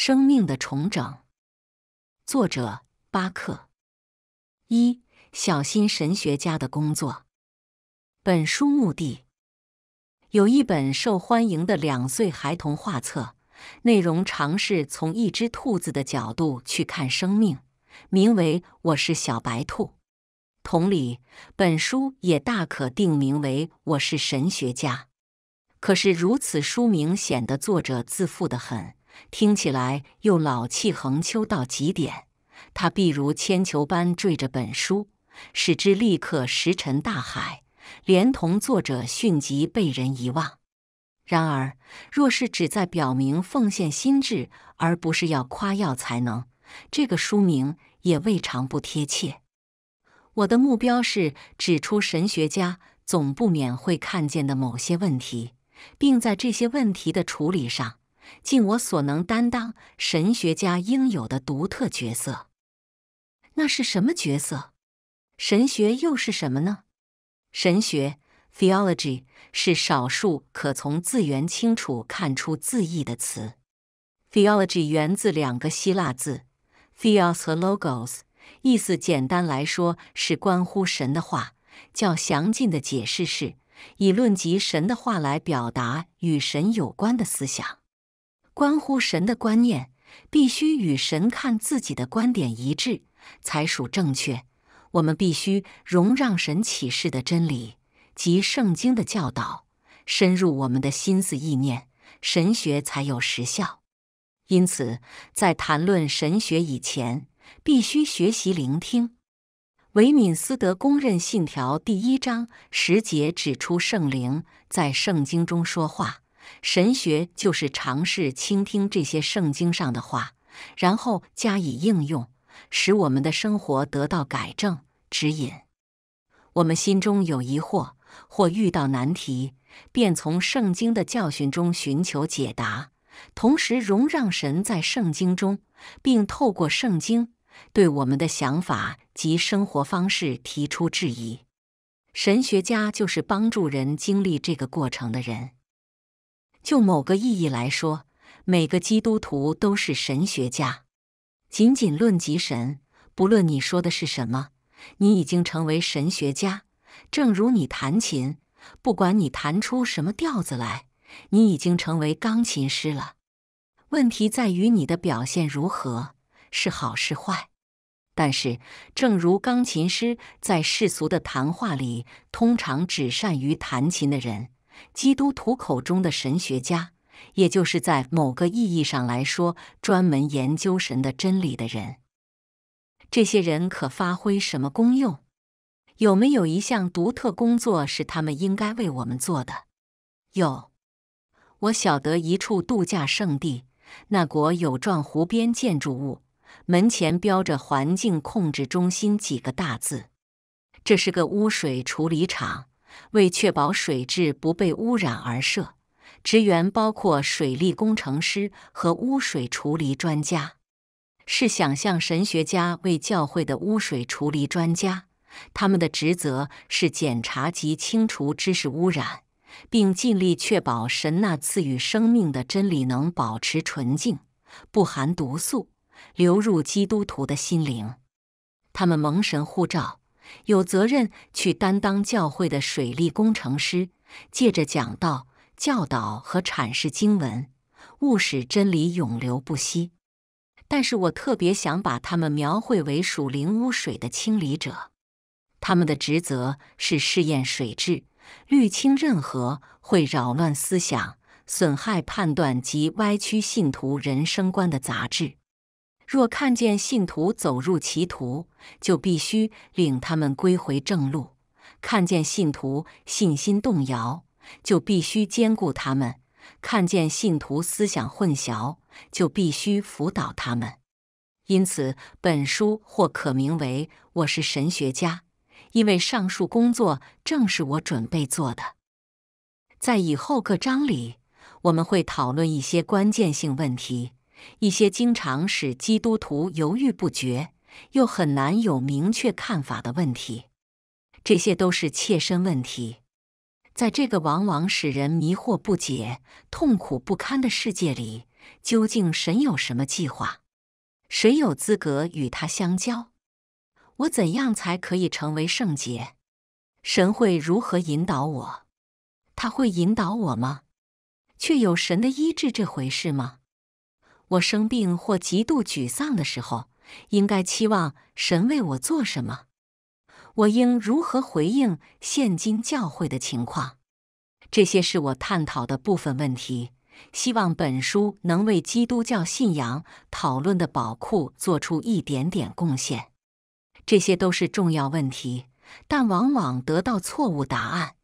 生命的重整，作者巴克。一小心神学家的工作。本书目的有一本受欢迎的两岁孩童画册，内容尝试从一只兔子的角度去看生命，名为《我是小白兔》。同理，本书也大可定名为《我是神学家》。可是，如此书名显得作者自负的很。听起来又老气横秋到极点，他必如铅球般坠着本书，使之立刻石沉大海，连同作者迅即被人遗忘。然而，若是只在表明奉献心智，而不是要夸耀才能，这个书名也未尝不贴切。我的目标是指出神学家总不免会看见的某些问题，并在这些问题的处理上。尽我所能担当神学家应有的独特角色。那是什么角色？神学又是什么呢？神学 （theology） 是少数可从字源清楚看出字义的词。theology 源自两个希腊字 theos 和 logos，意思简单来说是关乎神的话。较详尽的解释是以论及神的话来表达与神有关的思想。关乎神的观念，必须与神看自己的观点一致，才属正确。我们必须容让神启示的真理及圣经的教导深入我们的心思意念，神学才有实效。因此，在谈论神学以前，必须学习聆听。维敏斯德公认信条第一章十节指出，圣灵在圣经中说话。神学就是尝试倾听这些圣经上的话，然后加以应用，使我们的生活得到改正指引。我们心中有疑惑或遇到难题，便从圣经的教训中寻求解答，同时容让神在圣经中，并透过圣经对我们的想法及生活方式提出质疑。神学家就是帮助人经历这个过程的人。就某个意义来说，每个基督徒都是神学家。仅仅论及神，不论你说的是什么，你已经成为神学家。正如你弹琴，不管你弹出什么调子来，你已经成为钢琴师了。问题在于你的表现如何，是好是坏。但是，正如钢琴师在世俗的谈话里，通常只善于弹琴的人。基督徒口中的神学家，也就是在某个意义上来说，专门研究神的真理的人。这些人可发挥什么功用？有没有一项独特工作是他们应该为我们做的？有，我晓得一处度假胜地，那国有幢湖边建筑物，门前标着“环境控制中心”几个大字，这是个污水处理厂。为确保水质不被污染而设，职员包括水利工程师和污水处理专家。是想象神学家为教会的污水处理专家，他们的职责是检查及清除知识污染，并尽力确保神那赐予生命的真理能保持纯净，不含毒素，流入基督徒的心灵。他们蒙神护照。有责任去担当教会的水利工程师，借着讲道、教导和阐释经文，务使真理永流不息。但是我特别想把他们描绘为属灵污水的清理者，他们的职责是试验水质，滤清任何会扰乱思想、损害判断及歪曲信徒人生观的杂质。若看见信徒走入歧途，就必须领他们归回正路；看见信徒信心动摇，就必须兼顾他们；看见信徒思想混淆，就必须辅导他们。因此，本书或可名为《我是神学家》，因为上述工作正是我准备做的。在以后各章里，我们会讨论一些关键性问题。一些经常使基督徒犹豫不决，又很难有明确看法的问题，这些都是切身问题。在这个往往使人迷惑不解、痛苦不堪的世界里，究竟神有什么计划？谁有资格与他相交？我怎样才可以成为圣洁？神会如何引导我？他会引导我吗？却有神的医治这回事吗？我生病或极度沮丧的时候，应该期望神为我做什么？我应如何回应现今教会的情况？这些是我探讨的部分问题。希望本书能为基督教信仰讨论的宝库做出一点点贡献。这些都是重要问题，但往往得到错误答案。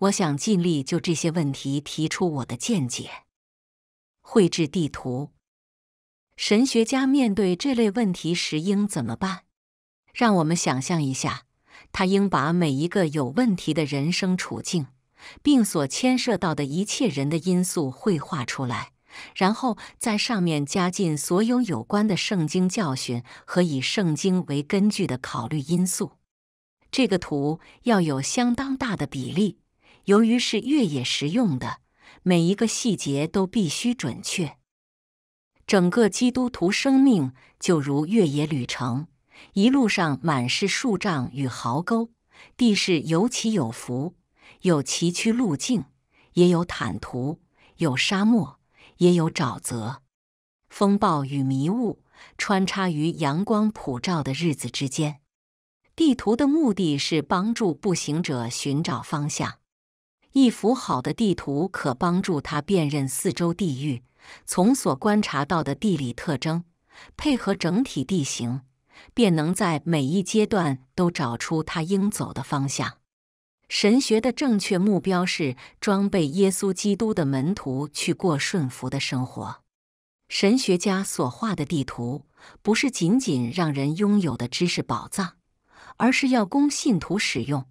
我想尽力就这些问题提出我的见解，绘制地图。神学家面对这类问题时应怎么办？让我们想象一下，他应把每一个有问题的人生处境，并所牵涉到的一切人的因素绘画出来，然后在上面加进所有有关的圣经教训和以圣经为根据的考虑因素。这个图要有相当大的比例，由于是越野实用的，每一个细节都必须准确。整个基督徒生命就如越野旅程，一路上满是树障与壕沟，地势有起有伏，有崎岖路径，也有坦途，有沙漠，也有沼泽，风暴与迷雾穿插于阳光普照的日子之间。地图的目的是帮助步行者寻找方向，一幅好的地图可帮助他辨认四周地域。从所观察到的地理特征，配合整体地形，便能在每一阶段都找出他应走的方向。神学的正确目标是装备耶稣基督的门徒去过顺服的生活。神学家所画的地图不是仅仅让人拥有的知识宝藏，而是要供信徒使用，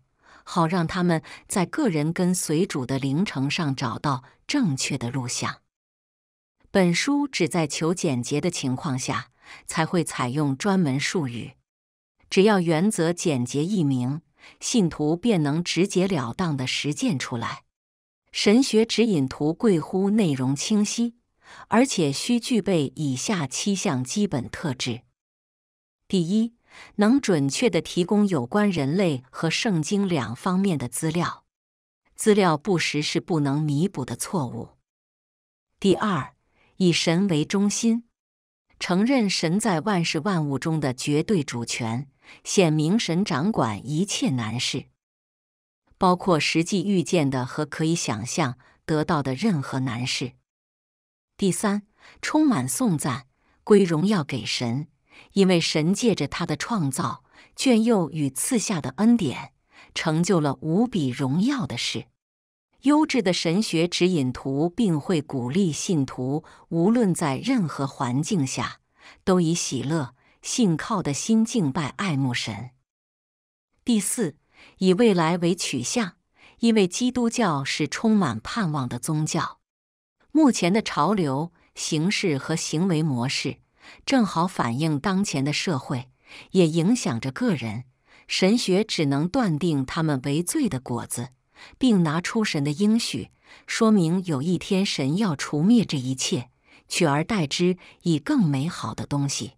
好让他们在个人跟随主的灵程上找到正确的路向。本书只在求简洁的情况下才会采用专门术语，只要原则简洁易明，信徒便能直截了当的实践出来。神学指引图贵乎内容清晰，而且需具备以下七项基本特质：第一，能准确地提供有关人类和圣经两方面的资料，资料不实是不能弥补的错误；第二。以神为中心，承认神在万事万物中的绝对主权，显明神掌管一切难事，包括实际遇见的和可以想象得到的任何难事。第三，充满颂赞，归荣耀给神，因为神借着他的创造、眷佑与赐下的恩典，成就了无比荣耀的事。优质的神学指引图并会鼓励信徒，无论在任何环境下，都以喜乐、信靠的心敬拜爱慕神。第四，以未来为取向，因为基督教是充满盼望的宗教。目前的潮流、形式和行为模式，正好反映当前的社会，也影响着个人。神学只能断定他们为罪的果子。并拿出神的应许，说明有一天神要除灭这一切，取而代之以更美好的东西。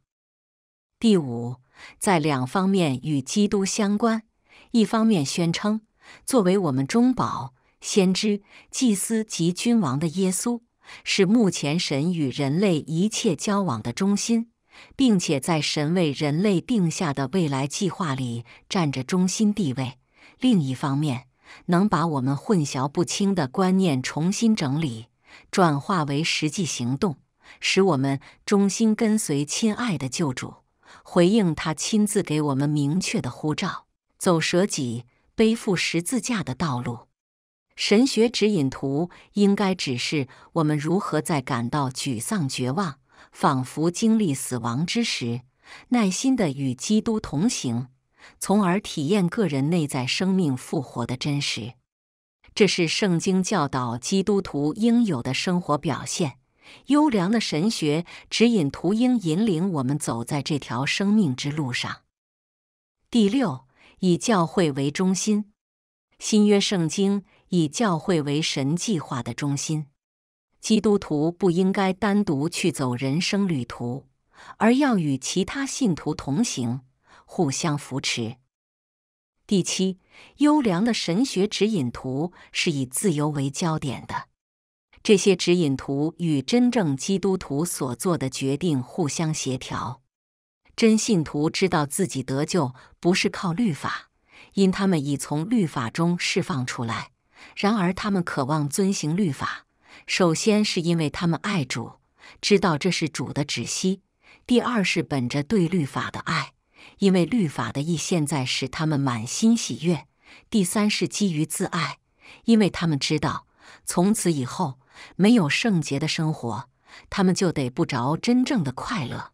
第五，在两方面与基督相关：一方面宣称，作为我们中保、先知、祭司及君王的耶稣，是目前神与人类一切交往的中心，并且在神为人类定下的未来计划里占着中心地位；另一方面。能把我们混淆不清的观念重新整理，转化为实际行动，使我们忠心跟随亲爱的救主，回应他亲自给我们明确的呼召，走舍己、背负十字架的道路。神学指引图应该指示我们如何在感到沮丧、绝望，仿佛经历死亡之时，耐心地与基督同行。从而体验个人内在生命复活的真实，这是圣经教导基督徒应有的生活表现。优良的神学指引图应引领我们走在这条生命之路上。第六，以教会为中心。新约圣经以教会为神计划的中心。基督徒不应该单独去走人生旅途，而要与其他信徒同行。互相扶持。第七，优良的神学指引图是以自由为焦点的。这些指引图与真正基督徒所做的决定互相协调。真信徒知道自己得救不是靠律法，因他们已从律法中释放出来。然而，他们渴望遵行律法，首先是因为他们爱主，知道这是主的旨息；第二是本着对律法的爱。因为律法的意现在使他们满心喜悦。第三是基于自爱，因为他们知道从此以后没有圣洁的生活，他们就得不着真正的快乐。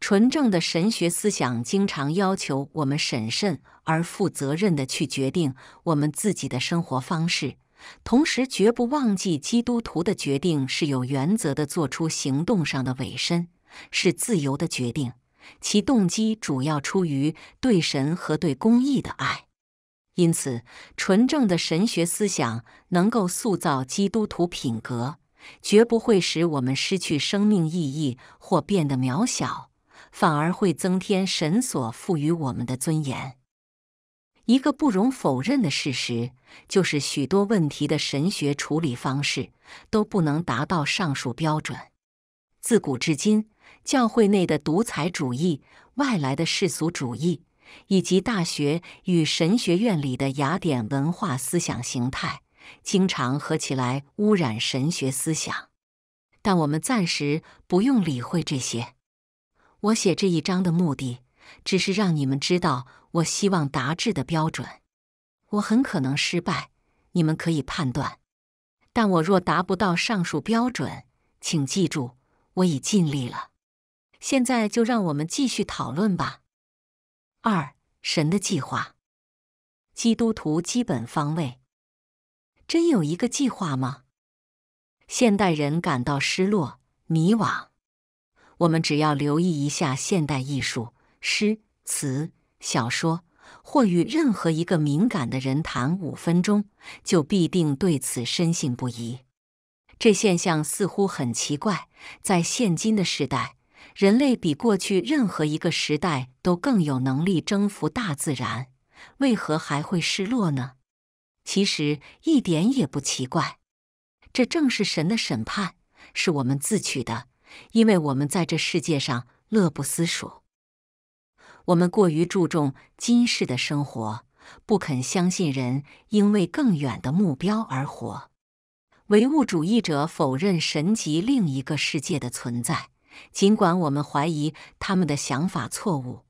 纯正的神学思想经常要求我们审慎而负责任地去决定我们自己的生活方式，同时绝不忘记基督徒的决定是有原则的，做出行动上的委身是自由的决定。其动机主要出于对神和对公义的爱，因此，纯正的神学思想能够塑造基督徒品格，绝不会使我们失去生命意义或变得渺小，反而会增添神所赋予我们的尊严。一个不容否认的事实就是，许多问题的神学处理方式都不能达到上述标准，自古至今。教会内的独裁主义、外来的世俗主义，以及大学与神学院里的雅典文化思想形态，经常合起来污染神学思想。但我们暂时不用理会这些。我写这一章的目的，只是让你们知道我希望达致的标准。我很可能失败，你们可以判断。但我若达不到上述标准，请记住，我已尽力了。现在就让我们继续讨论吧。二神的计划，基督徒基本方位，真有一个计划吗？现代人感到失落迷惘。我们只要留意一下现代艺术、诗词、小说，或与任何一个敏感的人谈五分钟，就必定对此深信不疑。这现象似乎很奇怪，在现今的时代。人类比过去任何一个时代都更有能力征服大自然，为何还会失落呢？其实一点也不奇怪，这正是神的审判，是我们自取的，因为我们在这世界上乐不思蜀，我们过于注重今世的生活，不肯相信人因为更远的目标而活。唯物主义者否认神及另一个世界的存在。尽管我们怀疑他们的想法错误，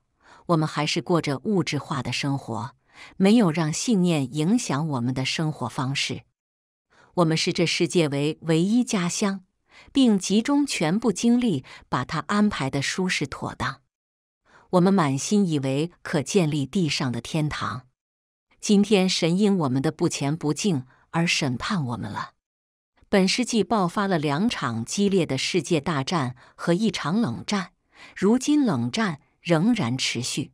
我们还是过着物质化的生活，没有让信念影响我们的生活方式。我们视这世界为唯一家乡，并集中全部精力把它安排得舒适妥当。我们满心以为可建立地上的天堂。今天，神因我们的不虔不敬而审判我们了。本世纪爆发了两场激烈的世界大战和一场冷战，如今冷战仍然持续。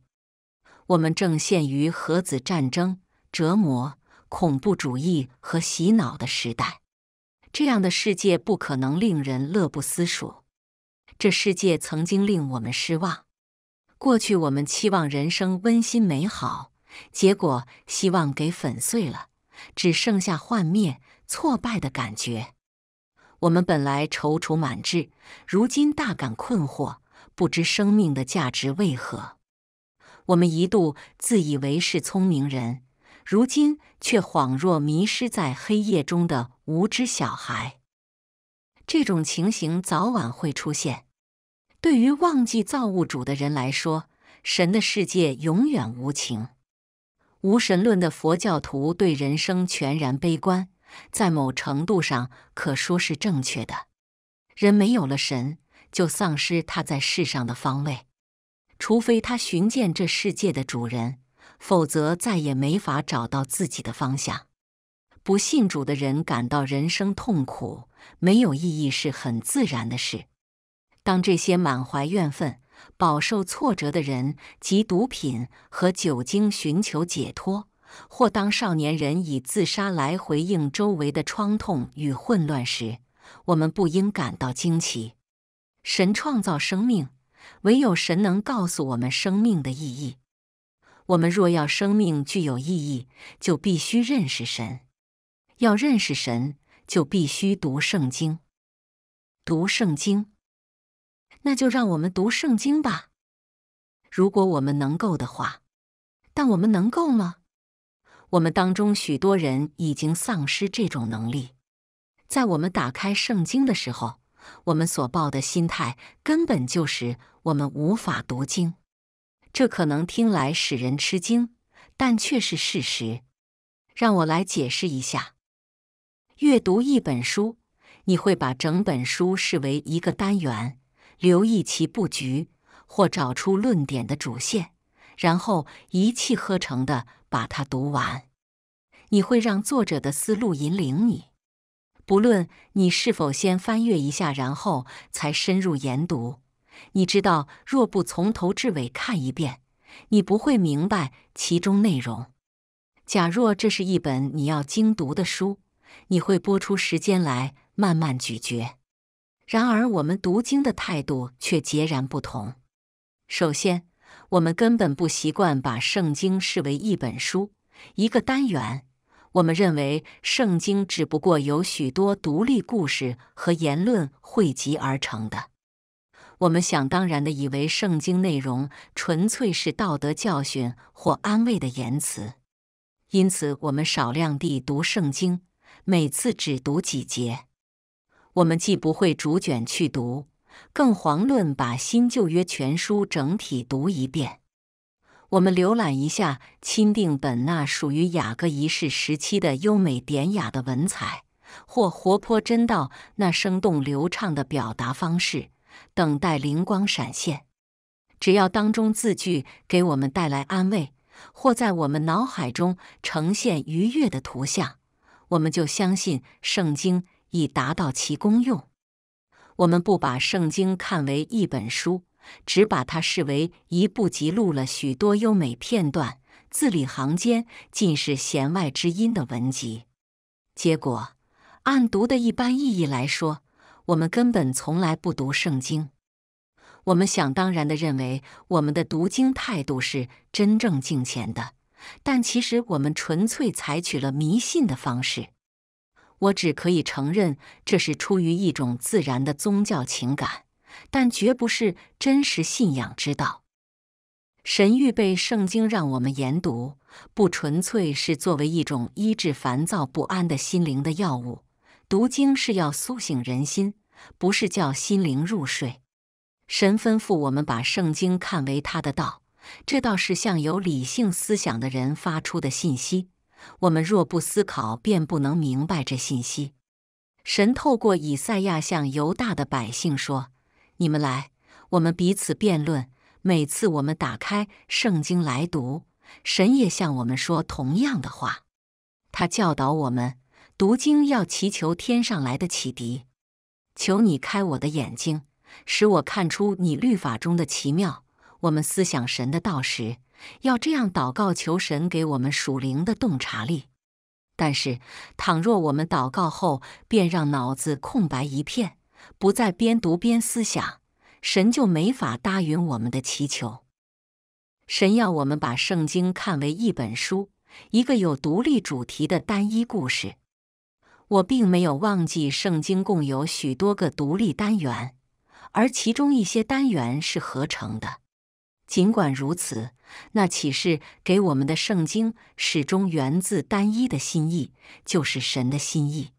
我们正陷于核子战争、折磨、恐怖主义和洗脑的时代。这样的世界不可能令人乐不思蜀。这世界曾经令我们失望。过去我们期望人生温馨美好，结果希望给粉碎了，只剩下幻灭。挫败的感觉。我们本来踌躇满志，如今大感困惑，不知生命的价值为何。我们一度自以为是聪明人，如今却恍若迷失在黑夜中的无知小孩。这种情形早晚会出现。对于忘记造物主的人来说，神的世界永远无情。无神论的佛教徒对人生全然悲观。在某程度上，可说是正确的。人没有了神，就丧失他在世上的方位，除非他寻见这世界的主人，否则再也没法找到自己的方向。不信主的人感到人生痛苦没有意义是很自然的事。当这些满怀怨愤、饱受挫折的人，及毒品和酒精寻求解脱。或当少年人以自杀来回应周围的创痛与混乱时，我们不应感到惊奇。神创造生命，唯有神能告诉我们生命的意义。我们若要生命具有意义，就必须认识神。要认识神，就必须读圣经。读圣经，那就让我们读圣经吧。如果我们能够的话，但我们能够吗？我们当中许多人已经丧失这种能力。在我们打开圣经的时候，我们所抱的心态根本就使我们无法读经。这可能听来使人吃惊，但却是事实。让我来解释一下：阅读一本书，你会把整本书视为一个单元，留意其布局，或找出论点的主线，然后一气呵成的。把它读完，你会让作者的思路引领你，不论你是否先翻阅一下，然后才深入研读。你知道，若不从头至尾看一遍，你不会明白其中内容。假若这是一本你要精读的书，你会拨出时间来慢慢咀嚼。然而，我们读经的态度却截然不同。首先，我们根本不习惯把圣经视为一本书、一个单元。我们认为圣经只不过由许多独立故事和言论汇集而成的。我们想当然的以为圣经内容纯粹是道德教训或安慰的言辞，因此我们少量地读圣经，每次只读几节。我们既不会逐卷去读。更遑论把新旧约全书整体读一遍。我们浏览一下钦定本那属于雅各一世时期的优美典雅的文采，或活泼真道那生动流畅的表达方式，等待灵光闪现。只要当中字句给我们带来安慰，或在我们脑海中呈现愉悦的图像，我们就相信圣经已达到其功用。我们不把圣经看为一本书，只把它视为一部记录了许多优美片段、字里行间尽是弦外之音的文集。结果，按读的一般意义来说，我们根本从来不读圣经。我们想当然地认为我们的读经态度是真正敬虔的，但其实我们纯粹采取了迷信的方式。我只可以承认，这是出于一种自然的宗教情感，但绝不是真实信仰之道。神预备圣经让我们研读，不纯粹是作为一种医治烦躁不安的心灵的药物。读经是要苏醒人心，不是叫心灵入睡。神吩咐我们把圣经看为他的道，这道是向有理性思想的人发出的信息。我们若不思考，便不能明白这信息。神透过以赛亚向犹大的百姓说：“你们来，我们彼此辩论。”每次我们打开圣经来读，神也向我们说同样的话。他教导我们读经要祈求天上来的启迪：“求你开我的眼睛，使我看出你律法中的奇妙。”我们思想神的道时。要这样祷告，求神给我们属灵的洞察力。但是，倘若我们祷告后便让脑子空白一片，不再边读边思想，神就没法答允我们的祈求。神要我们把圣经看为一本书，一个有独立主题的单一故事。我并没有忘记，圣经共有许多个独立单元，而其中一些单元是合成的。尽管如此，那启示给我们的圣经始终源自单一的心意，就是神的心意。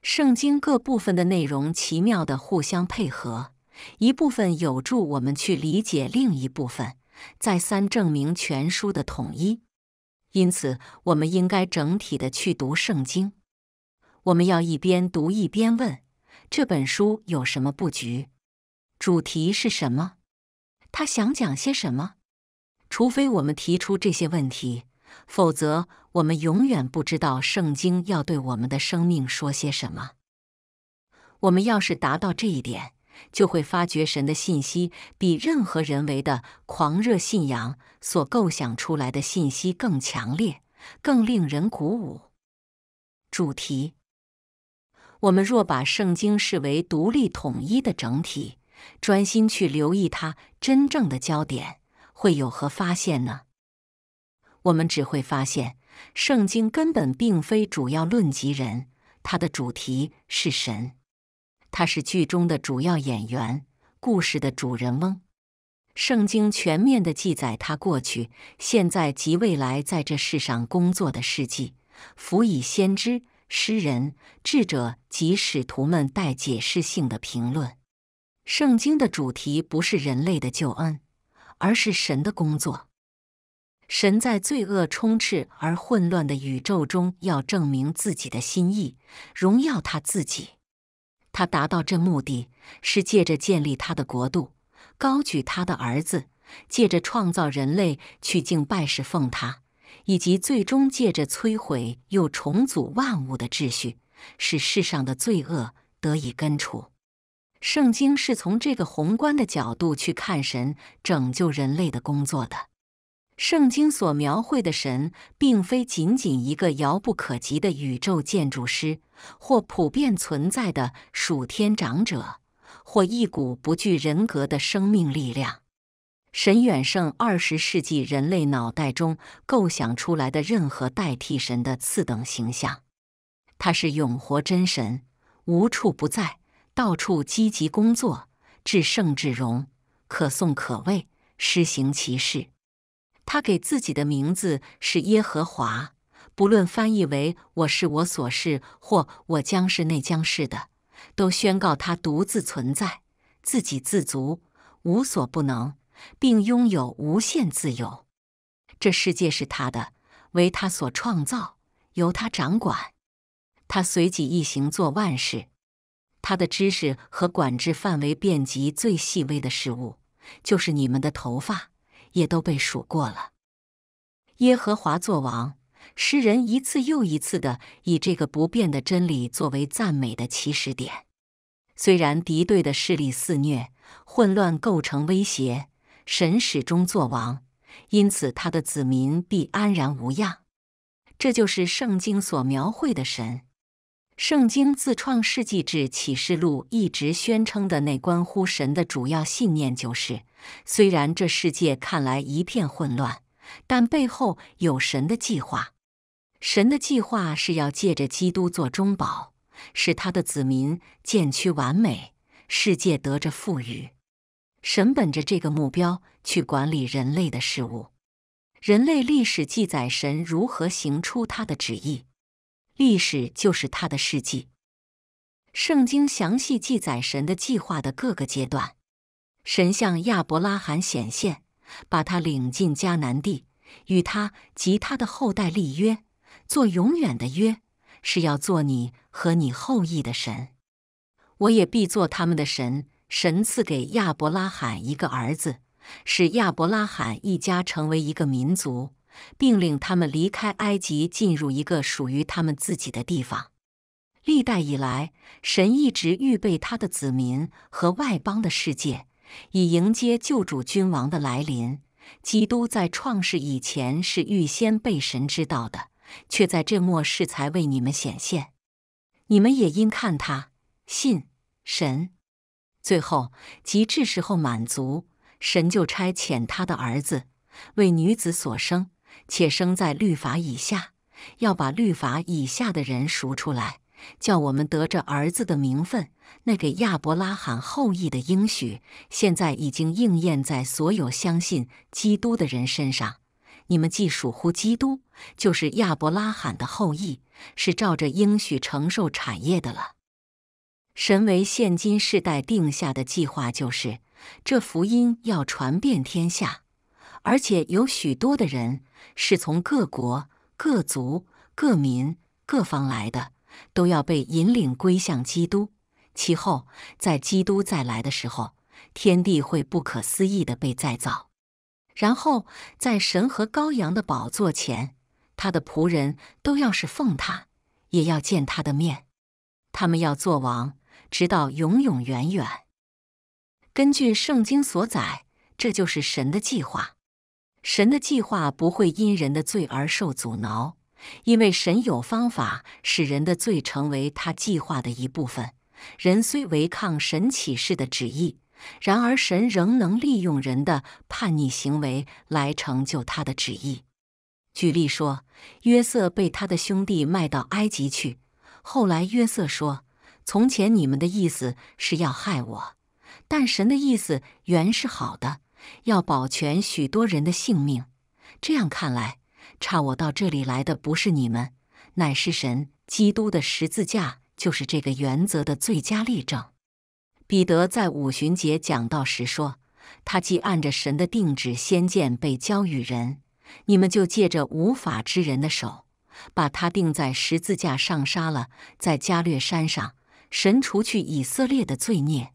圣经各部分的内容奇妙地互相配合，一部分有助我们去理解另一部分，再三证明全书的统一。因此，我们应该整体的去读圣经。我们要一边读一边问：这本书有什么布局？主题是什么？他想讲些什么？除非我们提出这些问题，否则我们永远不知道圣经要对我们的生命说些什么。我们要是达到这一点，就会发觉神的信息比任何人为的狂热信仰所构想出来的信息更强烈、更令人鼓舞。主题：我们若把圣经视为独立统一的整体。专心去留意它真正的焦点，会有何发现呢？我们只会发现，圣经根本并非主要论及人，它的主题是神，他是剧中的主要演员，故事的主人翁。圣经全面地记载他过去、现在及未来在这世上工作的事迹，辅以先知、诗人、智者及使徒们带解释性的评论。圣经的主题不是人类的救恩，而是神的工作。神在罪恶充斥而混乱的宇宙中，要证明自己的心意，荣耀他自己。他达到这目的，是借着建立他的国度，高举他的儿子，借着创造人类去敬拜侍奉他，以及最终借着摧毁又重组万物的秩序，使世上的罪恶得以根除。圣经是从这个宏观的角度去看神拯救人类的工作的。圣经所描绘的神，并非仅仅一个遥不可及的宇宙建筑师，或普遍存在的属天长者，或一股不具人格的生命力量。神远胜二十世纪人类脑袋中构想出来的任何代替神的次等形象。他是永活真神，无处不在。到处积极工作，至圣至荣，可颂可畏，施行其事。他给自己的名字是耶和华，不论翻译为“我是我所是”或“我将是那将是的”，都宣告他独自存在，自给自足，无所不能，并拥有无限自由。这世界是他的，为他所创造，由他掌管。他随即一行，做万事。他的知识和管制范围遍及最细微的事物，就是你们的头发也都被数过了。耶和华作王，诗人一次又一次的以这个不变的真理作为赞美的起始点。虽然敌对的势力肆虐，混乱构成威胁，神始终作王，因此他的子民必安然无恙。这就是圣经所描绘的神。圣经自创世纪至启示录一直宣称的那关乎神的主要信念，就是虽然这世界看来一片混乱，但背后有神的计划。神的计划是要借着基督做中保，使他的子民渐趋完美，世界得着富裕。神本着这个目标去管理人类的事物。人类历史记载神如何行出他的旨意。历史就是他的事迹。圣经详细记载神的计划的各个阶段。神向亚伯拉罕显现，把他领进迦南地，与他及他的后代立约，做永远的约，是要做你和你后裔的神。我也必做他们的神。神赐给亚伯拉罕一个儿子，使亚伯拉罕一家成为一个民族。并领他们离开埃及，进入一个属于他们自己的地方。历代以来，神一直预备他的子民和外邦的世界，以迎接救主君王的来临。基督在创世以前是预先被神知道的，却在这末世才为你们显现。你们也因看他信神，最后及至时候满足，神就差遣他的儿子为女子所生。且生在律法以下，要把律法以下的人赎出来，叫我们得着儿子的名分。那给亚伯拉罕后裔的应许，现在已经应验在所有相信基督的人身上。你们既属乎基督，就是亚伯拉罕的后裔，是照着应许承受产业的了。神为现今世代定下的计划，就是这福音要传遍天下。而且有许多的人是从各国、各族、各民、各方来的，都要被引领归向基督。其后，在基督再来的时候，天地会不可思议的被再造。然后，在神和羔羊的宝座前，他的仆人都要是奉他，也要见他的面。他们要做王，直到永永远远。根据圣经所载，这就是神的计划。神的计划不会因人的罪而受阻挠，因为神有方法使人的罪成为他计划的一部分。人虽违抗神启示的旨意，然而神仍能利用人的叛逆行为来成就他的旨意。举例说，约瑟被他的兄弟卖到埃及去，后来约瑟说：“从前你们的意思是要害我，但神的意思原是好的。”要保全许多人的性命。这样看来，差我到这里来的不是你们，乃是神。基督的十字架就是这个原则的最佳例证。彼得在五旬节讲道时说：“他既按着神的定旨先见被交与人，你们就借着无法之人的手，把他钉在十字架上杀了，在加略山上，神除去以色列的罪孽。”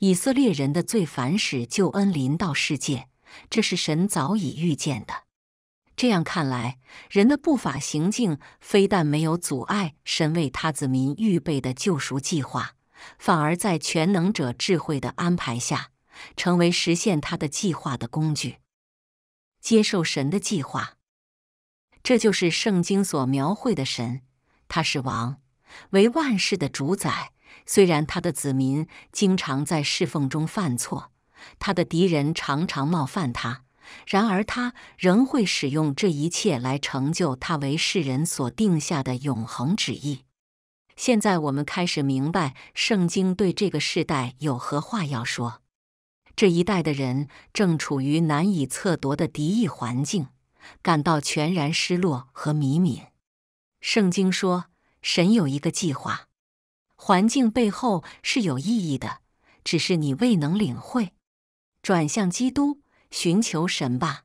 以色列人的罪反使救恩临到世界，这是神早已预见的。这样看来，人的不法行径非但没有阻碍神为他子民预备的救赎计划，反而在全能者智慧的安排下，成为实现他的计划的工具。接受神的计划，这就是圣经所描绘的神，他是王，为万世的主宰。虽然他的子民经常在侍奉中犯错，他的敌人常常冒犯他，然而他仍会使用这一切来成就他为世人所定下的永恒旨意。现在我们开始明白圣经对这个世代有何话要说。这一代的人正处于难以测夺的敌意环境，感到全然失落和迷悯。圣经说，神有一个计划。环境背后是有意义的，只是你未能领会。转向基督，寻求神吧，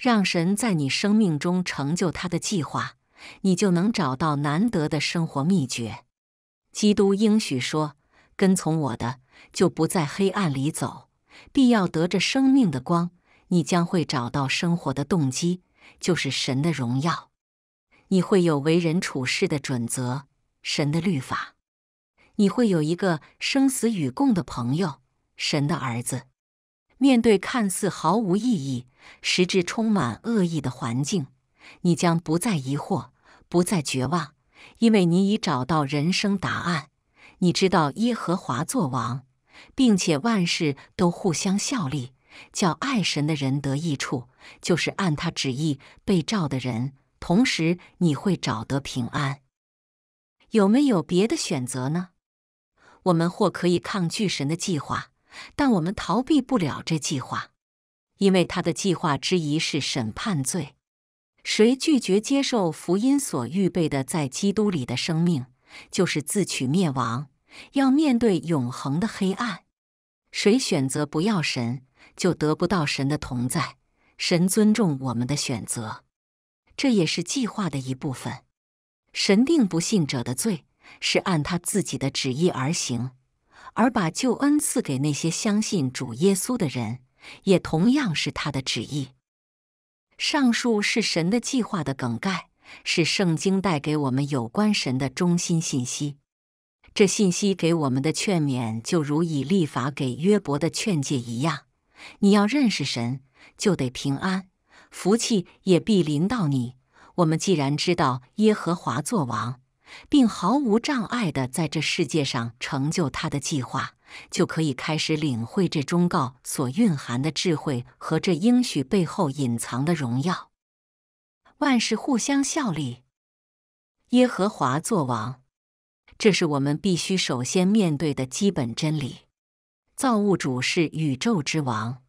让神在你生命中成就他的计划，你就能找到难得的生活秘诀。基督应许说：“跟从我的，就不在黑暗里走，必要得着生命的光。”你将会找到生活的动机，就是神的荣耀。你会有为人处事的准则，神的律法。你会有一个生死与共的朋友，神的儿子。面对看似毫无意义、实质充满恶意的环境，你将不再疑惑，不再绝望，因为你已找到人生答案。你知道耶和华作王，并且万事都互相效力，叫爱神的人得益处，就是按他旨意被召的人。同时，你会找得平安。有没有别的选择呢？我们或可以抗拒神的计划，但我们逃避不了这计划，因为他的计划之一是审判罪。谁拒绝接受福音所预备的在基督里的生命，就是自取灭亡，要面对永恒的黑暗。谁选择不要神，就得不到神的同在。神尊重我们的选择，这也是计划的一部分。神定不信者的罪。是按他自己的旨意而行，而把救恩赐给那些相信主耶稣的人，也同样是他的旨意。上述是神的计划的梗概，是圣经带给我们有关神的中心信息。这信息给我们的劝勉，就如以立法给约伯的劝诫一样：你要认识神，就得平安，福气也必临到你。我们既然知道耶和华作王。并毫无障碍地在这世界上成就他的计划，就可以开始领会这忠告所蕴含的智慧和这应许背后隐藏的荣耀。万事互相效力，耶和华作王。这是我们必须首先面对的基本真理。造物主是宇宙之王，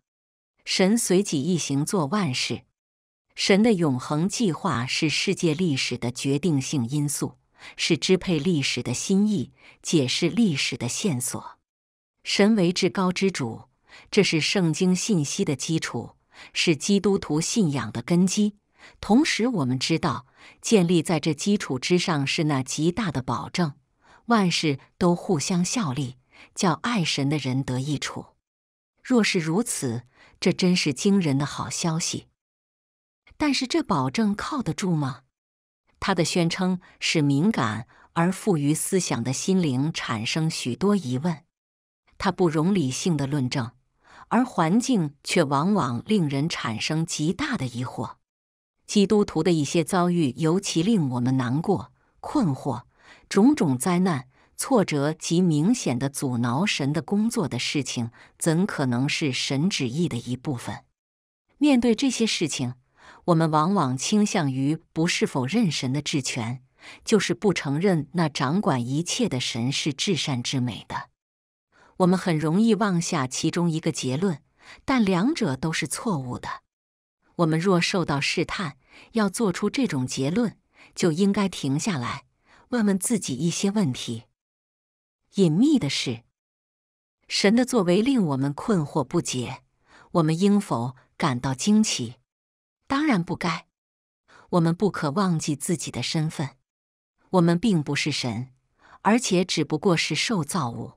神随己意行做万事。神的永恒计划是世界历史的决定性因素。是支配历史的心意，解释历史的线索。神为至高之主，这是圣经信息的基础，是基督徒信仰的根基。同时，我们知道，建立在这基础之上是那极大的保证，万事都互相效力，叫爱神的人得益处。若是如此，这真是惊人的好消息。但是，这保证靠得住吗？他的宣称使敏感而富于思想的心灵产生许多疑问，他不容理性的论证，而环境却往往令人产生极大的疑惑。基督徒的一些遭遇尤其令我们难过、困惑。种种灾难、挫折及明显的阻挠神的工作的事情，怎可能是神旨意的一部分？面对这些事情。我们往往倾向于不是否认神的治权，就是不承认那掌管一切的神是至善至美的。我们很容易妄下其中一个结论，但两者都是错误的。我们若受到试探，要做出这种结论，就应该停下来，问问自己一些问题。隐秘的是，神的作为令我们困惑不解，我们应否感到惊奇？当然不该。我们不可忘记自己的身份。我们并不是神，而且只不过是受造物。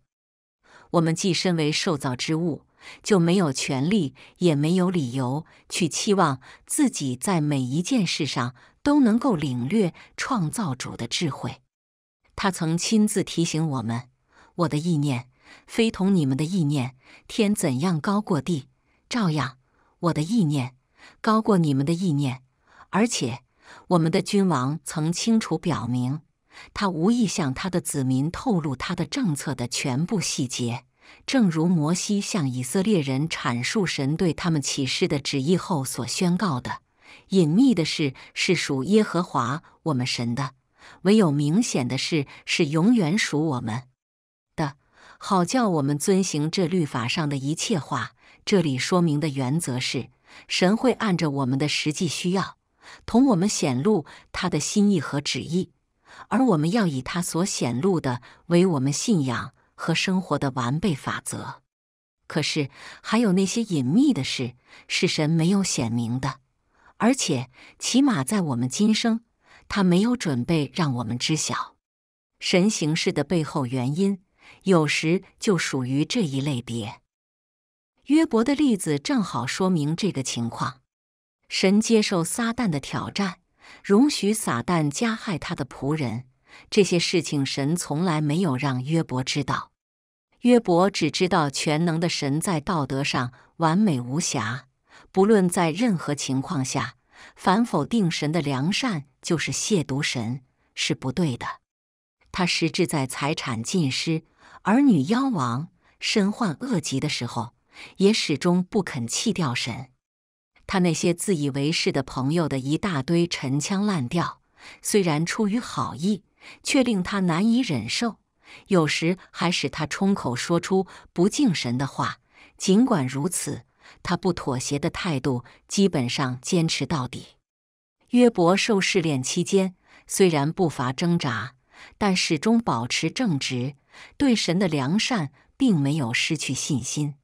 我们既身为受造之物，就没有权利，也没有理由去期望自己在每一件事上都能够领略创造主的智慧。他曾亲自提醒我们：“我的意念非同你们的意念。天怎样高过地，照样，我的意念。”高过你们的意念，而且我们的君王曾清楚表明，他无意向他的子民透露他的政策的全部细节。正如摩西向以色列人阐述神对他们启示的旨意后所宣告的：“隐秘的事是属耶和华我们神的，唯有明显的事是永远属我们的，好叫我们遵行这律法上的一切话。”这里说明的原则是。神会按着我们的实际需要，同我们显露他的心意和旨意，而我们要以他所显露的为我们信仰和生活的完备法则。可是，还有那些隐秘的事是神没有显明的，而且起码在我们今生，他没有准备让我们知晓。神行事的背后原因，有时就属于这一类别。约伯的例子正好说明这个情况。神接受撒旦的挑战，容许撒旦加害他的仆人。这些事情神从来没有让约伯知道。约伯只知道全能的神在道德上完美无瑕，不论在任何情况下，反否定神的良善就是亵渎神，是不对的。他实质在财产尽失、儿女夭亡、身患恶疾的时候。也始终不肯弃掉神。他那些自以为是的朋友的一大堆陈腔滥调，虽然出于好意，却令他难以忍受，有时还使他冲口说出不敬神的话。尽管如此，他不妥协的态度基本上坚持到底。约伯受试炼期间，虽然不乏挣扎，但始终保持正直，对神的良善并没有失去信心。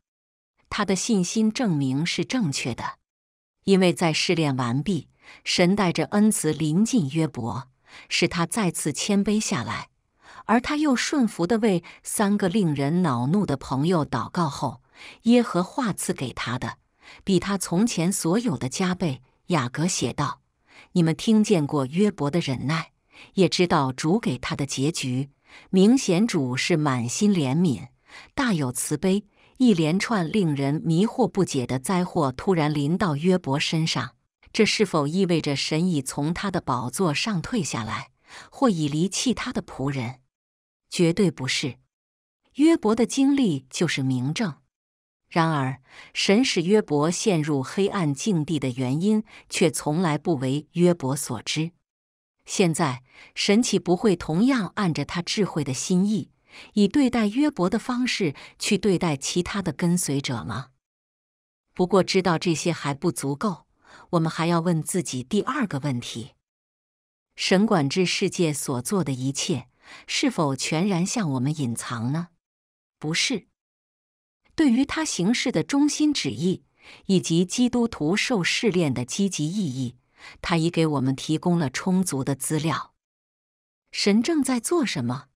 他的信心证明是正确的，因为在试炼完毕，神带着恩慈临近约伯，使他再次谦卑下来，而他又顺服地为三个令人恼怒的朋友祷告后，耶和华赐给他的比他从前所有的加倍。雅各写道：“你们听见过约伯的忍耐，也知道主给他的结局，明显主是满心怜悯，大有慈悲。”一连串令人迷惑不解的灾祸突然临到约伯身上，这是否意味着神已从他的宝座上退下来，或已离弃他的仆人？绝对不是。约伯的经历就是明证。然而，神使约伯陷入黑暗境地的原因，却从来不为约伯所知。现在，神岂不会同样按着他智慧的心意？以对待约伯的方式去对待其他的跟随者吗？不过知道这些还不足够，我们还要问自己第二个问题：神管制世界所做的一切是否全然向我们隐藏呢？不是。对于他行事的中心旨意以及基督徒受试炼的积极意义，他已给我们提供了充足的资料。神正在做什么？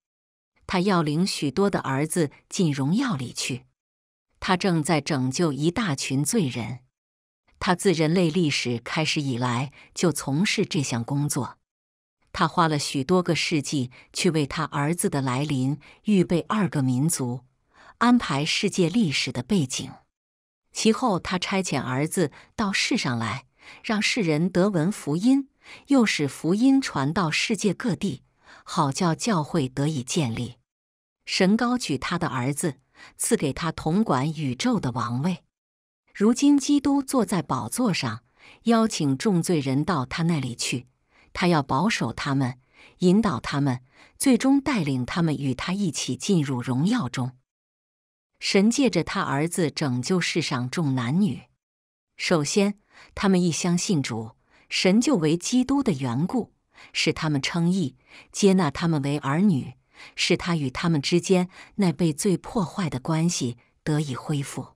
他要领许多的儿子进荣耀里去，他正在拯救一大群罪人。他自人类历史开始以来就从事这项工作。他花了许多个世纪去为他儿子的来临预备二个民族，安排世界历史的背景。其后，他差遣儿子到世上来，让世人得闻福音，又使福音传到世界各地，好叫教会得以建立。神高举他的儿子，赐给他统管宇宙的王位。如今，基督坐在宝座上，邀请重罪人到他那里去。他要保守他们，引导他们，最终带领他们与他一起进入荣耀中。神借着他儿子拯救世上众男女。首先，他们一相信主，神就为基督的缘故使他们称义，接纳他们为儿女。使他与他们之间那被最破坏的关系得以恢复，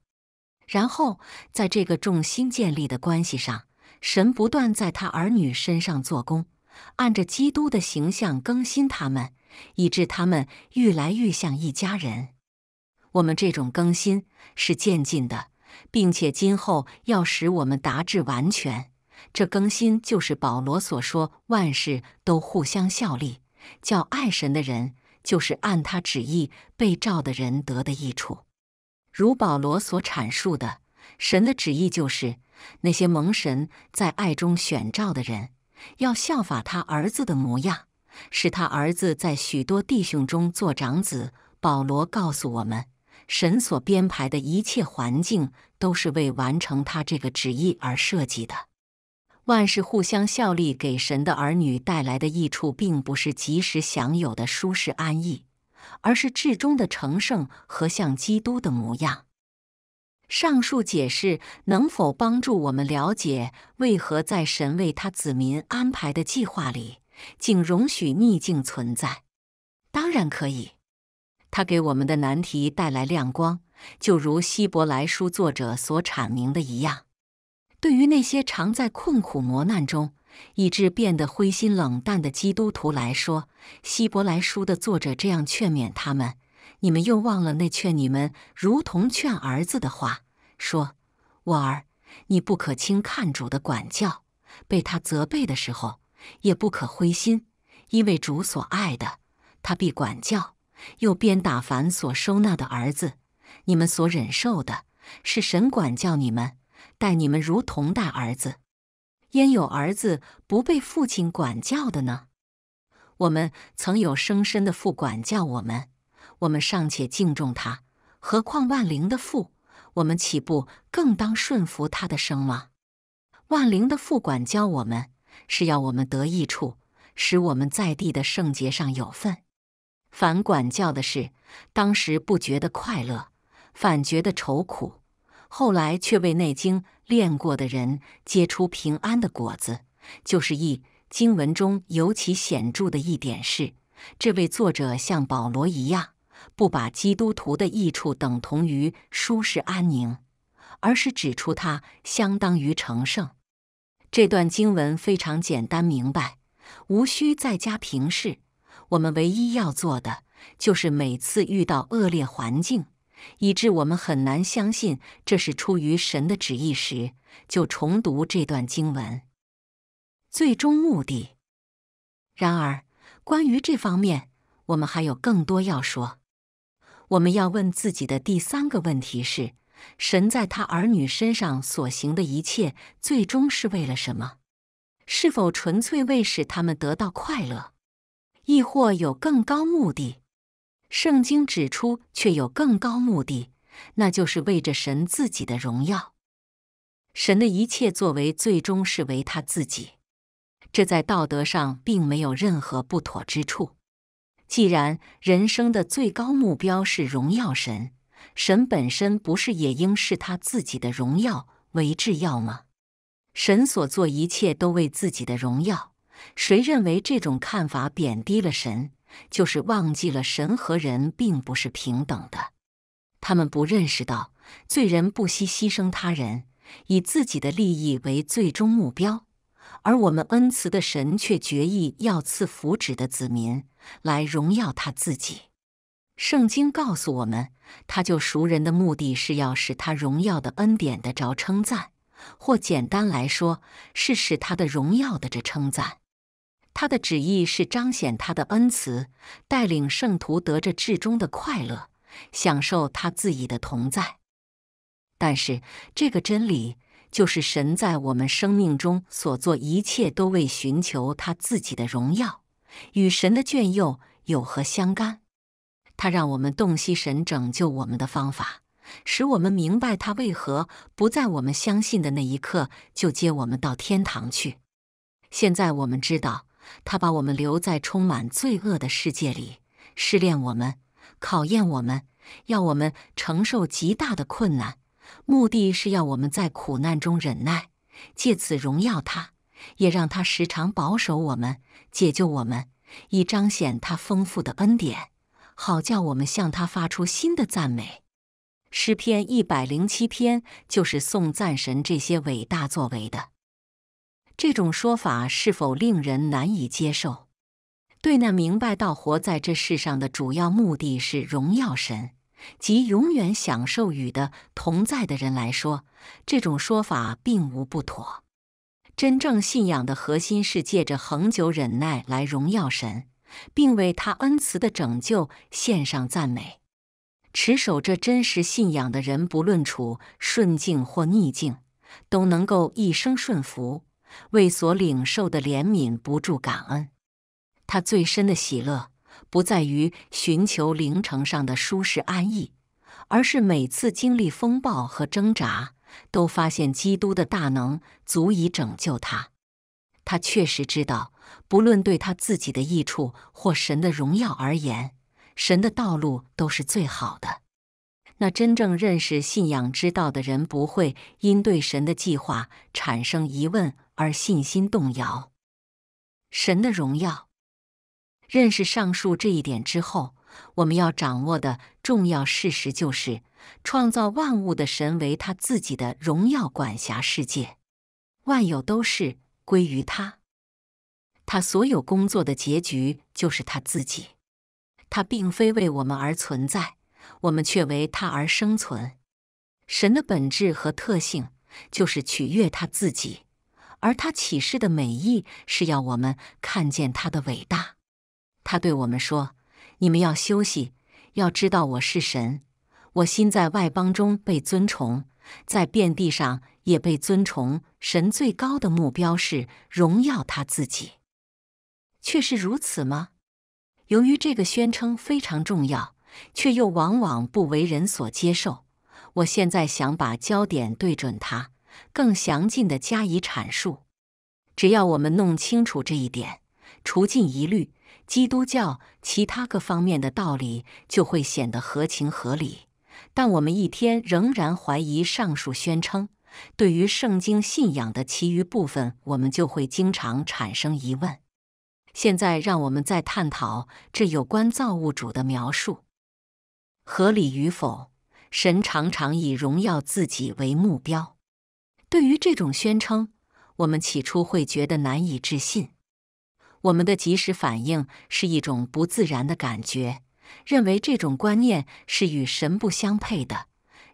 然后在这个重新建立的关系上，神不断在他儿女身上做工，按着基督的形象更新他们，以致他们愈来愈像一家人。我们这种更新是渐进的，并且今后要使我们达至完全。这更新就是保罗所说万事都互相效力，叫爱神的人。就是按他旨意被召的人得的益处，如保罗所阐述的，神的旨意就是那些蒙神在爱中选召的人要效法他儿子的模样，使他儿子在许多弟兄中做长子。保罗告诉我们，神所编排的一切环境都是为完成他这个旨意而设计的。万事互相效力，给神的儿女带来的益处，并不是及时享有的舒适安逸，而是至终的成圣和像基督的模样。上述解释能否帮助我们了解为何在神为他子民安排的计划里，竟容许逆境存在？当然可以，它给我们的难题带来亮光，就如希伯来书作者所阐明的一样。对于那些常在困苦磨难中，以致变得灰心冷淡的基督徒来说，《希伯来书》的作者这样劝勉他们：“你们又忘了那劝你们如同劝儿子的话，说：‘我儿，你不可轻看主的管教，被他责备的时候，也不可灰心，因为主所爱的，他必管教；又鞭打凡所收纳的儿子。你们所忍受的，是神管教你们。’”待你们如同待儿子，焉有儿子不被父亲管教的呢？我们曾有生身的父管教我们，我们尚且敬重他，何况万灵的父？我们岂不更当顺服他的生吗？万灵的父管教我们，是要我们得益处，使我们在地的圣洁上有份。反管教的是，当时不觉得快乐，反觉得愁苦。后来却为内经练过的人结出平安的果子，就是一经文中尤其显著的一点是，这位作者像保罗一样，不把基督徒的益处等同于舒适安宁，而是指出它相当于成圣。这段经文非常简单明白，无需再加评视，我们唯一要做的就是每次遇到恶劣环境。以致我们很难相信这是出于神的旨意时，就重读这段经文。最终目的。然而，关于这方面，我们还有更多要说。我们要问自己的第三个问题是：神在他儿女身上所行的一切，最终是为了什么？是否纯粹为使他们得到快乐，亦或有更高目的？圣经指出，却有更高目的，那就是为着神自己的荣耀。神的一切作为，最终是为他自己。这在道德上并没有任何不妥之处。既然人生的最高目标是荣耀神，神本身不是也应视他自己的荣耀为至要吗？神所做一切都为自己的荣耀，谁认为这种看法贬低了神？就是忘记了神和人并不是平等的，他们不认识到罪人不惜牺牲他人，以自己的利益为最终目标，而我们恩慈的神却决意要赐福祉的子民来荣耀他自己。圣经告诉我们，他救赎人的目的是要使他荣耀的恩典得着称赞，或简单来说，是使他的荣耀的着称赞。他的旨意是彰显他的恩慈，带领圣徒得着至终的快乐，享受他自己的同在。但是这个真理就是神在我们生命中所做一切都为寻求他自己的荣耀。与神的眷佑有何相干？他让我们洞悉神拯救我们的方法，使我们明白他为何不在我们相信的那一刻就接我们到天堂去。现在我们知道。他把我们留在充满罪恶的世界里，试炼我们，考验我们，要我们承受极大的困难，目的是要我们在苦难中忍耐，借此荣耀他，也让他时常保守我们、解救我们，以彰显他丰富的恩典，好叫我们向他发出新的赞美。诗篇一百零七篇就是颂赞神这些伟大作为的。这种说法是否令人难以接受？对那明白到活在这世上的主要目的是荣耀神，即永远享受与的同在的人来说，这种说法并无不妥。真正信仰的核心是借着恒久忍耐来荣耀神，并为他恩慈的拯救献上赞美。持守这真实信仰的人，不论处顺境或逆境，都能够一生顺服。为所领受的怜悯不住感恩，他最深的喜乐不在于寻求灵程上的舒适安逸，而是每次经历风暴和挣扎，都发现基督的大能足以拯救他。他确实知道，不论对他自己的益处或神的荣耀而言，神的道路都是最好的。那真正认识信仰之道的人，不会因对神的计划产生疑问。而信心动摇。神的荣耀，认识上述这一点之后，我们要掌握的重要事实就是：创造万物的神为他自己的荣耀管辖世界，万有都是归于他。他所有工作的结局就是他自己。他并非为我们而存在，我们却为他而生存。神的本质和特性就是取悦他自己。而他启示的美意是要我们看见他的伟大。他对我们说：“你们要休息，要知道我是神。我心在外邦中被尊崇，在遍地上也被尊崇。神最高的目标是荣耀他自己，却是如此吗？由于这个宣称非常重要，却又往往不为人所接受，我现在想把焦点对准他。”更详尽的加以阐述。只要我们弄清楚这一点，除尽疑虑，基督教其他各方面的道理就会显得合情合理。但我们一天仍然怀疑上述宣称，对于圣经信仰的其余部分，我们就会经常产生疑问。现在，让我们再探讨这有关造物主的描述合理与否。神常常以荣耀自己为目标。对于这种宣称，我们起初会觉得难以置信。我们的即时反应是一种不自然的感觉，认为这种观念是与神不相配的。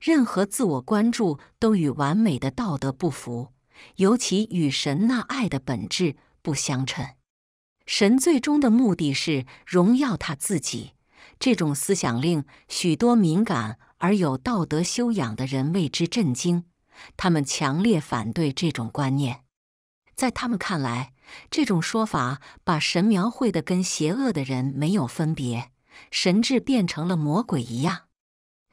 任何自我关注都与完美的道德不符，尤其与神那爱的本质不相称。神最终的目的是荣耀他自己。这种思想令许多敏感而有道德修养的人为之震惊。他们强烈反对这种观念，在他们看来，这种说法把神描绘的跟邪恶的人没有分别，神智变成了魔鬼一样。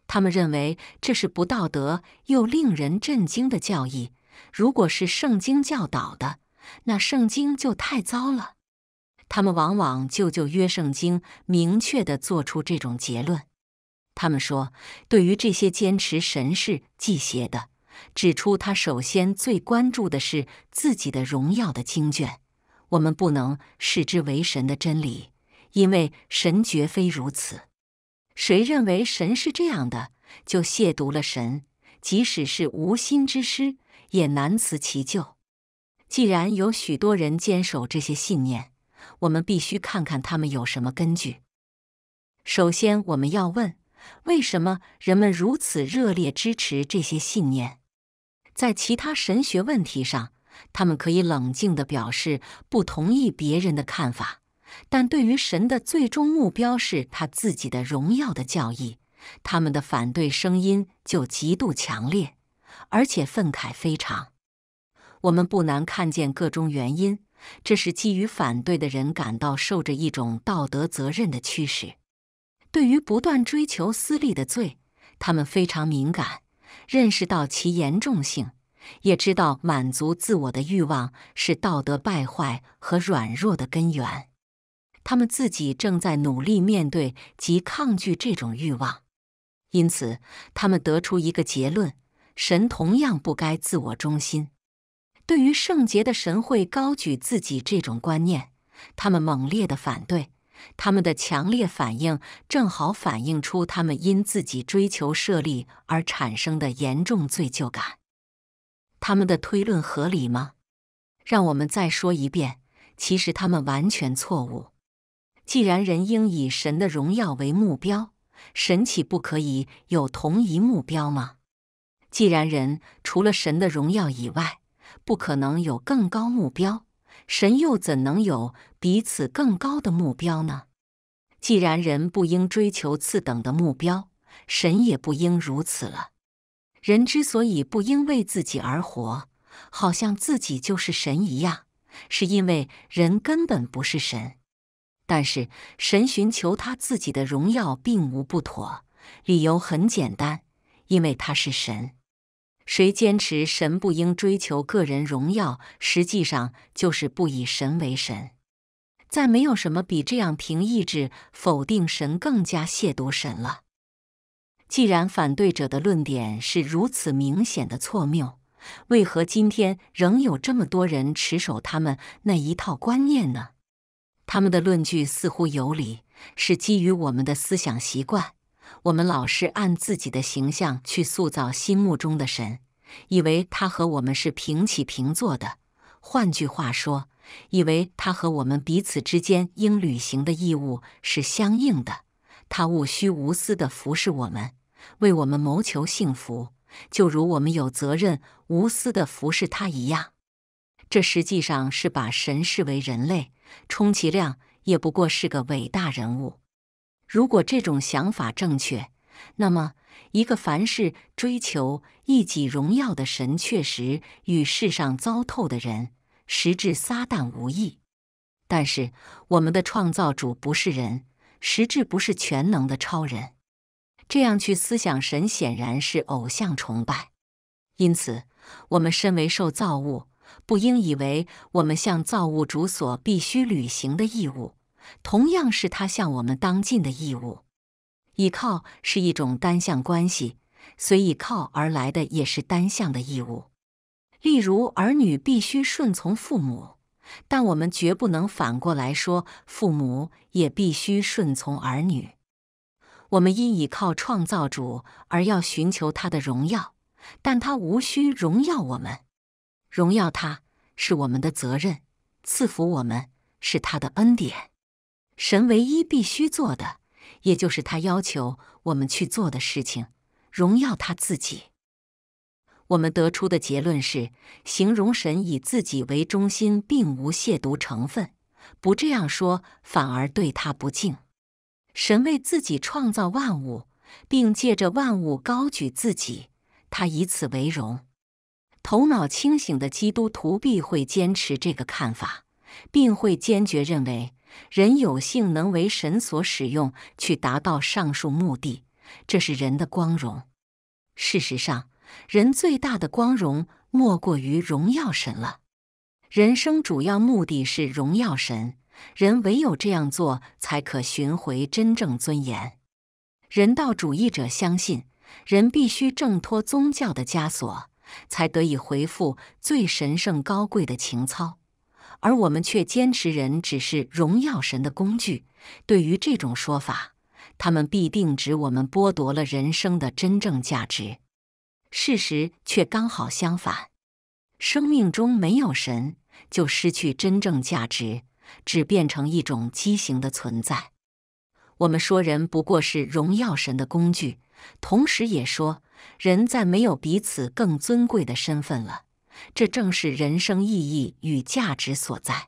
他们认为这是不道德又令人震惊的教义。如果是圣经教导的，那圣经就太糟了。他们往往就就约圣经明确地做出这种结论。他们说，对于这些坚持神是祭邪的。指出，他首先最关注的是自己的荣耀的经卷。我们不能视之为神的真理，因为神绝非如此。谁认为神是这样的，就亵渎了神，即使是无心之失，也难辞其咎。既然有许多人坚守这些信念，我们必须看看他们有什么根据。首先，我们要问：为什么人们如此热烈支持这些信念？在其他神学问题上，他们可以冷静地表示不同意别人的看法，但对于神的最终目标是他自己的荣耀的教义，他们的反对声音就极度强烈，而且愤慨非常。我们不难看见各种原因，这是基于反对的人感到受着一种道德责任的驱使，对于不断追求私利的罪，他们非常敏感。认识到其严重性，也知道满足自我的欲望是道德败坏和软弱的根源。他们自己正在努力面对及抗拒这种欲望，因此他们得出一个结论：神同样不该自我中心。对于圣洁的神会高举自己这种观念，他们猛烈的反对。他们的强烈反应正好反映出他们因自己追求设立而产生的严重罪疚感。他们的推论合理吗？让我们再说一遍，其实他们完全错误。既然人应以神的荣耀为目标，神岂不可以有同一目标吗？既然人除了神的荣耀以外，不可能有更高目标。神又怎能有彼此更高的目标呢？既然人不应追求次等的目标，神也不应如此了。人之所以不应为自己而活，好像自己就是神一样，是因为人根本不是神。但是，神寻求他自己的荣耀并无不妥，理由很简单，因为他是神。谁坚持神不应追求个人荣耀，实际上就是不以神为神。再没有什么比这样凭意志否定神更加亵渎神了。既然反对者的论点是如此明显的错谬，为何今天仍有这么多人持守他们那一套观念呢？他们的论据似乎有理，是基于我们的思想习惯。我们老是按自己的形象去塑造心目中的神，以为他和我们是平起平坐的。换句话说，以为他和我们彼此之间应履行的义务是相应的，他务需无私地服侍我们，为我们谋求幸福，就如我们有责任无私地服侍他一样。这实际上是把神视为人类，充其量也不过是个伟大人物。如果这种想法正确，那么一个凡是追求一己荣耀的神，确实与世上糟透的人，实质撒旦无异。但是我们的创造主不是人，实质不是全能的超人。这样去思想神，显然是偶像崇拜。因此，我们身为受造物，不应以为我们向造物主所必须履行的义务。同样是他向我们当尽的义务，倚靠是一种单向关系，随倚靠而来的也是单向的义务。例如，儿女必须顺从父母，但我们绝不能反过来说父母也必须顺从儿女。我们因倚靠创造主而要寻求他的荣耀，但他无需荣耀我们。荣耀他是我们的责任，赐福我们是他的恩典。神唯一必须做的，也就是他要求我们去做的事情——荣耀他自己。我们得出的结论是：形容神以自己为中心，并无亵渎成分。不这样说，反而对他不敬。神为自己创造万物，并借着万物高举自己，他以此为荣。头脑清醒的基督徒必会坚持这个看法，并会坚决认为。人有幸能为神所使用，去达到上述目的，这是人的光荣。事实上，人最大的光荣莫过于荣耀神了。人生主要目的是荣耀神，人唯有这样做，才可寻回真正尊严。人道主义者相信，人必须挣脱宗教的枷锁，才得以恢复最神圣高贵的情操。而我们却坚持，人只是荣耀神的工具。对于这种说法，他们必定指我们剥夺了人生的真正价值。事实却刚好相反：生命中没有神，就失去真正价值，只变成一种畸形的存在。我们说人不过是荣耀神的工具，同时也说，人再没有彼此更尊贵的身份了。这正是人生意义与价值所在。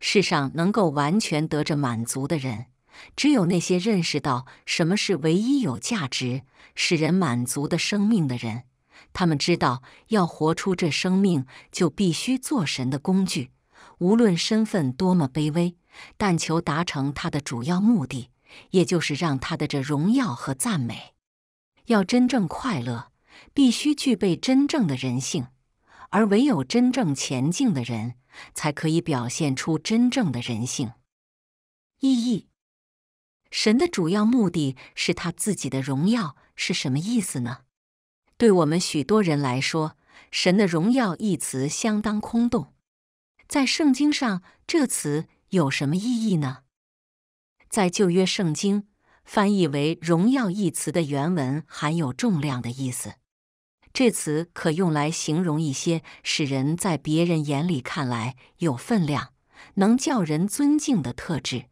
世上能够完全得着满足的人，只有那些认识到什么是唯一有价值、使人满足的生命的人。他们知道，要活出这生命，就必须做神的工具，无论身份多么卑微，但求达成他的主要目的，也就是让他的这荣耀和赞美。要真正快乐，必须具备真正的人性。而唯有真正前进的人，才可以表现出真正的人性意义。神的主要目的是他自己的荣耀，是什么意思呢？对我们许多人来说，“神的荣耀”一词相当空洞。在圣经上，这词有什么意义呢？在旧约圣经，翻译为“荣耀”一词的原文含有重量的意思。这词可用来形容一些使人在别人眼里看来有分量、能叫人尊敬的特质。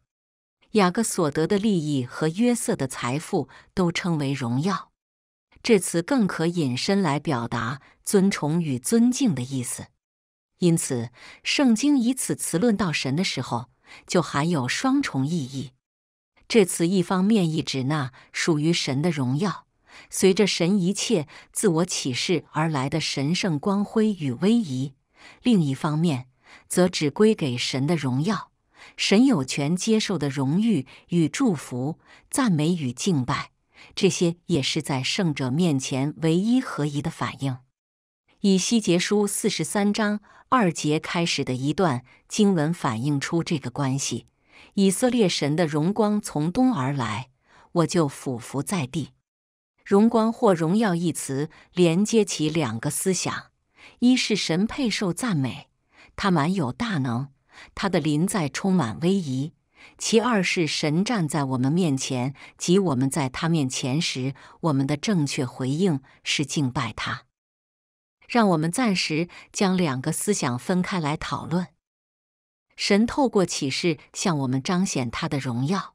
雅各所得的利益和约瑟的财富都称为荣耀。这词更可引申来表达尊崇与尊敬的意思。因此，圣经以此词论到神的时候，就含有双重意义。这词一方面意指那属于神的荣耀。随着神一切自我启示而来的神圣光辉与威仪，另一方面则只归给神的荣耀，神有权接受的荣誉与祝福、赞美与敬拜，这些也是在圣者面前唯一合一的反应。以西结书四十三章二节开始的一段经文反映出这个关系：以色列神的荣光从东而来，我就俯伏在地。荣光或荣耀一词连接起两个思想：一是神配受赞美，他满有大能，他的临在充满威仪；其二是神站在我们面前，及我们在他面前时，我们的正确回应是敬拜他。让我们暂时将两个思想分开来讨论。神透过启示向我们彰显他的荣耀，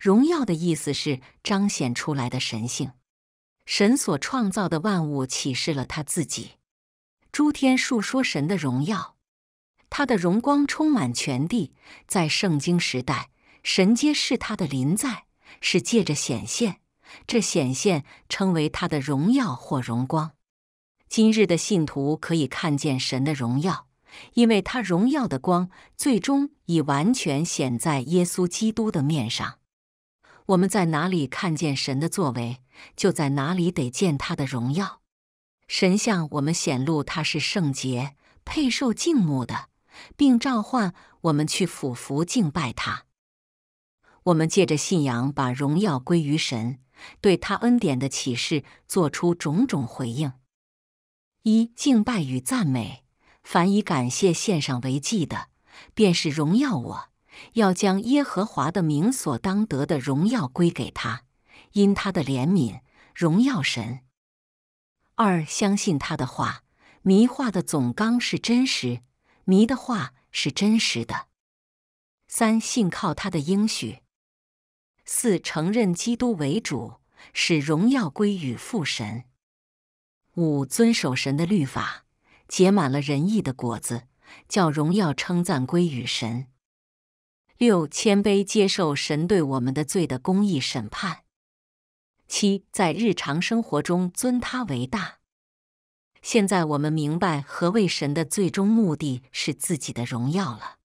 荣耀的意思是彰显出来的神性。神所创造的万物启示了他自己，诸天述说神的荣耀，他的荣光充满全地。在圣经时代，神皆是他的临在，是借着显现，这显现称为他的荣耀或荣光。今日的信徒可以看见神的荣耀，因为他荣耀的光最终已完全显在耶稣基督的面上。我们在哪里看见神的作为，就在哪里得见他的荣耀。神向我们显露他是圣洁、配受敬慕的，并召唤我们去俯伏敬拜他。我们借着信仰把荣耀归于神，对他恩典的启示做出种种回应：一、敬拜与赞美，凡以感谢献上为祭的，便是荣耀我。要将耶和华的名所当得的荣耀归给他，因他的怜悯，荣耀神。二、相信他的话，迷话的总纲是真实，迷的话是真实的。三、信靠他的应许。四、承认基督为主，使荣耀归与父神。五、遵守神的律法，结满了仁义的果子，叫荣耀称赞归与神。六谦卑接受神对我们的罪的公义审判。七在日常生活中尊他为大。现在我们明白何谓神的最终目的是自己的荣耀了。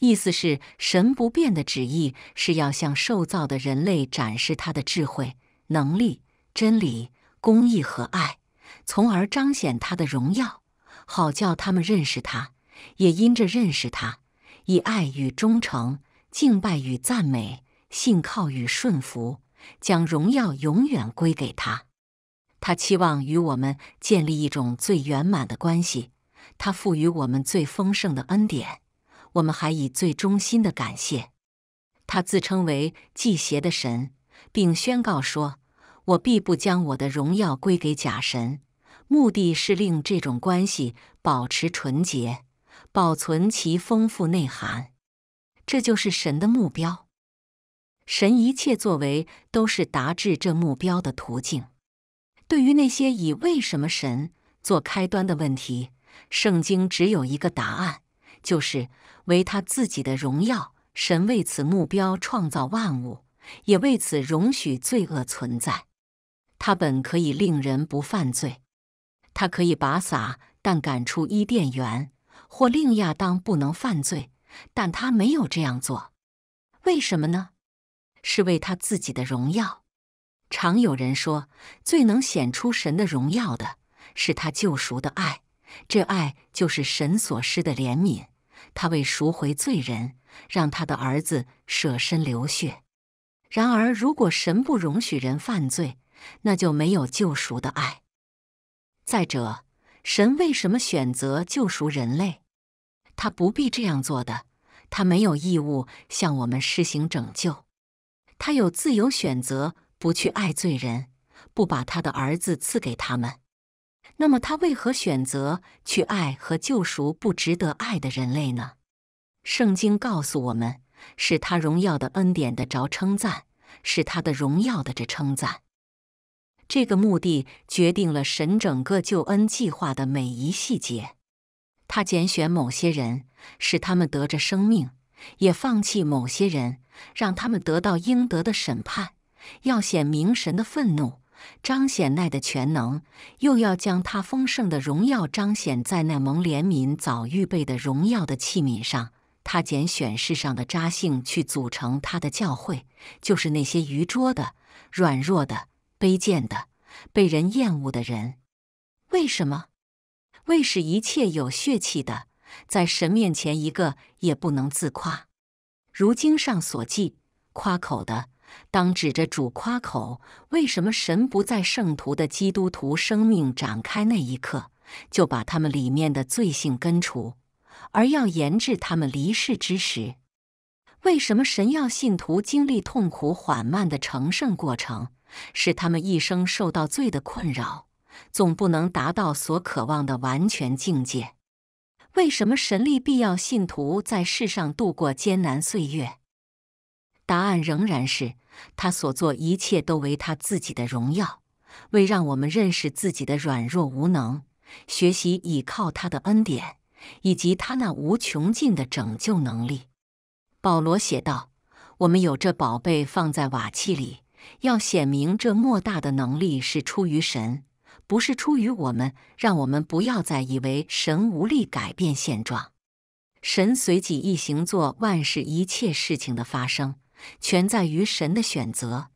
意思是神不变的旨意是要向受造的人类展示他的智慧、能力、真理、公义和爱，从而彰显他的荣耀，好叫他们认识他，也因着认识他。以爱与忠诚、敬拜与赞美、信靠与顺服，将荣耀永远归给他。他期望与我们建立一种最圆满的关系。他赋予我们最丰盛的恩典。我们还以最衷心的感谢。他自称为祭邪的神，并宣告说：“我必不将我的荣耀归给假神。”目的是令这种关系保持纯洁。保存其丰富内涵，这就是神的目标。神一切作为都是达至这目标的途径。对于那些以“为什么神”做开端的问题，圣经只有一个答案，就是为他自己的荣耀。神为此目标创造万物，也为此容许罪恶存在。他本可以令人不犯罪，他可以把撒但赶出伊甸园。或令亚当不能犯罪，但他没有这样做，为什么呢？是为他自己的荣耀。常有人说，最能显出神的荣耀的是他救赎的爱，这爱就是神所施的怜悯，他为赎回罪人，让他的儿子舍身流血。然而，如果神不容许人犯罪，那就没有救赎的爱。再者，神为什么选择救赎人类？他不必这样做的，他没有义务向我们施行拯救。他有自由选择不去爱罪人，不把他的儿子赐给他们。那么，他为何选择去爱和救赎不值得爱的人类呢？圣经告诉我们，是他荣耀的恩典的着称赞，是他的荣耀的着称赞。这个目的决定了神整个救恩计划的每一细节。他拣选某些人，使他们得着生命；也放弃某些人，让他们得到应得的审判。要显明神的愤怒，彰显奈的全能，又要将他丰盛的荣耀彰显在那蒙怜悯早预备的荣耀的器皿上。他拣选世上的渣性去组成他的教会，就是那些愚拙的、软弱的、卑贱的、被人厌恶的人。为什么？为使一切有血气的在神面前一个也不能自夸，如经上所记，夸口的当指着主夸口。为什么神不在圣徒的基督徒生命展开那一刻就把他们里面的罪性根除，而要延至他们离世之时？为什么神要信徒经历痛苦缓慢的成圣过程，使他们一生受到罪的困扰？总不能达到所渴望的完全境界。为什么神力必要信徒在世上度过艰难岁月？答案仍然是他所做一切都为他自己的荣耀，为让我们认识自己的软弱无能，学习倚靠他的恩典以及他那无穷尽的拯救能力。保罗写道：“我们有这宝贝放在瓦器里，要显明这莫大的能力是出于神。”不是出于我们，让我们不要再以为神无力改变现状。神随己意行作万事一切事情的发生，全在于神的选择。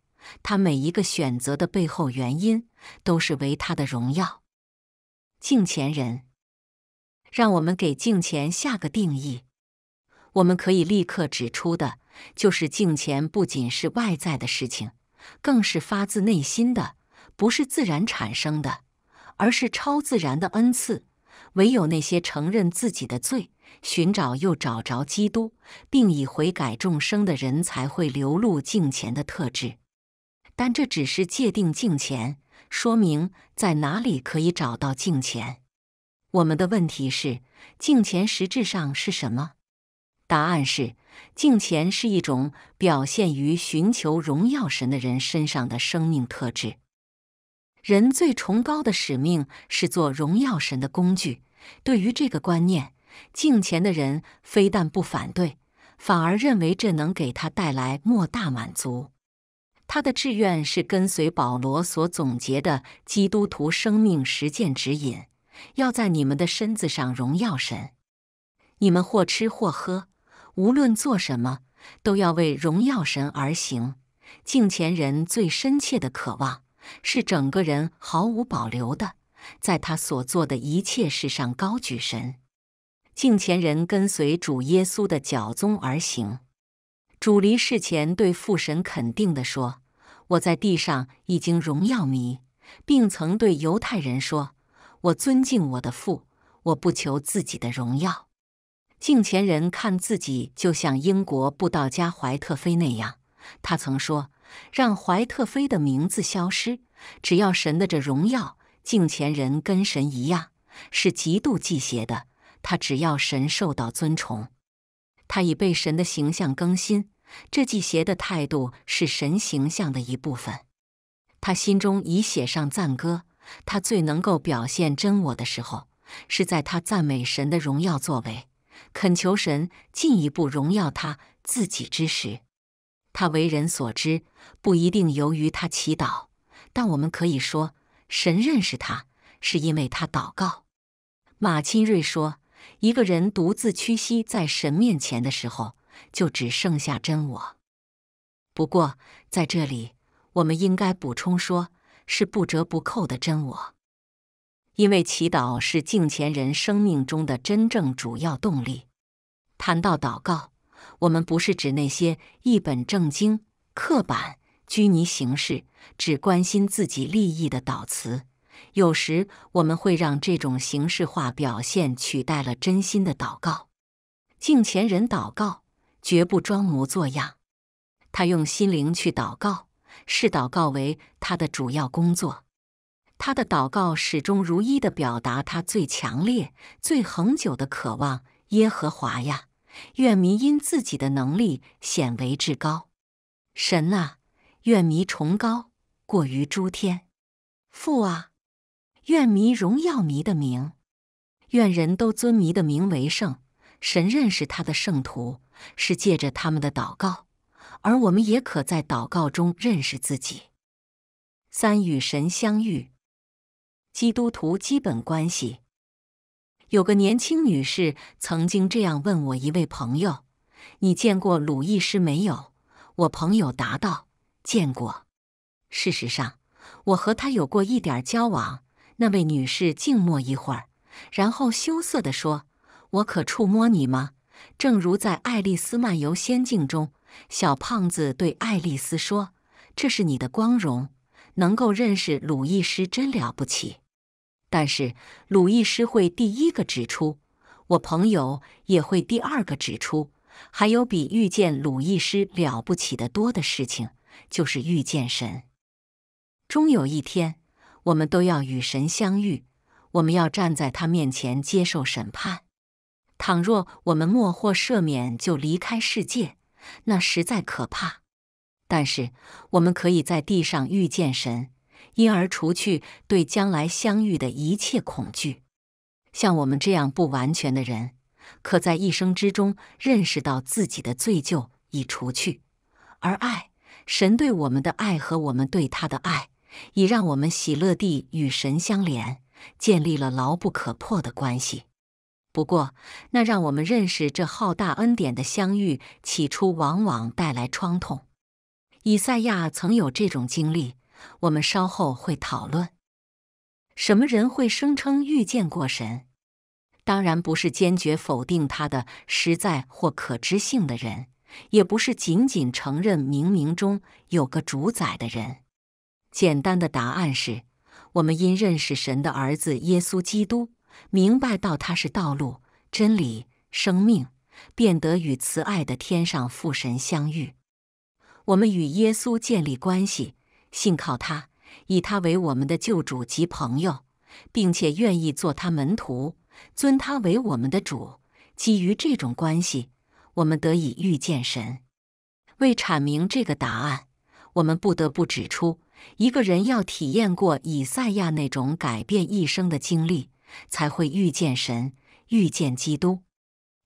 他每一个选择的背后原因，都是为他的荣耀。敬前人，让我们给敬前下个定义。我们可以立刻指出的，就是敬前不仅是外在的事情，更是发自内心的。不是自然产生的，而是超自然的恩赐。唯有那些承认自己的罪、寻找又找着基督，并已悔改众生的人，才会流露敬虔的特质。但这只是界定敬虔，说明在哪里可以找到敬虔。我们的问题是：敬虔实质上是什么？答案是：敬虔是一种表现于寻求荣耀神的人身上的生命特质。人最崇高的使命是做荣耀神的工具。对于这个观念，敬虔的人非但不反对，反而认为这能给他带来莫大满足。他的志愿是跟随保罗所总结的基督徒生命实践指引：要在你们的身子上荣耀神。你们或吃或喝，无论做什么，都要为荣耀神而行。敬虔人最深切的渴望。是整个人毫无保留的，在他所做的一切事上高举神。敬前人跟随主耶稣的脚踪而行。主离世前对父神肯定地说：“我在地上已经荣耀迷，并曾对犹太人说：我尊敬我的父，我不求自己的荣耀。”敬前人看自己就像英国布道家怀特菲那样，他曾说。让怀特菲的名字消失。只要神的这荣耀，敬前人跟神一样，是极度忌邪的。他只要神受到尊崇，他已被神的形象更新。这忌邪的态度是神形象的一部分。他心中已写上赞歌。他最能够表现真我的时候，是在他赞美神的荣耀作为，恳求神进一步荣耀他自己之时。他为人所知不一定由于他祈祷，但我们可以说，神认识他是因为他祷告。马钦瑞说：“一个人独自屈膝在神面前的时候，就只剩下真我。”不过，在这里，我们应该补充说，是不折不扣的真我，因为祈祷是敬虔人生命中的真正主要动力。谈到祷告。我们不是指那些一本正经、刻板、拘泥形式、只关心自己利益的祷词。有时我们会让这种形式化表现取代了真心的祷告。敬前人祷告，绝不装模作样。他用心灵去祷告，视祷告为他的主要工作。他的祷告始终如一地表达他最强烈、最恒久的渴望：耶和华呀！愿迷因自己的能力显为至高，神啊，愿迷崇高过于诸天，父啊，愿迷荣耀迷的名，愿人都尊迷的名为圣。神认识他的圣徒，是借着他们的祷告，而我们也可在祷告中认识自己。三与神相遇，基督徒基本关系。有个年轻女士曾经这样问我一位朋友：“你见过鲁伊师没有？”我朋友答道：“见过。”事实上，我和他有过一点交往。那位女士静默一会儿，然后羞涩地说：“我可触摸你吗？”正如在《爱丽丝漫游仙境》中，小胖子对爱丽丝说：“这是你的光荣，能够认识鲁伊师，真了不起。”但是鲁易师会第一个指出，我朋友也会第二个指出，还有比遇见鲁易师了不起的多的事情，就是遇见神。终有一天，我们都要与神相遇，我们要站在他面前接受审判。倘若我们莫获赦免就离开世界，那实在可怕。但是我们可以在地上遇见神。因而，除去对将来相遇的一切恐惧，像我们这样不完全的人，可在一生之中认识到自己的罪疚已除去；而爱，神对我们的爱和我们对他的爱，已让我们喜乐地与神相连，建立了牢不可破的关系。不过，那让我们认识这浩大恩典的相遇，起初往往带来创痛。以赛亚曾有这种经历。我们稍后会讨论，什么人会声称遇见过神？当然不是坚决否定他的实在或可知性的人，也不是仅仅承认冥冥中有个主宰的人。简单的答案是：我们因认识神的儿子耶稣基督，明白到他是道路、真理、生命，便得与慈爱的天上父神相遇。我们与耶稣建立关系。信靠他，以他为我们的救主及朋友，并且愿意做他门徒，尊他为我们的主。基于这种关系，我们得以遇见神。为阐明这个答案，我们不得不指出，一个人要体验过以赛亚那种改变一生的经历，才会遇见神、遇见基督。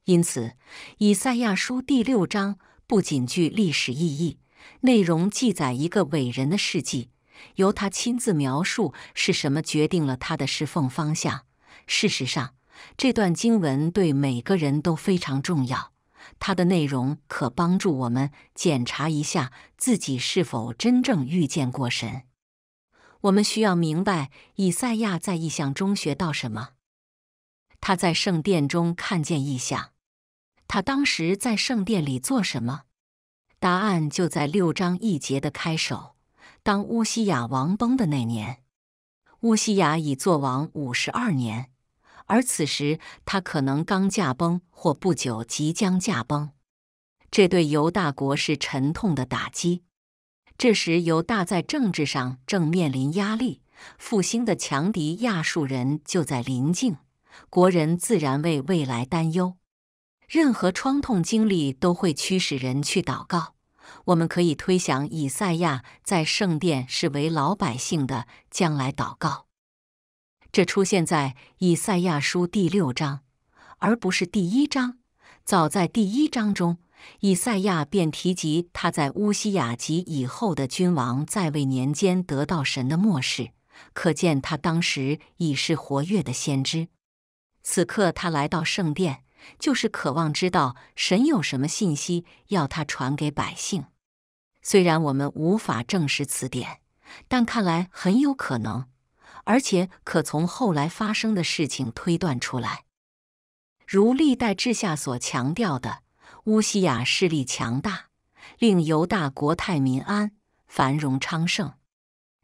因此，《以赛亚书》第六章不仅具历史意义。内容记载一个伟人的事迹，由他亲自描述是什么决定了他的侍奉方向。事实上，这段经文对每个人都非常重要。它的内容可帮助我们检查一下自己是否真正遇见过神。我们需要明白以赛亚在异象中学到什么。他在圣殿中看见异象，他当时在圣殿里做什么？答案就在六章一节的开首。当乌西雅王崩的那年，乌西雅已做王五十二年，而此时他可能刚驾崩或不久即将驾崩。这对犹大国是沉痛的打击。这时犹大在政治上正面临压力，复兴的强敌亚述人就在临近，国人自然为未来担忧。任何创痛经历都会驱使人去祷告。我们可以推想以赛亚在圣殿是为老百姓的将来祷告，这出现在以赛亚书第六章，而不是第一章。早在第一章中，以赛亚便提及他在乌西雅及以后的君王在位年间得到神的漠视，可见他当时已是活跃的先知。此刻他来到圣殿。就是渴望知道神有什么信息要他传给百姓。虽然我们无法证实此点，但看来很有可能，而且可从后来发生的事情推断出来。如历代志下所强调的，乌西亚势力强大，令犹大国泰民安，繁荣昌盛。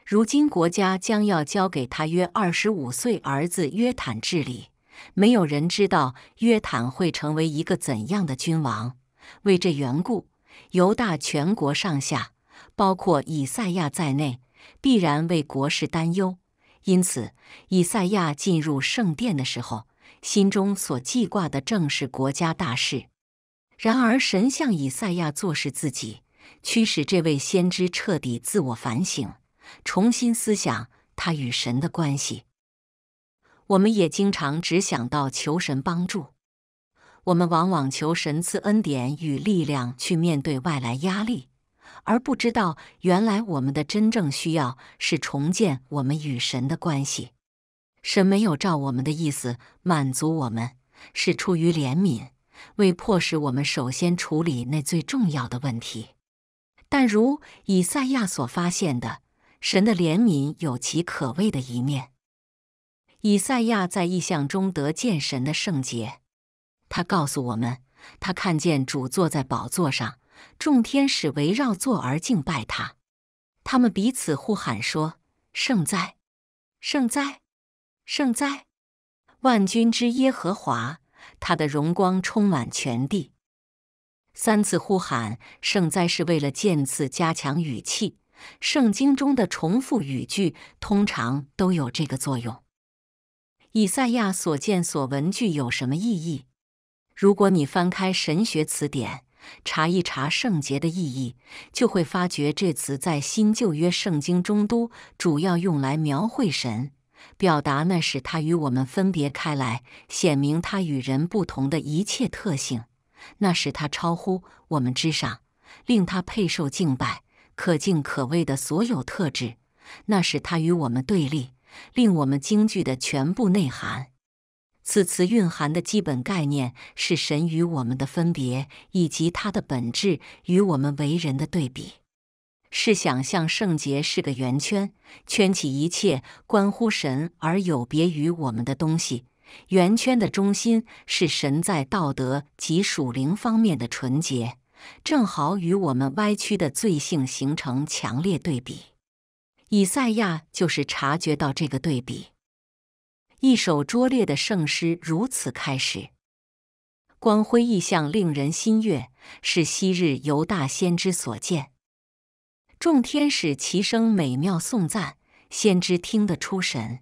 如今国家将要交给他约二十五岁儿子约坦治理。没有人知道约坦会成为一个怎样的君王。为这缘故，犹大全国上下，包括以赛亚在内，必然为国事担忧。因此，以赛亚进入圣殿的时候，心中所记挂的正是国家大事。然而，神向以赛亚做事自己，驱使这位先知彻底自我反省，重新思想他与神的关系。我们也经常只想到求神帮助，我们往往求神赐恩典与力量去面对外来压力，而不知道原来我们的真正需要是重建我们与神的关系。神没有照我们的意思满足我们，是出于怜悯，为迫使我们首先处理那最重要的问题。但如以赛亚所发现的，神的怜悯有其可畏的一面。以赛亚在异象中得见神的圣洁，他告诉我们，他看见主坐在宝座上，众天使围绕座而敬拜他，他们彼此呼喊说：“圣哉，圣哉，圣哉！万军之耶和华，他的荣光充满全地。”三次呼喊“圣哉”是为了渐次加强语气。圣经中的重复语句通常都有这个作用。以赛亚所见所闻具有什么意义？如果你翻开神学词典查一查“圣洁”的意义，就会发觉这词在新旧约圣经中都主要用来描绘神，表达那是他与我们分别开来，显明他与人不同的一切特性；那是他超乎我们之上，令他配受敬拜、可敬可畏的所有特质；那是他与我们对立。令我们惊惧的全部内涵，此词蕴含的基本概念是神与我们的分别，以及它的本质与我们为人的对比。是想象圣洁是个圆圈，圈起一切关乎神而有别于我们的东西。圆圈的中心是神在道德及属灵方面的纯洁，正好与我们歪曲的罪性形成强烈对比。以赛亚就是察觉到这个对比。一首拙劣的圣诗如此开始：光辉意象令人心悦，是昔日犹大先知所见。众天使齐声美妙颂赞，先知听得出神。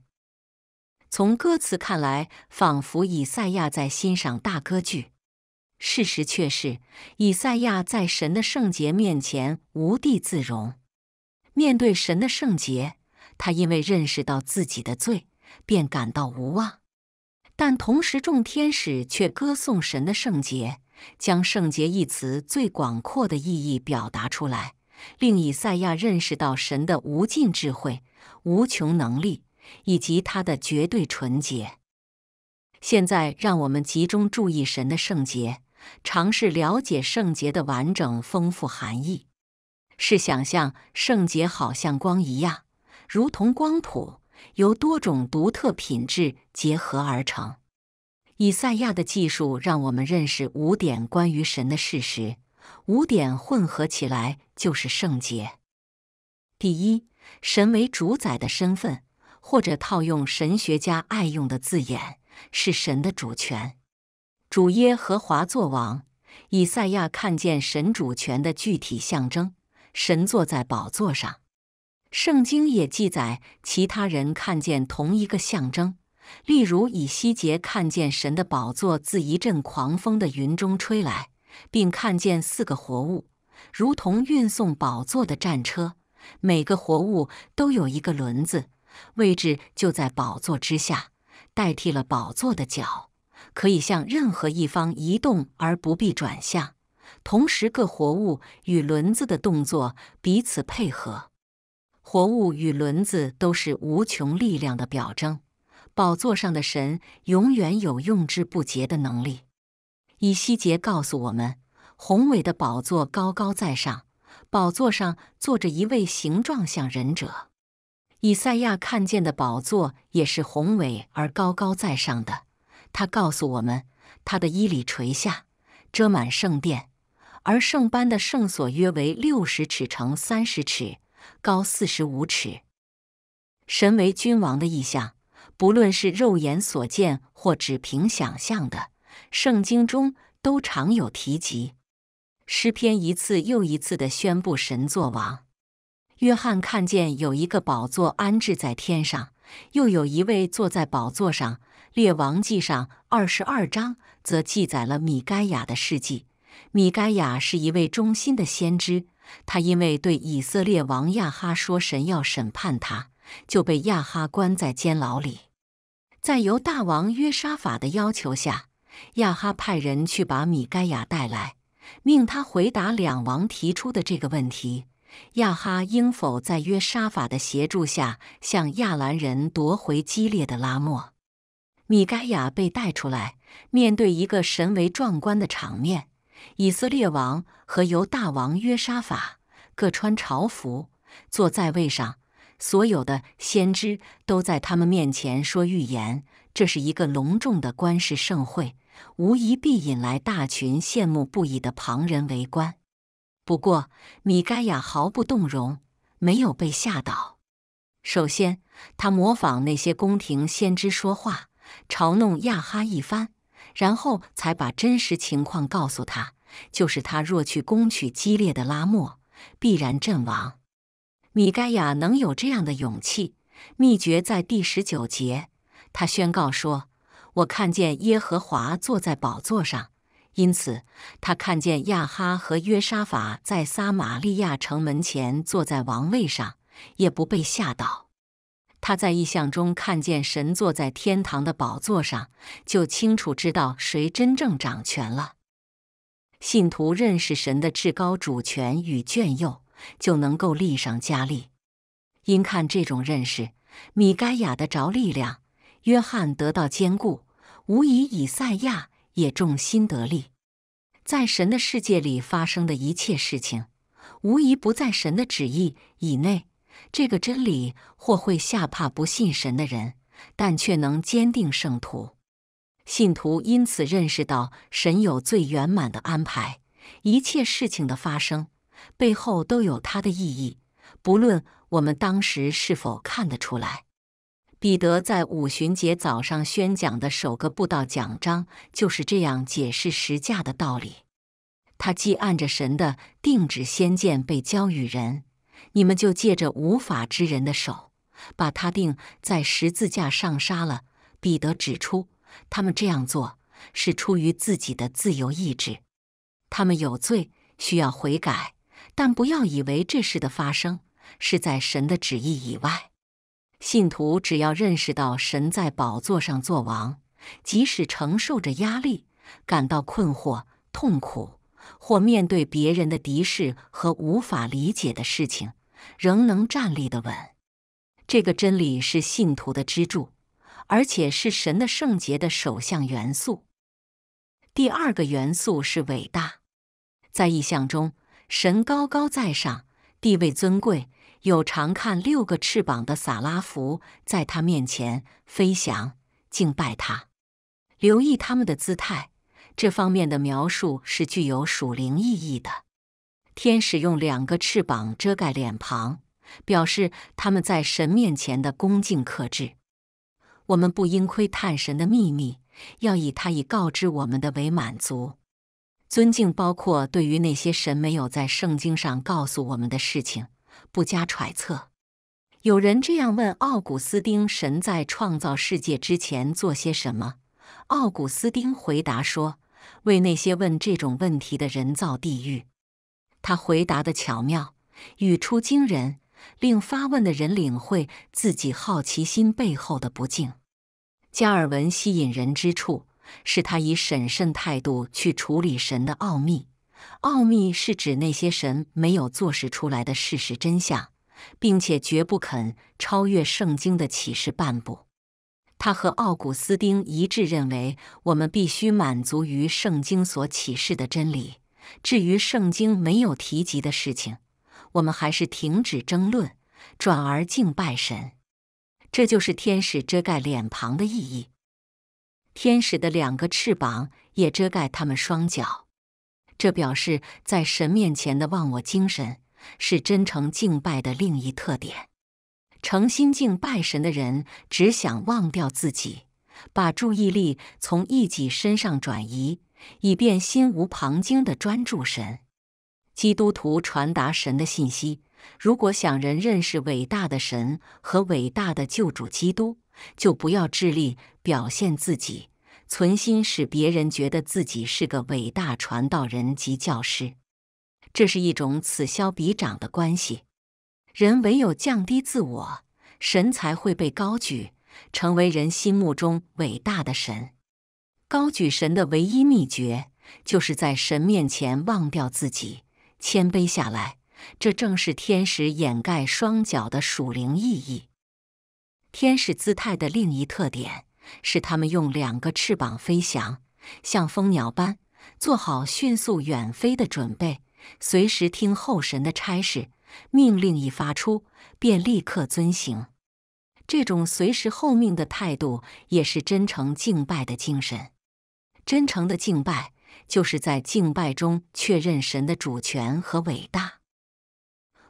从歌词看来，仿佛以赛亚在欣赏大歌剧。事实却是，以赛亚在神的圣洁面前无地自容。面对神的圣洁，他因为认识到自己的罪，便感到无望。但同时，众天使却歌颂神的圣洁，将“圣洁”一词最广阔的意义表达出来，令以赛亚认识到神的无尽智慧、无穷能力以及他的绝对纯洁。现在，让我们集中注意神的圣洁，尝试了解圣洁的完整、丰富含义。是想象圣洁，好像光一样，如同光谱，由多种独特品质结合而成。以赛亚的技术让我们认识五点关于神的事实，五点混合起来就是圣洁。第一，神为主宰的身份，或者套用神学家爱用的字眼，是神的主权，主耶和华作王。以赛亚看见神主权的具体象征。神坐在宝座上，圣经也记载其他人看见同一个象征。例如，以西结看见神的宝座自一阵狂风的云中吹来，并看见四个活物，如同运送宝座的战车。每个活物都有一个轮子，位置就在宝座之下，代替了宝座的脚，可以向任何一方移动而不必转向。同时，各活物与轮子的动作彼此配合。活物与轮子都是无穷力量的表征。宝座上的神永远有用之不竭的能力。以西结告诉我们，宏伟的宝座高高在上，宝座上坐着一位形状像忍者。以赛亚看见的宝座也是宏伟而高高在上的。他告诉我们，他的衣里垂下，遮满圣殿。而圣班的圣所约为六十尺乘三十尺，高四十五尺。神为君王的意象，不论是肉眼所见或只凭想象的，圣经中都常有提及。诗篇一次又一次地宣布神作王。约翰看见有一个宝座安置在天上，又有一位坐在宝座上。列王记上二十二章则记载了米该亚的事迹。米该亚是一位忠心的先知，他因为对以色列王亚哈说神要审判他，就被亚哈关在监牢里。在由大王约沙法的要求下，亚哈派人去把米该亚带来，命他回答两王提出的这个问题：亚哈应否在约沙法的协助下向亚兰人夺回激烈的拉莫？米该亚被带出来，面对一个神为壮观的场面。以色列王和犹大王约沙法各穿朝服，坐在位上，所有的先知都在他们面前说预言。这是一个隆重的官事盛会，无疑必引来大群羡慕不已的旁人围观。不过，米该亚毫不动容，没有被吓倒。首先，他模仿那些宫廷先知说话，嘲弄亚哈一番。然后才把真实情况告诉他，就是他若去攻取激烈的拉莫，必然阵亡。米该亚能有这样的勇气，秘诀在第十九节。他宣告说：“我看见耶和华坐在宝座上，因此他看见亚哈和约沙法在撒玛利亚城门前坐在王位上，也不被吓倒。”他在意象中看见神坐在天堂的宝座上，就清楚知道谁真正掌权了。信徒认识神的至高主权与眷佑，就能够立上加立。因看这种认识，米该亚的着力量，约翰得到坚固，无疑以赛亚也重心得力。在神的世界里发生的一切事情，无疑不在神的旨意以内。这个真理或会吓怕不信神的人，但却能坚定圣徒信徒。因此，认识到神有最圆满的安排，一切事情的发生背后都有它的意义，不论我们当时是否看得出来。彼得在五旬节早上宣讲的首个布道讲章就是这样解释实价的道理。他既按着神的定旨先见被交与人。你们就借着无法之人的手，把他钉在十字架上杀了。彼得指出，他们这样做是出于自己的自由意志，他们有罪，需要悔改。但不要以为这事的发生是在神的旨意以外。信徒只要认识到神在宝座上作王，即使承受着压力，感到困惑、痛苦，或面对别人的敌视和无法理解的事情。仍能站立的稳，这个真理是信徒的支柱，而且是神的圣洁的首相元素。第二个元素是伟大，在意象中，神高高在上，地位尊贵，有常看六个翅膀的撒拉弗在他面前飞翔敬拜他。留意他们的姿态，这方面的描述是具有属灵意义的。天使用两个翅膀遮盖脸庞，表示他们在神面前的恭敬克制。我们不应窥探神的秘密，要以他已告知我们的为满足。尊敬包括对于那些神没有在圣经上告诉我们的事情不加揣测。有人这样问奥古斯丁：“神在创造世界之前做些什么？”奥古斯丁回答说：“为那些问这种问题的人造地狱。”他回答的巧妙，语出惊人，令发问的人领会自己好奇心背后的不敬。加尔文吸引人之处是他以审慎态度去处理神的奥秘，奥秘是指那些神没有做实出来的事实真相，并且绝不肯超越圣经的启示半步。他和奥古斯丁一致认为，我们必须满足于圣经所启示的真理。至于圣经没有提及的事情，我们还是停止争论，转而敬拜神。这就是天使遮盖脸庞的意义。天使的两个翅膀也遮盖他们双脚，这表示在神面前的忘我精神是真诚敬拜的另一特点。诚心敬拜神的人只想忘掉自己，把注意力从一己身上转移。以便心无旁骛地专注神。基督徒传达神的信息。如果想人认识伟大的神和伟大的救主基督，就不要致力表现自己，存心使别人觉得自己是个伟大传道人及教师。这是一种此消彼长的关系。人唯有降低自我，神才会被高举，成为人心目中伟大的神。高举神的唯一秘诀，就是在神面前忘掉自己，谦卑下来。这正是天使掩盖双脚的属灵意义。天使姿态的另一特点是，他们用两个翅膀飞翔，像蜂鸟般，做好迅速远飞的准备，随时听候神的差使。命令一发出，便立刻遵行。这种随时候命的态度，也是真诚敬拜的精神。真诚的敬拜，就是在敬拜中确认神的主权和伟大。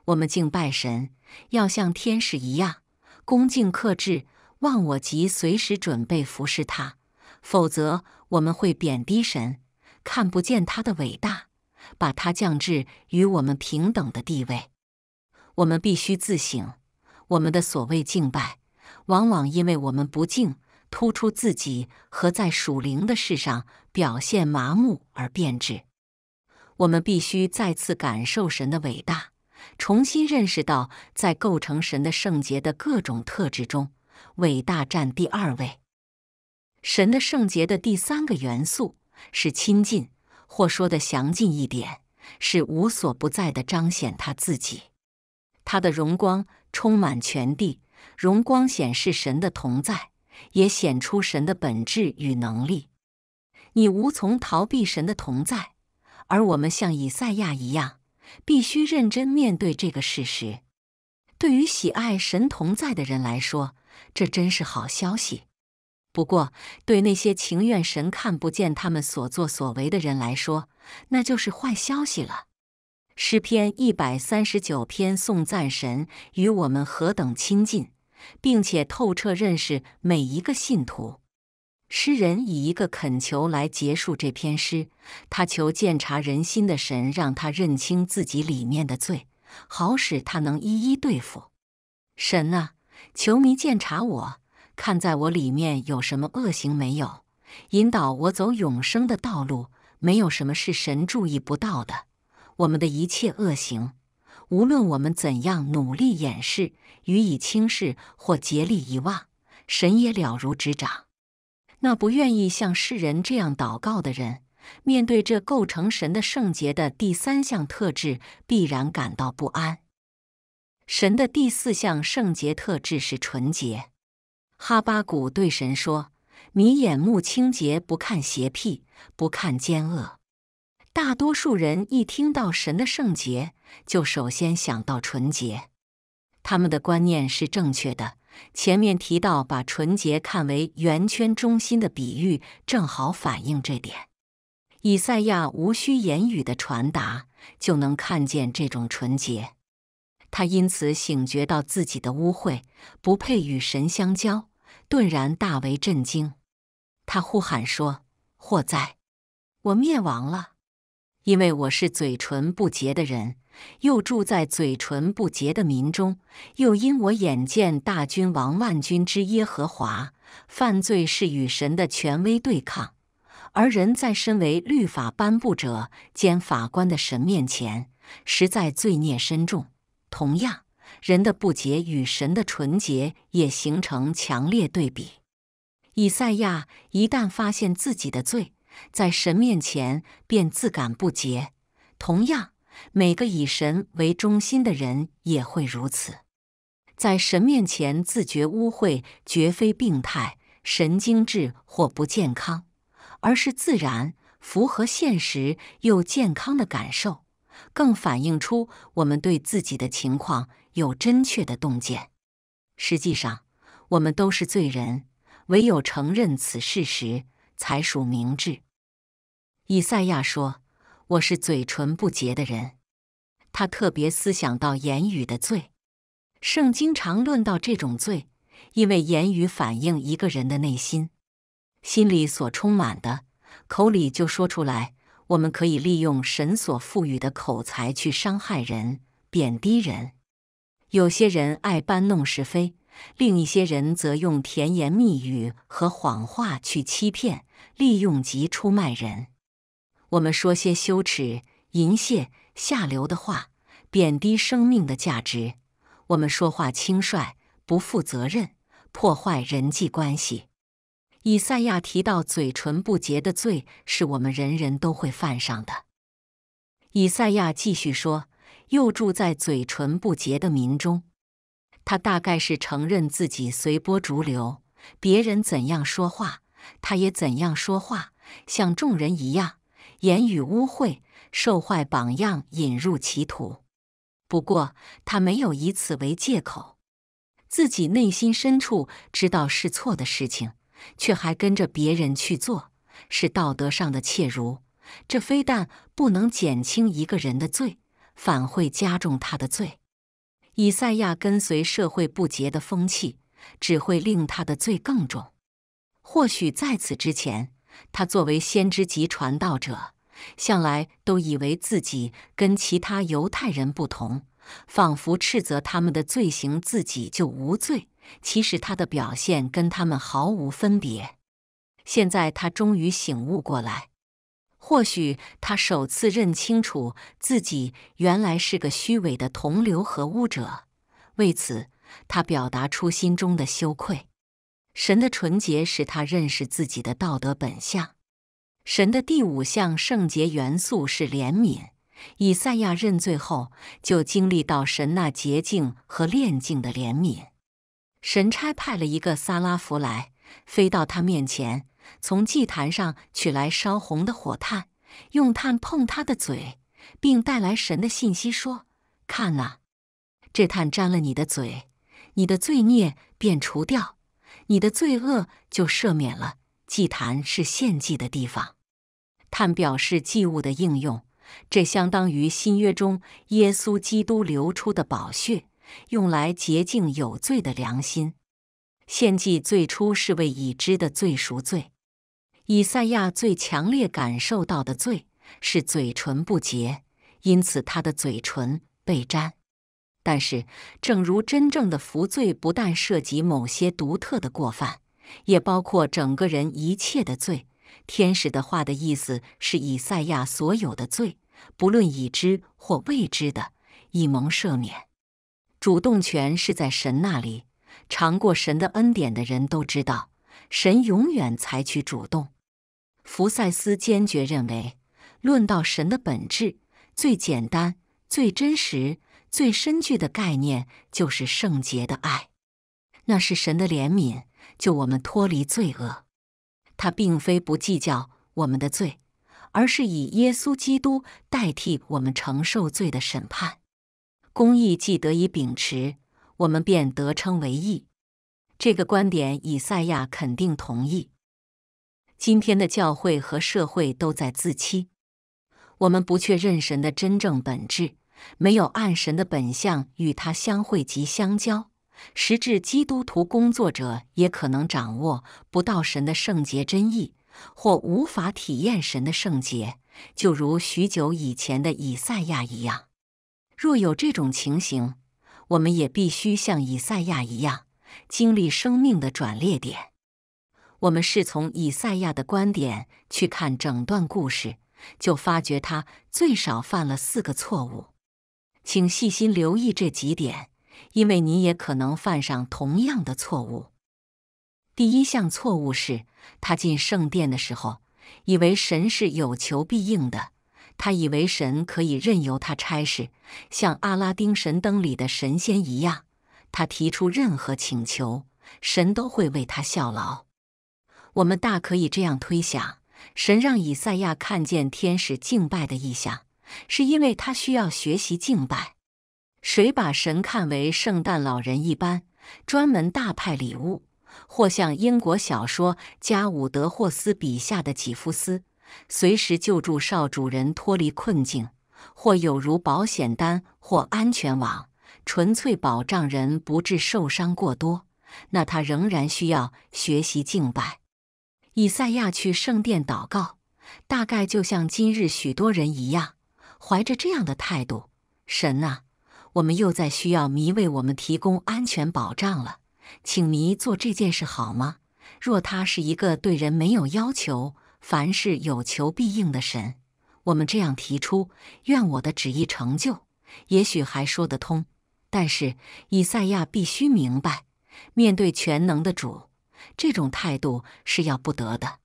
我们敬拜神，要像天使一样恭敬、克制、忘我及随时准备服侍他。否则，我们会贬低神，看不见他的伟大，把他降至与我们平等的地位。我们必须自省，我们的所谓敬拜，往往因为我们不敬。突出自己和在属灵的事上表现麻木而变质。我们必须再次感受神的伟大，重新认识到在构成神的圣洁的各种特质中，伟大占第二位。神的圣洁的第三个元素是亲近，或说的详尽一点，是无所不在的彰显他自己。他的荣光充满全地，荣光显示神的同在。也显出神的本质与能力。你无从逃避神的同在，而我们像以赛亚一样，必须认真面对这个事实。对于喜爱神同在的人来说，这真是好消息。不过，对那些情愿神看不见他们所作所为的人来说，那就是坏消息了。诗篇一百三十九篇颂赞神与我们何等亲近。并且透彻认识每一个信徒。诗人以一个恳求来结束这篇诗，他求鉴察人心的神让他认清自己里面的罪，好使他能一一对付。神啊，求迷鉴察我，看在我里面有什么恶行没有，引导我走永生的道路。没有什么是神注意不到的，我们的一切恶行。无论我们怎样努力掩饰、予以轻视或竭力遗忘，神也了如指掌。那不愿意像世人这样祷告的人，面对这构成神的圣洁的第三项特质，必然感到不安。神的第四项圣洁特质是纯洁。哈巴谷对神说：“你眼目清洁，不看邪僻，不看奸恶。”大多数人一听到神的圣洁，就首先想到纯洁。他们的观念是正确的。前面提到把纯洁看为圆圈中心的比喻，正好反映这点。以赛亚无需言语的传达，就能看见这种纯洁。他因此醒觉到自己的污秽，不配与神相交，顿然大为震惊。他呼喊说：“祸灾，我灭亡了！”因为我是嘴唇不洁的人，又住在嘴唇不洁的民中，又因我眼见大君王万君之耶和华，犯罪是与神的权威对抗，而人在身为律法颁布者兼法官的神面前，实在罪孽深重。同样，人的不洁与神的纯洁也形成强烈对比。以赛亚一旦发现自己的罪。在神面前便自感不洁，同样，每个以神为中心的人也会如此。在神面前自觉污秽，绝非病态、神经质或不健康，而是自然、符合现实又健康的感受，更反映出我们对自己的情况有真切的洞见。实际上，我们都是罪人，唯有承认此事实。才属明智。以赛亚说：“我是嘴唇不洁的人。”他特别思想到言语的罪。圣经常论到这种罪，因为言语反映一个人的内心，心里所充满的，口里就说出来。我们可以利用神所赋予的口才去伤害人、贬低人。有些人爱搬弄是非。另一些人则用甜言蜜语和谎话去欺骗、利用及出卖人。我们说些羞耻、淫亵、下流的话，贬低生命的价值。我们说话轻率、不负责任，破坏人际关系。以赛亚提到嘴唇不洁的罪，是我们人人都会犯上的。以赛亚继续说：“又住在嘴唇不洁的民中。”他大概是承认自己随波逐流，别人怎样说话，他也怎样说话，像众人一样，言语污秽，受坏榜样引入歧途。不过，他没有以此为借口，自己内心深处知道是错的事情，却还跟着别人去做，是道德上的怯如。这非但不能减轻一个人的罪，反会加重他的罪。以赛亚跟随社会不洁的风气，只会令他的罪更重。或许在此之前，他作为先知及传道者，向来都以为自己跟其他犹太人不同，仿佛斥责他们的罪行，自己就无罪。其实他的表现跟他们毫无分别。现在他终于醒悟过来。或许他首次认清楚自己原来是个虚伪的同流合污者，为此他表达出心中的羞愧。神的纯洁使他认识自己的道德本相。神的第五项圣洁元素是怜悯。以赛亚认罪后就经历到神那洁净和炼净的怜悯。神差派了一个撒拉弗来，飞到他面前。从祭坛上取来烧红的火炭，用炭碰他的嘴，并带来神的信息说：“看啊，这炭沾了你的嘴，你的罪孽便除掉，你的罪恶就赦免了。祭坛是献祭的地方，炭表示祭物的应用，这相当于新约中耶稣基督流出的宝血，用来洁净有罪的良心。献祭最初是为已知的罪赎罪。”以赛亚最强烈感受到的罪是嘴唇不洁，因此他的嘴唇被沾。但是，正如真正的服罪不但涉及某些独特的过犯，也包括整个人一切的罪。天使的话的意思是以赛亚所有的罪，不论已知或未知的，已蒙赦免。主动权是在神那里。尝过神的恩典的人都知道，神永远采取主动。福赛斯坚决认为，论到神的本质，最简单、最真实、最深具的概念，就是圣洁的爱。那是神的怜悯，救我们脱离罪恶。他并非不计较我们的罪，而是以耶稣基督代替我们承受罪的审判。公义既得以秉持，我们便得称为义。这个观点，以赛亚肯定同意。今天的教会和社会都在自欺。我们不确认神的真正本质，没有按神的本相与他相会及相交，实质基督徒工作者也可能掌握不到神的圣洁真意，或无法体验神的圣洁。就如许久以前的以赛亚一样，若有这种情形，我们也必须像以赛亚一样，经历生命的转捩点。我们是从以赛亚的观点去看整段故事，就发觉他最少犯了四个错误。请细心留意这几点，因为你也可能犯上同样的错误。第一项错误是他进圣殿的时候，以为神是有求必应的。他以为神可以任由他差事，像阿拉丁神灯里的神仙一样，他提出任何请求，神都会为他效劳。我们大可以这样推想：神让以赛亚看见天使敬拜的意象，是因为他需要学习敬拜。谁把神看为圣诞老人一般，专门大派礼物，或像英国小说加伍德霍斯笔下的吉夫斯，随时救助少主人脱离困境，或有如保险单或安全网，纯粹保障人不致受伤过多，那他仍然需要学习敬拜。以赛亚去圣殿祷告，大概就像今日许多人一样，怀着这样的态度：“神啊，我们又在需要弥为我们提供安全保障了，请弥做这件事好吗？若他是一个对人没有要求、凡事有求必应的神，我们这样提出，愿我的旨意成就，也许还说得通。但是，以赛亚必须明白，面对全能的主。”这种态度是要不得的。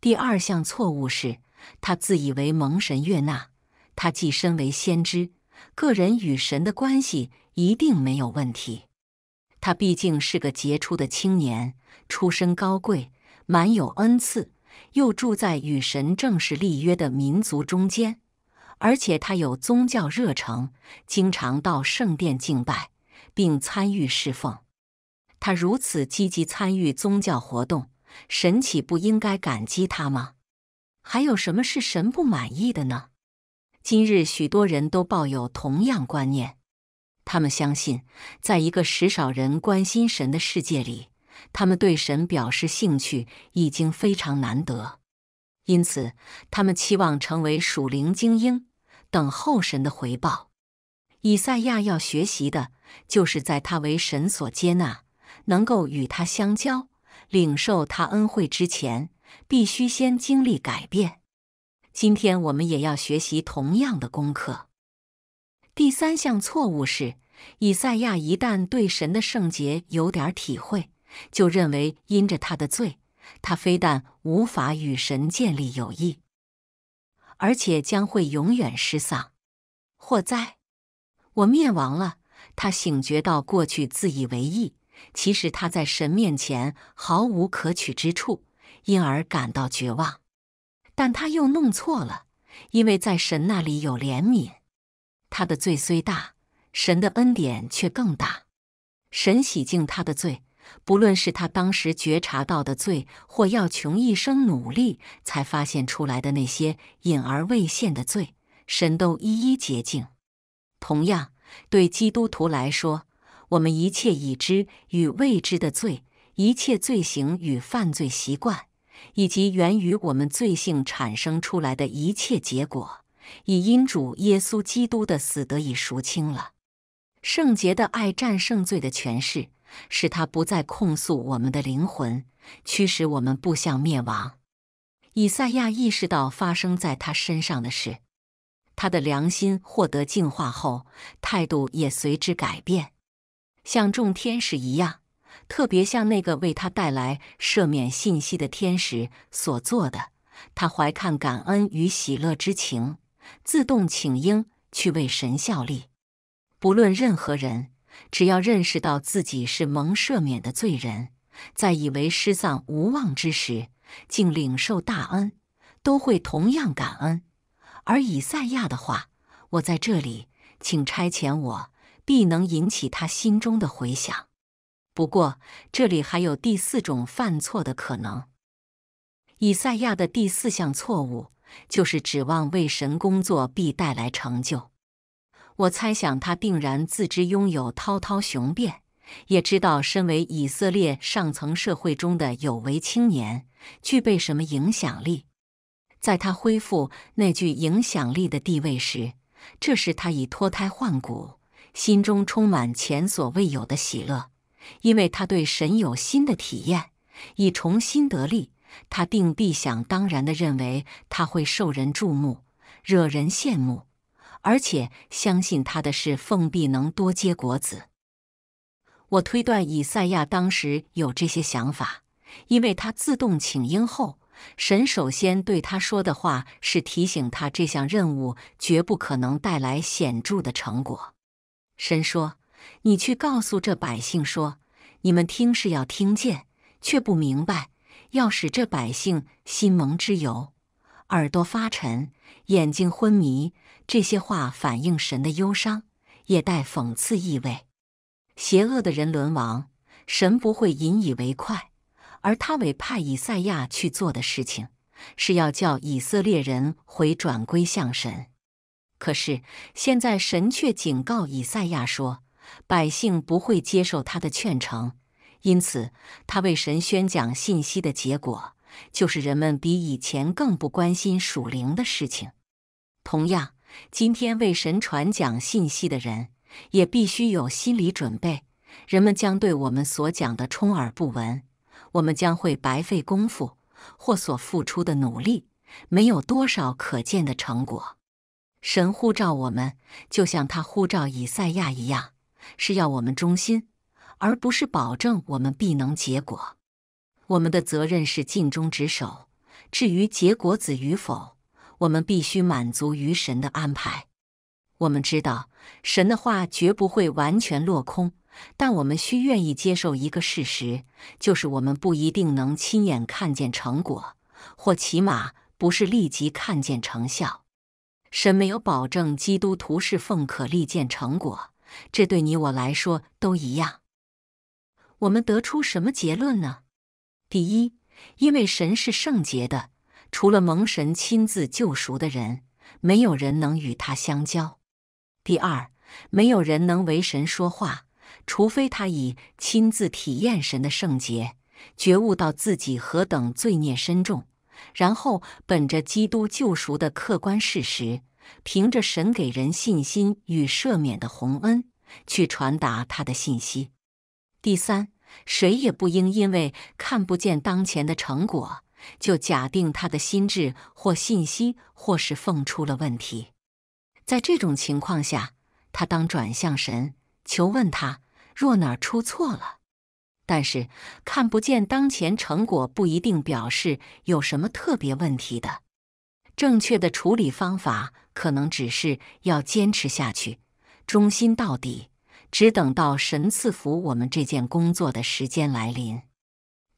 第二项错误是他自以为蒙神悦纳，他既身为先知，个人与神的关系一定没有问题。他毕竟是个杰出的青年，出身高贵，满有恩赐，又住在与神正式立约的民族中间，而且他有宗教热诚，经常到圣殿敬拜，并参与侍奉。他如此积极参与宗教活动，神岂不应该感激他吗？还有什么是神不满意的呢？今日许多人都抱有同样观念，他们相信，在一个时少人关心神的世界里，他们对神表示兴趣已经非常难得，因此他们期望成为属灵精英，等候神的回报。以赛亚要学习的就是在他为神所接纳。能够与他相交、领受他恩惠之前，必须先经历改变。今天我们也要学习同样的功课。第三项错误是，以赛亚一旦对神的圣洁有点体会，就认为因着他的罪，他非但无法与神建立友谊，而且将会永远失丧、祸灾、我灭亡了。他醒觉到过去自以为意，其实他在神面前毫无可取之处，因而感到绝望。但他又弄错了，因为在神那里有怜悯。他的罪虽大，神的恩典却更大。神洗净他的罪，不论是他当时觉察到的罪，或要穷一生努力才发现出来的那些隐而未现的罪，神都一一洁净。同样，对基督徒来说。我们一切已知与未知的罪，一切罪行与犯罪习惯，以及源于我们罪性产生出来的一切结果，以因主耶稣基督的死得以赎清了。圣洁的爱战胜罪的权势，使他不再控诉我们的灵魂，驱使我们不向灭亡。以赛亚意识到发生在他身上的事，他的良心获得净化后，态度也随之改变。像众天使一样，特别像那个为他带来赦免信息的天使所做的，他怀看感恩与喜乐之情，自动请缨去为神效力。不论任何人，只要认识到自己是蒙赦免的罪人，在以为失丧无望之时，竟领受大恩，都会同样感恩。而以赛亚的话：“我在这里，请差遣我。”必能引起他心中的回响。不过，这里还有第四种犯错的可能。以赛亚的第四项错误就是指望为神工作必带来成就。我猜想他定然自知拥有滔滔雄辩，也知道身为以色列上层社会中的有为青年具备什么影响力。在他恢复那具影响力的地位时，这时他已脱胎换骨。心中充满前所未有的喜乐，因为他对神有新的体验，已重新得力。他定必想当然的认为他会受人注目，惹人羡慕，而且相信他的事奉必能多结果子。我推断以赛亚当时有这些想法，因为他自动请缨后，神首先对他说的话是提醒他这项任务绝不可能带来显著的成果。神说：“你去告诉这百姓说，你们听是要听见，却不明白；要使这百姓心蒙之油，耳朵发沉，眼睛昏迷。”这些话反映神的忧伤，也带讽刺意味。邪恶的人沦亡，神不会引以为快，而他委派以赛亚去做的事情，是要叫以色列人回转归向神。可是现在，神却警告以赛亚说，百姓不会接受他的劝诚，因此他为神宣讲信息的结果，就是人们比以前更不关心属灵的事情。同样，今天为神传讲信息的人，也必须有心理准备：人们将对我们所讲的充耳不闻，我们将会白费功夫，或所付出的努力没有多少可见的成果。神呼召我们，就像他呼召以赛亚一样，是要我们忠心，而不是保证我们必能结果。我们的责任是尽忠职守。至于结果子与否，我们必须满足于神的安排。我们知道神的话绝不会完全落空，但我们需愿意接受一个事实，就是我们不一定能亲眼看见成果，或起码不是立即看见成效。神没有保证基督徒侍奉可立见成果，这对你我来说都一样。我们得出什么结论呢？第一，因为神是圣洁的，除了蒙神亲自救赎的人，没有人能与他相交；第二，没有人能为神说话，除非他已亲自体验神的圣洁，觉悟到自己何等罪孽深重。然后，本着基督救赎的客观事实，凭着神给人信心与赦免的宏恩去传达他的信息。第三，谁也不应因为看不见当前的成果，就假定他的心智或信息或是奉出了问题。在这种情况下，他当转向神，求问他：若哪儿出错了？但是，看不见当前成果不一定表示有什么特别问题的。正确的处理方法可能只是要坚持下去，忠心到底，只等到神赐福我们这件工作的时间来临。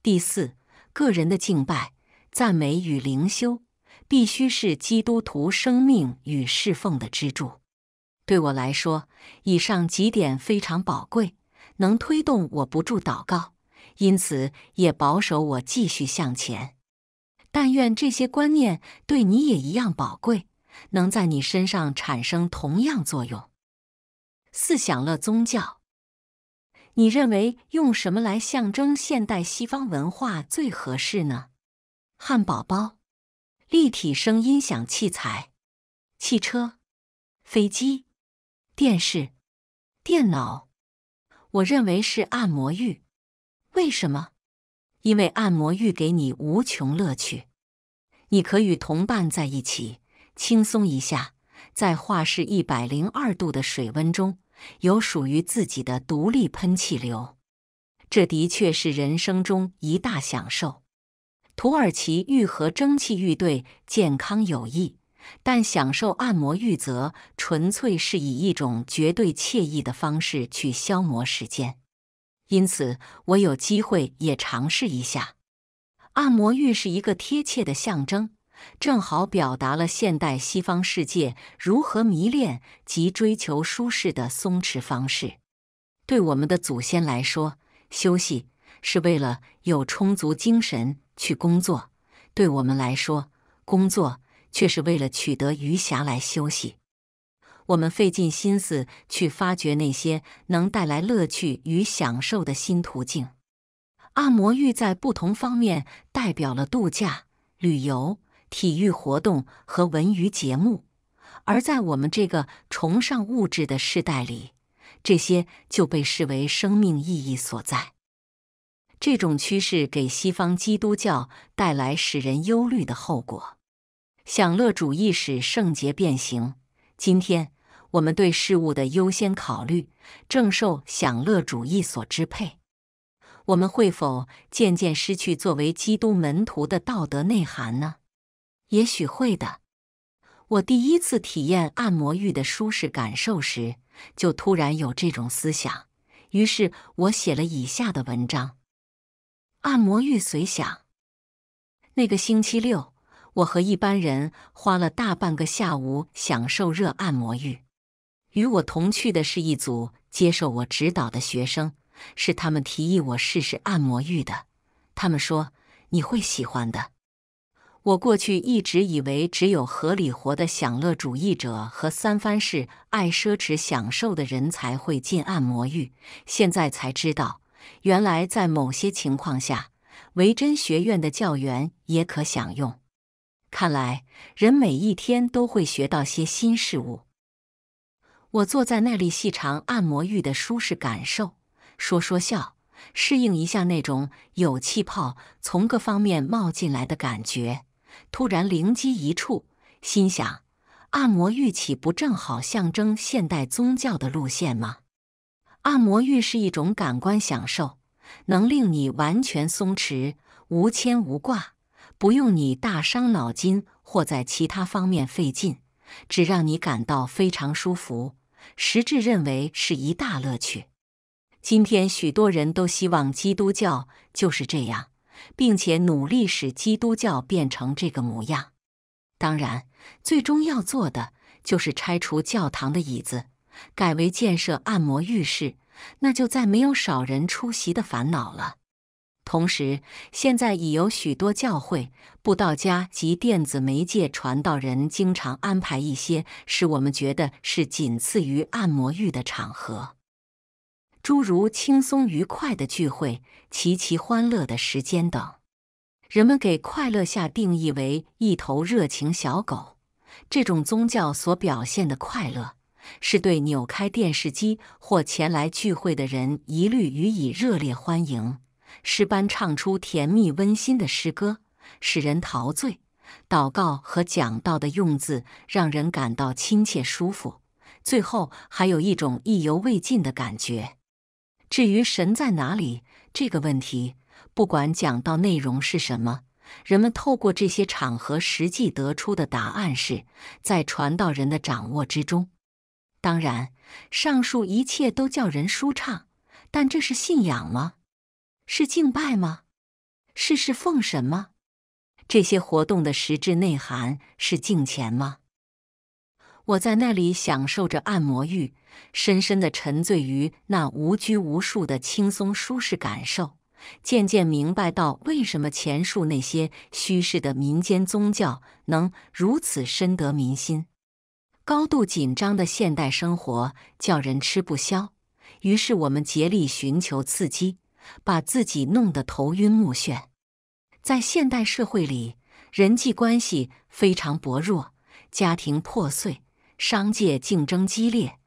第四，个人的敬拜、赞美与灵修必须是基督徒生命与侍奉的支柱。对我来说，以上几点非常宝贵。能推动我不住祷告，因此也保守我继续向前。但愿这些观念对你也一样宝贵，能在你身上产生同样作用。四享乐宗教，你认为用什么来象征现代西方文化最合适呢？汉堡包、立体声音响器材、汽车、飞机、电视、电脑。我认为是按摩浴，为什么？因为按摩浴给你无穷乐趣，你可与同伴在一起，轻松一下，在画室一百零二度的水温中，有属于自己的独立喷气流，这的确是人生中一大享受。土耳其愈合蒸汽浴对健康有益。但享受按摩浴则纯粹是以一种绝对惬意的方式去消磨时间，因此我有机会也尝试一下。按摩浴是一个贴切的象征，正好表达了现代西方世界如何迷恋及追求舒适的松弛方式。对我们的祖先来说，休息是为了有充足精神去工作；对我们来说，工作。却是为了取得余暇来休息。我们费尽心思去发掘那些能带来乐趣与享受的新途径。按摩浴在不同方面代表了度假、旅游、体育活动和文娱节目，而在我们这个崇尚物质的时代里，这些就被视为生命意义所在。这种趋势给西方基督教带来使人忧虑的后果。享乐主义使圣洁变形。今天我们对事物的优先考虑正受享乐主义所支配。我们会否渐渐失去作为基督门徒的道德内涵呢？也许会的。我第一次体验按摩浴的舒适感受时，就突然有这种思想。于是我写了以下的文章：《按摩浴随想》。那个星期六。我和一般人花了大半个下午享受热按摩浴。与我同去的是一组接受我指导的学生，是他们提议我试试按摩浴的。他们说你会喜欢的。我过去一直以为只有合理活的享乐主义者和三番式爱奢侈享受的人才会进按摩浴，现在才知道，原来在某些情况下，维珍学院的教员也可享用。看来，人每一天都会学到些新事物。我坐在那里细尝按摩浴的舒适感受，说说笑，适应一下那种有气泡从各方面冒进来的感觉。突然灵机一触，心想：按摩浴岂不正好象征现代宗教的路线吗？按摩浴是一种感官享受，能令你完全松弛，无牵无挂。不用你大伤脑筋或在其他方面费劲，只让你感到非常舒服，实质认为是一大乐趣。今天许多人都希望基督教就是这样，并且努力使基督教变成这个模样。当然，最终要做的就是拆除教堂的椅子，改为建设按摩浴室，那就再没有少人出席的烦恼了。同时，现在已有许多教会、布道家及电子媒介传道人经常安排一些使我们觉得是仅次于按摩浴的场合，诸如轻松愉快的聚会、极其欢乐的时间等。人们给快乐下定义为一头热情小狗。这种宗教所表现的快乐，是对扭开电视机或前来聚会的人一律予以热烈欢迎。诗班唱出甜蜜温馨的诗歌，使人陶醉；祷告和讲道的用字让人感到亲切舒服。最后还有一种意犹未尽的感觉。至于神在哪里这个问题，不管讲道内容是什么，人们透过这些场合实际得出的答案是在传道人的掌握之中。当然，上述一切都叫人舒畅，但这是信仰吗？是敬拜吗？是是奉神吗？这些活动的实质内涵是敬虔吗？我在那里享受着按摩浴，深深的沉醉于那无拘无束的轻松舒适感受，渐渐明白到为什么前述那些虚式的民间宗教能如此深得民心。高度紧张的现代生活叫人吃不消，于是我们竭力寻求刺激。把自己弄得头晕目眩。在现代社会里，人际关系非常薄弱，家庭破碎，商界竞争激烈，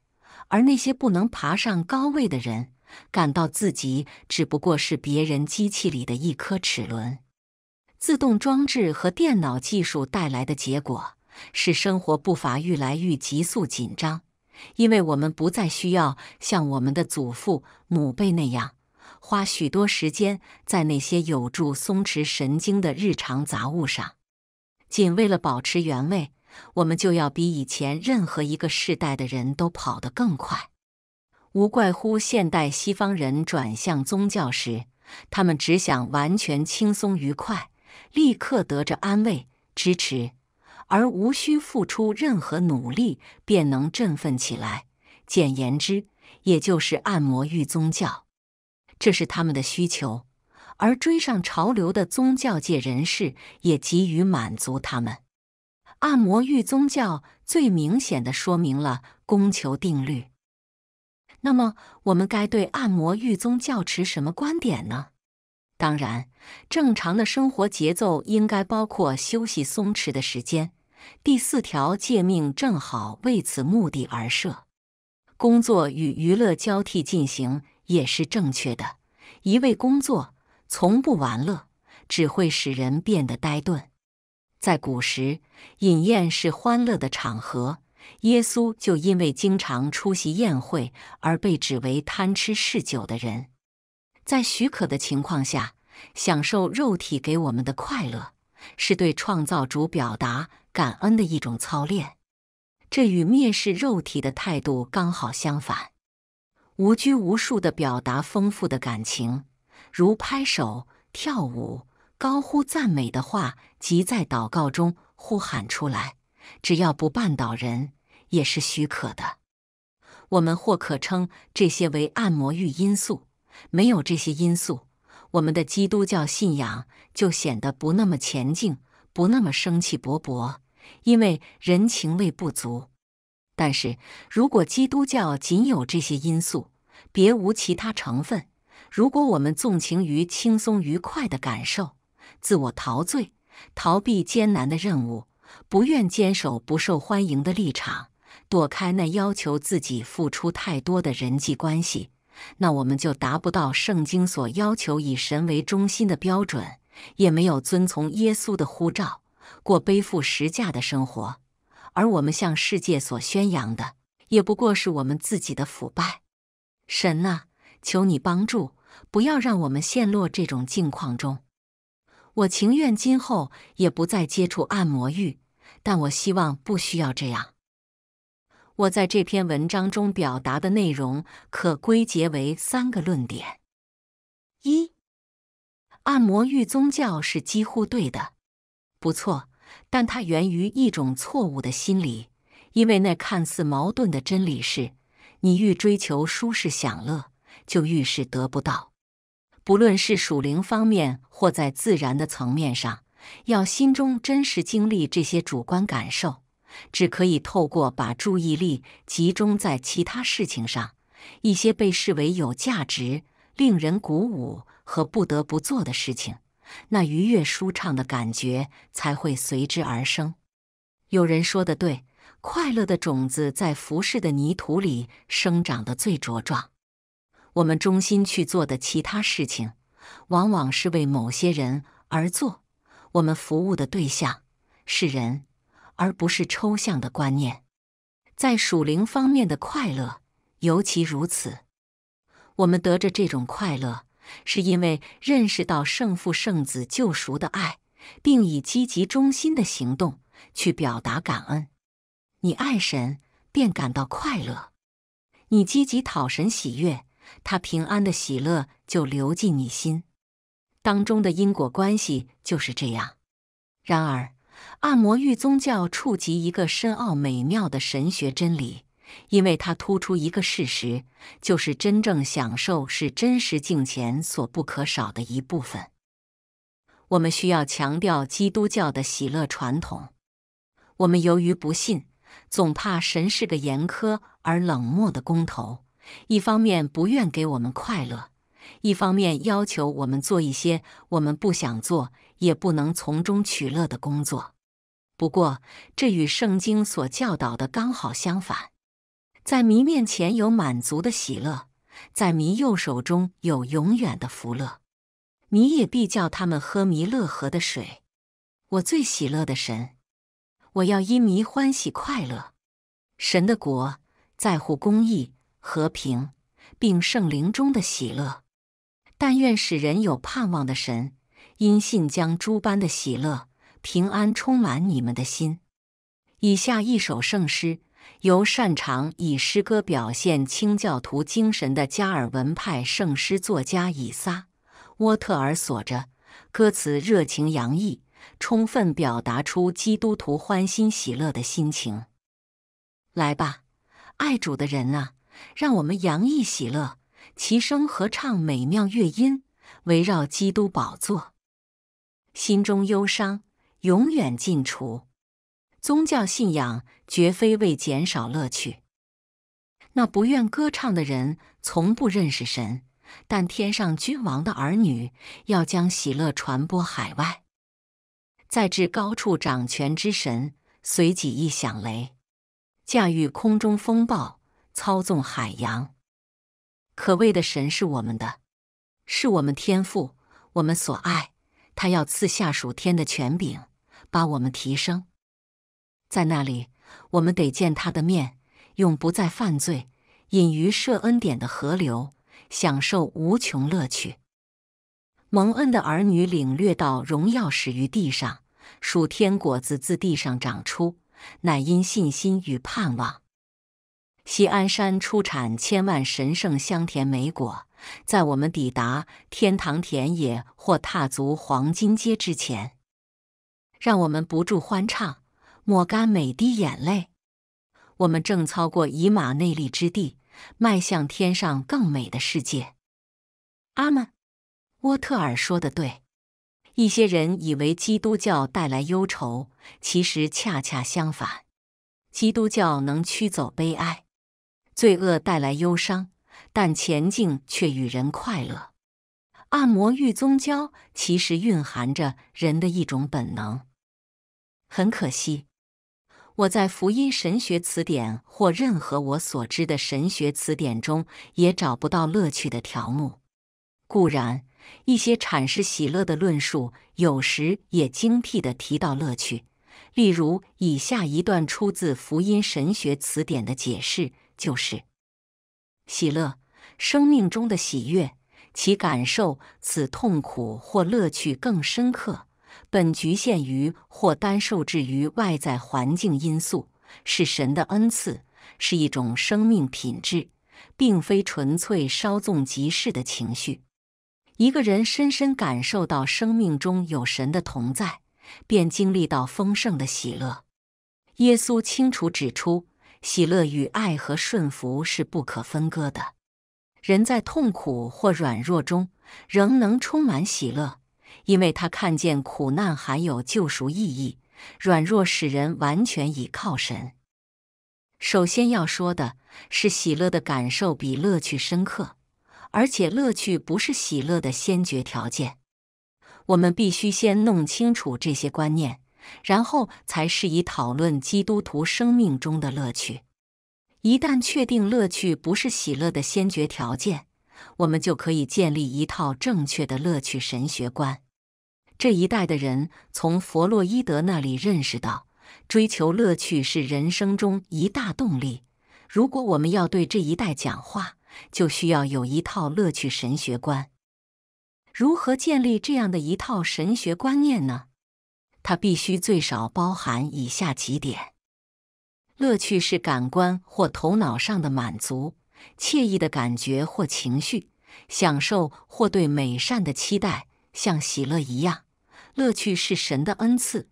而那些不能爬上高位的人，感到自己只不过是别人机器里的一颗齿轮。自动装置和电脑技术带来的结果，是生活步伐愈来愈急速紧张，因为我们不再需要像我们的祖父母辈那样。花许多时间在那些有助松弛神经的日常杂物上，仅为了保持原位，我们就要比以前任何一个世代的人都跑得更快。无怪乎现代西方人转向宗教时，他们只想完全轻松愉快，立刻得着安慰支持，而无需付出任何努力便能振奋起来。简言之，也就是按摩浴宗教。这是他们的需求，而追上潮流的宗教界人士也急于满足他们。按摩浴宗教最明显的说明了供求定律。那么，我们该对按摩浴宗教持什么观点呢？当然，正常的生活节奏应该包括休息松弛的时间。第四条诫命正好为此目的而设，工作与娱乐交替进行。也是正确的。一味工作，从不玩乐，只会使人变得呆钝。在古时，饮宴是欢乐的场合。耶稣就因为经常出席宴会而被指为贪吃嗜酒的人。在许可的情况下，享受肉体给我们的快乐，是对创造主表达感恩的一种操练。这与蔑视肉体的态度刚好相反。无拘无束地表达丰富的感情，如拍手、跳舞、高呼赞美的话，即在祷告中呼喊出来，只要不绊倒人，也是许可的。我们或可称这些为按摩浴因素。没有这些因素，我们的基督教信仰就显得不那么前进，不那么生气勃勃，因为人情味不足。但是如果基督教仅有这些因素，别无其他成分；如果我们纵情于轻松愉快的感受，自我陶醉，逃避艰难的任务，不愿坚守不受欢迎的立场，躲开那要求自己付出太多的人际关系，那我们就达不到圣经所要求以神为中心的标准，也没有遵从耶稣的呼召，过背负十架的生活。而我们向世界所宣扬的，也不过是我们自己的腐败。神啊，求你帮助，不要让我们陷落这种境况中。我情愿今后也不再接触按摩浴，但我希望不需要这样。我在这篇文章中表达的内容可归结为三个论点：一、按摩浴宗教是几乎对的，不错。但它源于一种错误的心理，因为那看似矛盾的真理是：你欲追求舒适享乐，就愈是得不到。不论是属灵方面或在自然的层面上，要心中真实经历这些主观感受，只可以透过把注意力集中在其他事情上，一些被视为有价值、令人鼓舞和不得不做的事情。那愉悦舒畅的感觉才会随之而生。有人说的对，快乐的种子在服饰的泥土里生长得最茁壮。我们衷心去做的其他事情，往往是为某些人而做。我们服务的对象是人，而不是抽象的观念。在属灵方面的快乐尤其如此。我们得着这种快乐。是因为认识到圣父、圣子救赎的爱，并以积极、忠心的行动去表达感恩，你爱神便感到快乐；你积极讨神喜悦，他平安的喜乐就流进你心。当中的因果关系就是这样。然而，按摩浴宗教触及一个深奥美妙的神学真理。因为它突出一个事实，就是真正享受是真实境前所不可少的一部分。我们需要强调基督教的喜乐传统。我们由于不信，总怕神是个严苛而冷漠的工头，一方面不愿给我们快乐，一方面要求我们做一些我们不想做也不能从中取乐的工作。不过，这与圣经所教导的刚好相反。在迷面前有满足的喜乐，在迷右手中有永远的福乐。迷也必叫他们喝弥勒河的水。我最喜乐的神，我要因迷欢喜快乐。神的国在乎公义、和平，并圣灵中的喜乐。但愿使人有盼望的神，因信将诸般的喜乐、平安充满你们的心。以下一首圣诗。由擅长以诗歌表现清教徒精神的加尔文派圣诗作家以撒·沃特尔所着，歌词热情洋溢，充分表达出基督徒欢欣喜乐的心情。来吧，爱主的人啊，让我们洋溢喜乐，齐声合唱美妙乐音，围绕基督宝座，心中忧伤永远尽除。宗教信仰绝非为减少乐趣。那不愿歌唱的人从不认识神，但天上君王的儿女要将喜乐传播海外。在至高处掌权之神，随即一响雷，驾驭空中风暴，操纵海洋。可畏的神是我们的，是我们天赋，我们所爱。他要赐下属天的权柄，把我们提升。在那里，我们得见他的面，永不再犯罪，隐于赦恩典的河流，享受无穷乐趣。蒙恩的儿女领略到荣耀始于地上，属天果子自地上长出，乃因信心与盼望。西安山出产千万神圣香甜美果，在我们抵达天堂田野或踏足黄金街之前，让我们不住欢唱。抹干每滴眼泪，我们正操过以马内利之地，迈向天上更美的世界。阿门。沃特尔说的对，一些人以为基督教带来忧愁，其实恰恰相反，基督教能驱走悲哀。罪恶带来忧伤，但前进却与人快乐。阿摩玉宗教其实蕴含着人的一种本能，很可惜。我在福音神学词典或任何我所知的神学词典中也找不到乐趣的条目。固然，一些阐释喜乐的论述有时也精辟的提到乐趣，例如以下一段出自福音神学词典的解释就是：喜乐，生命中的喜悦，其感受此痛苦或乐趣更深刻。本局限于或单受制于外在环境因素，是神的恩赐，是一种生命品质，并非纯粹稍纵即逝的情绪。一个人深深感受到生命中有神的同在，便经历到丰盛的喜乐。耶稣清楚指出，喜乐与爱和顺服是不可分割的。人在痛苦或软弱中，仍能充满喜乐。因为他看见苦难含有救赎意义，软弱使人完全倚靠神。首先要说的是，喜乐的感受比乐趣深刻，而且乐趣不是喜乐的先决条件。我们必须先弄清楚这些观念，然后才适宜讨论基督徒生命中的乐趣。一旦确定乐趣不是喜乐的先决条件，我们就可以建立一套正确的乐趣神学观。这一代的人从弗洛伊德那里认识到，追求乐趣是人生中一大动力。如果我们要对这一代讲话，就需要有一套乐趣神学观。如何建立这样的一套神学观念呢？它必须最少包含以下几点：乐趣是感官或头脑上的满足、惬意的感觉或情绪、享受或对美善的期待，像喜乐一样。乐趣是神的恩赐，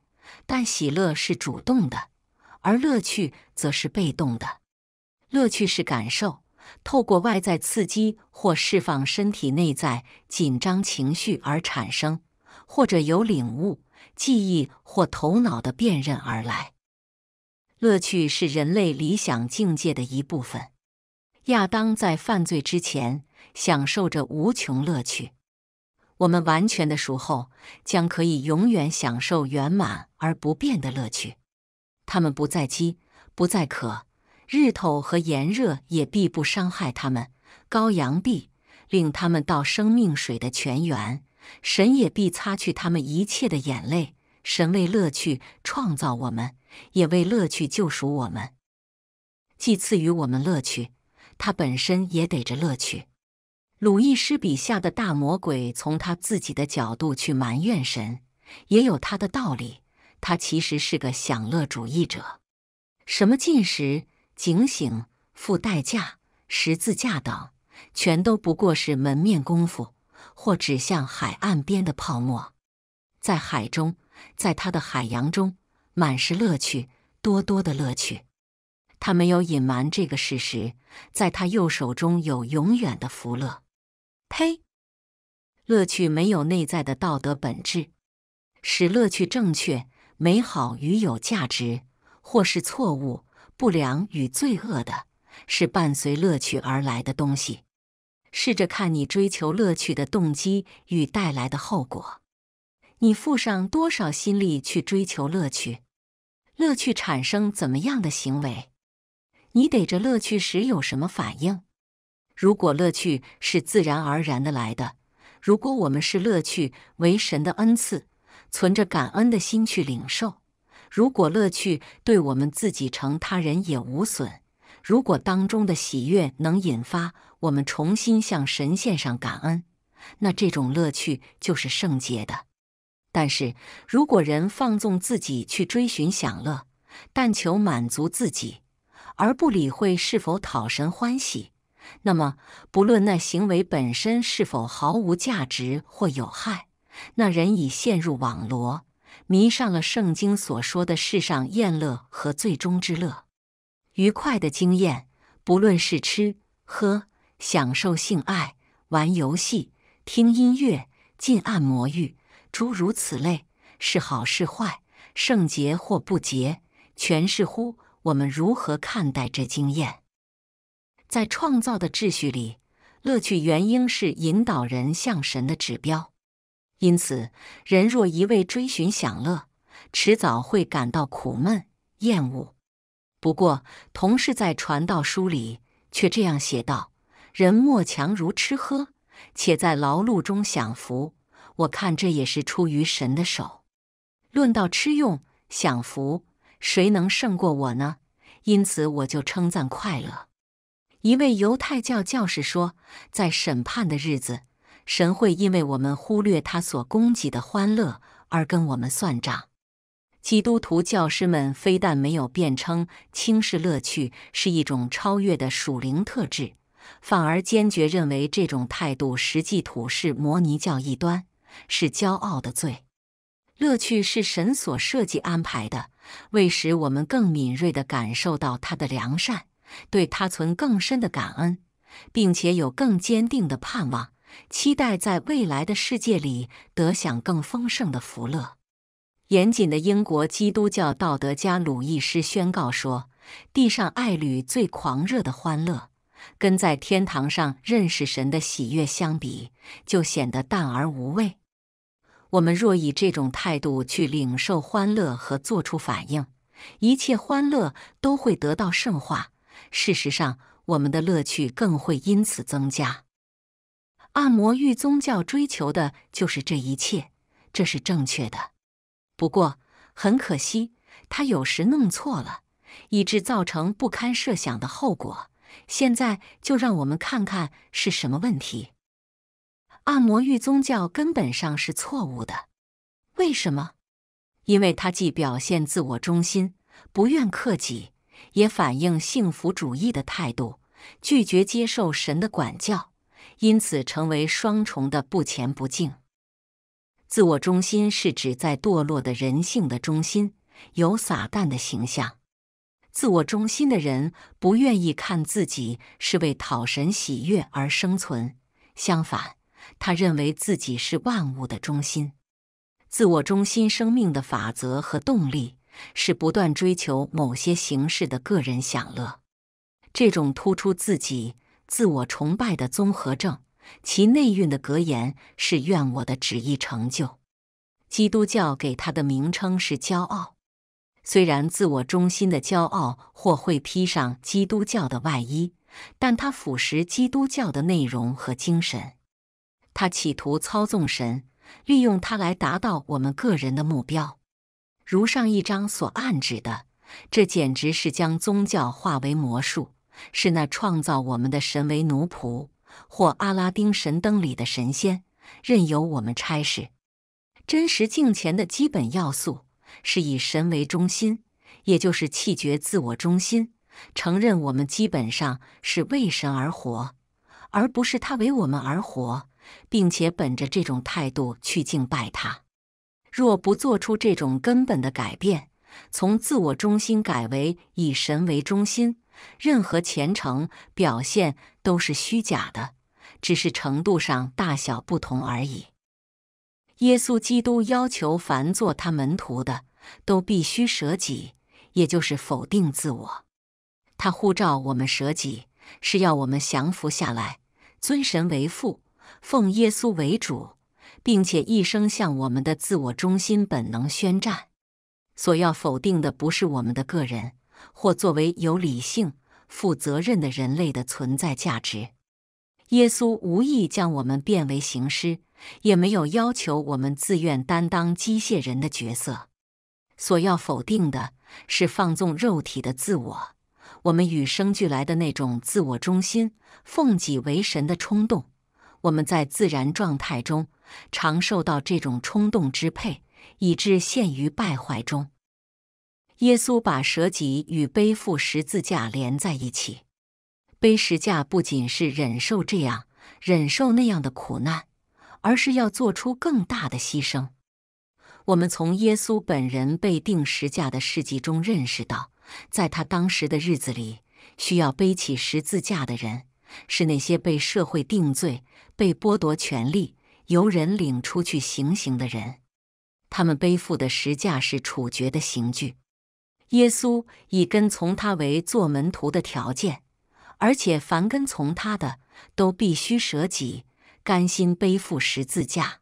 但喜乐是主动的，而乐趣则是被动的。乐趣是感受，透过外在刺激或释放身体内在紧张情绪而产生，或者由领悟、记忆或头脑的辨认而来。乐趣是人类理想境界的一部分。亚当在犯罪之前享受着无穷乐趣。我们完全的熟后，将可以永远享受圆满而不变的乐趣。他们不再饥，不再渴，日头和炎热也必不伤害他们。羔羊必令他们到生命水的泉源，神也必擦去他们一切的眼泪。神为乐趣创造我们，也为乐趣救赎我们。既赐予我们乐趣，他本身也得着乐趣。鲁易斯笔下的大魔鬼，从他自己的角度去埋怨神，也有他的道理。他其实是个享乐主义者，什么进食、警醒、付代价、十字架等，全都不过是门面功夫，或指向海岸边的泡沫。在海中，在他的海洋中，满是乐趣，多多的乐趣。他没有隐瞒这个事实，在他右手中有永远的福乐。呸！乐趣没有内在的道德本质。使乐趣正确、美好与有价值，或是错误、不良与罪恶的，是伴随乐趣而来的东西。试着看你追求乐趣的动机与带来的后果。你付上多少心力去追求乐趣？乐趣产生怎么样的行为？你逮着乐趣时有什么反应？如果乐趣是自然而然的来的，如果我们视乐趣为神的恩赐，存着感恩的心去领受；如果乐趣对我们自己成，他人也无损；如果当中的喜悦能引发我们重新向神献上感恩，那这种乐趣就是圣洁的。但是如果人放纵自己去追寻享乐，但求满足自己，而不理会是否讨神欢喜。那么，不论那行为本身是否毫无价值或有害，那人已陷入网罗，迷上了圣经所说的世上宴乐和最终之乐。愉快的经验，不论是吃、喝、享受性爱、玩游戏、听音乐、进按摩浴，诸如此类，是好是坏，圣洁或不洁，全是乎我们如何看待这经验。在创造的秩序里，乐趣原应是引导人向神的指标。因此，人若一味追寻享乐，迟早会感到苦闷厌恶。不过，同事在传道书里却这样写道：“人莫强如吃喝，且在劳碌中享福。”我看这也是出于神的手。论到吃用享福，谁能胜过我呢？因此，我就称赞快乐。一位犹太教教士说：“在审判的日子，神会因为我们忽略他所供给的欢乐而跟我们算账。”基督徒教师们非但没有辩称轻视乐趣是一种超越的属灵特质，反而坚决认为这种态度实际土是摩尼教异端，是骄傲的罪。乐趣是神所设计安排的，为使我们更敏锐地感受到他的良善。对他存更深的感恩，并且有更坚定的盼望，期待在未来的世界里得享更丰盛的福乐。严谨的英国基督教道德家鲁易斯宣告说：“地上爱侣最狂热的欢乐，跟在天堂上认识神的喜悦相比，就显得淡而无味。”我们若以这种态度去领受欢乐和作出反应，一切欢乐都会得到圣化。事实上，我们的乐趣更会因此增加。按摩玉宗教追求的就是这一切，这是正确的。不过，很可惜，他有时弄错了，以致造成不堪设想的后果。现在，就让我们看看是什么问题。按摩玉宗教根本上是错误的。为什么？因为它既表现自我中心，不愿克己。也反映幸福主义的态度，拒绝接受神的管教，因此成为双重的不前不敬。自我中心是指在堕落的人性的中心有撒旦的形象。自我中心的人不愿意看自己是为讨神喜悦而生存，相反，他认为自己是万物的中心。自我中心生命的法则和动力。是不断追求某些形式的个人享乐，这种突出自己、自我崇拜的综合症，其内蕴的格言是“愿我的旨意成就”。基督教给他的名称是骄傲。虽然自我中心的骄傲或会披上基督教的外衣，但它腐蚀基督教的内容和精神。他企图操纵神，利用它来达到我们个人的目标。如上一章所暗指的，这简直是将宗教化为魔术，是那创造我们的神为奴仆，或阿拉丁神灯里的神仙，任由我们差使。真实敬前的基本要素是以神为中心，也就是弃绝自我中心，承认我们基本上是为神而活，而不是他为我们而活，并且本着这种态度去敬拜他。若不做出这种根本的改变，从自我中心改为以神为中心，任何虔诚表现都是虚假的，只是程度上大小不同而已。耶稣基督要求凡做他门徒的都必须舍己，也就是否定自我。他呼召我们舍己，是要我们降服下来，尊神为父，奉耶稣为主。并且一生向我们的自我中心本能宣战，所要否定的不是我们的个人，或作为有理性、负责任的人类的存在价值。耶稣无意将我们变为行尸，也没有要求我们自愿担当机械人的角色。所要否定的是放纵肉体的自我，我们与生俱来的那种自我中心、奉己为神的冲动。我们在自然状态中常受到这种冲动支配，以致陷于败坏中。耶稣把舍己与背负十字架连在一起。背十架不仅是忍受这样、忍受那样的苦难，而是要做出更大的牺牲。我们从耶稣本人被钉十架的事迹中认识到，在他当时的日子里，需要背起十字架的人是那些被社会定罪。被剥夺权利，由人领出去行刑的人，他们背负的实架是处决的刑具。耶稣以跟从他为做门徒的条件，而且凡跟从他的都必须舍己，甘心背负十字架。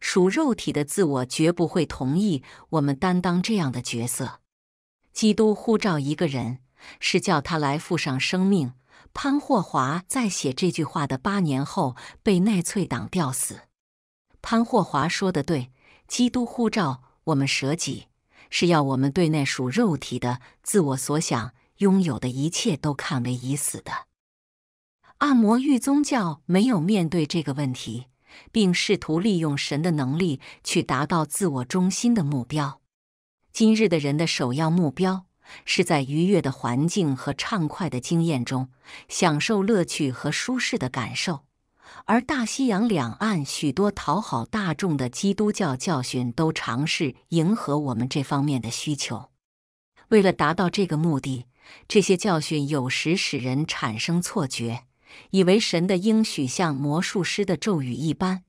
属肉体的自我绝不会同意我们担当这样的角色。基督呼召一个人，是叫他来附上生命。潘霍华在写这句话的八年后，被纳粹党吊死。潘霍华说的对：“基督护照，我们舍己，是要我们对那属肉体的自我所想拥有的一切都看为已死的。”按摩玉宗教没有面对这个问题，并试图利用神的能力去达到自我中心的目标。今日的人的首要目标。是在愉悦的环境和畅快的经验中享受乐趣和舒适的感受，而大西洋两岸许多讨好大众的基督教教训都尝试迎合我们这方面的需求。为了达到这个目的，这些教训有时使人产生错觉，以为神的应许像魔术师的咒语一般，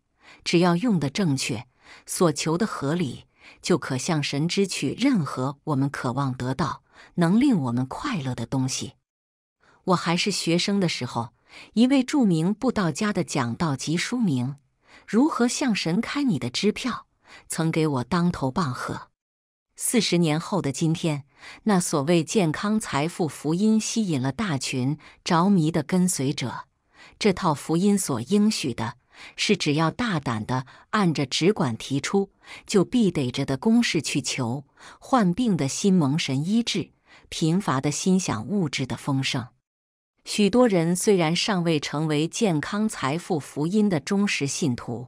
只要用得正确，所求的合理，就可向神支取任何我们渴望得到。能令我们快乐的东西。我还是学生的时候，一位著名布道家的讲道及书名《如何向神开你的支票》曾给我当头棒喝。四十年后的今天，那所谓健康财富福音吸引了大群着迷的跟随者。这套福音所应许的。是只要大胆的按着只管提出就必得着的公式去求患病的心蒙神医治，贫乏的心想物质的丰盛。许多人虽然尚未成为健康财富福音的忠实信徒，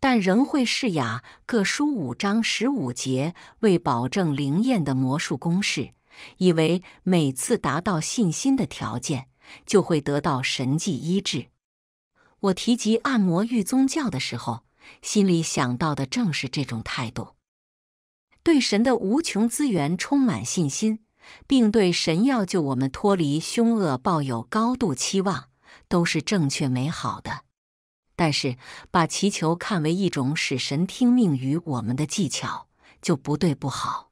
但仍会试哑各书五章十五节为保证灵验的魔术公式，以为每次达到信心的条件就会得到神迹医治。我提及按摩浴宗教的时候，心里想到的正是这种态度：对神的无穷资源充满信心，并对神要救我们脱离凶恶抱有高度期望，都是正确美好的。但是，把祈求看为一种使神听命于我们的技巧，就不对不好。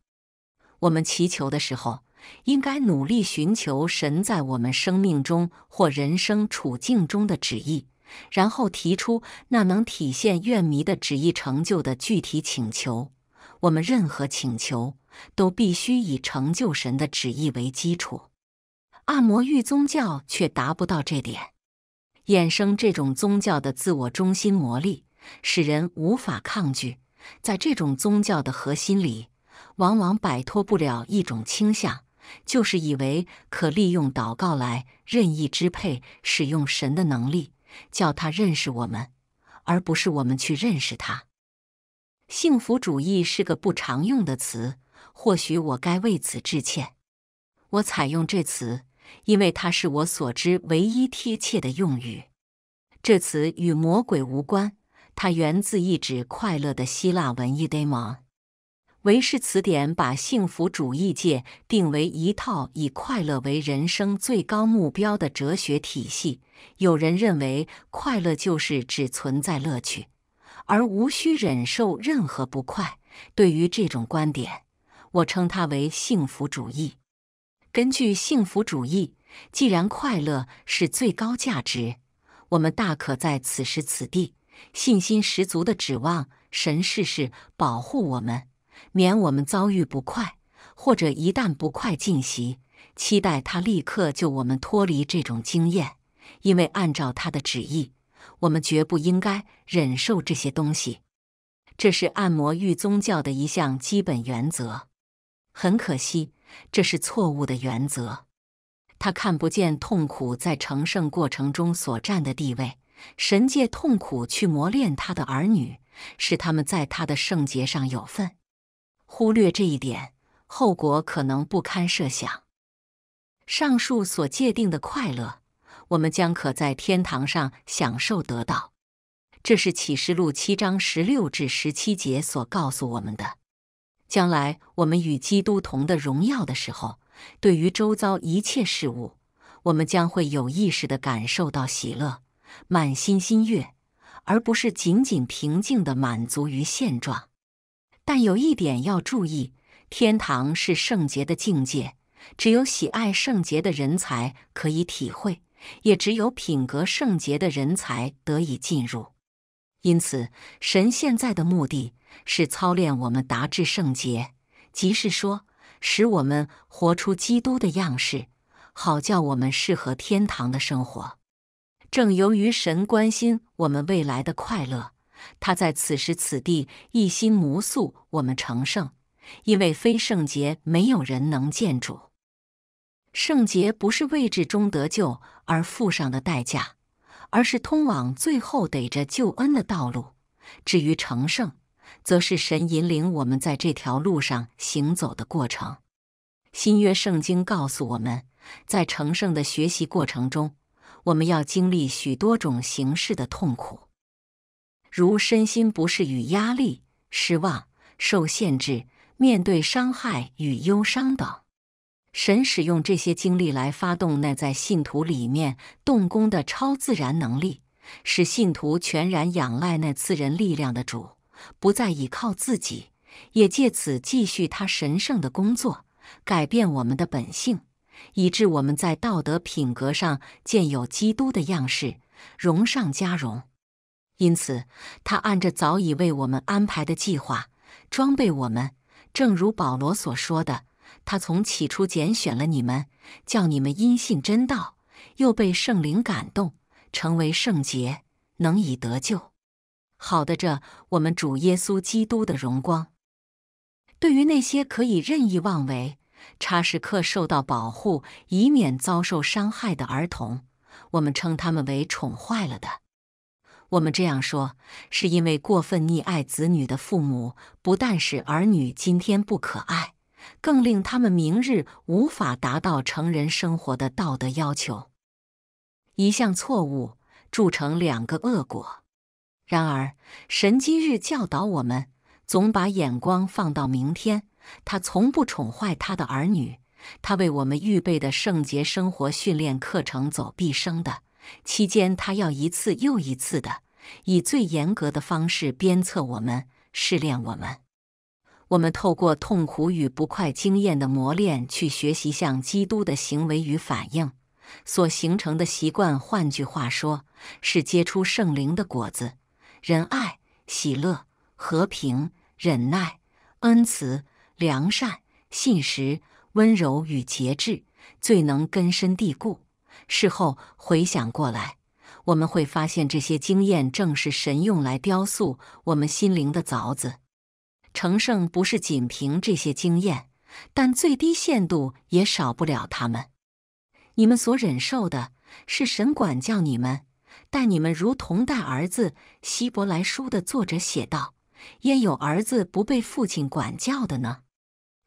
我们祈求的时候，应该努力寻求神在我们生命中或人生处境中的旨意。然后提出那能体现愿迷的旨意成就的具体请求。我们任何请求都必须以成就神的旨意为基础。阿摩玉宗教却达不到这点。衍生这种宗教的自我中心魔力，使人无法抗拒。在这种宗教的核心里，往往摆脱不了一种倾向，就是以为可利用祷告来任意支配使用神的能力。叫他认识我们，而不是我们去认识他。幸福主义是个不常用的词，或许我该为此致歉。我采用这词，因为它是我所知唯一贴切的用语。这词与魔鬼无关，它源自一指快乐的希腊文艺 demon。唯识词典把幸福主义界定为一套以快乐为人生最高目标的哲学体系。有人认为，快乐就是只存在乐趣，而无需忍受任何不快。对于这种观点，我称它为幸福主义。根据幸福主义，既然快乐是最高价值，我们大可在此时此地，信心十足的指望神事事保护我们。免我们遭遇不快，或者一旦不快尽袭，期待他立刻救我们脱离这种经验。因为按照他的旨意，我们绝不应该忍受这些东西。这是按摩玉宗教的一项基本原则。很可惜，这是错误的原则。他看不见痛苦在成圣过程中所占的地位。神借痛苦去磨练他的儿女，使他们在他的圣洁上有份。忽略这一点，后果可能不堪设想。上述所界定的快乐，我们将可在天堂上享受得到。这是启示录七章十六至十七节所告诉我们的。将来我们与基督同的荣耀的时候，对于周遭一切事物，我们将会有意识地感受到喜乐，满心心悦，而不是仅仅平静地满足于现状。但有一点要注意：天堂是圣洁的境界，只有喜爱圣洁的人才可以体会，也只有品格圣洁的人才得以进入。因此，神现在的目的是操练我们达至圣洁，即是说，使我们活出基督的样式，好叫我们适合天堂的生活。正由于神关心我们未来的快乐。他在此时此地一心模塑我们成圣，因为非圣洁没有人能见主。圣洁不是位置中得救而付上的代价，而是通往最后得着救恩的道路。至于成圣，则是神引领我们在这条路上行走的过程。新约圣经告诉我们，在成圣的学习过程中，我们要经历许多种形式的痛苦。如身心不适与压力、失望、受限制、面对伤害与忧伤等，神使用这些经历来发动那在信徒里面动工的超自然能力，使信徒全然仰赖那次人力量的主，不再依靠自己，也借此继续他神圣的工作，改变我们的本性，以致我们在道德品格上建有基督的样式，荣上加荣。因此，他按着早已为我们安排的计划装备我们。正如保罗所说的，他从起初拣选了你们，叫你们因信真道，又被圣灵感动，成为圣洁，能以得救。好的，这我们主耶稣基督的荣光。对于那些可以任意妄为、差使克受到保护，以免遭受伤害的儿童，我们称他们为宠坏了的。我们这样说，是因为过分溺爱子女的父母，不但使儿女今天不可爱，更令他们明日无法达到成人生活的道德要求。一项错误铸成两个恶果。然而，神今日教导我们，总把眼光放到明天。他从不宠坏他的儿女，他为我们预备的圣洁生活训练课程，走毕生的。期间，他要一次又一次地以最严格的方式鞭策我们、试炼我们。我们透过痛苦与不快经验的磨练，去学习像基督的行为与反应所形成的习惯。换句话说，是结出圣灵的果子：仁爱、喜乐、和平、忍耐、恩慈、良善、信实、温柔与节制，最能根深蒂固。事后回想过来，我们会发现这些经验正是神用来雕塑我们心灵的凿子。成圣不是仅凭这些经验，但最低限度也少不了他们。你们所忍受的，是神管教你们，待你们如同待儿子。希伯来书的作者写道：“焉有儿子不被父亲管教的呢？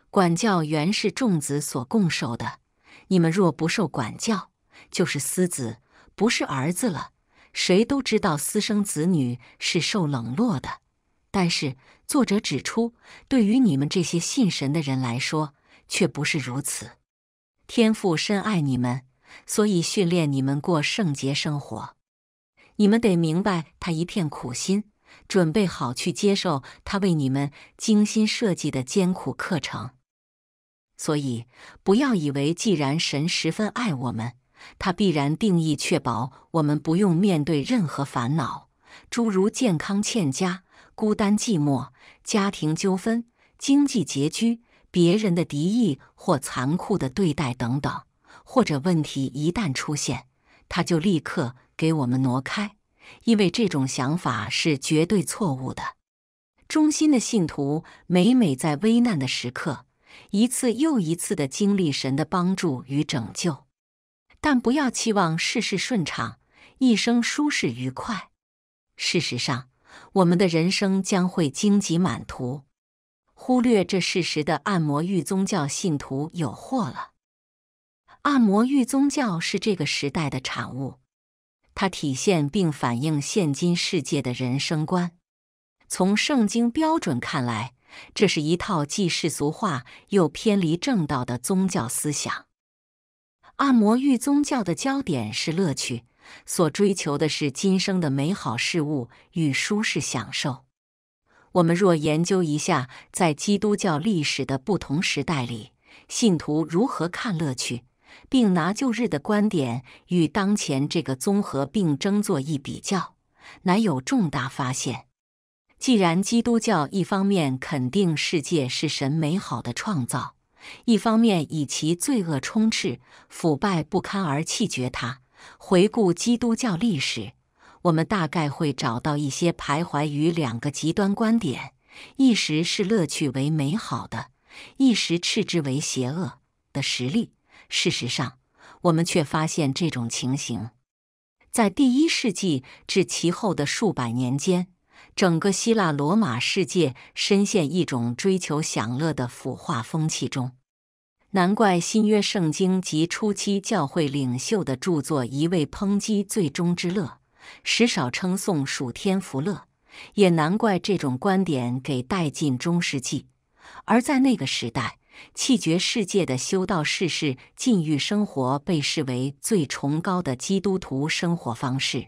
管教原是众子所共受的。你们若不受管教，”就是私子，不是儿子了。谁都知道，私生子女是受冷落的。但是作者指出，对于你们这些信神的人来说，却不是如此。天父深爱你们，所以训练你们过圣洁生活。你们得明白他一片苦心，准备好去接受他为你们精心设计的艰苦课程。所以不要以为，既然神十分爱我们。他必然定义，确保我们不用面对任何烦恼，诸如健康欠佳、孤单寂寞、家庭纠纷、经济拮据、别人的敌意或残酷的对待等等。或者问题一旦出现，他就立刻给我们挪开，因为这种想法是绝对错误的。忠心的信徒每每在危难的时刻，一次又一次地经历神的帮助与拯救。但不要期望事事顺畅，一生舒适愉快。事实上，我们的人生将会荆棘满途。忽略这事实的按摩浴宗教信徒有祸了。按摩浴宗教是这个时代的产物，它体现并反映现今世界的人生观。从圣经标准看来，这是一套既世俗化又偏离正道的宗教思想。阿摩玉宗教的焦点是乐趣，所追求的是今生的美好事物与舒适享受。我们若研究一下，在基督教历史的不同时代里，信徒如何看乐趣，并拿旧日的观点与当前这个综合并争做一比较，乃有重大发现。既然基督教一方面肯定世界是神美好的创造，一方面以其罪恶充斥、腐败不堪而弃绝它。回顾基督教历史，我们大概会找到一些徘徊于两个极端观点：一时视乐趣为美好的，一时斥之为邪恶的实例。事实上，我们却发现这种情形在第一世纪至其后的数百年间。整个希腊罗马世界深陷一种追求享乐的腐化风气中，难怪新约圣经及初期教会领袖的著作一味抨击“最终之乐”，时少称颂属天福乐。也难怪这种观点给带进中世纪，而在那个时代，弃绝世界的修道世事禁欲生活被视为最崇高的基督徒生活方式。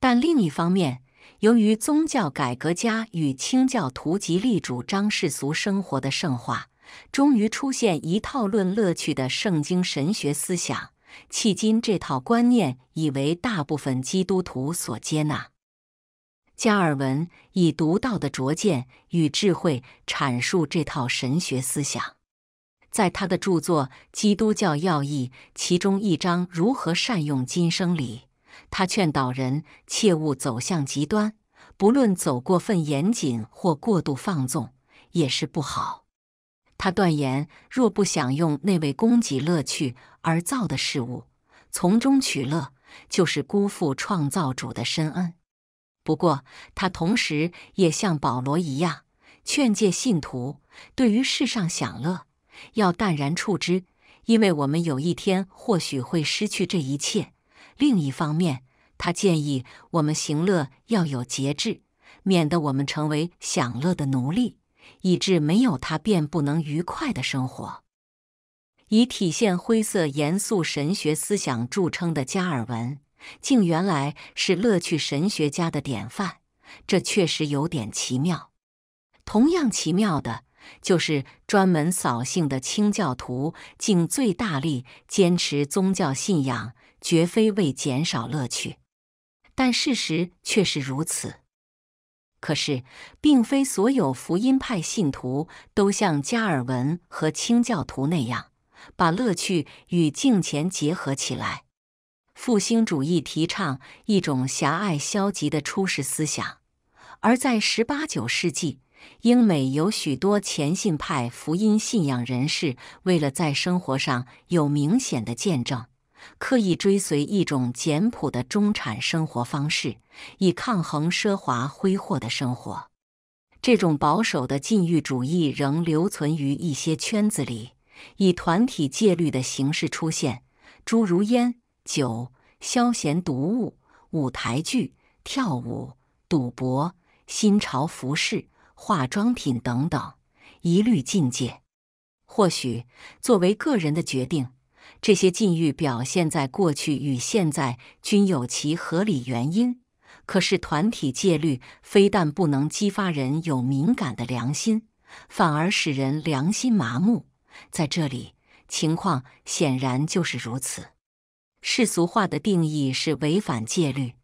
但另一方面，由于宗教改革家与清教徒极力主张世俗生活的圣化，终于出现一套论乐趣的圣经神学思想。迄今，这套观念已为大部分基督徒所接纳。加尔文以独到的卓见与智慧阐述这套神学思想，在他的著作《基督教要义》其中一章“如何善用今生”里。他劝导人切勿走向极端，不论走过分严谨或过度放纵，也是不好。他断言，若不想用那位供给乐趣而造的事物从中取乐，就是辜负创造主的深恩。不过，他同时也像保罗一样，劝诫信徒对于世上享乐要淡然处之，因为我们有一天或许会失去这一切。另一方面，他建议我们行乐要有节制，免得我们成为享乐的奴隶，以致没有他便不能愉快的生活。以体现灰色严肃神学思想著称的加尔文，竟原来是乐趣神学家的典范，这确实有点奇妙。同样奇妙的就是，专门扫兴的清教徒竟最大力坚持宗教信仰。绝非为减少乐趣，但事实却是如此。可是，并非所有福音派信徒都像加尔文和清教徒那样把乐趣与敬虔结合起来。复兴主义提倡一种狭隘消极的初始思想，而在十八九世纪，英美有许多前信派福音信仰人士，为了在生活上有明显的见证。刻意追随一种简朴的中产生活方式，以抗衡奢华挥霍的生活。这种保守的禁欲主义仍留存于一些圈子里，以团体戒律的形式出现，诸如烟、酒、消闲读物、舞台剧、跳舞、赌博、新潮服饰、化妆品等等，一律禁戒。或许作为个人的决定。这些禁欲表现在过去与现在均有其合理原因，可是团体戒律非但不能激发人有敏感的良心，反而使人良心麻木。在这里，情况显然就是如此。世俗化的定义是违反戒律，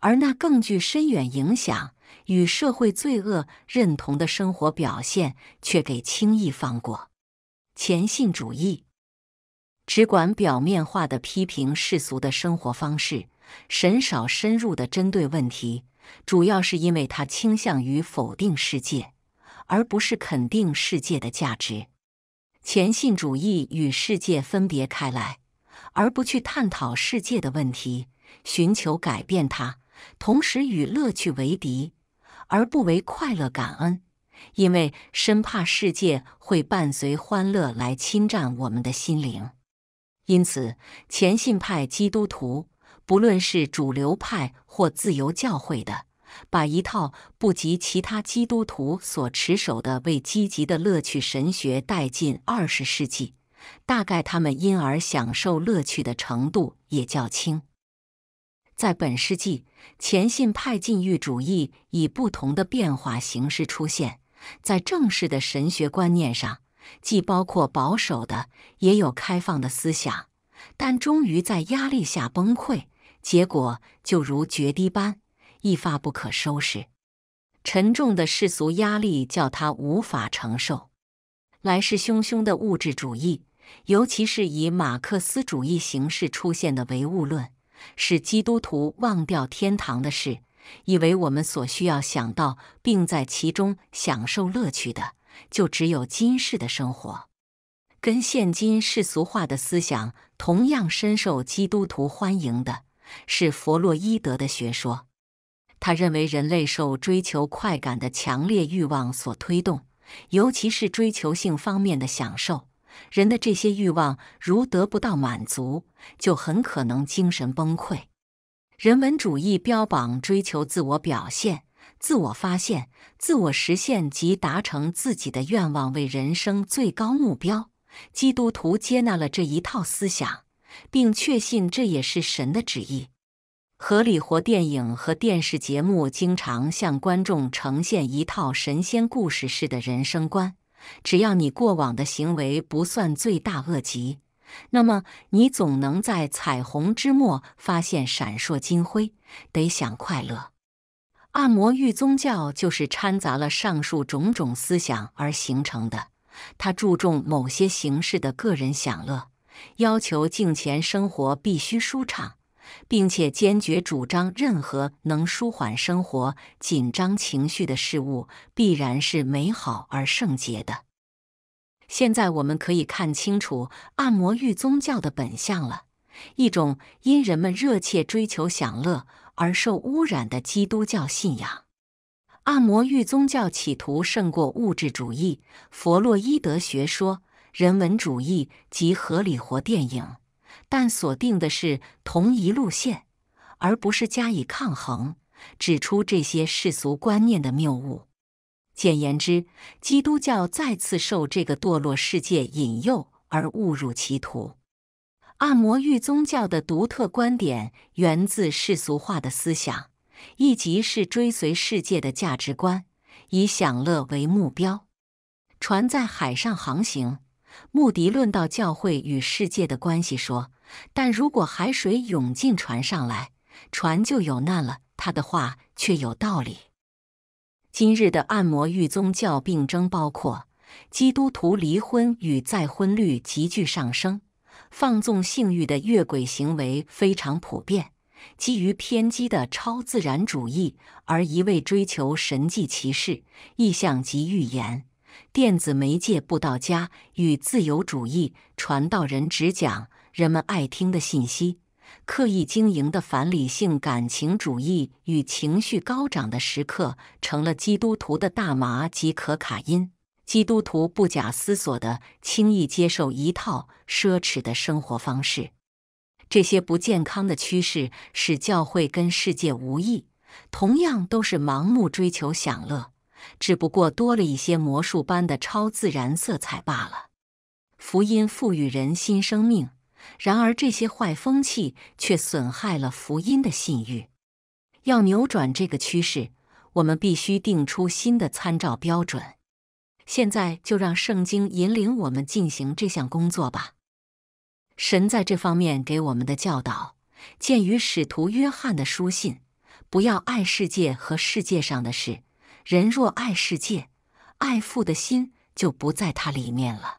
而那更具深远影响与社会罪恶认同的生活表现却给轻易放过。前性主义。只管表面化的批评世俗的生活方式，甚少深入的针对问题，主要是因为他倾向于否定世界，而不是肯定世界的价值。前信主义与世界分别开来，而不去探讨世界的问题，寻求改变它，同时与乐趣为敌，而不为快乐感恩，因为深怕世界会伴随欢乐来侵占我们的心灵。因此，前信派基督徒，不论是主流派或自由教会的，把一套不及其他基督徒所持守的为积极的乐趣神学带进二十世纪，大概他们因而享受乐趣的程度也较轻。在本世纪，前信派禁欲主义以不同的变化形式出现，在正式的神学观念上。既包括保守的，也有开放的思想，但终于在压力下崩溃，结果就如决堤般一发不可收拾。沉重的世俗压力叫他无法承受。来势汹汹的物质主义，尤其是以马克思主义形式出现的唯物论，使基督徒忘掉天堂的事，以为我们所需要想到，并在其中享受乐趣的。就只有今世的生活，跟现今世俗化的思想同样深受基督徒欢迎的是弗洛伊德的学说。他认为人类受追求快感的强烈欲望所推动，尤其是追求性方面的享受。人的这些欲望如得不到满足，就很可能精神崩溃。人文主义标榜追求自我表现。自我发现、自我实现及达成自己的愿望为人生最高目标。基督徒接纳了这一套思想，并确信这也是神的旨意。合理活电影和电视节目经常向观众呈现一套神仙故事式的人生观：只要你过往的行为不算罪大恶极，那么你总能在彩虹之末发现闪烁金辉。得想快乐。按摩浴宗教就是掺杂了上述种种思想而形成的。它注重某些形式的个人享乐，要求镜前生活必须舒畅，并且坚决主张任何能舒缓生活紧张情绪的事物必然是美好而圣洁的。现在我们可以看清楚按摩浴宗教的本相了：一种因人们热切追求享乐。而受污染的基督教信仰，按摩欲宗教企图胜过物质主义、弗洛伊德学说、人文主义及合理活电影，但锁定的是同一路线，而不是加以抗衡，指出这些世俗观念的谬误。简言之，基督教再次受这个堕落世界引诱而误入歧途。按摩玉宗教的独特观点源自世俗化的思想，亦即是追随世界的价值观，以享乐为目标。船在海上航行，穆迪论到教会与世界的关系说：“但如果海水涌进船上来，船就有难了。”他的话却有道理。今日的按摩玉宗教病征包括基督徒离婚与再婚率急剧上升。放纵性欲的越轨行为非常普遍，基于偏激的超自然主义而一味追求神迹奇事、意象及预言；电子媒介布道家与自由主义传道人只讲人们爱听的信息，刻意经营的反理性感情主义与情绪高涨的时刻，成了基督徒的大麻及可卡因。基督徒不假思索地轻易接受一套奢侈的生活方式，这些不健康的趋势使教会跟世界无异，同样都是盲目追求享乐，只不过多了一些魔术般的超自然色彩罢了。福音赋予人新生命，然而这些坏风气却损害了福音的信誉。要扭转这个趋势，我们必须定出新的参照标准。现在就让圣经引领我们进行这项工作吧。神在这方面给我们的教导，鉴于使徒约翰的书信：“不要爱世界和世界上的事。人若爱世界，爱父的心就不在他里面了。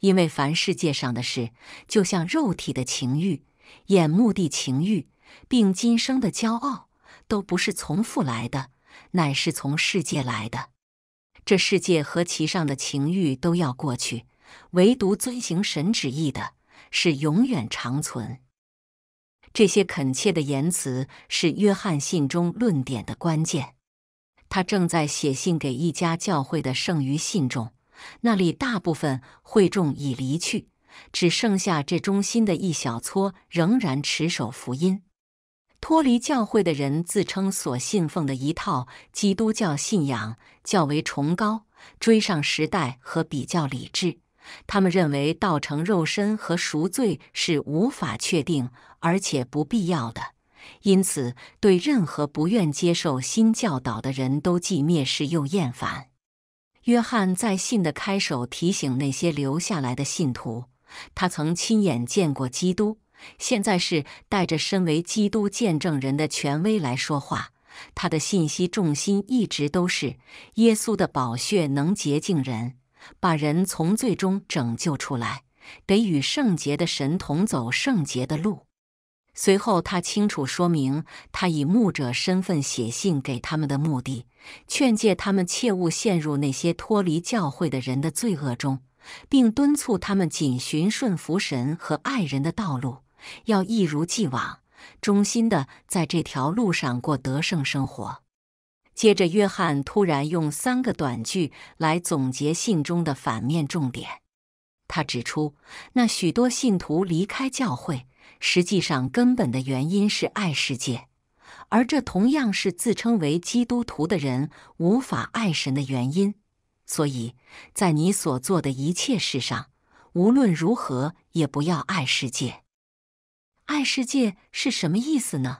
因为凡世界上的事，就像肉体的情欲、眼目的情欲，并今生的骄傲，都不是从父来的，乃是从世界来的。”这世界和其上的情欲都要过去，唯独遵行神旨意的是永远长存。这些恳切的言辞是约翰信中论点的关键。他正在写信给一家教会的剩余信众，那里大部分会众已离去，只剩下这中心的一小撮仍然持守福音。脱离教会的人自称所信奉的一套基督教信仰较为崇高，追上时代和比较理智。他们认为道成肉身和赎罪是无法确定而且不必要的，因此对任何不愿接受新教导的人都既蔑视又厌烦。约翰在信的开首提醒那些留下来的信徒，他曾亲眼见过基督。现在是带着身为基督见证人的权威来说话，他的信息重心一直都是耶稣的宝血能洁净人，把人从罪中拯救出来，得与圣洁的神同走圣洁的路。随后，他清楚说明他以牧者身份写信给他们的目的，劝诫他们切勿陷入那些脱离教会的人的罪恶中，并敦促他们谨循顺服神和爱人的道路。要一如既往，忠心的在这条路上过得胜生活。接着，约翰突然用三个短句来总结信中的反面重点。他指出，那许多信徒离开教会，实际上根本的原因是爱世界，而这同样是自称为基督徒的人无法爱神的原因。所以，在你所做的一切事上，无论如何也不要爱世界。爱世界是什么意思呢？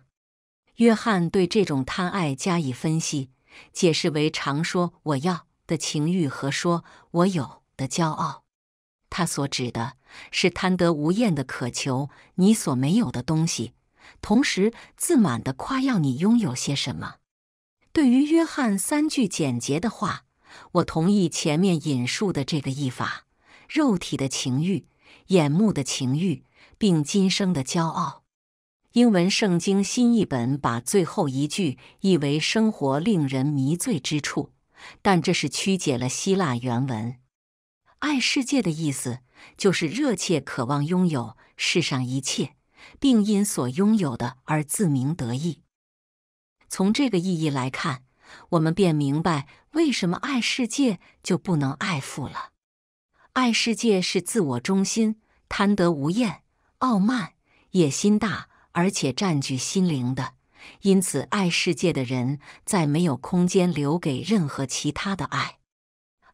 约翰对这种贪爱加以分析，解释为常说“我要”的情欲和“说我有的”骄傲。他所指的是贪得无厌的渴求你所没有的东西，同时自满的夸耀你拥有些什么。对于约翰三句简洁的话，我同意前面引述的这个译法：肉体的情欲，眼目的情欲。并今生的骄傲。英文圣经新译本把最后一句译为“生活令人迷醉之处”，但这是曲解了希腊原文。爱世界的意思就是热切渴望拥有世上一切，并因所拥有的而自鸣得意。从这个意义来看，我们便明白为什么爱世界就不能爱富了。爱世界是自我中心、贪得无厌。傲慢、野心大，而且占据心灵的，因此爱世界的人，再没有空间留给任何其他的爱。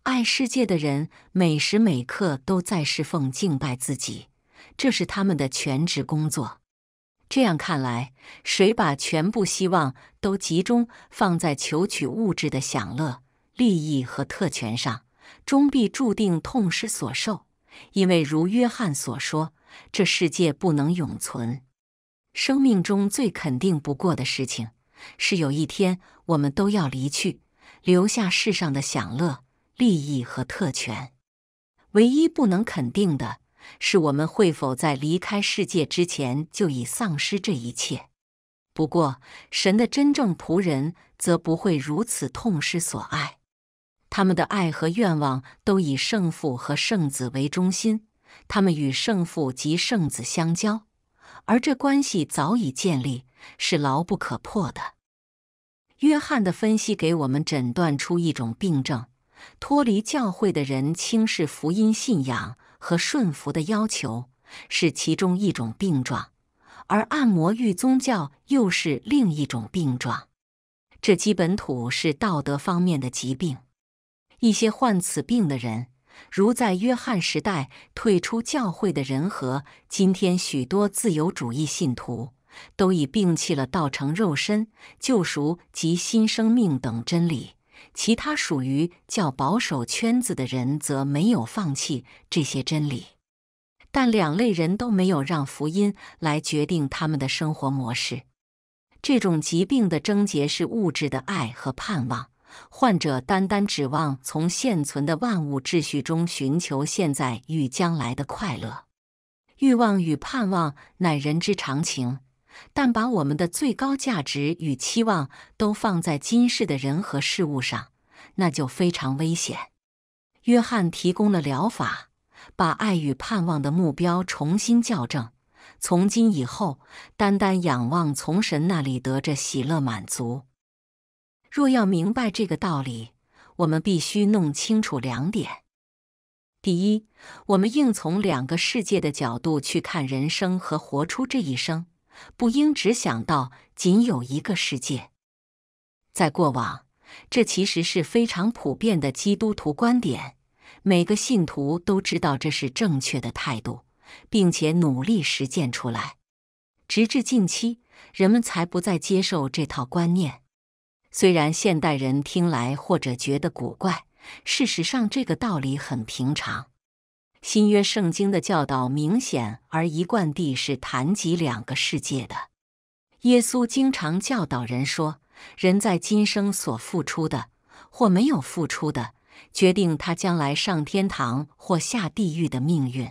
爱世界的人每时每刻都在侍奉、敬拜自己，这是他们的全职工作。这样看来，谁把全部希望都集中放在求取物质的享乐、利益和特权上，终必注定痛失所受，因为如约翰所说。这世界不能永存。生命中最肯定不过的事情是，有一天我们都要离去，留下世上的享乐、利益和特权。唯一不能肯定的是，我们会否在离开世界之前就已丧失这一切？不过，神的真正仆人则不会如此痛失所爱，他们的爱和愿望都以圣父和圣子为中心。他们与圣父及圣子相交，而这关系早已建立，是牢不可破的。约翰的分析给我们诊断出一种病症：脱离教会的人轻视福音、信仰和顺服的要求，是其中一种病状；而按摩育宗教又是另一种病状。这基本土是道德方面的疾病。一些患此病的人。如在约翰时代退出教会的人和今天许多自由主义信徒，都已摒弃了道成肉身、救赎及新生命等真理；其他属于较保守圈子的人，则没有放弃这些真理。但两类人都没有让福音来决定他们的生活模式。这种疾病的症结是物质的爱和盼望。患者单单指望从现存的万物秩序中寻求现在与将来的快乐，欲望与盼望乃人之常情。但把我们的最高价值与期望都放在今世的人和事物上，那就非常危险。约翰提供了疗法，把爱与盼望的目标重新校正。从今以后，单单仰望从神那里得着喜乐满足。若要明白这个道理，我们必须弄清楚两点。第一，我们应从两个世界的角度去看人生和活出这一生，不应只想到仅有一个世界。在过往，这其实是非常普遍的基督徒观点，每个信徒都知道这是正确的态度，并且努力实践出来。直至近期，人们才不再接受这套观念。虽然现代人听来或者觉得古怪，事实上这个道理很平常。新约圣经的教导明显而一贯地是谈及两个世界的。耶稣经常教导人说，人在今生所付出的或没有付出的，决定他将来上天堂或下地狱的命运。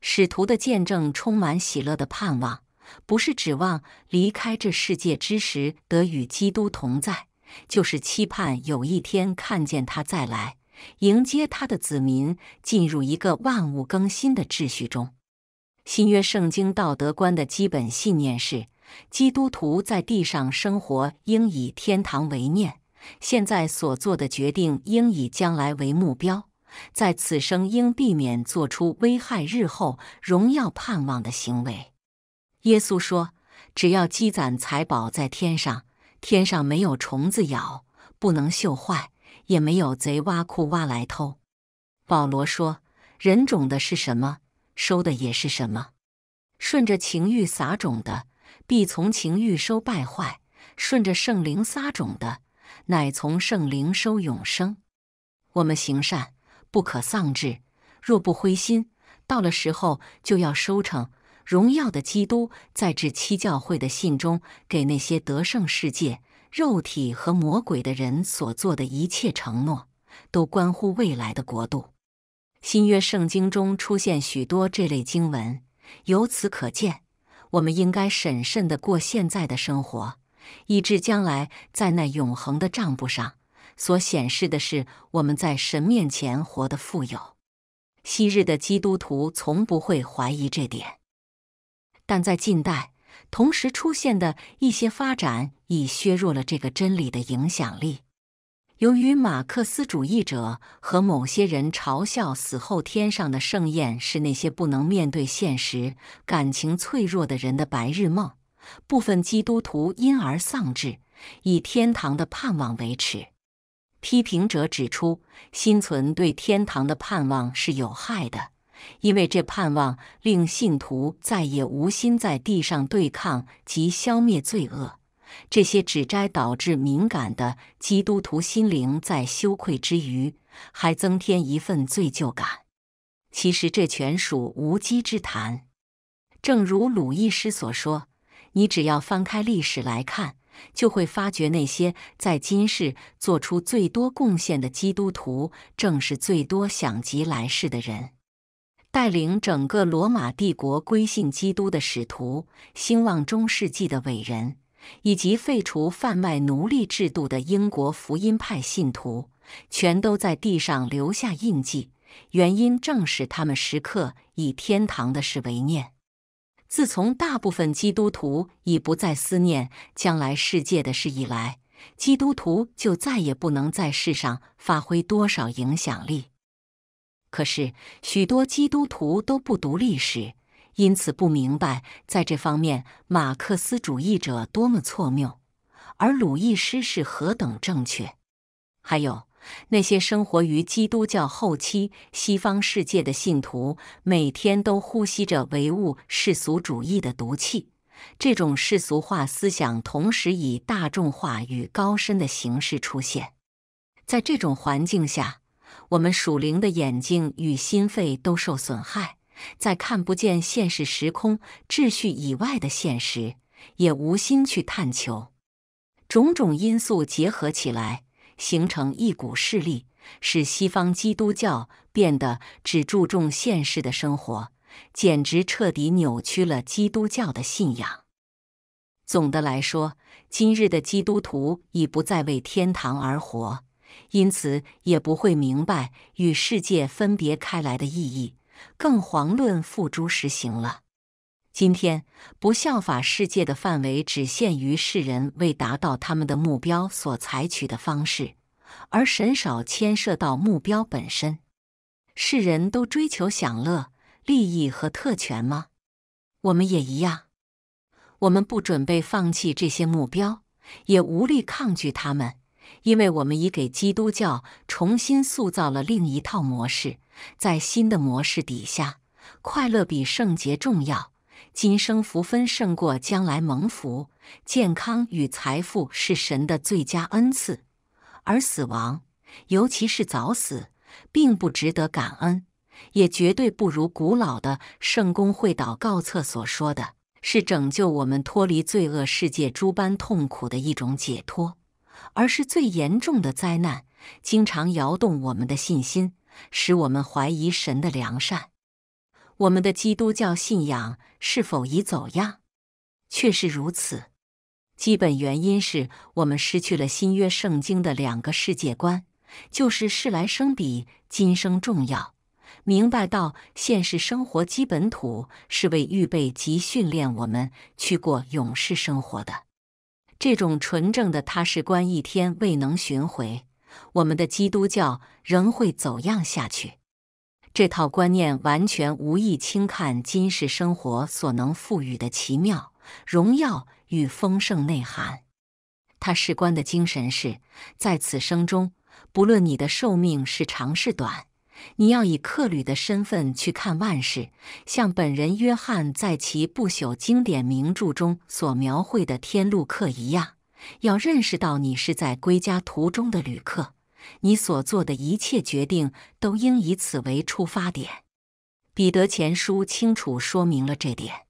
使徒的见证充满喜乐的盼望。不是指望离开这世界之时得与基督同在，就是期盼有一天看见他再来，迎接他的子民进入一个万物更新的秩序中。新约圣经道德观的基本信念是：基督徒在地上生活应以天堂为念，现在所做的决定应以将来为目标，在此生应避免做出危害日后荣耀盼望的行为。耶稣说：“只要积攒财宝在天上，天上没有虫子咬，不能锈坏，也没有贼挖窟挖来偷。”保罗说：“人种的是什么，收的也是什么。顺着情欲撒种的，必从情欲收败坏；顺着圣灵撒种的，乃从圣灵收永生。”我们行善不可丧志，若不灰心，到了时候就要收成。荣耀的基督在致七教会的信中，给那些得胜世界肉体和魔鬼的人所做的一切承诺，都关乎未来的国度。新约圣经中出现许多这类经文，由此可见，我们应该审慎地过现在的生活，以致将来在那永恒的账簿上所显示的是我们在神面前活得富有。昔日的基督徒从不会怀疑这点。但在近代同时出现的一些发展已削弱了这个真理的影响力。由于马克思主义者和某些人嘲笑死后天上的盛宴是那些不能面对现实、感情脆弱的人的白日梦，部分基督徒因而丧志，以天堂的盼望为耻。批评者指出，心存对天堂的盼望是有害的。因为这盼望令信徒再也无心在地上对抗及消灭罪恶，这些指摘导致敏感的基督徒心灵在羞愧之余，还增添一份罪疚感。其实这全属无稽之谈，正如鲁易师所说：“你只要翻开历史来看，就会发觉那些在今世做出最多贡献的基督徒，正是最多想及来世的人。”带领整个罗马帝国归信基督的使徒，兴旺中世纪的伟人，以及废除贩卖奴隶制度的英国福音派信徒，全都在地上留下印记。原因正是他们时刻以天堂的事为念。自从大部分基督徒已不再思念将来世界的事以来，基督徒就再也不能在世上发挥多少影响力。可是，许多基督徒都不读历史，因此不明白在这方面马克思主义者多么错谬，而鲁易斯是何等正确。还有那些生活于基督教后期西方世界的信徒，每天都呼吸着唯物世俗主义的毒气。这种世俗化思想同时以大众化与高深的形式出现，在这种环境下。我们属灵的眼睛与心肺都受损害，在看不见现实时空秩序以外的现实，也无心去探求。种种因素结合起来，形成一股势力，使西方基督教变得只注重现世的生活，简直彻底扭曲了基督教的信仰。总的来说，今日的基督徒已不再为天堂而活。因此，也不会明白与世界分别开来的意义，更遑论付诸实行了。今天，不效法世界的范围只限于世人为达到他们的目标所采取的方式，而神少牵涉到目标本身。世人都追求享乐、利益和特权吗？我们也一样。我们不准备放弃这些目标，也无力抗拒他们。因为我们已给基督教重新塑造了另一套模式，在新的模式底下，快乐比圣洁重要，今生福分胜过将来蒙福，健康与财富是神的最佳恩赐，而死亡，尤其是早死，并不值得感恩，也绝对不如古老的圣公会祷告册所说的，是拯救我们脱离罪恶世界诸般痛苦的一种解脱。而是最严重的灾难，经常摇动我们的信心，使我们怀疑神的良善。我们的基督教信仰是否已走样？确实如此。基本原因是我们失去了新约圣经的两个世界观，就是世来生比今生重要，明白到现实生活基本土是为预备及训练我们去过永世生活的。这种纯正的他实观一天未能寻回，我们的基督教仍会走样下去。这套观念完全无意轻看今世生活所能赋予的奇妙、荣耀与丰盛内涵。他事观的精神是，在此生中，不论你的寿命是长是短。你要以客旅的身份去看万事，像本人约翰在其不朽经典名著中所描绘的天路客一样，要认识到你是在归家途中的旅客。你所做的一切决定都应以此为出发点。彼得前书清楚说明了这点。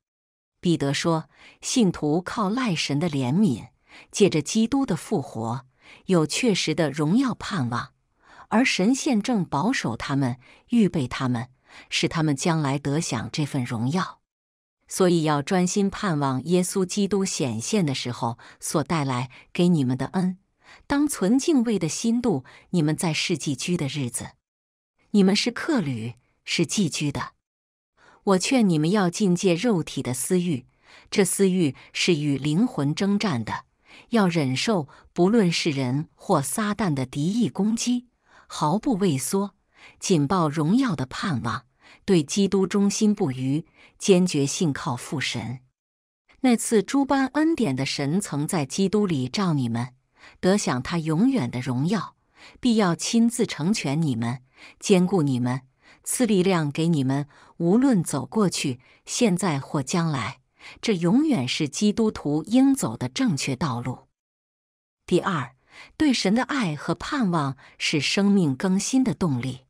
彼得说：“信徒靠赖神的怜悯，借着基督的复活，有确实的荣耀盼望。”而神仙正保守他们，预备他们，使他们将来得享这份荣耀。所以要专心盼望耶稣基督显现的时候所带来给你们的恩。当存敬畏的心度你们在世寄居的日子。你们是客旅，是寄居的。我劝你们要进戒肉体的私欲，这私欲是与灵魂征战的。要忍受不论是人或撒旦的敌意攻击。毫不畏缩，紧抱荣耀的盼望，对基督忠心不渝，坚决信靠父神。那次诸般恩典的神，曾在基督里召你们，得享他永远的荣耀，必要亲自成全你们，兼顾你们，赐力量给你们。无论走过去、现在或将来，这永远是基督徒应走的正确道路。第二。对神的爱和盼望是生命更新的动力。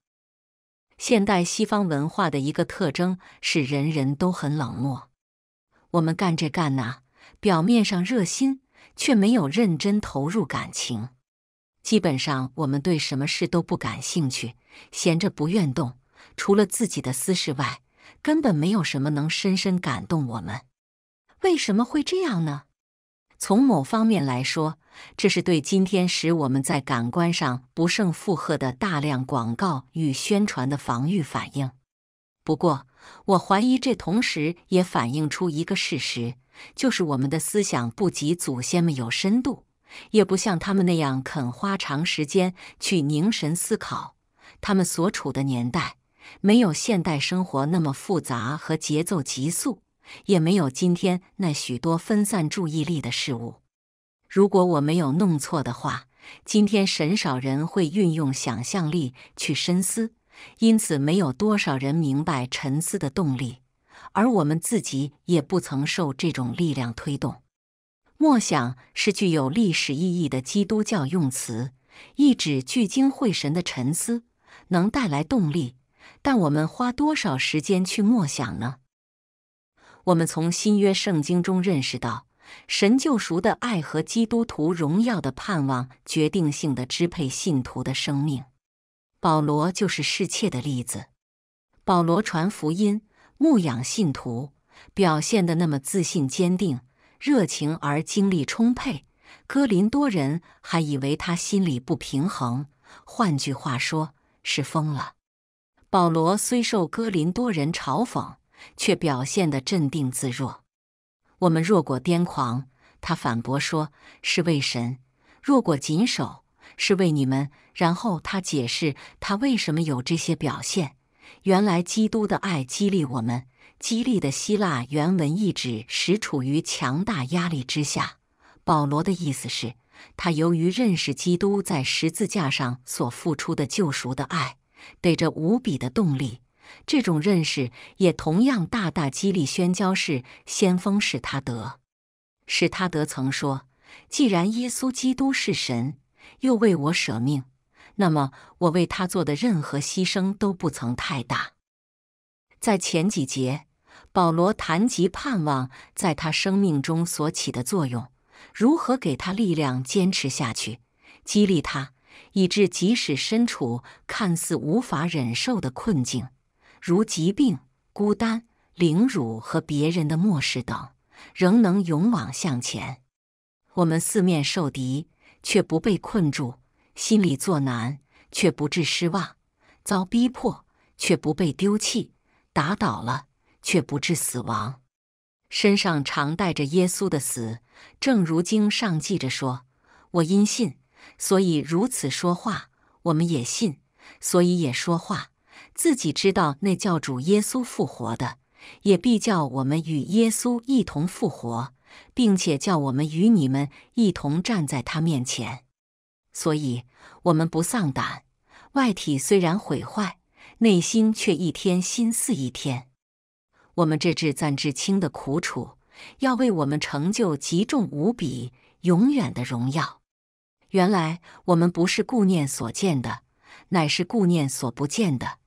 现代西方文化的一个特征是人人都很冷漠。我们干这干那，表面上热心，却没有认真投入感情。基本上，我们对什么事都不感兴趣，闲着不愿动。除了自己的私事外，根本没有什么能深深感动我们。为什么会这样呢？从某方面来说。这是对今天使我们在感官上不胜负荷的大量广告与宣传的防御反应。不过，我怀疑这同时也反映出一个事实，就是我们的思想不及祖先们有深度，也不像他们那样肯花长时间去凝神思考。他们所处的年代没有现代生活那么复杂和节奏急速，也没有今天那许多分散注意力的事物。如果我没有弄错的话，今天很少人会运用想象力去深思，因此没有多少人明白沉思的动力，而我们自己也不曾受这种力量推动。默想是具有历史意义的基督教用词，一指聚精会神的沉思，能带来动力。但我们花多少时间去默想呢？我们从新约圣经中认识到。神救赎的爱和基督徒荣耀的盼望，决定性的支配信徒的生命。保罗就是侍切的例子。保罗传福音、牧养信徒，表现得那么自信、坚定、热情而精力充沛。哥林多人还以为他心里不平衡，换句话说，是疯了。保罗虽受哥林多人嘲讽，却表现得镇定自若。我们若果癫狂，他反驳说，是为神；若果谨守，是为你们。然后他解释他为什么有这些表现。原来基督的爱激励我们，激励的希腊原文意指使处于强大压力之下。保罗的意思是他由于认识基督在十字架上所付出的救赎的爱，得着无比的动力。这种认识也同样大大激励宣教士、先锋史他德。史他德曾说：“既然耶稣基督是神，又为我舍命，那么我为他做的任何牺牲都不曾太大。”在前几节，保罗谈及盼望在他生命中所起的作用，如何给他力量坚持下去，激励他，以致即使身处看似无法忍受的困境。如疾病、孤单、凌辱和别人的漠视等，仍能勇往向前。我们四面受敌，却不被困住；心里作难，却不致失望；遭逼迫，却不被丢弃；打倒了，却不致死亡。身上常带着耶稣的死，正如经上记着说：“我因信，所以如此说话；我们也信，所以也说话。”自己知道那教主耶稣复活的，也必叫我们与耶稣一同复活，并且叫我们与你们一同站在他面前。所以，我们不丧胆。外体虽然毁坏，内心却一天新似一天。我们这至暂至轻的苦楚，要为我们成就极重无比、永远的荣耀。原来我们不是顾念所见的，乃是顾念所不见的。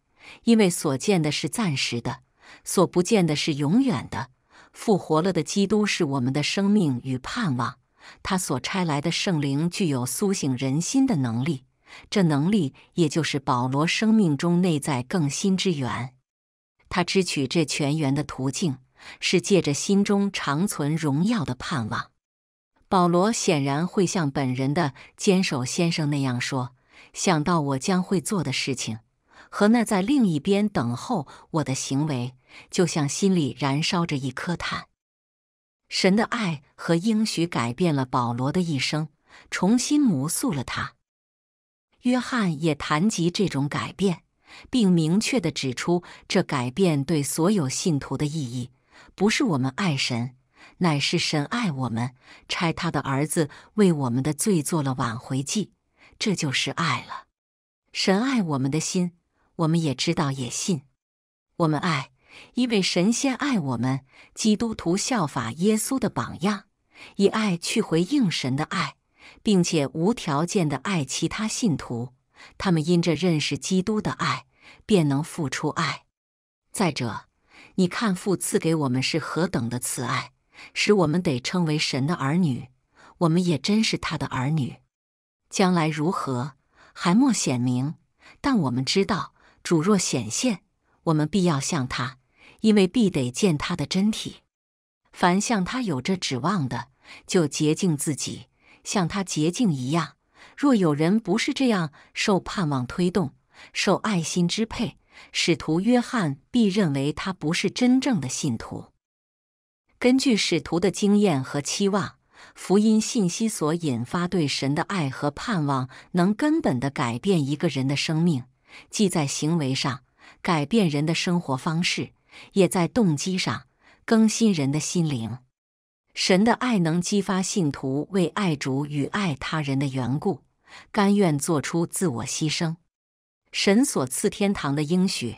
因为所见的是暂时的，所不见的是永远的。复活了的基督是我们的生命与盼望。他所差来的圣灵具有苏醒人心的能力，这能力也就是保罗生命中内在更新之源。他支取这泉源的途径是借着心中长存荣耀的盼望。保罗显然会像本人的坚守先生那样说：“想到我将会做的事情。”和那在另一边等候我的行为，就像心里燃烧着一颗炭。神的爱和应许改变了保罗的一生，重新模塑了他。约翰也谈及这种改变，并明确地指出，这改变对所有信徒的意义，不是我们爱神，乃是神爱我们，差他的儿子为我们的罪做了挽回祭，这就是爱了。神爱我们的心。我们也知道，也信，我们爱，因为神仙爱我们。基督徒效法耶稣的榜样，以爱去回应神的爱，并且无条件的爱其他信徒。他们因着认识基督的爱，便能付出爱。再者，你看父赐给我们是何等的慈爱，使我们得称为神的儿女。我们也真是他的儿女。将来如何还莫显明，但我们知道。主若显现，我们必要向他，因为必得见他的真体。凡向他有着指望的，就洁净自己，像他洁净一样。若有人不是这样受盼望推动、受爱心支配，使徒约翰必认为他不是真正的信徒。根据使徒的经验和期望，福音信息所引发对神的爱和盼望，能根本的改变一个人的生命。既在行为上改变人的生活方式，也在动机上更新人的心灵。神的爱能激发信徒为爱主与爱他人的缘故，甘愿做出自我牺牲。神所赐天堂的应许，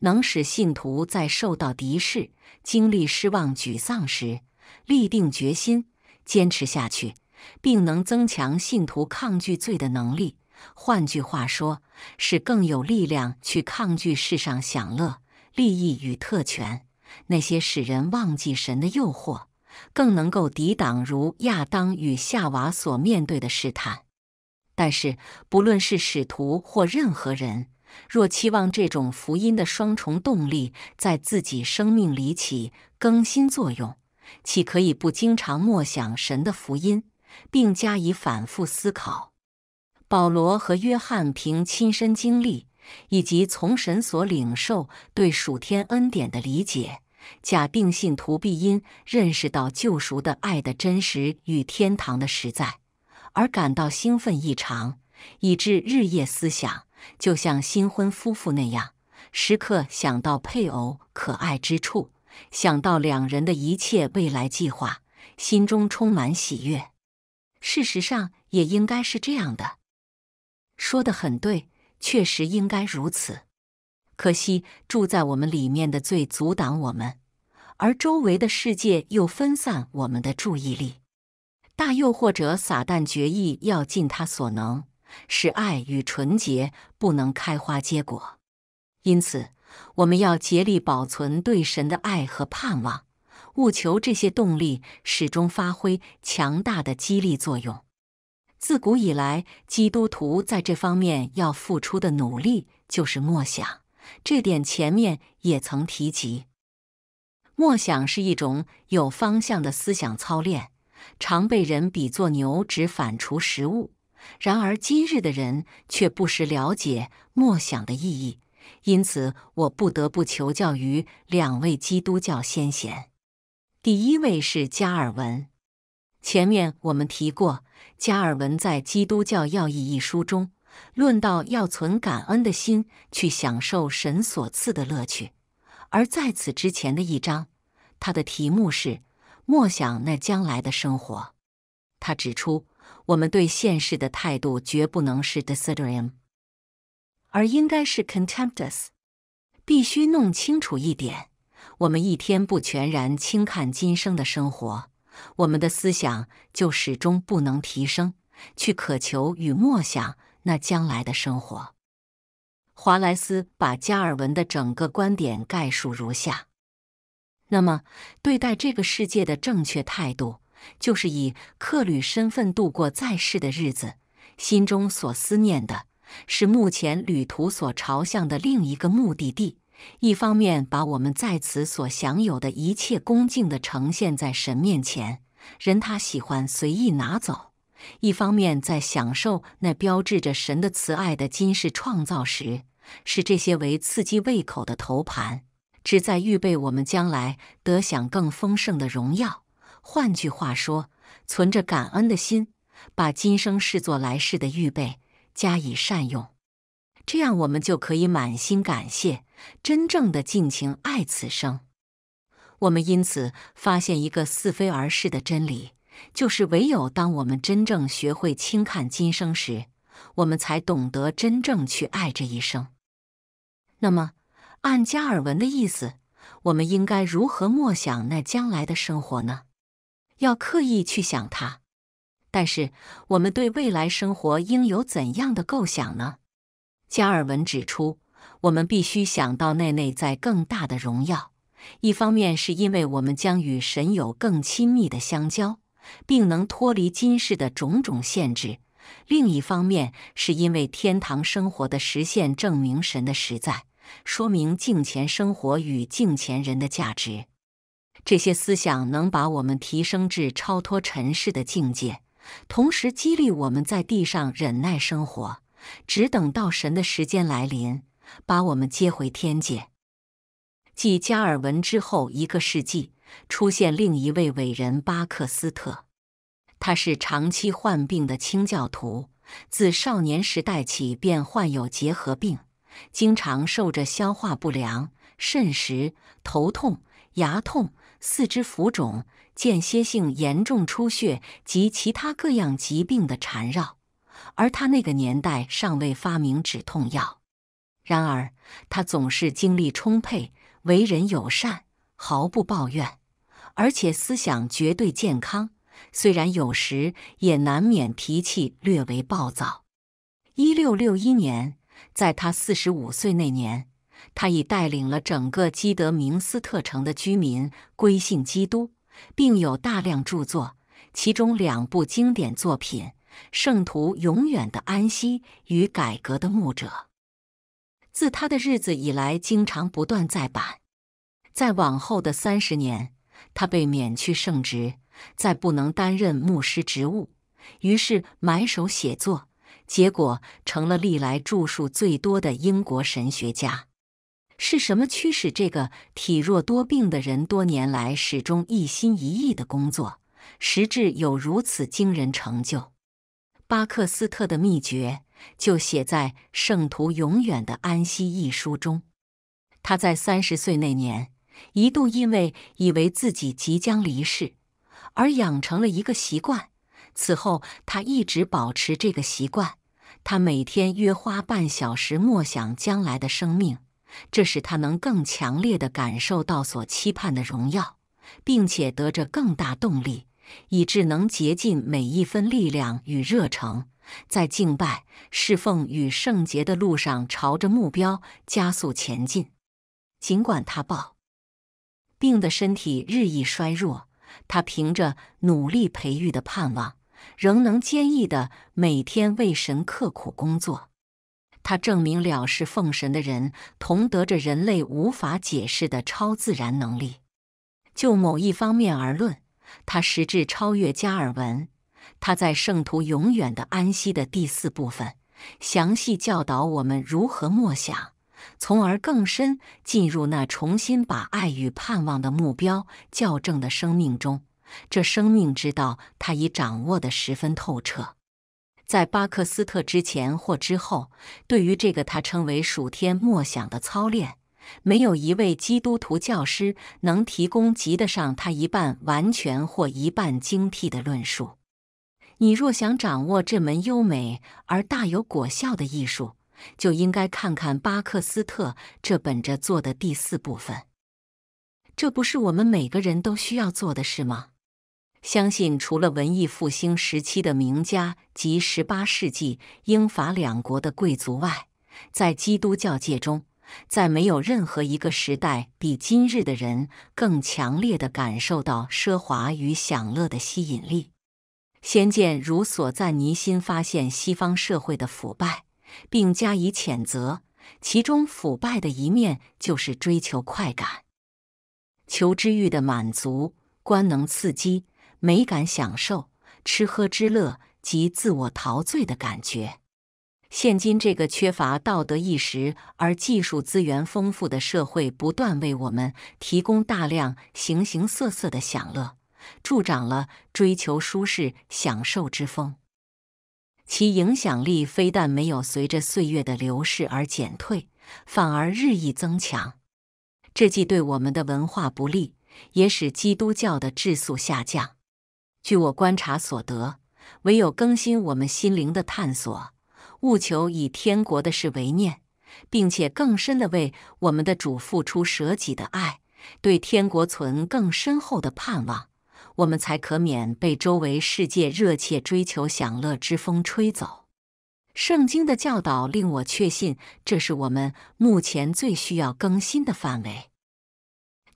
能使信徒在受到敌视、经历失望、沮丧时，立定决心，坚持下去，并能增强信徒抗拒罪的能力。换句话说，是更有力量去抗拒世上享乐、利益与特权；那些使人忘记神的诱惑，更能够抵挡如亚当与夏娃所面对的试探。但是，不论是使徒或任何人，若期望这种福音的双重动力在自己生命里起更新作用，岂可以不经常默想神的福音，并加以反复思考？保罗和约翰凭亲身经历，以及从神所领受对属天恩典的理解，假定信徒必因认识到救赎的爱的真实与天堂的实在，而感到兴奋异常，以致日夜思想，就像新婚夫妇那样，时刻想到配偶可爱之处，想到两人的一切未来计划，心中充满喜悦。事实上，也应该是这样的。说的很对，确实应该如此。可惜住在我们里面的罪阻挡我们，而周围的世界又分散我们的注意力。大诱惑者撒旦决意要尽他所能，使爱与纯洁不能开花结果。因此，我们要竭力保存对神的爱和盼望，务求这些动力始终发挥强大的激励作用。自古以来，基督徒在这方面要付出的努力就是默想。这点前面也曾提及。默想是一种有方向的思想操练，常被人比作牛只反刍食物。然而今日的人却不时了解默想的意义，因此我不得不求教于两位基督教先贤。第一位是加尔文。前面我们提过。加尔文在《基督教要义》一书中论到要存感恩的心去享受神所赐的乐趣，而在此之前的一章，他的题目是“莫想那将来的生活”。他指出，我们对现世的态度绝不能是 desiderium，而应该是 contemptus。必须弄清楚一点：我们一天不全然轻看今生的生活。我们的思想就始终不能提升，去渴求与默想那将来的生活。华莱斯把加尔文的整个观点概述如下：那么，对待这个世界的正确态度，就是以客旅身份度过在世的日子，心中所思念的是目前旅途所朝向的另一个目的地。一方面把我们在此所享有的一切恭敬地呈现在神面前，任他喜欢随意拿走；一方面在享受那标志着神的慈爱的今世创造时，使这些为刺激胃口的头盘，只在预备我们将来得享更丰盛的荣耀。换句话说，存着感恩的心，把今生视作来世的预备，加以善用。这样，我们就可以满心感谢，真正的尽情爱此生。我们因此发现一个似非而是的真理，就是唯有当我们真正学会轻看今生时，我们才懂得真正去爱这一生。那么，按加尔文的意思，我们应该如何默想那将来的生活呢？要刻意去想它。但是，我们对未来生活应有怎样的构想呢？加尔文指出，我们必须想到那内在更大的荣耀。一方面，是因为我们将与神有更亲密的相交，并能脱离今世的种种限制；另一方面，是因为天堂生活的实现证明神的实在，说明敬前生活与敬前人的价值。这些思想能把我们提升至超脱尘世的境界，同时激励我们在地上忍耐生活。只等到神的时间来临，把我们接回天界。继加尔文之后一个世纪，出现另一位伟人巴克斯特。他是长期患病的清教徒，自少年时代起便患有结核病，经常受着消化不良、肾石、头痛、牙痛、四肢浮肿、间歇性严重出血及其他各样疾病的缠绕。而他那个年代尚未发明止痛药。然而，他总是精力充沛，为人友善，毫不抱怨，而且思想绝对健康。虽然有时也难免脾气略为暴躁。一六六一年，在他四十五岁那年，他已带领了整个基德明斯特城的居民归信基督，并有大量著作，其中两部经典作品。圣徒永远的安息与改革的牧者，自他的日子以来，经常不断再版。在往后的三十年，他被免去圣职，再不能担任牧师职务，于是埋首写作，结果成了历来著述最多的英国神学家。是什么驱使这个体弱多病的人多年来始终一心一意的工作，实质有如此惊人成就？巴克斯特的秘诀就写在《圣徒永远的安息》一书中。他在三十岁那年，一度因为以为自己即将离世而养成了一个习惯，此后他一直保持这个习惯。他每天约花半小时默想将来的生命，这使他能更强烈地感受到所期盼的荣耀，并且得着更大动力。以致能竭尽每一分力量与热诚，在敬拜、侍奉与圣洁的路上，朝着目标加速前进。尽管他抱病的身体日益衰弱，他凭着努力培育的盼望，仍能坚毅的每天为神刻苦工作。他证明了是奉神的人同得着人类无法解释的超自然能力。就某一方面而论。他实质超越加尔文。他在《圣徒永远的安息》的第四部分，详细教导我们如何默想，从而更深进入那重新把爱与盼望的目标校正的生命中。这生命之道，他已掌握得十分透彻。在巴克斯特之前或之后，对于这个他称为“暑天默想”的操练。没有一位基督徒教师能提供及得上他一半完全或一半精辟的论述。你若想掌握这门优美而大有果效的艺术，就应该看看巴克斯特这本着做的第四部分。这不是我们每个人都需要做的事吗？相信除了文艺复兴时期的名家及十八世纪英法两国的贵族外，在基督教界中。在没有任何一个时代比今日的人更强烈的感受到奢华与享乐的吸引力。先见如所赞尼新发现西方社会的腐败，并加以谴责，其中腐败的一面就是追求快感、求知欲的满足、官能刺激、美感享受、吃喝之乐及自我陶醉的感觉。现今这个缺乏道德意识而技术资源丰富的社会，不断为我们提供大量形形色色的享乐，助长了追求舒适享受之风。其影响力非但没有随着岁月的流逝而减退，反而日益增强。这既对我们的文化不利，也使基督教的质素下降。据我观察所得，唯有更新我们心灵的探索。务求以天国的事为念，并且更深地为我们的主付出舍己的爱，对天国存更深厚的盼望，我们才可免被周围世界热切追求享乐之风吹走。圣经的教导令我确信，这是我们目前最需要更新的范围。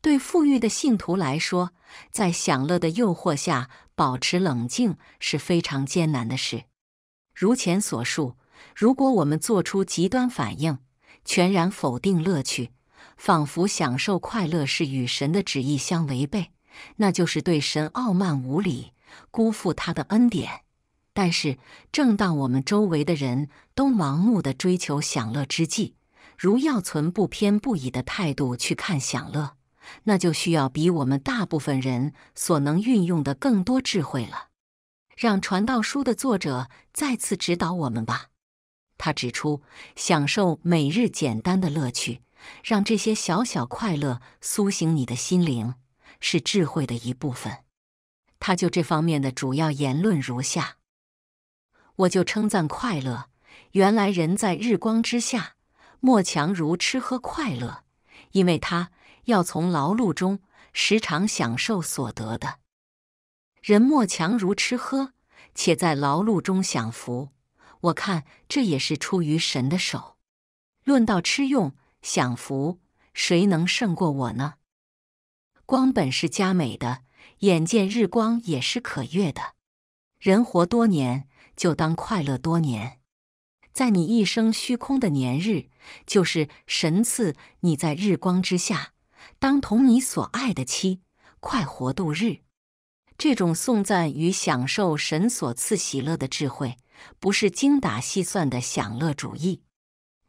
对富裕的信徒来说，在享乐的诱惑下保持冷静是非常艰难的事。如前所述。如果我们做出极端反应，全然否定乐趣，仿佛享受快乐是与神的旨意相违背，那就是对神傲慢无礼，辜负他的恩典。但是，正当我们周围的人都盲目的追求享乐之际，如要存不偏不倚的态度去看享乐，那就需要比我们大部分人所能运用的更多智慧了。让传道书的作者再次指导我们吧。他指出，享受每日简单的乐趣，让这些小小快乐苏醒你的心灵，是智慧的一部分。他就这方面的主要言论如下：我就称赞快乐。原来人在日光之下，莫强如吃喝快乐，因为他要从劳碌中时常享受所得的。人莫强如吃喝，且在劳碌中享福。我看这也是出于神的手。论到吃用享福，谁能胜过我呢？光本是佳美的，眼见日光也是可悦的。人活多年，就当快乐多年。在你一生虚空的年日，就是神赐你在日光之下，当同你所爱的妻快活度日。这种颂赞与享受神所赐喜乐的智慧。不是精打细算的享乐主义，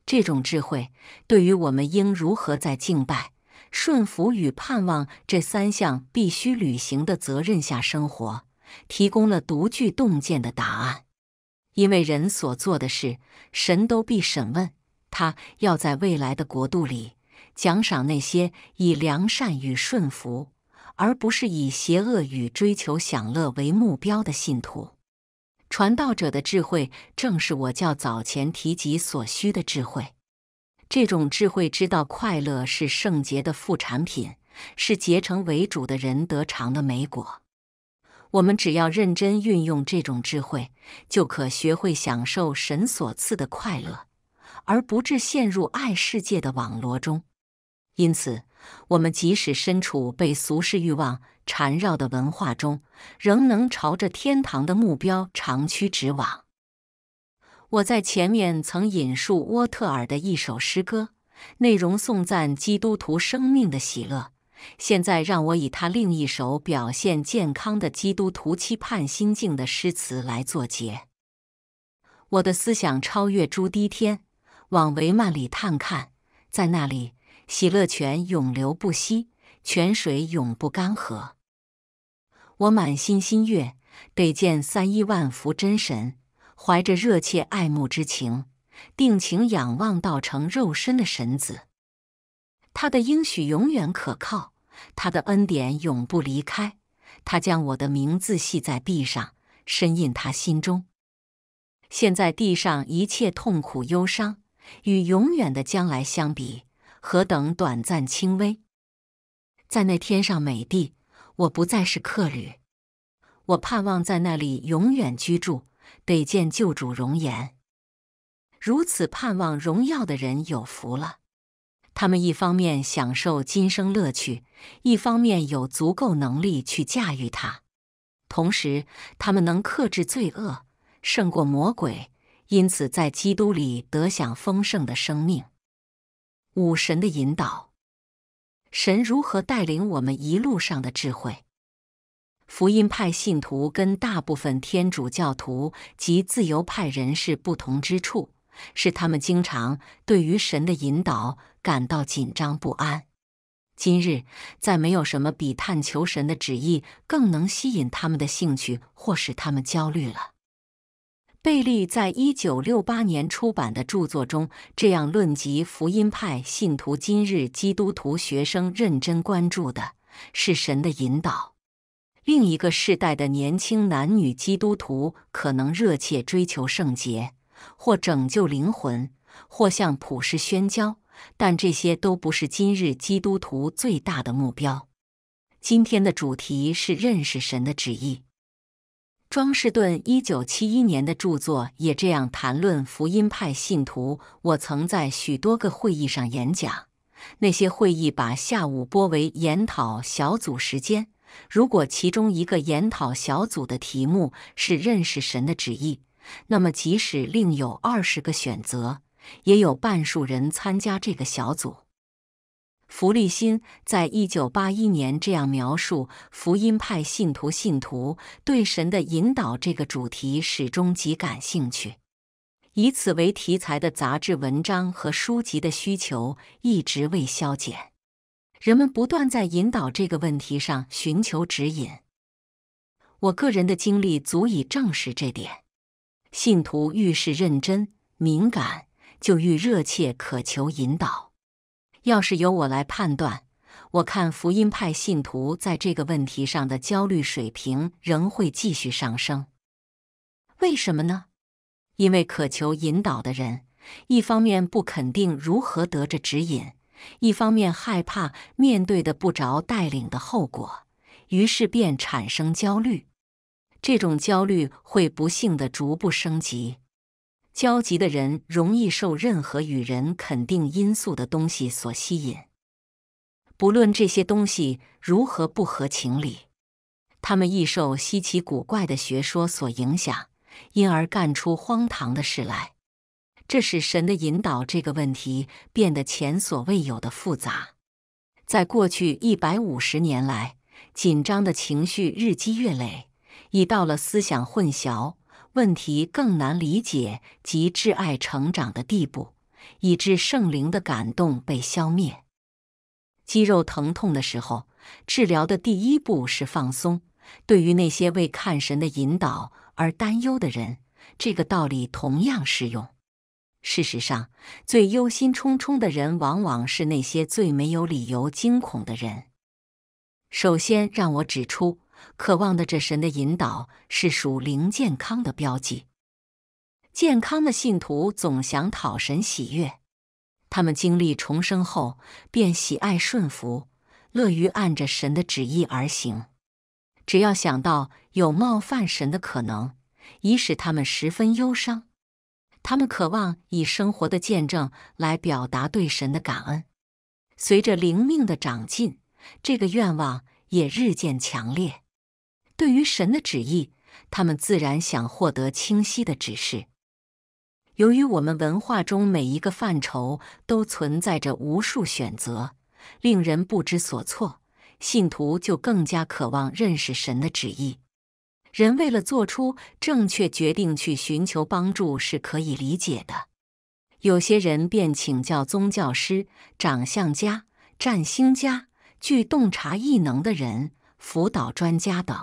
这种智慧对于我们应如何在敬拜、顺服与盼望这三项必须履行的责任下生活，提供了独具洞见的答案。因为人所做的事，神都必审问。他要在未来的国度里奖赏那些以良善与顺服，而不是以邪恶与追求享乐为目标的信徒。传道者的智慧，正是我较早前提及所需的智慧。这种智慧知道，快乐是圣洁的副产品，是结成为主的人得偿的美果。我们只要认真运用这种智慧，就可学会享受神所赐的快乐，而不致陷入爱世界的网罗中。因此，我们即使身处被俗世欲望。缠绕的文化中，仍能朝着天堂的目标长驱直往。我在前面曾引述沃特尔的一首诗歌，内容颂赞基督徒生命的喜乐。现在让我以他另一首表现健康的基督徒期盼心境的诗词来做结。我的思想超越朱迪天，往维曼里探看，在那里喜乐泉永流不息，泉水永不干涸。我满心欣悦，得见三一万福真神，怀着热切爱慕之情，定情仰望道成肉身的神子。他的应许永远可靠，他的恩典永不离开。他将我的名字系在臂上，深印他心中。现在地上一切痛苦忧伤，与永远的将来相比，何等短暂轻微！在那天上美地。我不再是客旅，我盼望在那里永远居住，得见救主容颜。如此盼望荣耀的人有福了，他们一方面享受今生乐趣，一方面有足够能力去驾驭它，同时他们能克制罪恶，胜过魔鬼，因此在基督里得享丰盛的生命。五神的引导。神如何带领我们一路上的智慧？福音派信徒跟大部分天主教徒及自由派人士不同之处，是他们经常对于神的引导感到紧张不安。今日，再没有什么比探求神的旨意更能吸引他们的兴趣，或使他们焦虑了。贝利在一九六八年出版的著作中这样论及福音派信徒：今日基督徒学生认真关注的是神的引导。另一个世代的年轻男女基督徒可能热切追求圣洁，或拯救灵魂，或向普世宣教，但这些都不是今日基督徒最大的目标。今天的主题是认识神的旨意。庄士敦一九七一年的著作也这样谈论福音派信徒。我曾在许多个会议上演讲，那些会议把下午拨为研讨小组时间。如果其中一个研讨小组的题目是认识神的旨意，那么即使另有二十个选择，也有半数人参加这个小组。弗利辛在一九八一年这样描述福音派信徒：信徒对神的引导这个主题始终极感兴趣，以此为题材的杂志文章和书籍的需求一直未消减。人们不断在引导这个问题上寻求指引。我个人的经历足以证实这点：信徒遇事认真敏感，就愈热切渴求引导。要是由我来判断，我看福音派信徒在这个问题上的焦虑水平仍会继续上升。为什么呢？因为渴求引导的人，一方面不肯定如何得着指引，一方面害怕面对的不着带领的后果，于是便产生焦虑。这种焦虑会不幸的逐步升级。焦急的人容易受任何与人肯定因素的东西所吸引，不论这些东西如何不合情理，他们易受稀奇古怪的学说所影响，因而干出荒唐的事来。这使神的引导这个问题变得前所未有的复杂。在过去一百五十年来，紧张的情绪日积月累，已到了思想混淆。问题更难理解及挚爱成长的地步，以致圣灵的感动被消灭。肌肉疼痛的时候，治疗的第一步是放松。对于那些为看神的引导而担忧的人，这个道理同样适用。事实上，最忧心忡忡的人，往往是那些最没有理由惊恐的人。首先，让我指出。渴望的这神的引导是属灵健康的标记。健康的信徒总想讨神喜悦，他们经历重生后便喜爱顺服，乐于按着神的旨意而行。只要想到有冒犯神的可能，已使他们十分忧伤。他们渴望以生活的见证来表达对神的感恩。随着灵命的长进，这个愿望也日渐强烈。对于神的旨意，他们自然想获得清晰的指示。由于我们文化中每一个范畴都存在着无数选择，令人不知所措，信徒就更加渴望认识神的旨意。人为了做出正确决定，去寻求帮助是可以理解的。有些人便请教宗教师、长相家、占星家、具洞察异能的人、辅导专家等。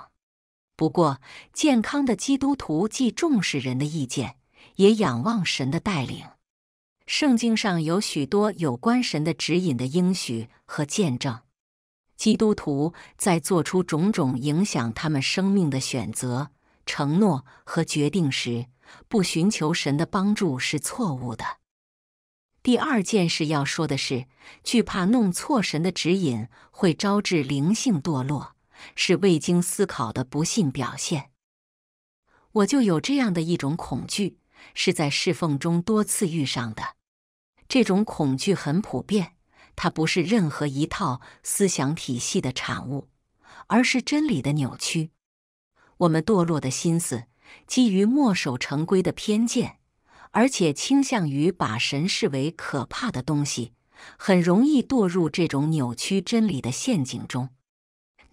不过，健康的基督徒既重视人的意见，也仰望神的带领。圣经上有许多有关神的指引的应许和见证。基督徒在做出种种影响他们生命的选择、承诺和决定时，不寻求神的帮助是错误的。第二件事要说的是，惧怕弄错神的指引会招致灵性堕落。是未经思考的不幸表现。我就有这样的一种恐惧，是在侍奉中多次遇上的。这种恐惧很普遍，它不是任何一套思想体系的产物，而是真理的扭曲。我们堕落的心思基于墨守成规的偏见，而且倾向于把神视为可怕的东西，很容易堕入这种扭曲真理的陷阱中。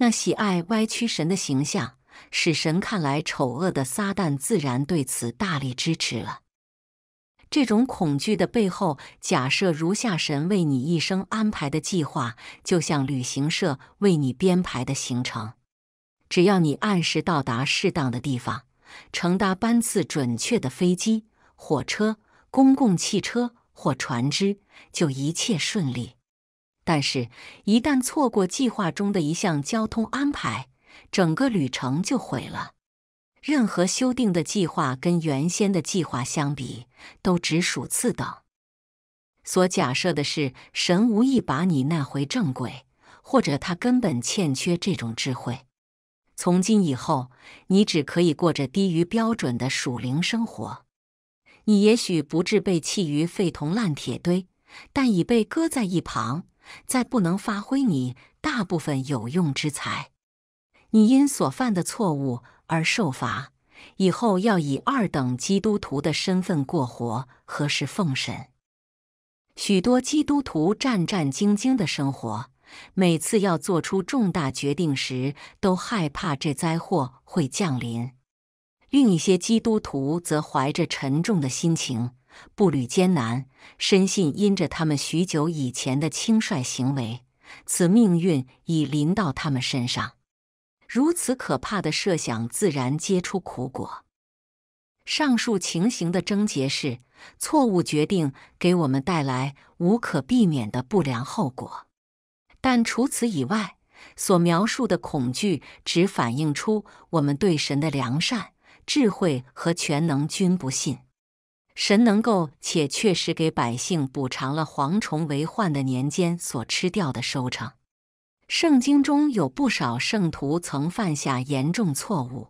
那喜爱歪曲神的形象，使神看来丑恶的撒旦，自然对此大力支持了。这种恐惧的背后，假设如下：神为你一生安排的计划，就像旅行社为你编排的行程，只要你按时到达适当的地方，乘搭班次准确的飞机、火车、公共汽车或船只，就一切顺利。但是，一旦错过计划中的一项交通安排，整个旅程就毁了。任何修订的计划跟原先的计划相比，都只属次等。所假设的是，神无意把你纳回正轨，或者他根本欠缺这种智慧。从今以后，你只可以过着低于标准的属灵生活。你也许不至被弃于废铜烂铁堆，但已被搁在一旁。再不能发挥你大部分有用之才，你因所犯的错误而受罚，以后要以二等基督徒的身份过活，何时奉神？许多基督徒战战兢兢的生活，每次要做出重大决定时，都害怕这灾祸会降临；另一些基督徒则怀着沉重的心情。步履艰难，深信因着他们许久以前的轻率行为，此命运已临到他们身上。如此可怕的设想，自然皆出苦果。上述情形的症结是，错误决定给我们带来无可避免的不良后果。但除此以外，所描述的恐惧只反映出我们对神的良善、智慧和全能均不信。神能够且确实给百姓补偿了蝗虫为患的年间所吃掉的收成。圣经中有不少圣徒曾犯下严重错误，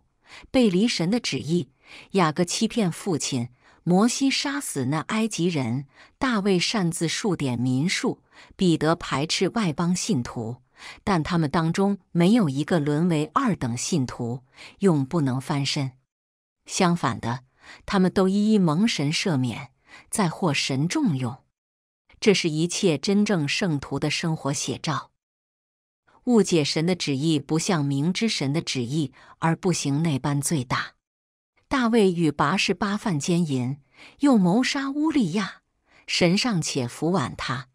背离神的旨意。雅各欺骗父亲，摩西杀死那埃及人，大卫擅自数点民数，彼得排斥外邦信徒。但他们当中没有一个沦为二等信徒，永不能翻身。相反的。他们都一一蒙神赦免，再获神重用，这是一切真正圣徒的生活写照。误解神的旨意，不像明知神的旨意而不行那般最大。大卫与拔士巴犯奸淫，又谋杀乌利亚，神尚且服婉他；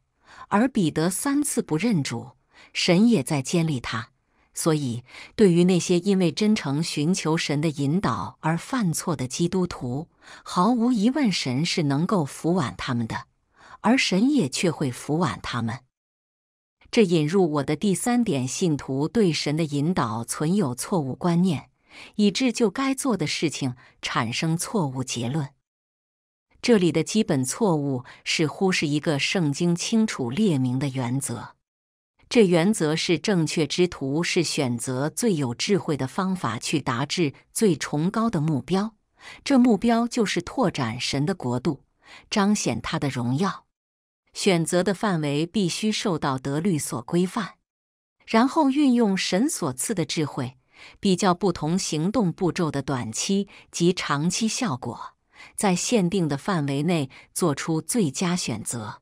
而彼得三次不认主，神也在监利他。所以，对于那些因为真诚寻求神的引导而犯错的基督徒，毫无疑问，神是能够扶挽他们的，而神也却会扶挽他们。这引入我的第三点：信徒对神的引导存有错误观念，以致就该做的事情产生错误结论。这里的基本错误是忽视一个圣经清楚列明的原则。这原则是正确之途，是选择最有智慧的方法去达至最崇高的目标。这目标就是拓展神的国度，彰显他的荣耀。选择的范围必须受到德律所规范，然后运用神所赐的智慧，比较不同行动步骤的短期及长期效果，在限定的范围内做出最佳选择。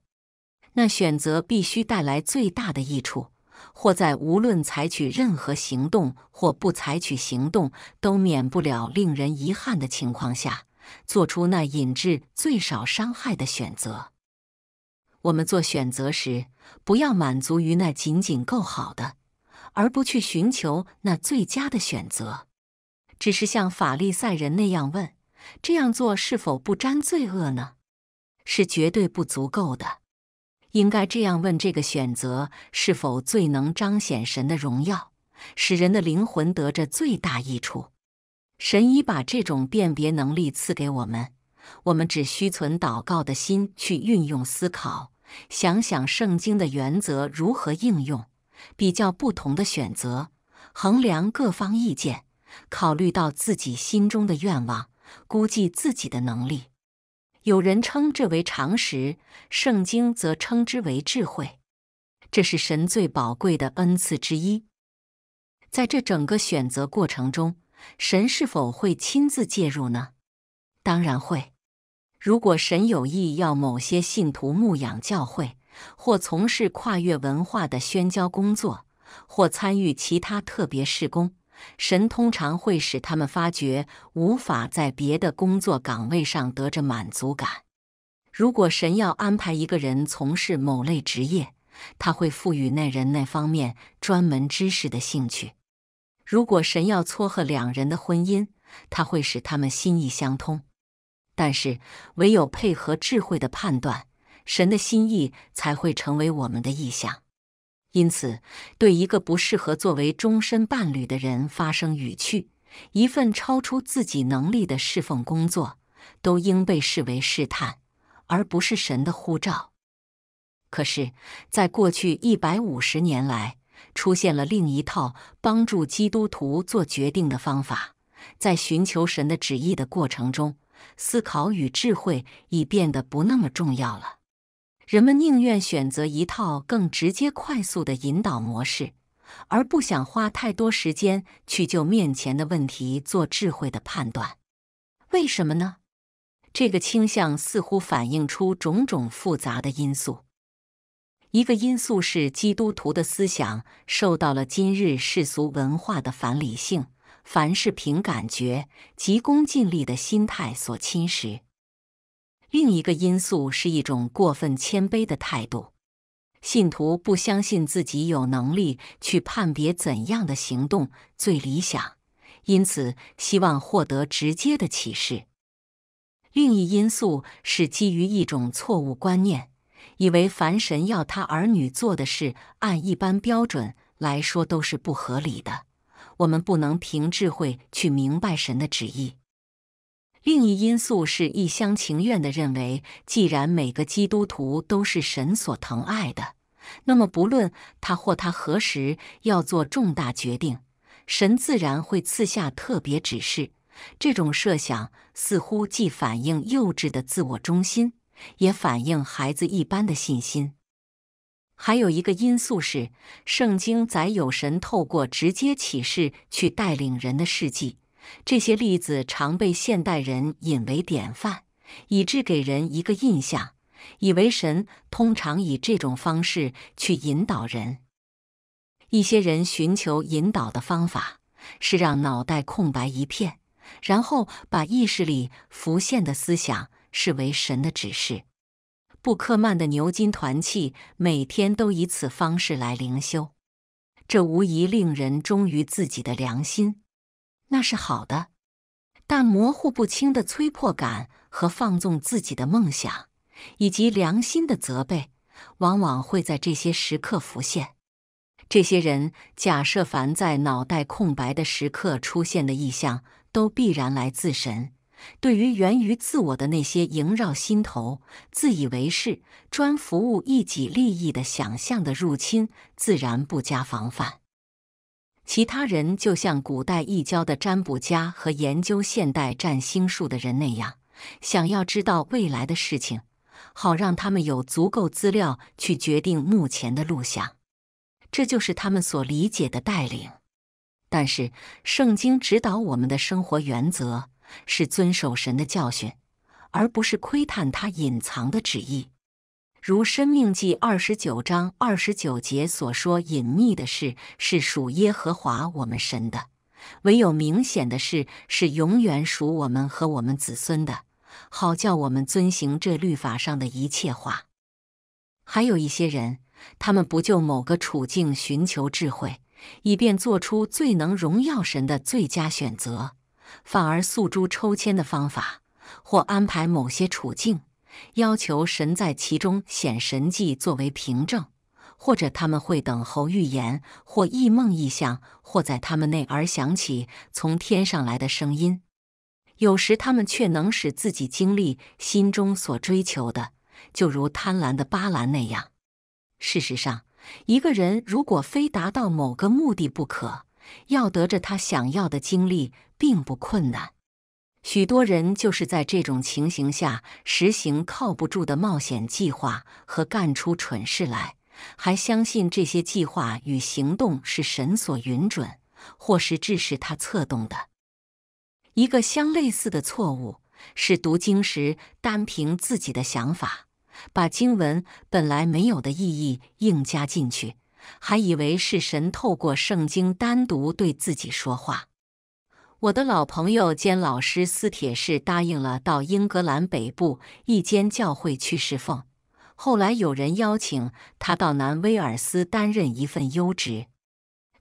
那选择必须带来最大的益处，或在无论采取任何行动或不采取行动都免不了令人遗憾的情况下，做出那引致最少伤害的选择。我们做选择时，不要满足于那仅仅够好的，而不去寻求那最佳的选择。只是像法利赛人那样问：“这样做是否不沾罪恶呢？”是绝对不足够的。应该这样问：这个选择是否最能彰显神的荣耀，使人的灵魂得着最大益处？神已把这种辨别能力赐给我们，我们只需存祷告的心去运用思考，想想圣经的原则如何应用，比较不同的选择，衡量各方意见，考虑到自己心中的愿望，估计自己的能力。有人称这为常识，圣经则称之为智慧。这是神最宝贵的恩赐之一。在这整个选择过程中，神是否会亲自介入呢？当然会。如果神有意要某些信徒牧养教会，或从事跨越文化的宣教工作，或参与其他特别事工。神通常会使他们发觉无法在别的工作岗位上得着满足感。如果神要安排一个人从事某类职业，他会赋予那人那方面专门知识的兴趣。如果神要撮合两人的婚姻，他会使他们心意相通。但是，唯有配合智慧的判断，神的心意才会成为我们的意向。因此，对一个不适合作为终身伴侣的人发生语趣，一份超出自己能力的侍奉工作，都应被视为试探，而不是神的呼召。可是，在过去一百五十年来，出现了另一套帮助基督徒做决定的方法。在寻求神的旨意的过程中，思考与智慧已变得不那么重要了。人们宁愿选择一套更直接、快速的引导模式，而不想花太多时间去就面前的问题做智慧的判断。为什么呢？这个倾向似乎反映出种种复杂的因素。一个因素是基督徒的思想受到了今日世俗文化的反理性、凡事凭感觉、急功近利的心态所侵蚀。另一个因素是一种过分谦卑的态度，信徒不相信自己有能力去判别怎样的行动最理想，因此希望获得直接的启示。另一因素是基于一种错误观念，以为凡神要他儿女做的事，按一般标准来说都是不合理的。我们不能凭智慧去明白神的旨意。另一因素是一厢情愿地认为，既然每个基督徒都是神所疼爱的，那么不论他或他何时要做重大决定，神自然会赐下特别指示。这种设想似乎既反映幼稚的自我中心，也反映孩子一般的信心。还有一个因素是，圣经载有神透过直接启示去带领人的事迹。这些例子常被现代人引为典范，以致给人一个印象，以为神通常以这种方式去引导人。一些人寻求引导的方法是让脑袋空白一片，然后把意识里浮现的思想视为神的指示。布克曼的牛津团契每天都以此方式来灵修，这无疑令人忠于自己的良心。那是好的，但模糊不清的催迫感和放纵自己的梦想，以及良心的责备，往往会在这些时刻浮现。这些人假设凡在脑袋空白的时刻出现的意象，都必然来自神；对于源于自我的那些萦绕心头、自以为是、专服务一己利益的想象的入侵，自然不加防范。其他人就像古代易教的占卜家和研究现代占星术的人那样，想要知道未来的事情，好让他们有足够资料去决定目前的路向。这就是他们所理解的带领。但是，圣经指导我们的生活原则是遵守神的教训，而不是窥探他隐藏的旨意。如《生命记》二十九章二十九节所说：“隐秘的事是属耶和华我们神的，唯有明显的事是永远属我们和我们子孙的，好叫我们遵行这律法上的一切话。”还有一些人，他们不就某个处境寻求智慧，以便做出最能荣耀神的最佳选择，反而诉诸抽签的方法，或安排某些处境。要求神在其中显神迹作为凭证，或者他们会等候预言，或异梦异象，或在他们内而响起从天上来的声音。有时他们却能使自己经历心中所追求的，就如贪婪的巴兰那样。事实上，一个人如果非达到某个目的不可，要得着他想要的经历，并不困难。许多人就是在这种情形下实行靠不住的冒险计划和干出蠢事来，还相信这些计划与行动是神所允准，或是致使他策动的。一个相类似的错误是读经时单凭自己的想法，把经文本来没有的意义硬加进去，还以为是神透过圣经单独对自己说话。我的老朋友兼老师斯铁士答应了到英格兰北部一间教会去侍奉，后来有人邀请他到南威尔斯担任一份优职。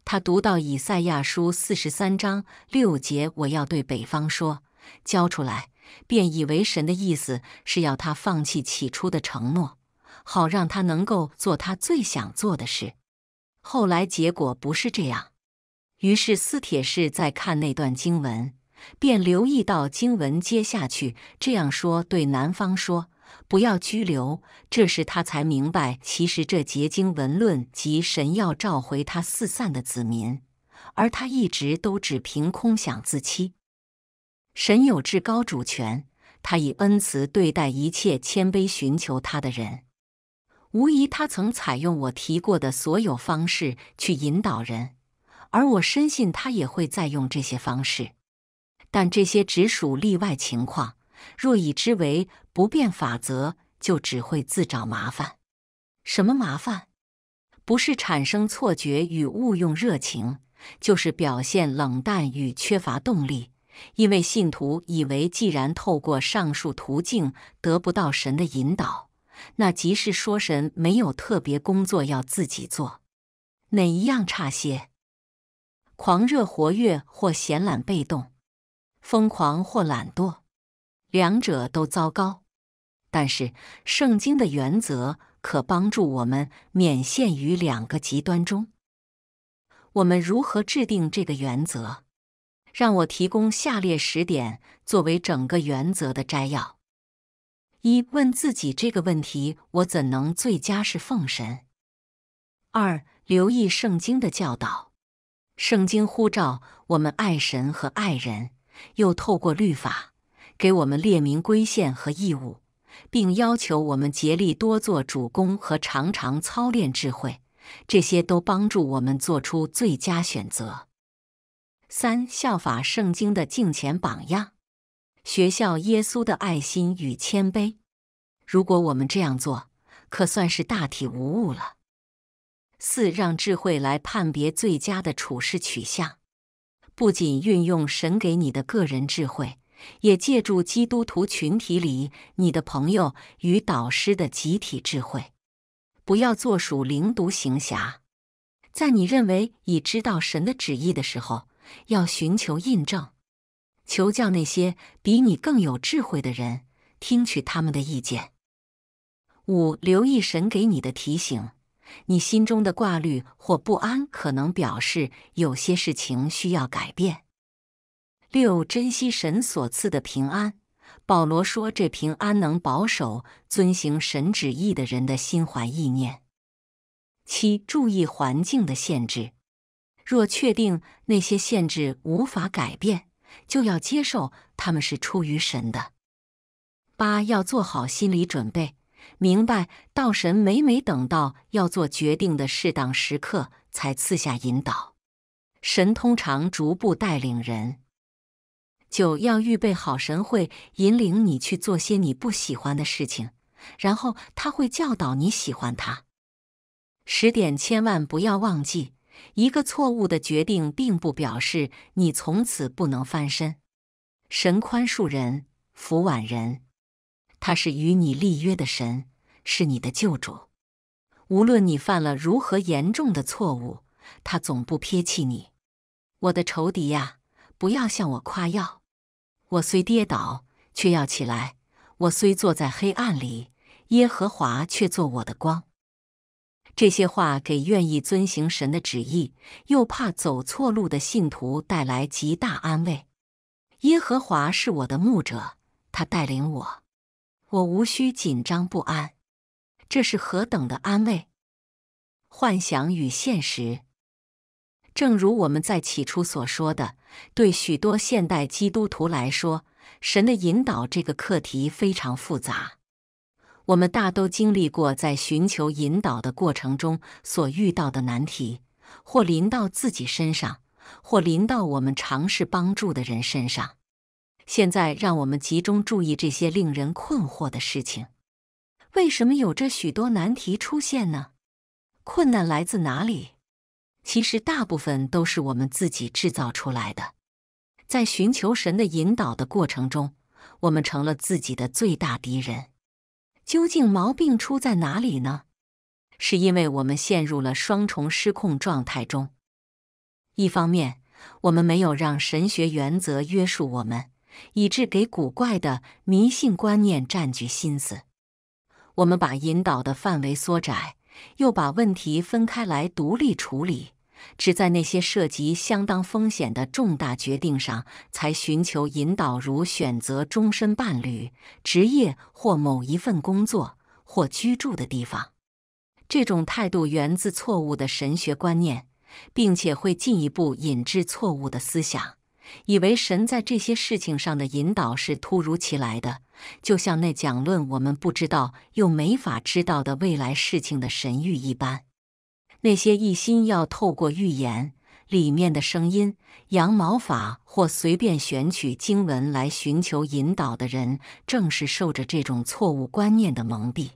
他读到以赛亚书四十三章六节：“我要对北方说，交出来。”便以为神的意思是要他放弃起初的承诺，好让他能够做他最想做的事。后来结果不是这样。于是司铁士在看那段经文，便留意到经文接下去这样说：“对南方说，不要拘留。”这时他才明白，其实这结经文论及神要召回他四散的子民，而他一直都只凭空想自欺。神有至高主权，他以恩慈对待一切谦卑寻求他的人。无疑，他曾采用我提过的所有方式去引导人。而我深信他也会再用这些方式，但这些只属例外情况。若以之为不变法则，就只会自找麻烦。什么麻烦？不是产生错觉与误用热情，就是表现冷淡与缺乏动力。因为信徒以为，既然透过上述途径得不到神的引导，那即是说神没有特别工作要自己做。哪一样差些？狂热活跃或闲懒被动，疯狂或懒惰，两者都糟糕。但是，圣经的原则可帮助我们免陷于两个极端中。我们如何制定这个原则？让我提供下列十点作为整个原则的摘要：一、问自己这个问题：我怎能最佳是奉神？二、留意圣经的教导。圣经呼召我们爱神和爱人，又透过律法给我们列明规限和义务，并要求我们竭力多做主公和常常操练智慧，这些都帮助我们做出最佳选择。三效法圣经的敬虔榜样，学校耶稣的爱心与谦卑。如果我们这样做，可算是大体无误了。四，让智慧来判别最佳的处事取向，不仅运用神给你的个人智慧，也借助基督徒群体里你的朋友与导师的集体智慧。不要做属灵独行侠，在你认为已知道神的旨意的时候，要寻求印证，求教那些比你更有智慧的人，听取他们的意见。五，留意神给你的提醒。你心中的挂虑或不安，可能表示有些事情需要改变。六、珍惜神所赐的平安。保罗说，这平安能保守遵行神旨意的人的心怀意念。七、注意环境的限制。若确定那些限制无法改变，就要接受他们是出于神的。八、要做好心理准备。明白，道神每每等到要做决定的适当时刻才赐下引导。神通常逐步带领人。九要预备好，神会引领你去做些你不喜欢的事情，然后他会教导你喜欢他。十点，千万不要忘记，一个错误的决定并不表示你从此不能翻身。神宽恕人，抚晚人。他是与你立约的神，是你的救主。无论你犯了如何严重的错误，他总不撇弃你。我的仇敌呀，不要向我夸耀。我虽跌倒，却要起来；我虽坐在黑暗里，耶和华却做我的光。这些话给愿意遵行神的旨意又怕走错路的信徒带来极大安慰。耶和华是我的牧者，他带领我。我无需紧张不安，这是何等的安慰！幻想与现实，正如我们在起初所说的，对许多现代基督徒来说，神的引导这个课题非常复杂。我们大都经历过在寻求引导的过程中所遇到的难题，或临到自己身上，或临到我们尝试帮助的人身上。现在，让我们集中注意这些令人困惑的事情。为什么有这许多难题出现呢？困难来自哪里？其实，大部分都是我们自己制造出来的。在寻求神的引导的过程中，我们成了自己的最大敌人。究竟毛病出在哪里呢？是因为我们陷入了双重失控状态中。一方面，我们没有让神学原则约束我们。以致给古怪的迷信观念占据心思。我们把引导的范围缩窄，又把问题分开来独立处理，只在那些涉及相当风险的重大决定上才寻求引导，如选择终身伴侣、职业或某一份工作或居住的地方。这种态度源自错误的神学观念，并且会进一步引致错误的思想。以为神在这些事情上的引导是突如其来的，就像那讲论我们不知道又没法知道的未来事情的神谕一般。那些一心要透过预言里面的声音、羊毛法或随便选取经文来寻求引导的人，正是受着这种错误观念的蒙蔽。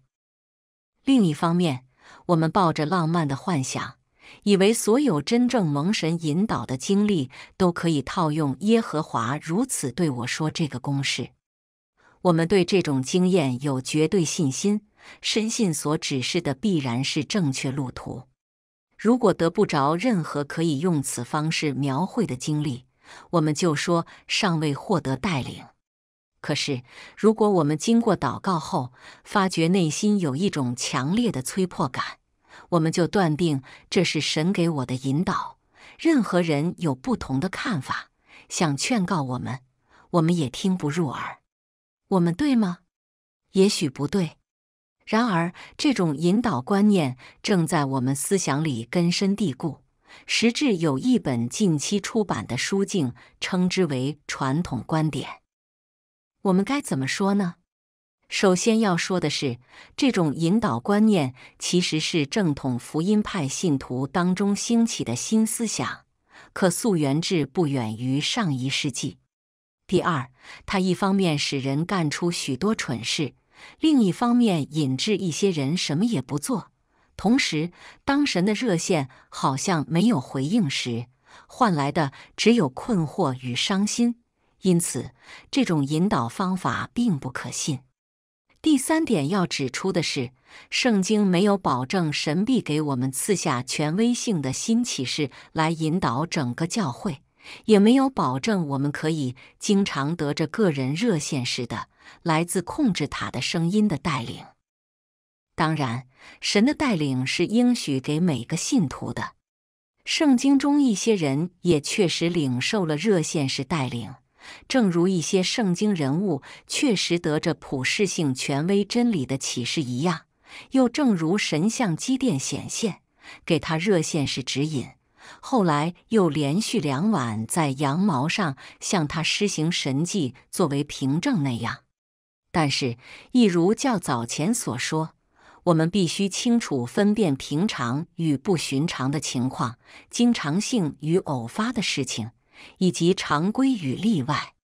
另一方面，我们抱着浪漫的幻想。以为所有真正蒙神引导的经历都可以套用耶和华如此对我说这个公式。我们对这种经验有绝对信心，深信所指示的必然是正确路途。如果得不着任何可以用此方式描绘的经历，我们就说尚未获得带领。可是，如果我们经过祷告后，发觉内心有一种强烈的催迫感，我们就断定这是神给我的引导。任何人有不同的看法，想劝告我们，我们也听不入耳。我们对吗？也许不对。然而，这种引导观念正在我们思想里根深蒂固。实质有一本近期出版的书，竟称之为传统观点。我们该怎么说呢？首先要说的是，这种引导观念其实是正统福音派信徒当中兴起的新思想，可溯源至不远于上一世纪。第二，它一方面使人干出许多蠢事，另一方面引致一些人什么也不做。同时，当神的热线好像没有回应时，换来的只有困惑与伤心。因此，这种引导方法并不可信。第三点要指出的是，圣经没有保证神必给我们赐下权威性的新启示来引导整个教会，也没有保证我们可以经常得着个人热线式的来自控制塔的声音的带领。当然，神的带领是应许给每个信徒的。圣经中一些人也确实领受了热线式带领。正如一些圣经人物确实得着普世性权威真理的启示一样，又正如神像基甸显现给他热线式指引，后来又连续两晚在羊毛上向他施行神迹作为凭证那样。但是，一如较早前所说，我们必须清楚分辨平常与不寻常的情况，经常性与偶发的事情。以及常规与例外，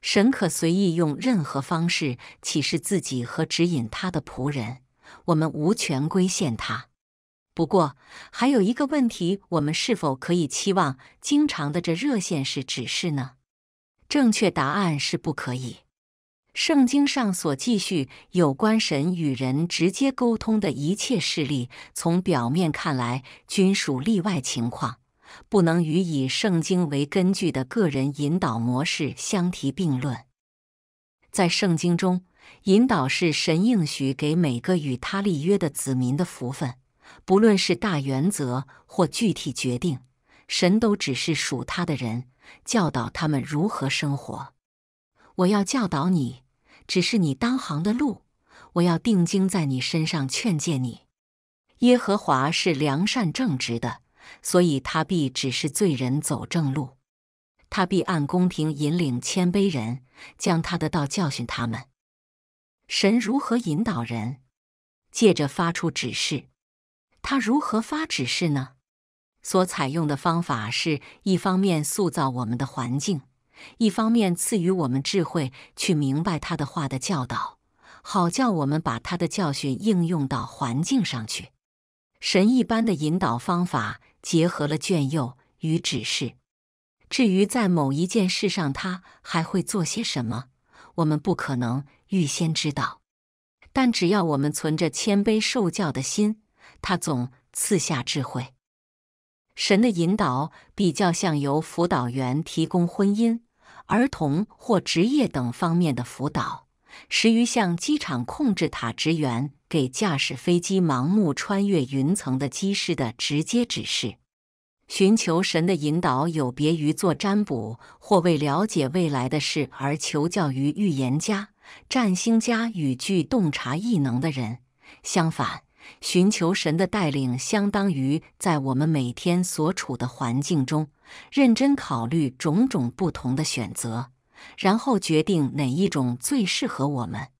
神可随意用任何方式启示自己和指引他的仆人，我们无权规限他。不过，还有一个问题：我们是否可以期望经常的这热线式指示呢？正确答案是不可以。圣经上所记叙有关神与人直接沟通的一切事例，从表面看来均属例外情况。不能与以圣经为根据的个人引导模式相提并论。在圣经中，引导是神应许给每个与他立约的子民的福分，不论是大原则或具体决定。神都只是属他的人，教导他们如何生活。我要教导你，只是你当行的路；我要定睛在你身上，劝诫你。耶和华是良善正直的。所以，他必只是罪人走正路，他必按公平引领谦卑人，将他的道教训他们。神如何引导人？借着发出指示。他如何发指示呢？所采用的方法是一方面塑造我们的环境，一方面赐予我们智慧去明白他的话的教导，好叫我们把他的教训应用到环境上去。神一般的引导方法。结合了劝诱与指示。至于在某一件事上，他还会做些什么，我们不可能预先知道。但只要我们存着谦卑受教的心，他总赐下智慧。神的引导比较像由辅导员提供婚姻、儿童或职业等方面的辅导，实于像机场控制塔职员。给驾驶飞机盲目穿越云层的机师的直接指示，寻求神的引导有别于做占卜或为了解未来的事而求教于预言家、占星家与具洞察异能的人。相反，寻求神的带领，相当于在我们每天所处的环境中，认真考虑种种不同的选择，然后决定哪一种最适合我们。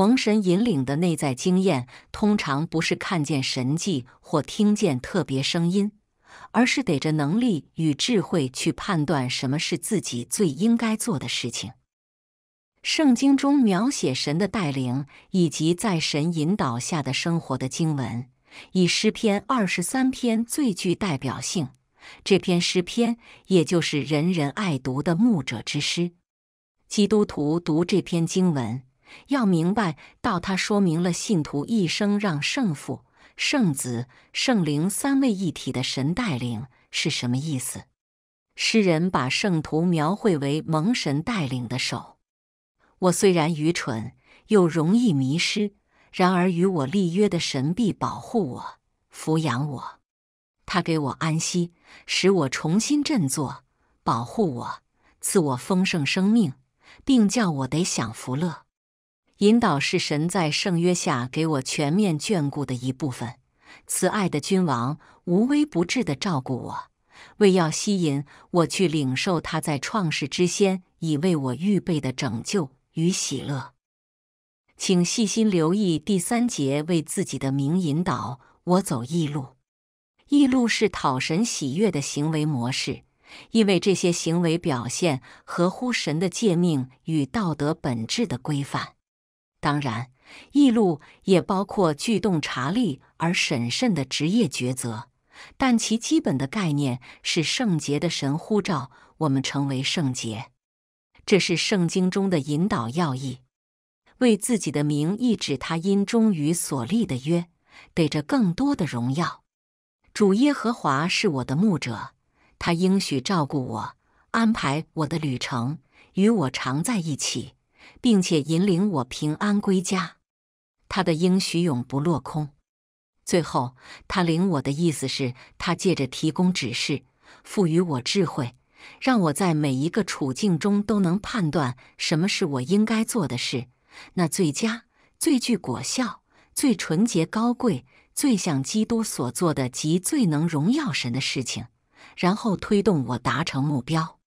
蒙神引领的内在经验，通常不是看见神迹或听见特别声音，而是得着能力与智慧去判断什么是自己最应该做的事情。圣经中描写神的带领以及在神引导下的生活的经文，以诗篇二十三篇最具代表性。这篇诗篇，也就是人人爱读的《牧者之诗》。基督徒读这篇经文。要明白到他说明了信徒一生让圣父、圣子、圣灵三位一体的神带领是什么意思。诗人把圣徒描绘为蒙神带领的手。我虽然愚蠢又容易迷失，然而与我立约的神必保护我、抚养我。他给我安息，使我重新振作，保护我，赐我丰盛生命，并叫我得享福乐。引导是神在圣约下给我全面眷顾的一部分，慈爱的君王无微不至地照顾我，为要吸引我去领受他在创世之先已为我预备的拯救与喜乐。请细心留意第三节，为自己的名引导我走义路。义路是讨神喜悦的行为模式，因为这些行为表现合乎神的诫命与道德本质的规范。当然，异路也包括具洞察力而审慎的职业抉择，但其基本的概念是圣洁的神呼召我们成为圣洁。这是圣经中的引导要义。为自己的名，一指他因忠于所立的约，给着更多的荣耀。主耶和华是我的牧者，他应许照顾我，安排我的旅程，与我常在一起。并且引领我平安归家，他的应许永不落空。最后，他领我的意思是他借着提供指示，赋予我智慧，让我在每一个处境中都能判断什么是我应该做的事——那最佳、最具果效、最纯洁高贵、最像基督所做的及最能荣耀神的事情，然后推动我达成目标。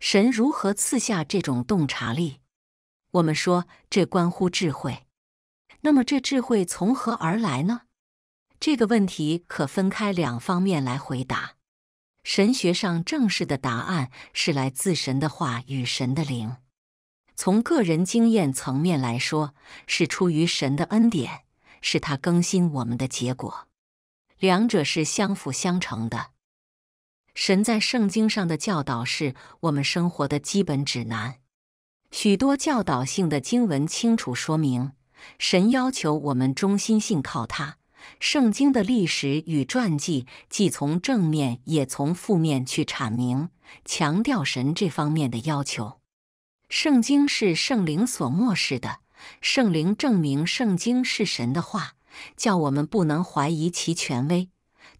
神如何赐下这种洞察力？我们说，这关乎智慧。那么，这智慧从何而来呢？这个问题可分开两方面来回答。神学上正式的答案是来自神的话与神的灵；从个人经验层面来说，是出于神的恩典，是他更新我们的结果。两者是相辅相成的。神在圣经上的教导是我们生活的基本指南。许多教导性的经文清楚说明，神要求我们忠心信靠他。圣经的历史与传记既从正面也从负面去阐明，强调神这方面的要求。圣经是圣灵所漠视的，圣灵证明圣经是神的话，叫我们不能怀疑其权威。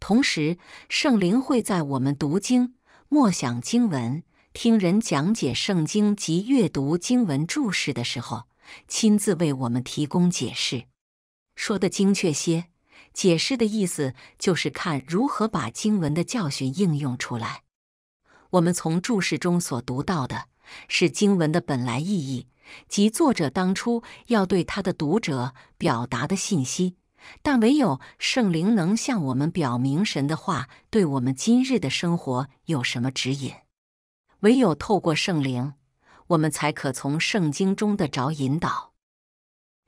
同时，圣灵会在我们读经、默想经文。听人讲解圣经及阅读经文注释的时候，亲自为我们提供解释，说的精确些。解释的意思就是看如何把经文的教训应用出来。我们从注释中所读到的是经文的本来意义及作者当初要对他的读者表达的信息，但唯有圣灵能向我们表明神的话对我们今日的生活有什么指引。唯有透过圣灵，我们才可从圣经中的着引导。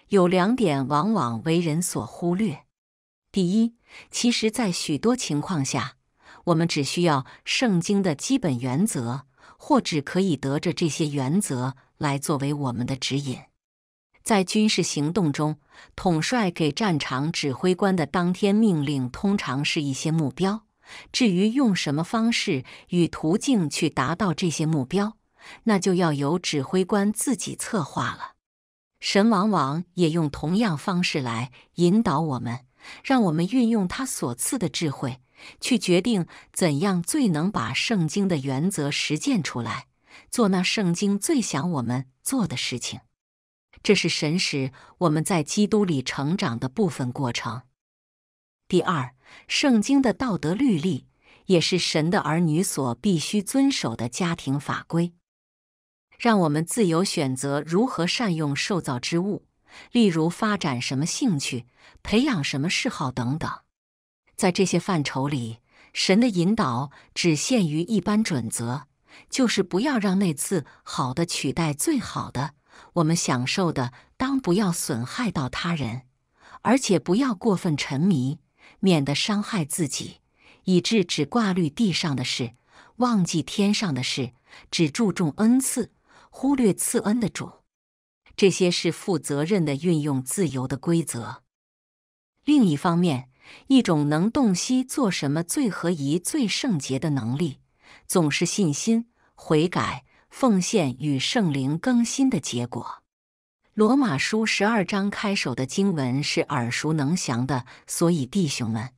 有两点往往为人所忽略：第一，其实在许多情况下，我们只需要圣经的基本原则，或只可以得着这些原则来作为我们的指引。在军事行动中，统帅给战场指挥官的当天命令，通常是一些目标。至于用什么方式与途径去达到这些目标，那就要由指挥官自己策划了。神往往也用同样方式来引导我们，让我们运用他所赐的智慧，去决定怎样最能把圣经的原则实践出来，做那圣经最想我们做的事情。这是神使我们在基督里成长的部分过程。第二。圣经的道德律例也是神的儿女所必须遵守的家庭法规。让我们自由选择如何善用受造之物，例如发展什么兴趣、培养什么嗜好等等。在这些范畴里，神的引导只限于一般准则，就是不要让那次好的取代最好的。我们享受的，当不要损害到他人，而且不要过分沉迷。免得伤害自己，以致只挂虑地上的事，忘记天上的事，只注重恩赐，忽略赐恩的主。这些是负责任的运用自由的规则。另一方面，一种能洞悉做什么最合宜、最圣洁的能力，总是信心、悔改、奉献与圣灵更新的结果。罗马书十二章开首的经文是耳熟能详的，所以弟兄们，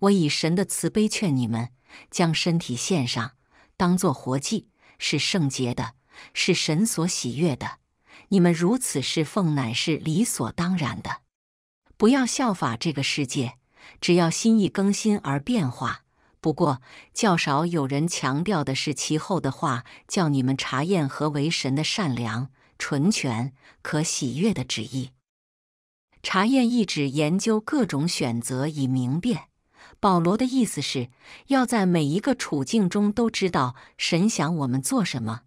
我以神的慈悲劝你们，将身体献上，当作活祭，是圣洁的，是神所喜悦的。你们如此侍奉，乃是理所当然的。不要效法这个世界，只要心意更新而变化。不过较少有人强调的是其后的话，叫你们查验何为神的善良。纯全可喜悦的旨意，查验一纸研究各种选择以明辨。保罗的意思是要在每一个处境中都知道神想我们做什么，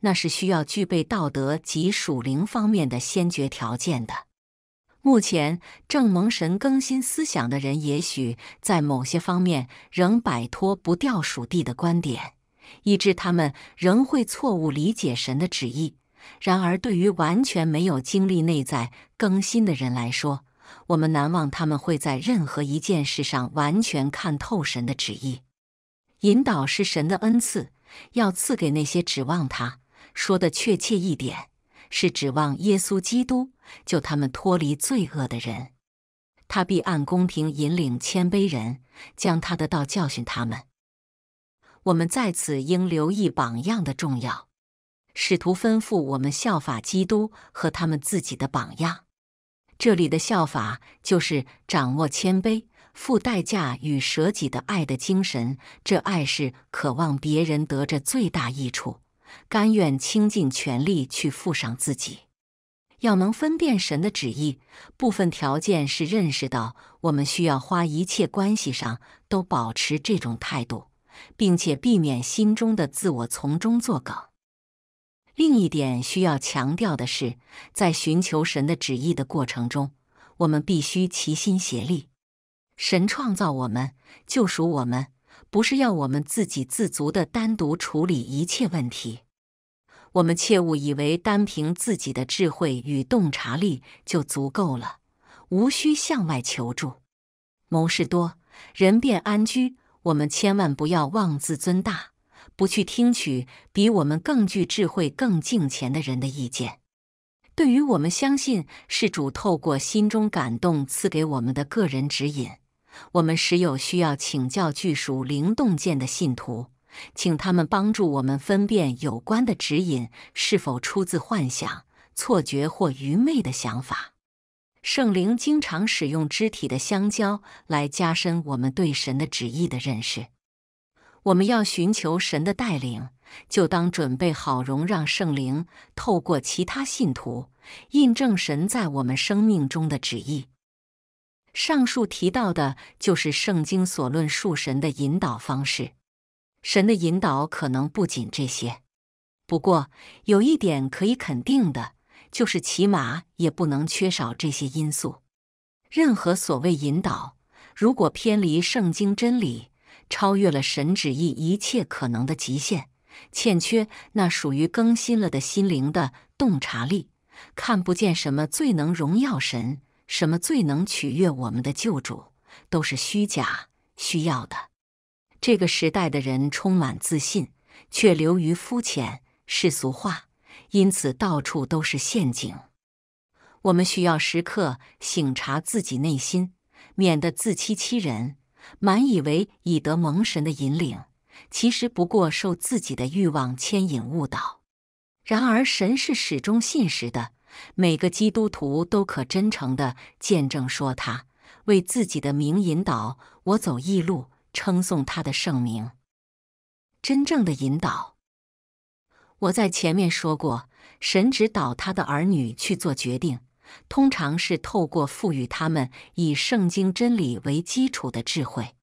那是需要具备道德及属灵方面的先决条件的。目前正蒙神更新思想的人，也许在某些方面仍摆脱不掉属地的观点，以致他们仍会错误理解神的旨意。然而，对于完全没有经历内在更新的人来说，我们难忘他们会在任何一件事上完全看透神的旨意。引导是神的恩赐，要赐给那些指望他。说的确切一点，是指望耶稣基督救他们脱离罪恶的人。他必按公平引领谦卑人，将他的道教训他们。我们在此应留意榜样的重要。试图吩咐我们效法基督和他们自己的榜样。这里的效法就是掌握谦卑、付代价与舍己的爱的精神。这爱是渴望别人得着最大益处，甘愿倾尽全力去负上自己。要能分辨神的旨意，部分条件是认识到我们需要花一切关系上都保持这种态度，并且避免心中的自我从中作梗。另一点需要强调的是，在寻求神的旨意的过程中，我们必须齐心协力。神创造我们，救赎我们，不是要我们自给自足的单独处理一切问题。我们切勿以为单凭自己的智慧与洞察力就足够了，无需向外求助。谋事多，人便安居。我们千万不要妄自尊大。不去听取比我们更具智慧、更敬虔的人的意见，对于我们相信是主透过心中感动赐给我们的个人指引，我们时有需要请教具属灵洞见的信徒，请他们帮助我们分辨有关的指引是否出自幻想、错觉或愚昧的想法。圣灵经常使用肢体的相交来加深我们对神的旨意的认识。我们要寻求神的带领，就当准备好容让圣灵透过其他信徒印证神在我们生命中的旨意。上述提到的，就是圣经所论述神的引导方式。神的引导可能不仅这些，不过有一点可以肯定的，就是起码也不能缺少这些因素。任何所谓引导，如果偏离圣经真理，超越了神旨意一切可能的极限，欠缺那属于更新了的心灵的洞察力，看不见什么最能荣耀神，什么最能取悦我们的救主，都是虚假需要的。这个时代的人充满自信，却流于肤浅世俗化，因此到处都是陷阱。我们需要时刻醒察自己内心，免得自欺欺人。满以为已得蒙神的引领，其实不过受自己的欲望牵引误导。然而神是始终信实的，每个基督徒都可真诚地见证说：他为自己的名引导我走义路，称颂他的圣名。真正的引导，我在前面说过，神指导他的儿女去做决定。通常是透过赋予他们以圣经真理为基础的智慧。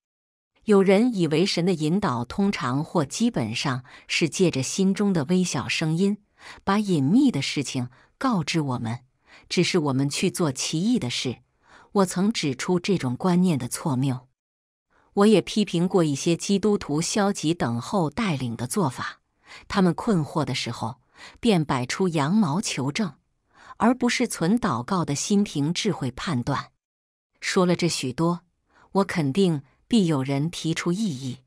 有人以为神的引导通常或基本上是借着心中的微小声音，把隐秘的事情告知我们，只是我们去做奇异的事。我曾指出这种观念的错谬。我也批评过一些基督徒消极等候带领的做法，他们困惑的时候便摆出羊毛求证。而不是存祷告的心凭智慧判断。说了这许多，我肯定必有人提出异议。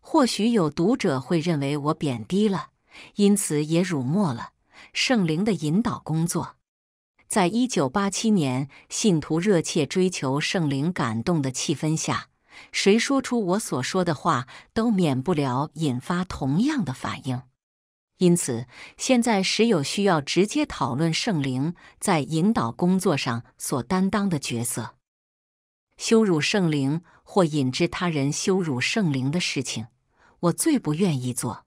或许有读者会认为我贬低了，因此也辱没了圣灵的引导工作。在一九八七年，信徒热切追求圣灵感动的气氛下，谁说出我所说的话，都免不了引发同样的反应。因此，现在时有需要直接讨论圣灵在引导工作上所担当的角色。羞辱圣灵或引致他人羞辱圣灵的事情，我最不愿意做。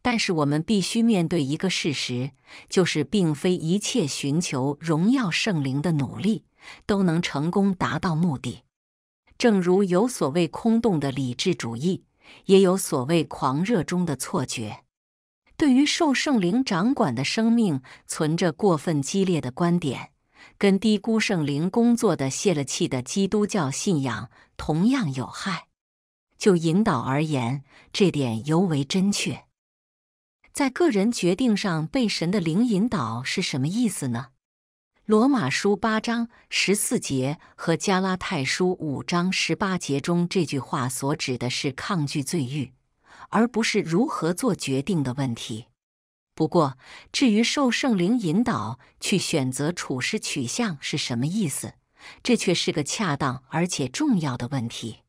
但是，我们必须面对一个事实，就是并非一切寻求荣耀圣灵的努力都能成功达到目的。正如有所谓空洞的理智主义，也有所谓狂热中的错觉。对于受圣灵掌管的生命存着过分激烈的观点，跟低估圣灵工作的泄了气的基督教信仰同样有害。就引导而言，这点尤为真确。在个人决定上被神的灵引导是什么意思呢？罗马书八章十四节和加拉太书五章十八节中这句话所指的是抗拒罪欲。而不是如何做决定的问题。不过，至于受圣灵引导去选择处事取向是什么意思，这却是个恰当而且重要的问题。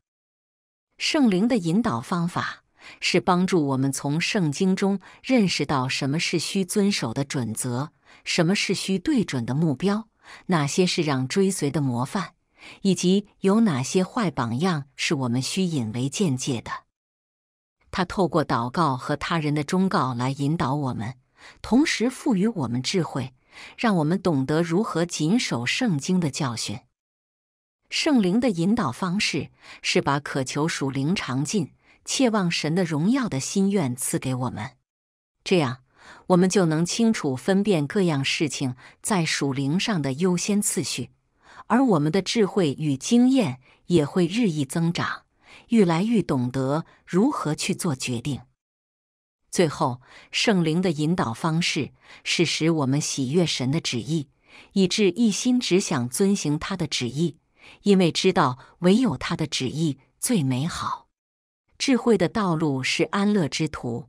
圣灵的引导方法是帮助我们从圣经中认识到什么是需遵守的准则，什么是需对准的目标，哪些是让追随的模范，以及有哪些坏榜样是我们需引为鉴戒的。他透过祷告和他人的忠告来引导我们，同时赋予我们智慧，让我们懂得如何谨守圣经的教训。圣灵的引导方式是把渴求属灵长进、切望神的荣耀的心愿赐给我们，这样我们就能清楚分辨各样事情在属灵上的优先次序，而我们的智慧与经验也会日益增长。愈来愈懂得如何去做决定。最后，圣灵的引导方式是使我们喜悦神的旨意，以致一心只想遵行他的旨意，因为知道唯有他的旨意最美好。智慧的道路是安乐之途。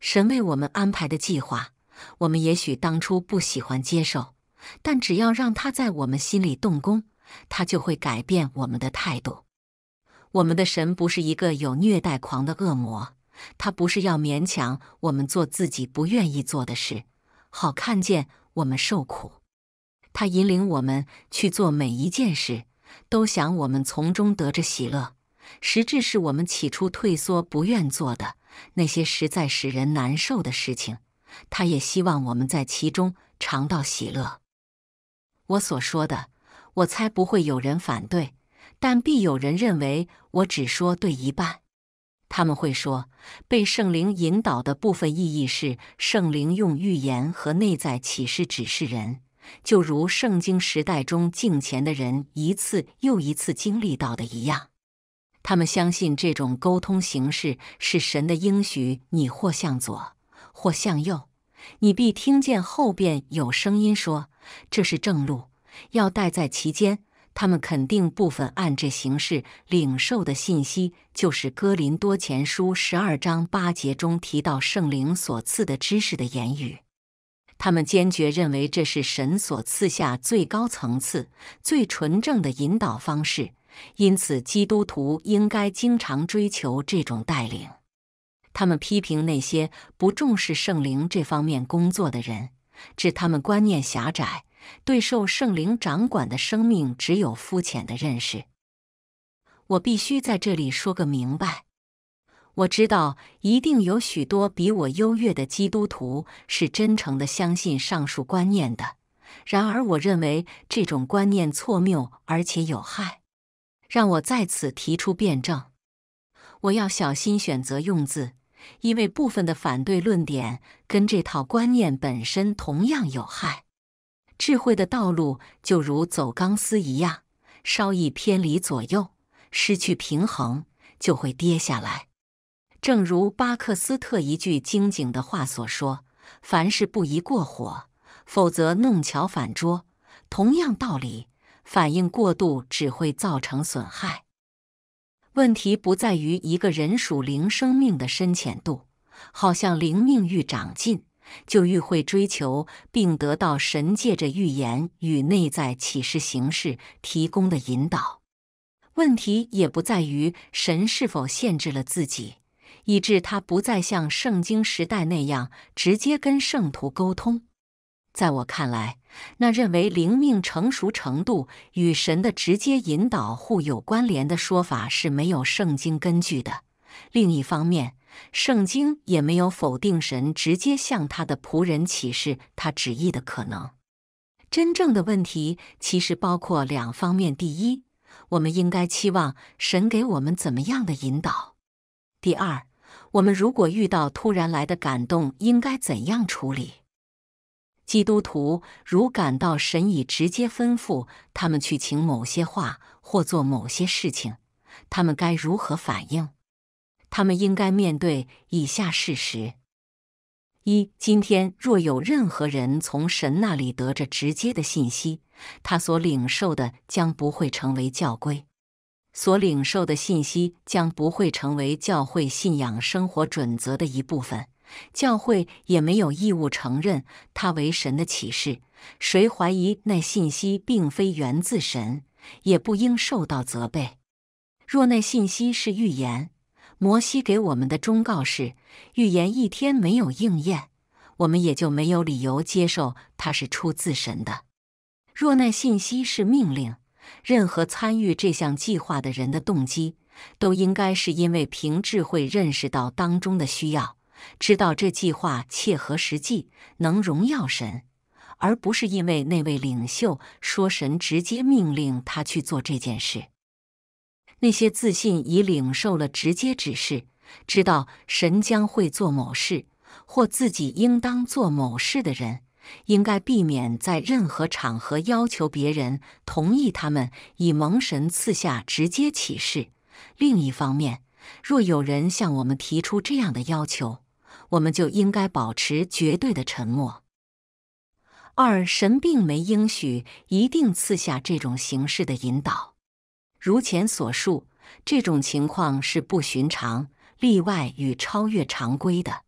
神为我们安排的计划，我们也许当初不喜欢接受，但只要让他在我们心里动工，他就会改变我们的态度。我们的神不是一个有虐待狂的恶魔，他不是要勉强我们做自己不愿意做的事，好看见我们受苦。他引领我们去做每一件事，都想我们从中得着喜乐。实质是我们起初退缩不愿做的那些实在使人难受的事情，他也希望我们在其中尝到喜乐。我所说的，我猜不会有人反对，但必有人认为。我只说对一半，他们会说，被圣灵引导的部分意义是圣灵用预言和内在启示指示人，就如圣经时代中敬前的人一次又一次经历到的一样。他们相信这种沟通形式是神的应许。你或向左，或向右，你必听见后边有声音说：“这是正路，要待在其间。”他们肯定部分按这形式领受的信息，就是哥林多前书十二章八节中提到圣灵所赐的知识的言语。他们坚决认为这是神所赐下最高层次、最纯正的引导方式，因此基督徒应该经常追求这种带领。他们批评那些不重视圣灵这方面工作的人，指他们观念狭窄。对受圣灵掌管的生命只有肤浅的认识。我必须在这里说个明白。我知道一定有许多比我优越的基督徒是真诚的相信上述观念的。然而，我认为这种观念错谬而且有害。让我在此提出辩证。我要小心选择用字，因为部分的反对论点跟这套观念本身同样有害。智慧的道路就如走钢丝一样，稍一偏离左右，失去平衡就会跌下来。正如巴克斯特一句精警的话所说：“凡事不宜过火，否则弄巧反拙。”同样道理，反应过度只会造成损害。问题不在于一个人属灵生命的深浅度，好像灵命欲长进。就愈会追求并得到神借着预言与内在启示形式提供的引导。问题也不在于神是否限制了自己，以致他不再像圣经时代那样直接跟圣徒沟通。在我看来，那认为灵命成熟程度与神的直接引导互有关联的说法是没有圣经根据的。另一方面。圣经也没有否定神直接向他的仆人启示他旨意的可能。真正的问题其实包括两方面：第一，我们应该期望神给我们怎么样的引导；第二，我们如果遇到突然来的感动，应该怎样处理？基督徒如感到神已直接吩咐他们去请某些话或做某些事情，他们该如何反应？他们应该面对以下事实：一，今天若有任何人从神那里得着直接的信息，他所领受的将不会成为教规，所领受的信息将不会成为教会信仰生活准则的一部分。教会也没有义务承认他为神的启示。谁怀疑那信息并非源自神，也不应受到责备。若那信息是预言。摩西给我们的忠告是：预言一天没有应验，我们也就没有理由接受它是出自神的。若那信息是命令，任何参与这项计划的人的动机都应该是因为凭智慧认识到当中的需要，知道这计划切合实际，能荣耀神，而不是因为那位领袖说神直接命令他去做这件事。那些自信已领受了直接指示，知道神将会做某事或自己应当做某事的人，应该避免在任何场合要求别人同意他们以蒙神赐下直接启示。另一方面，若有人向我们提出这样的要求，我们就应该保持绝对的沉默。二，神并没应许一定赐下这种形式的引导。如前所述，这种情况是不寻常、例外与超越常规的。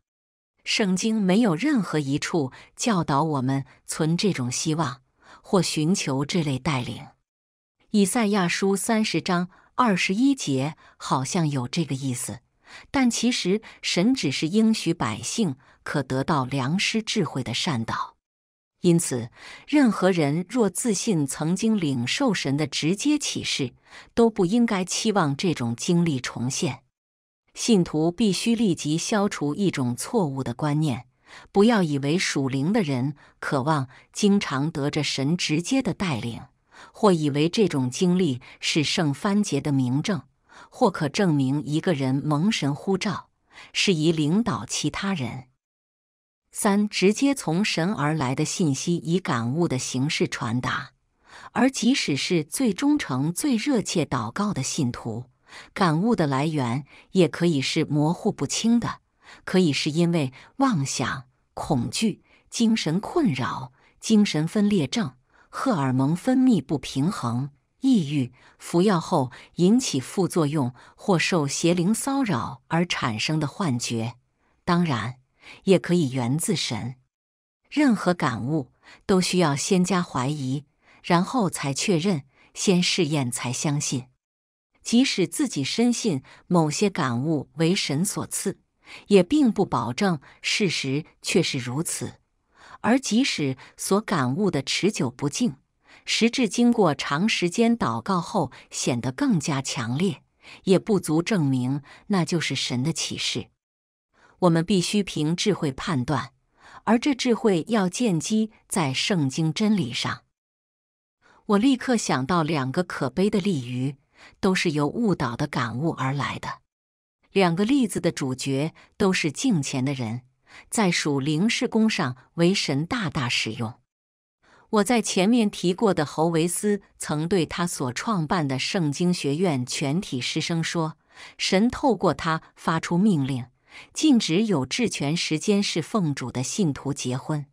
圣经没有任何一处教导我们存这种希望或寻求这类带领。以赛亚书三十章二十一节好像有这个意思，但其实神只是应许百姓可得到良师智慧的善导。因此，任何人若自信曾经领受神的直接启示，都不应该期望这种经历重现。信徒必须立即消除一种错误的观念：不要以为属灵的人渴望经常得着神直接的带领，或以为这种经历是圣范节的明证，或可证明一个人蒙神呼召，适宜领导其他人。三直接从神而来的信息以感悟的形式传达，而即使是最忠诚、最热切祷告的信徒，感悟的来源也可以是模糊不清的，可以是因为妄想、恐惧、精神困扰、精神分裂症、荷尔蒙分泌不平衡、抑郁、服药后引起副作用，或受邪灵骚扰而产生的幻觉。当然。也可以源自神，任何感悟都需要先加怀疑，然后才确认，先试验才相信。即使自己深信某些感悟为神所赐，也并不保证事实却是如此。而即使所感悟的持久不净，实质经过长时间祷告后显得更加强烈，也不足证明那就是神的启示。我们必须凭智慧判断，而这智慧要建基在圣经真理上。我立刻想到两个可悲的例子，都是由误导的感悟而来的。两个例子的主角都是敬虔的人，在属灵事工上为神大大使用。我在前面提过的侯维斯曾对他所创办的圣经学院全体师生说：“神透过他发出命令。”禁止有治权时间是奉主的信徒结婚，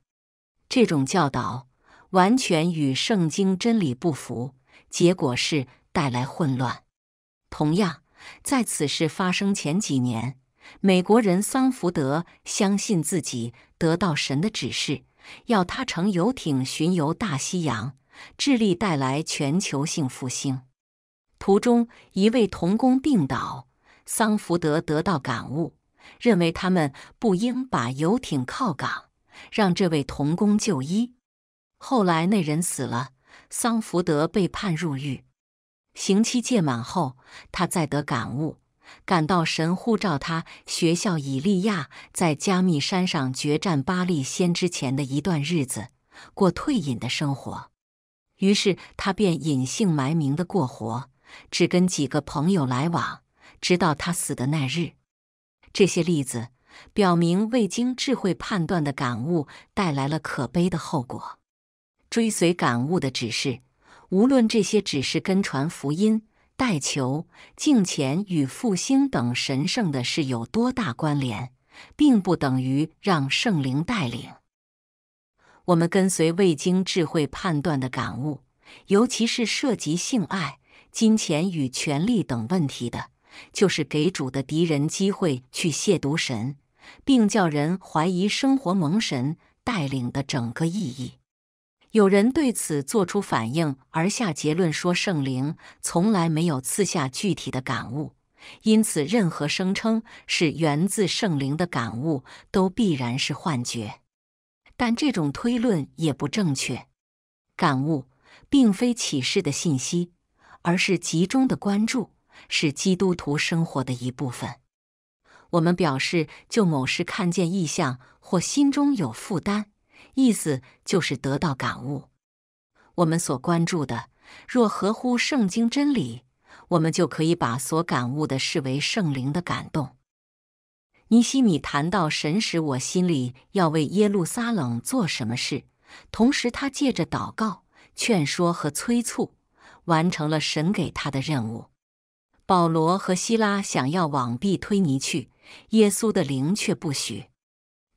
这种教导完全与圣经真理不符，结果是带来混乱。同样，在此事发生前几年，美国人桑福德相信自己得到神的指示，要他乘游艇巡游大西洋，致力带来全球性复兴。途中，一位童工病倒，桑福德得到感悟。认为他们不应把游艇靠港，让这位童工就医。后来那人死了，桑福德被判入狱。刑期届满后，他再得感悟，感到神呼召他。学校以利亚在加密山上决战巴利先之前的一段日子，过退隐的生活。于是他便隐姓埋名的过活，只跟几个朋友来往，直到他死的那日。这些例子表明，未经智慧判断的感悟带来了可悲的后果。追随感悟的指示，无论这些指示跟传福音、代求、敬虔与复兴等神圣的事有多大关联，并不等于让圣灵带领。我们跟随未经智慧判断的感悟，尤其是涉及性爱、金钱与权力等问题的。就是给主的敌人机会去亵渎神，并叫人怀疑生活蒙神带领的整个意义。有人对此作出反应，而下结论说圣灵从来没有赐下具体的感悟，因此任何声称是源自圣灵的感悟都必然是幻觉。但这种推论也不正确。感悟并非启示的信息，而是集中的关注。是基督徒生活的一部分。我们表示就某时看见异象或心中有负担，意思就是得到感悟。我们所关注的若合乎圣经真理，我们就可以把所感悟的视为圣灵的感动。尼西米谈到神时，我心里要为耶路撒冷做什么事？同时，他借着祷告、劝说和催促，完成了神给他的任务。保罗和希拉想要往必推尼去，耶稣的灵却不许。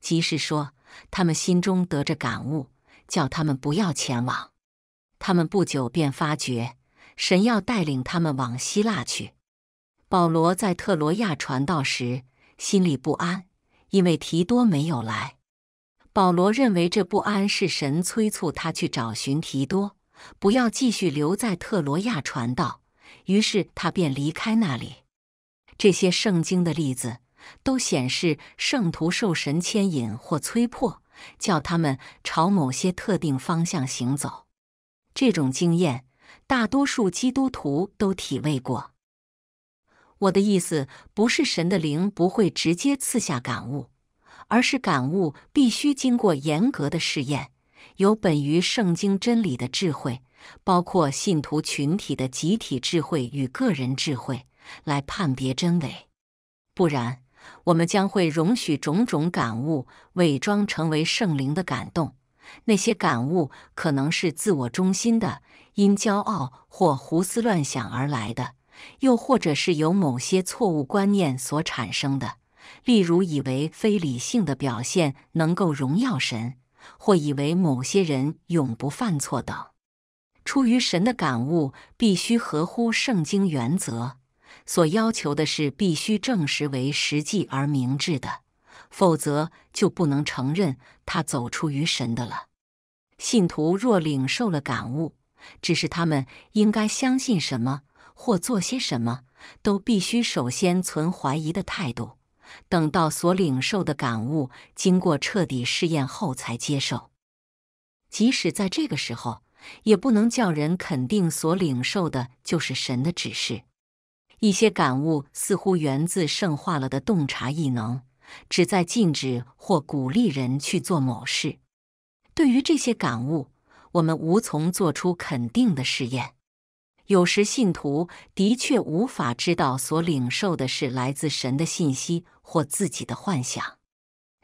即是说，他们心中得着感悟，叫他们不要前往。他们不久便发觉，神要带领他们往希腊去。保罗在特罗亚传道时，心里不安，因为提多没有来。保罗认为这不安是神催促他去找寻提多，不要继续留在特罗亚传道。于是他便离开那里。这些圣经的例子都显示，圣徒受神牵引或催迫，叫他们朝某些特定方向行走。这种经验，大多数基督徒都体味过。我的意思不是神的灵不会直接赐下感悟，而是感悟必须经过严格的试验，有本于圣经真理的智慧。包括信徒群体的集体智慧与个人智慧来判别真伪，不然我们将会容许种种感悟伪装成为圣灵的感动。那些感悟可能是自我中心的，因骄傲或胡思乱想而来的，又或者是由某些错误观念所产生的，例如以为非理性的表现能够荣耀神，或以为某些人永不犯错等。出于神的感悟必须合乎圣经原则，所要求的是必须证实为实际而明智的，否则就不能承认他走出于神的了。信徒若领受了感悟，只是他们应该相信什么或做些什么，都必须首先存怀疑的态度，等到所领受的感悟经过彻底试验后才接受。即使在这个时候。也不能叫人肯定所领受的就是神的指示。一些感悟似乎源自圣化了的洞察异能，旨在禁止或鼓励人去做某事。对于这些感悟，我们无从做出肯定的试验。有时信徒的确无法知道所领受的是来自神的信息或自己的幻想。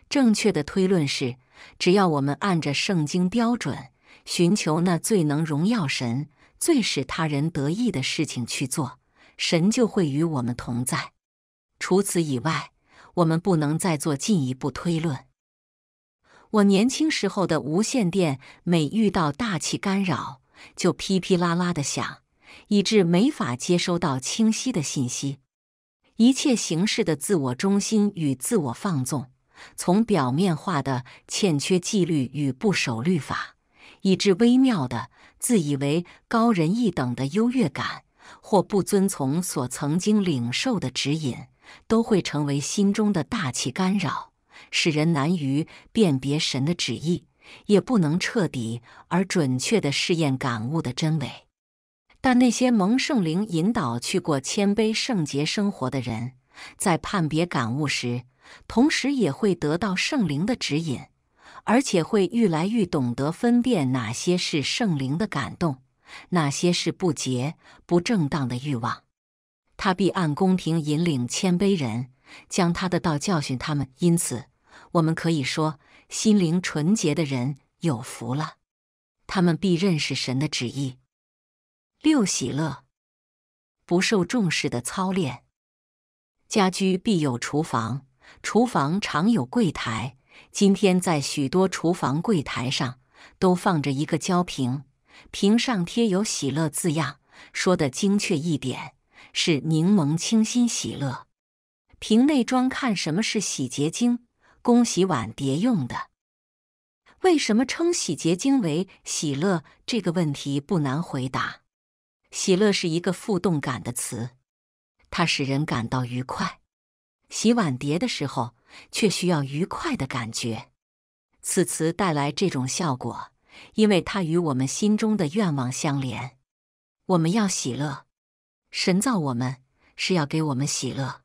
正确的推论是，只要我们按着圣经标准。寻求那最能荣耀神、最使他人得意的事情去做，神就会与我们同在。除此以外，我们不能再做进一步推论。我年轻时候的无线电，每遇到大气干扰，就噼噼啦啦的响，以致没法接收到清晰的信息。一切形式的自我中心与自我放纵，从表面化的欠缺纪律与不守律法。以致微妙的、自以为高人一等的优越感，或不遵从所曾经领受的指引，都会成为心中的大气干扰，使人难于辨别神的旨意，也不能彻底而准确地试验感悟的真伪。但那些蒙圣灵引导去过谦卑圣洁生活的人，在判别感悟时，同时也会得到圣灵的指引。而且会愈来愈懂得分辨哪些是圣灵的感动，哪些是不洁、不正当的欲望。他必按公平引领谦卑人，将他的道教训他们。因此，我们可以说，心灵纯洁的人有福了，他们必认识神的旨意。六喜乐，不受重视的操练。家居必有厨房，厨房常有柜台。今天在许多厨房柜台上都放着一个胶瓶，瓶上贴有“喜乐”字样。说的精确一点，是柠檬清新喜乐。瓶内装看什么是洗洁精，供洗碗碟用的。为什么称洗洁精为“喜乐”？这个问题不难回答。“喜乐”是一个负动感的词，它使人感到愉快。洗碗碟的时候。却需要愉快的感觉。此词带来这种效果，因为它与我们心中的愿望相连。我们要喜乐，神造我们是要给我们喜乐。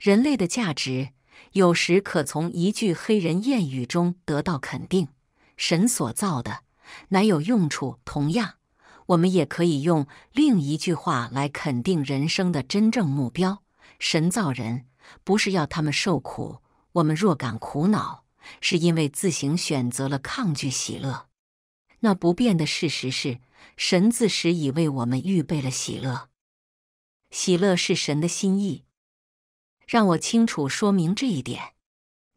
人类的价值有时可从一句黑人谚语中得到肯定：神所造的乃有用处。同样，我们也可以用另一句话来肯定人生的真正目标：神造人不是要他们受苦。我们若感苦恼，是因为自行选择了抗拒喜乐。那不变的事实是，神自始已为我们预备了喜乐。喜乐是神的心意。让我清楚说明这一点：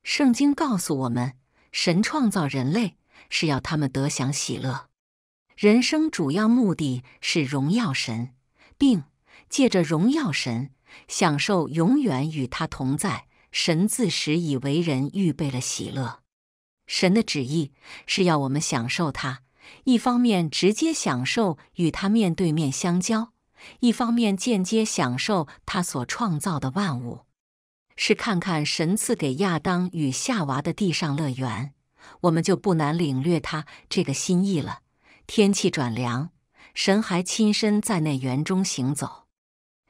圣经告诉我们，神创造人类是要他们得享喜乐。人生主要目的是荣耀神，并借着荣耀神，享受永远与他同在。神自始以为人预备了喜乐。神的旨意是要我们享受他，一方面直接享受与他面对面相交，一方面间接享受他所创造的万物。是看看神赐给亚当与夏娃的地上乐园，我们就不难领略他这个心意了。天气转凉，神还亲身在那园中行走。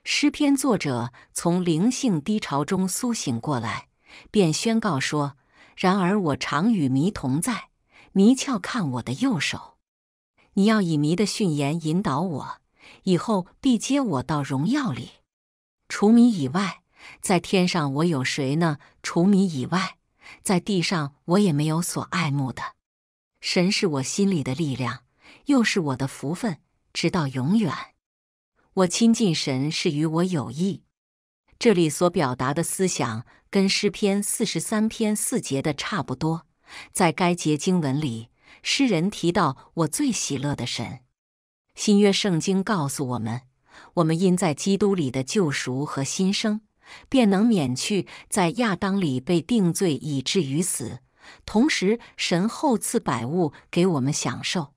诗篇作者从灵性低潮中苏醒过来，便宣告说：“然而我常与迷同在，迷窍看我的右手。你要以迷的训言引导我，以后必接我到荣耀里。除迷以外，在天上我有谁呢？除迷以外，在地上我也没有所爱慕的。神是我心里的力量，又是我的福分，直到永远。”我亲近神是与我有益。这里所表达的思想跟诗篇四十三篇四节的差不多。在该节经文里，诗人提到我最喜乐的神。新约圣经告诉我们，我们因在基督里的救赎和新生，便能免去在亚当里被定罪以至于死。同时，神厚赐百物给我们享受。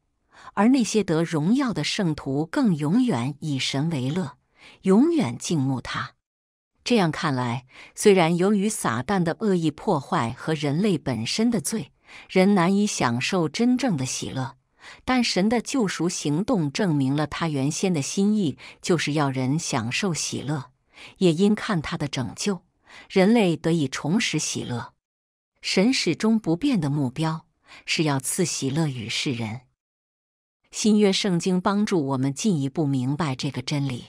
而那些得荣耀的圣徒，更永远以神为乐，永远敬慕他。这样看来，虽然由于撒旦的恶意破坏和人类本身的罪，人难以享受真正的喜乐，但神的救赎行动证明了他原先的心意，就是要人享受喜乐。也因看他的拯救，人类得以重拾喜乐。神始终不变的目标，是要赐喜乐与世人。新约圣经帮助我们进一步明白这个真理。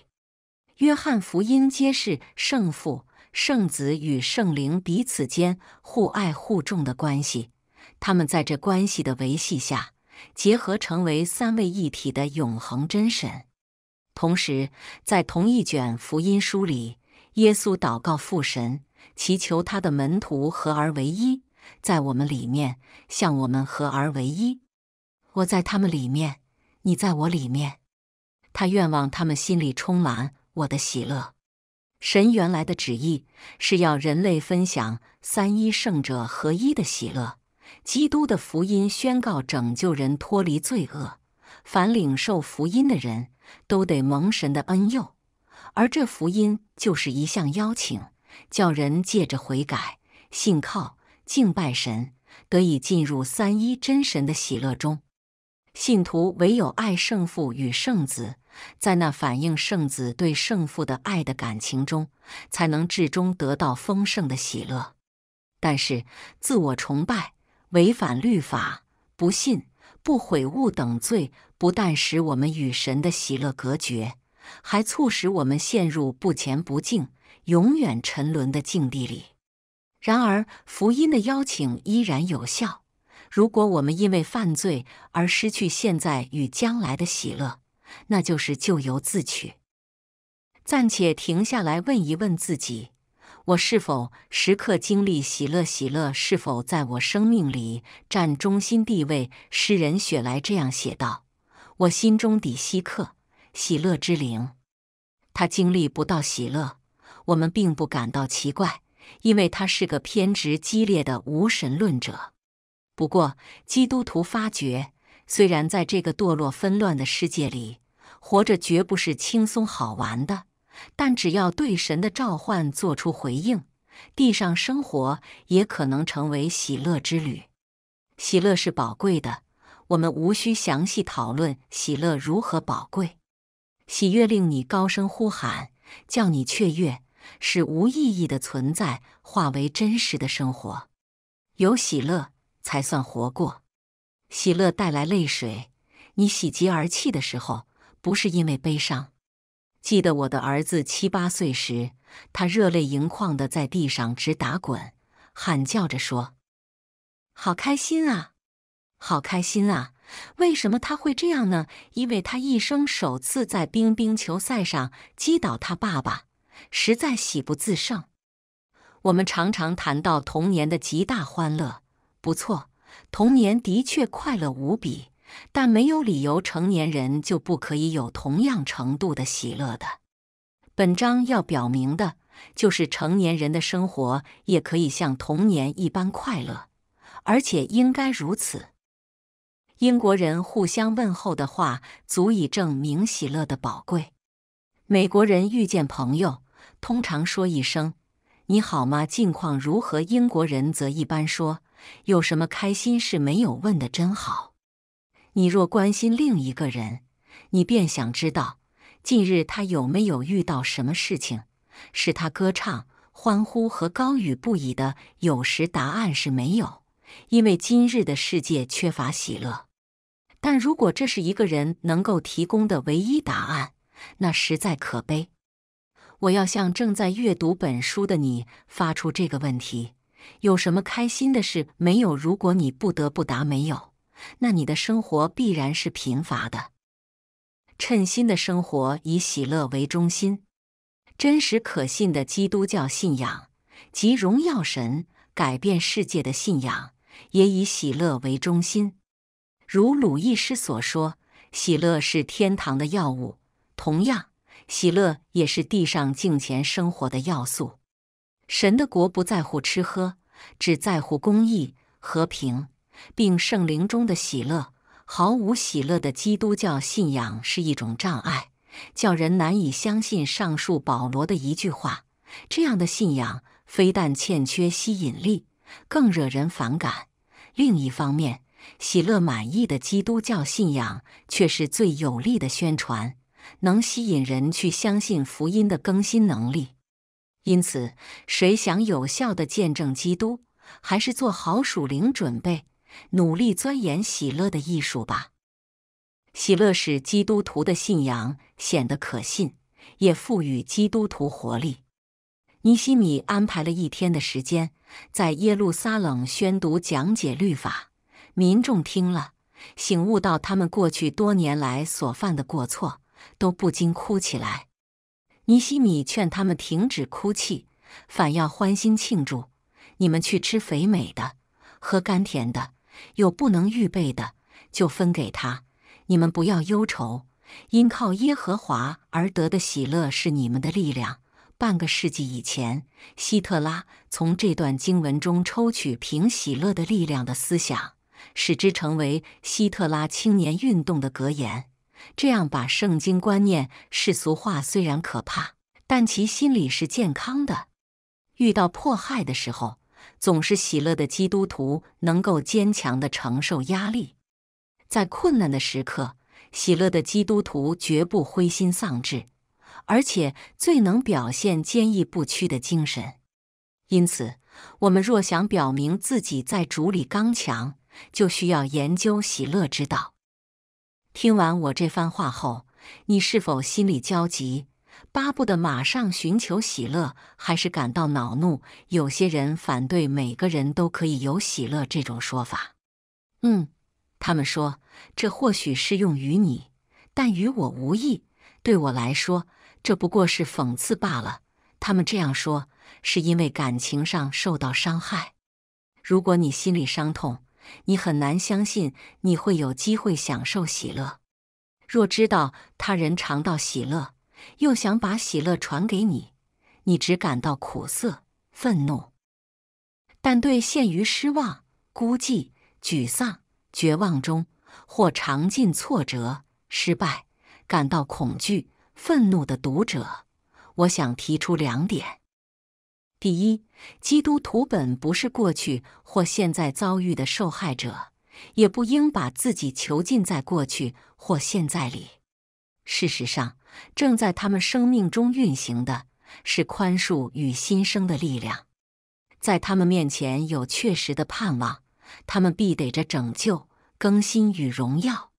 约翰福音揭示圣父、圣子与圣灵彼此间互爱互重的关系，他们在这关系的维系下结合成为三位一体的永恒真神。同时，在同一卷福音书里，耶稣祷告父神，祈求他的门徒合而为一，在我们里面向我们合而为一，我在他们里面。你在我里面。他愿望他们心里充满我的喜乐。神原来的旨意是要人类分享三一圣者合一的喜乐。基督的福音宣告拯救人脱离罪恶，凡领受福音的人都得蒙神的恩佑，而这福音就是一项邀请，叫人借着悔改、信靠、敬拜神，得以进入三一真神的喜乐中。信徒唯有爱圣父与圣子，在那反映圣子对圣父的爱的感情中，才能至终得到丰盛的喜乐。但是，自我崇拜、违反律法、不信、不悔悟等罪，不但使我们与神的喜乐隔绝，还促使我们陷入不前不进、永远沉沦的境地里。然而，福音的邀请依然有效。如果我们因为犯罪而失去现在与将来的喜乐，那就是咎由自取。暂且停下来，问一问自己：我是否时刻经历喜乐？喜乐是否在我生命里占中心地位？诗人雪莱这样写道：“我心中抵希克，喜乐之灵。”他经历不到喜乐，我们并不感到奇怪，因为他是个偏执、激烈的无神论者。不过，基督徒发觉，虽然在这个堕落纷乱的世界里活着绝不是轻松好玩的，但只要对神的召唤做出回应，地上生活也可能成为喜乐之旅。喜乐是宝贵的，我们无需详细讨论喜乐如何宝贵。喜悦令你高声呼喊，叫你雀跃，使无意义的存在化为真实的生活。有喜乐。才算活过。喜乐带来泪水，你喜极而泣的时候，不是因为悲伤。记得我的儿子七八岁时，他热泪盈眶的在地上直打滚，喊叫着说：“好开心啊，好开心啊！”为什么他会这样呢？因为他一生首次在冰冰球赛上击倒他爸爸，实在喜不自胜。我们常常谈到童年的极大欢乐。不错，童年的确快乐无比，但没有理由成年人就不可以有同样程度的喜乐的。本章要表明的就是成年人的生活也可以像童年一般快乐，而且应该如此。英国人互相问候的话足以证明喜乐的宝贵。美国人遇见朋友通常说一声“你好吗？近况如何？”英国人则一般说。有什么开心事没有？问的真好。你若关心另一个人，你便想知道近日他有没有遇到什么事情，使他歌唱、欢呼和高语不已的。有时答案是没有，因为今日的世界缺乏喜乐。但如果这是一个人能够提供的唯一答案，那实在可悲。我要向正在阅读本书的你发出这个问题。有什么开心的事没有？如果你不得不答没有，那你的生活必然是贫乏的。称心的生活以喜乐为中心，真实可信的基督教信仰及荣耀神改变世界的信仰也以喜乐为中心。如鲁易师所说，喜乐是天堂的药物，同样，喜乐也是地上敬虔生活的要素。神的国不在乎吃喝，只在乎公义、和平，并圣灵中的喜乐。毫无喜乐的基督教信仰是一种障碍，叫人难以相信上述保罗的一句话。这样的信仰非但欠缺吸引力，更惹人反感。另一方面，喜乐满意的基督教信仰却是最有力的宣传，能吸引人去相信福音的更新能力。因此，谁想有效的见证基督，还是做好属灵准备，努力钻研喜乐的艺术吧。喜乐使基督徒的信仰显得可信，也赋予基督徒活力。尼西米安排了一天的时间，在耶路撒冷宣读讲解律法，民众听了，醒悟到他们过去多年来所犯的过错，都不禁哭起来。尼西米劝他们停止哭泣，反要欢欣庆祝。你们去吃肥美的，喝甘甜的，有不能预备的，就分给他。你们不要忧愁，因靠耶和华而得的喜乐是你们的力量。半个世纪以前，希特拉从这段经文中抽取凭喜乐的力量的思想，使之成为希特拉青年运动的格言。这样把圣经观念世俗化，虽然可怕，但其心理是健康的。遇到迫害的时候，总是喜乐的基督徒能够坚强地承受压力。在困难的时刻，喜乐的基督徒绝不灰心丧志，而且最能表现坚毅不屈的精神。因此，我们若想表明自己在主里刚强，就需要研究喜乐之道。听完我这番话后，你是否心里焦急，巴不得马上寻求喜乐，还是感到恼怒？有些人反对“每个人都可以有喜乐”这种说法。嗯，他们说这或许适用于你，但与我无异。对我来说，这不过是讽刺罢了。他们这样说，是因为感情上受到伤害。如果你心里伤痛，你很难相信你会有机会享受喜乐。若知道他人尝到喜乐，又想把喜乐传给你，你只感到苦涩、愤怒。但对陷于失望、孤寂、沮丧、绝望中，或尝尽挫折、失败，感到恐惧、愤怒的读者，我想提出两点：第一，基督徒本不是过去或现在遭遇的受害者，也不应把自己囚禁在过去或现在里。事实上，正在他们生命中运行的是宽恕与新生的力量。在他们面前有确实的盼望，他们必得着拯救、更新与荣耀。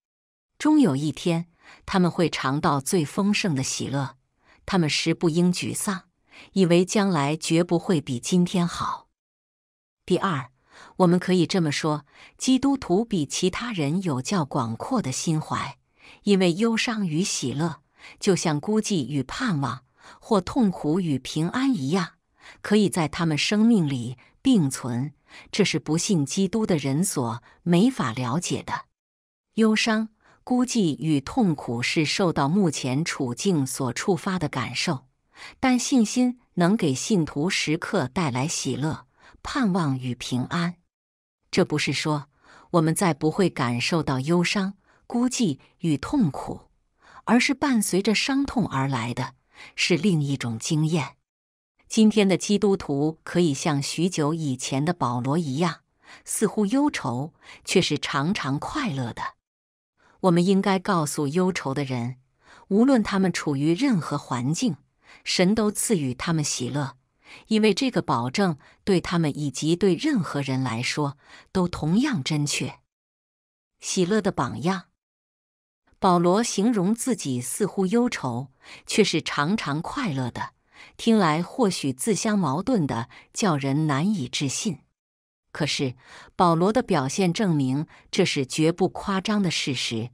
终有一天，他们会尝到最丰盛的喜乐。他们实不应沮丧。以为将来绝不会比今天好。第二，我们可以这么说：基督徒比其他人有较广阔的心怀，因为忧伤与喜乐，就像孤寂与盼望，或痛苦与平安一样，可以在他们生命里并存。这是不信基督的人所没法了解的。忧伤、孤寂与痛苦是受到目前处境所触发的感受。但信心能给信徒时刻带来喜乐、盼望与平安。这不是说我们再不会感受到忧伤、孤寂与痛苦，而是伴随着伤痛而来的是另一种经验。今天的基督徒可以像许久以前的保罗一样，似乎忧愁，却是常常快乐的。我们应该告诉忧愁的人，无论他们处于任何环境。神都赐予他们喜乐，因为这个保证对他们以及对任何人来说都同样真确。喜乐的榜样，保罗形容自己似乎忧愁，却是常常快乐的。听来或许自相矛盾的，叫人难以置信。可是保罗的表现证明这是绝不夸张的事实。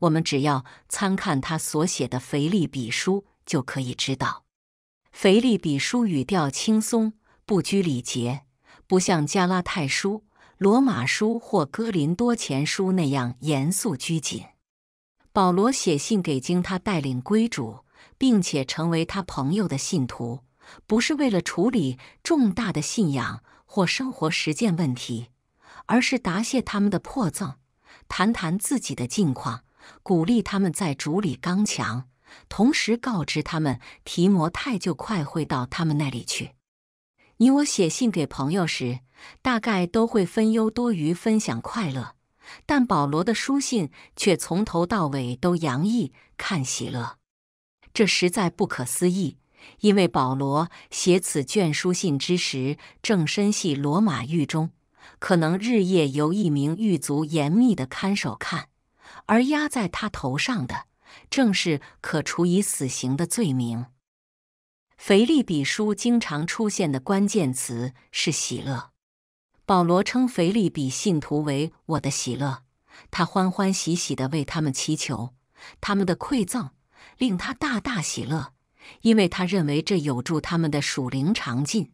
我们只要参看他所写的腓利比书就可以知道。腓力比书语调轻松，不拘礼节，不像加拉泰书、罗马书或哥林多前书那样严肃拘谨。保罗写信给经他带领归主，并且成为他朋友的信徒，不是为了处理重大的信仰或生活实践问题，而是答谢他们的破赠，谈谈自己的近况，鼓励他们在主里刚强。同时告知他们，提摩太就快会到他们那里去。你我写信给朋友时，大概都会分忧多余，分享快乐。但保罗的书信却从头到尾都洋溢看喜乐，这实在不可思议。因为保罗写此卷书信之时，正身系罗马狱中，可能日夜由一名狱卒严密的看守看，而压在他头上的。正是可处以死刑的罪名。腓利比书经常出现的关键词是喜乐。保罗称腓利比信徒为我的喜乐，他欢欢喜喜的为他们祈求，他们的馈赠令他大大喜乐，因为他认为这有助他们的属灵长进。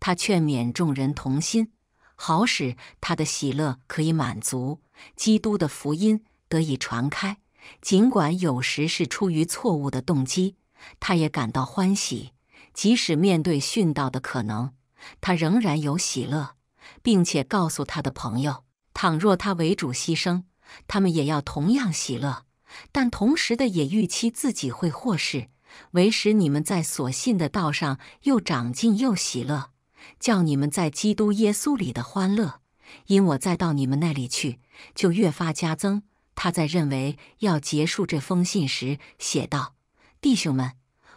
他劝勉众人同心，好使他的喜乐可以满足，基督的福音得以传开。尽管有时是出于错误的动机，他也感到欢喜；即使面对殉道的可能，他仍然有喜乐，并且告诉他的朋友：“倘若他为主牺牲，他们也要同样喜乐。”但同时的也预期自己会获释，为使你们在所信的道上又长进又喜乐，叫你们在基督耶稣里的欢乐，因我再到你们那里去，就越发加增。他在认为要结束这封信时写道：“弟兄们，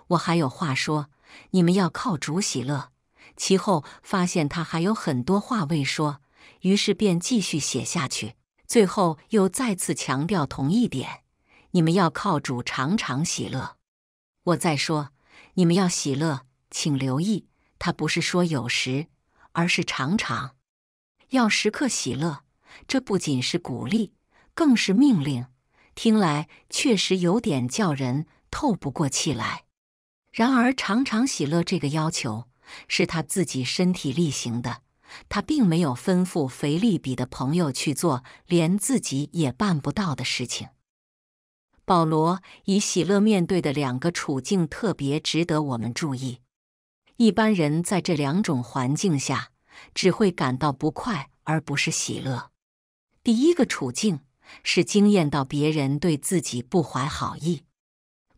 我还有话说，你们要靠主喜乐。”其后发现他还有很多话未说，于是便继续写下去。最后又再次强调同一点：“你们要靠主常常喜乐。”我再说，你们要喜乐，请留意，他不是说有时，而是常常，要时刻喜乐。这不仅是鼓励。更是命令，听来确实有点叫人透不过气来。然而，常常喜乐这个要求是他自己身体力行的，他并没有吩咐肥利比的朋友去做连自己也办不到的事情。保罗以喜乐面对的两个处境特别值得我们注意。一般人在这两种环境下只会感到不快，而不是喜乐。第一个处境。是惊艳到别人对自己不怀好意。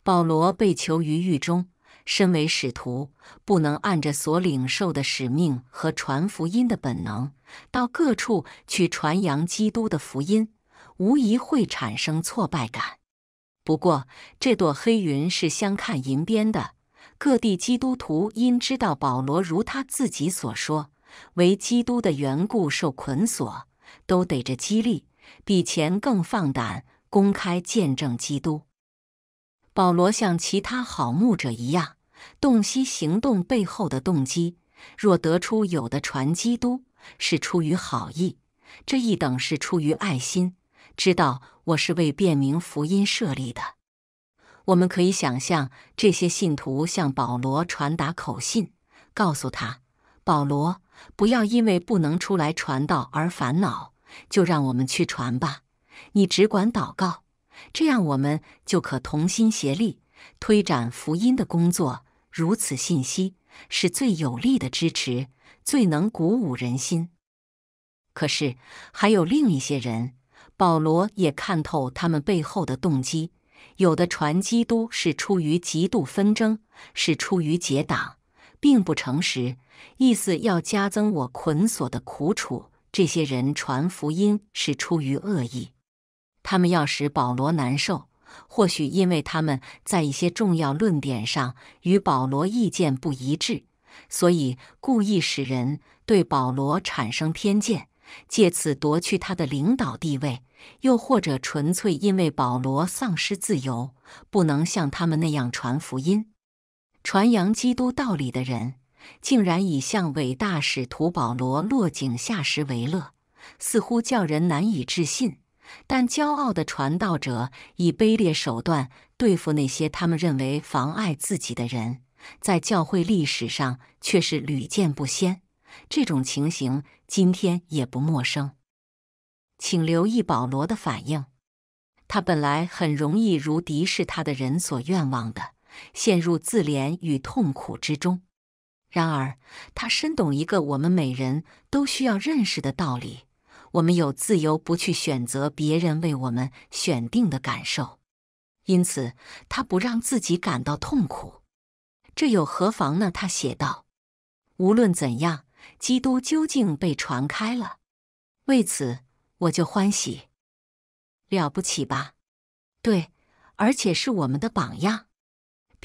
保罗被囚于狱中，身为使徒，不能按着所领受的使命和传福音的本能，到各处去传扬基督的福音，无疑会产生挫败感。不过，这朵黑云是相看银边的。各地基督徒因知道保罗如他自己所说，为基督的缘故受捆锁，都得着激励。比前更放胆公开见证基督。保罗像其他好牧者一样，洞悉行动背后的动机。若得出有的传基督是出于好意，这一等是出于爱心，知道我是为辨明福音设立的。我们可以想象，这些信徒向保罗传达口信，告诉他：“保罗，不要因为不能出来传道而烦恼。”就让我们去传吧，你只管祷告，这样我们就可同心协力推展福音的工作。如此信息是最有力的支持，最能鼓舞人心。可是还有另一些人，保罗也看透他们背后的动机。有的传基督是出于极度纷争，是出于结党，并不诚实，意思要加增我捆锁的苦楚。这些人传福音是出于恶意，他们要使保罗难受，或许因为他们在一些重要论点上与保罗意见不一致，所以故意使人对保罗产生偏见，借此夺去他的领导地位；又或者纯粹因为保罗丧失自由，不能像他们那样传福音、传扬基督道理的人。竟然以向伟大使徒保罗落井下石为乐，似乎叫人难以置信。但骄傲的传道者以卑劣手段对付那些他们认为妨碍自己的人，在教会历史上却是屡见不鲜。这种情形今天也不陌生。请留意保罗的反应，他本来很容易如敌视他的人所愿望的，陷入自怜与痛苦之中。然而，他深懂一个我们每人都需要认识的道理：我们有自由不去选择别人为我们选定的感受。因此，他不让自己感到痛苦，这又何妨呢？他写道：“无论怎样，基督究竟被传开了，为此我就欢喜。了不起吧？对，而且是我们的榜样。”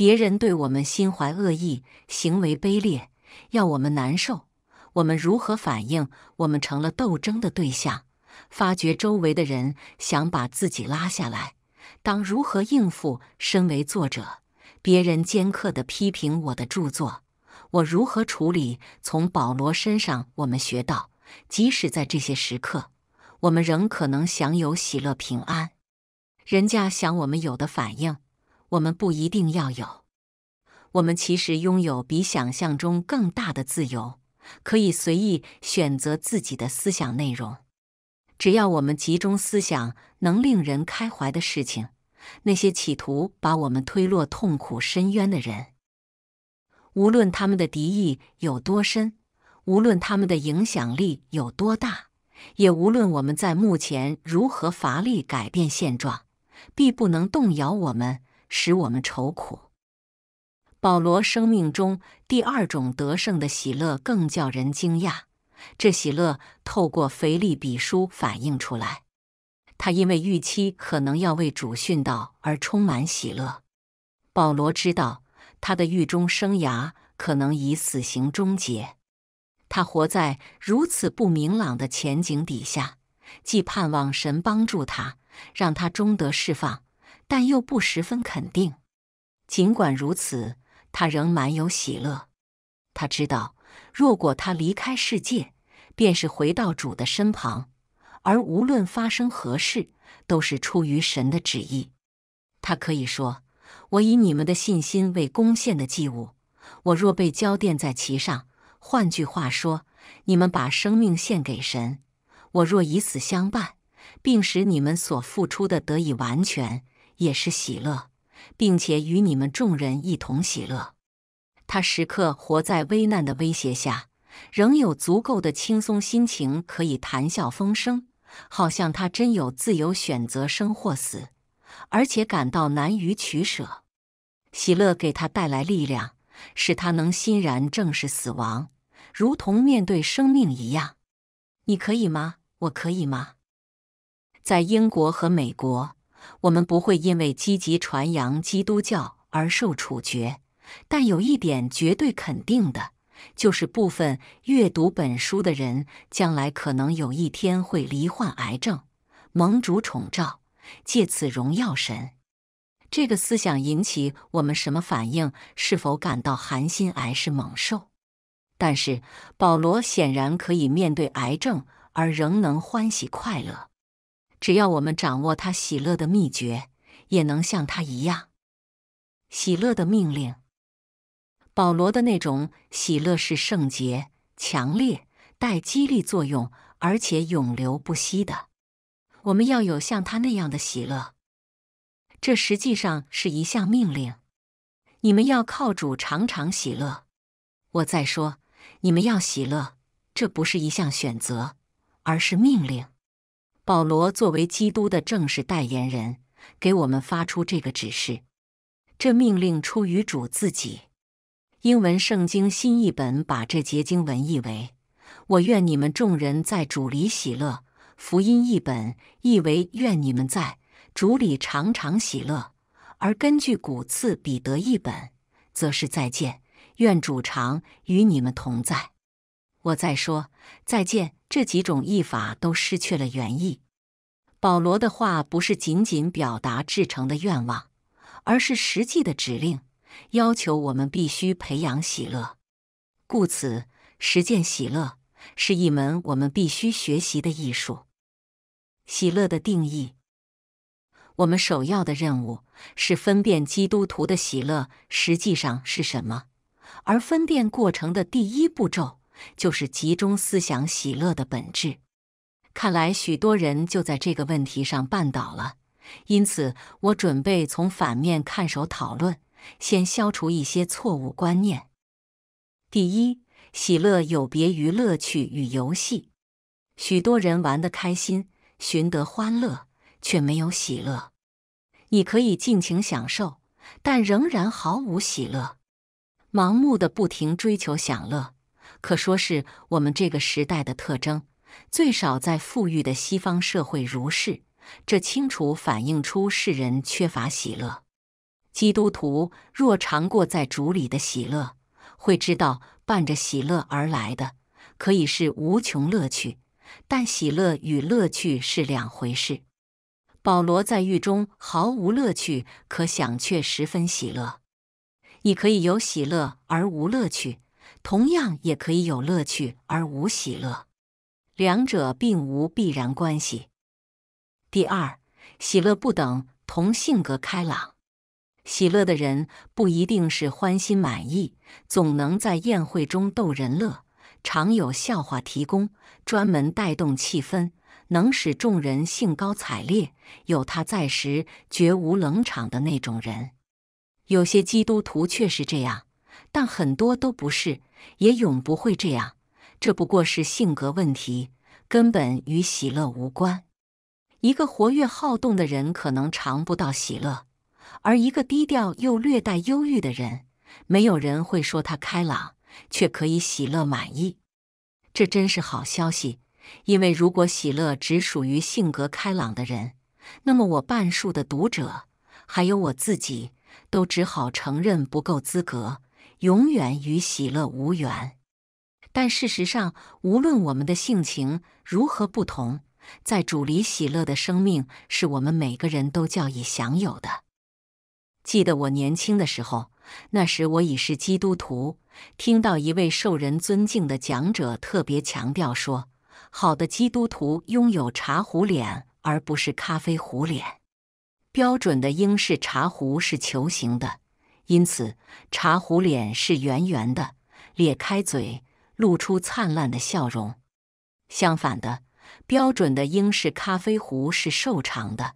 别人对我们心怀恶意，行为卑劣，要我们难受，我们如何反应？我们成了斗争的对象，发觉周围的人想把自己拉下来，当如何应付？身为作者，别人尖刻的批评我的著作，我如何处理？从保罗身上，我们学到，即使在这些时刻，我们仍可能享有喜乐平安。人家想我们有的反应。我们不一定要有，我们其实拥有比想象中更大的自由，可以随意选择自己的思想内容。只要我们集中思想，能令人开怀的事情，那些企图把我们推落痛苦深渊的人，无论他们的敌意有多深，无论他们的影响力有多大，也无论我们在目前如何乏力改变现状，必不能动摇我们。使我们愁苦。保罗生命中第二种得胜的喜乐更叫人惊讶。这喜乐透过腓利比书反映出来。他因为预期可能要为主殉道而充满喜乐。保罗知道他的狱中生涯可能以死刑终结。他活在如此不明朗的前景底下，既盼望神帮助他，让他终得释放。但又不十分肯定。尽管如此，他仍满有喜乐。他知道，若果他离开世界，便是回到主的身旁，而无论发生何事，都是出于神的旨意。他可以说：“我以你们的信心为公献的祭物，我若被交奠在其上。换句话说，你们把生命献给神，我若以死相伴，并使你们所付出的得以完全。”也是喜乐，并且与你们众人一同喜乐。他时刻活在危难的威胁下，仍有足够的轻松心情可以谈笑风生，好像他真有自由选择生或死，而且感到难于取舍。喜乐给他带来力量，使他能欣然正视死亡，如同面对生命一样。你可以吗？我可以吗？在英国和美国。我们不会因为积极传扬基督教而受处决，但有一点绝对肯定的就是，部分阅读本书的人将来可能有一天会罹患癌症。盟主宠召，借此荣耀神。这个思想引起我们什么反应？是否感到寒心？癌是猛兽，但是保罗显然可以面对癌症而仍能欢喜快乐。只要我们掌握他喜乐的秘诀，也能像他一样喜乐的命令。保罗的那种喜乐是圣洁、强烈、带激励作用，而且永流不息的。我们要有像他那样的喜乐，这实际上是一项命令。你们要靠主常常喜乐。我再说，你们要喜乐，这不是一项选择，而是命令。保罗作为基督的正式代言人，给我们发出这个指示。这命令出于主自己。英文圣经新译本把这节经文译为“我愿你们众人在主里喜乐”。福音译本译为“愿你们在主里常常喜乐”。而根据古次彼得译本，则是“再见，愿主常与你们同在”。我再说再见。这几种译法都失去了原意。保罗的话不是仅仅表达至诚的愿望，而是实际的指令，要求我们必须培养喜乐。故此，实践喜乐是一门我们必须学习的艺术。喜乐的定义，我们首要的任务是分辨基督徒的喜乐实际上是什么，而分辨过程的第一步骤。就是集中思想喜乐的本质。看来许多人就在这个问题上绊倒了，因此我准备从反面看手讨论，先消除一些错误观念。第一，喜乐有别于乐趣与游戏。许多人玩得开心，寻得欢乐，却没有喜乐。你可以尽情享受，但仍然毫无喜乐。盲目的不停追求享乐。可说是我们这个时代的特征，最少在富裕的西方社会如是。这清楚反映出世人缺乏喜乐。基督徒若尝过在主里的喜乐，会知道伴着喜乐而来的可以是无穷乐趣。但喜乐与乐趣是两回事。保罗在狱中毫无乐趣可想，却十分喜乐。你可以有喜乐而无乐趣。同样也可以有乐趣而无喜乐，两者并无必然关系。第二，喜乐不等同性格开朗。喜乐的人不一定是欢心满意，总能在宴会中逗人乐，常有笑话提供，专门带动气氛，能使众人兴高采烈。有他在时，绝无冷场的那种人。有些基督徒却是这样。但很多都不是，也永不会这样。这不过是性格问题，根本与喜乐无关。一个活跃好动的人可能尝不到喜乐，而一个低调又略带忧郁的人，没有人会说他开朗，却可以喜乐满意。这真是好消息，因为如果喜乐只属于性格开朗的人，那么我半数的读者，还有我自己，都只好承认不够资格。永远与喜乐无缘。但事实上，无论我们的性情如何不同，在主里喜乐的生命是我们每个人都较以享有的。记得我年轻的时候，那时我已是基督徒，听到一位受人尊敬的讲者特别强调说：“好的基督徒拥有茶壶脸，而不是咖啡壶脸。标准的英式茶壶是球形的。”因此，茶壶脸是圆圆的，咧开嘴露出灿烂的笑容。相反的，标准的英式咖啡壶是瘦长的，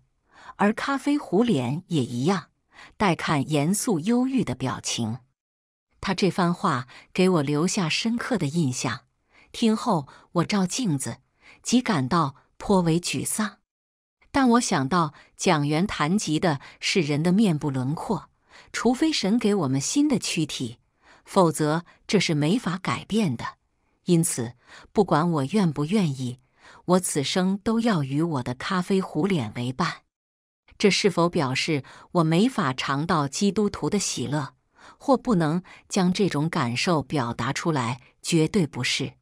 而咖啡壶脸也一样，带看严肃忧郁的表情。他这番话给我留下深刻的印象。听后，我照镜子，即感到颇为沮丧。但我想到蒋元谈及的是人的面部轮廓。除非神给我们新的躯体，否则这是没法改变的。因此，不管我愿不愿意，我此生都要与我的咖啡壶脸为伴。这是否表示我没法尝到基督徒的喜乐，或不能将这种感受表达出来？绝对不是。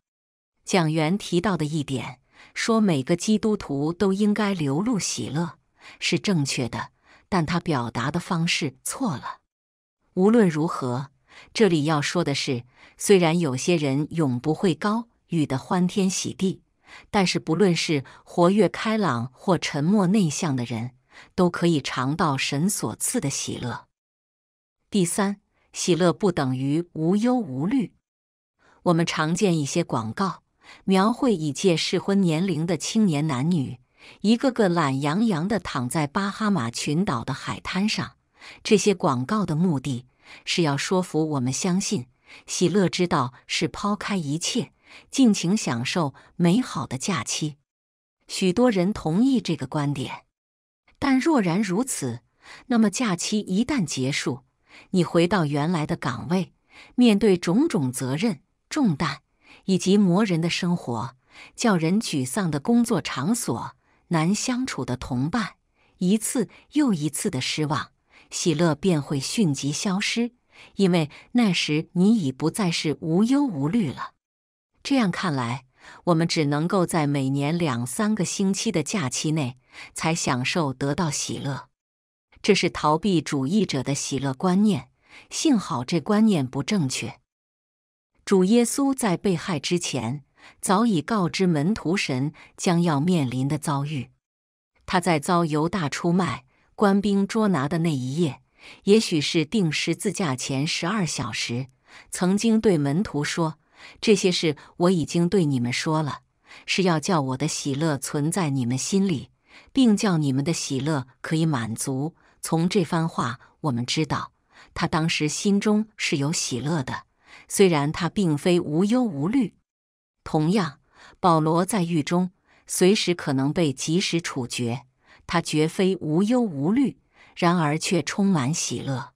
蒋元提到的一点，说每个基督徒都应该流露喜乐，是正确的。但他表达的方式错了。无论如何，这里要说的是，虽然有些人永不会高语的欢天喜地，但是不论是活跃开朗或沉默内向的人，都可以尝到神所赐的喜乐。第三，喜乐不等于无忧无虑。我们常见一些广告描绘已届适婚年龄的青年男女。一个个懒洋洋地躺在巴哈马群岛的海滩上。这些广告的目的是要说服我们相信，喜乐之道是抛开一切，尽情享受美好的假期。许多人同意这个观点，但若然如此，那么假期一旦结束，你回到原来的岗位，面对种种责任、重担以及磨人的生活，叫人沮丧的工作场所。难相处的同伴，一次又一次的失望，喜乐便会迅即消失，因为那时你已不再是无忧无虑了。这样看来，我们只能够在每年两三个星期的假期内才享受得到喜乐，这是逃避主义者的喜乐观念。幸好这观念不正确。主耶稣在被害之前。早已告知门徒神将要面临的遭遇。他在遭犹大出卖、官兵捉拿的那一夜，也许是定十字架前十二小时，曾经对门徒说：“这些事我已经对你们说了，是要叫我的喜乐存在你们心里，并叫你们的喜乐可以满足。”从这番话，我们知道他当时心中是有喜乐的，虽然他并非无忧无虑。同样，保罗在狱中，随时可能被及时处决，他绝非无忧无虑，然而却充满喜乐。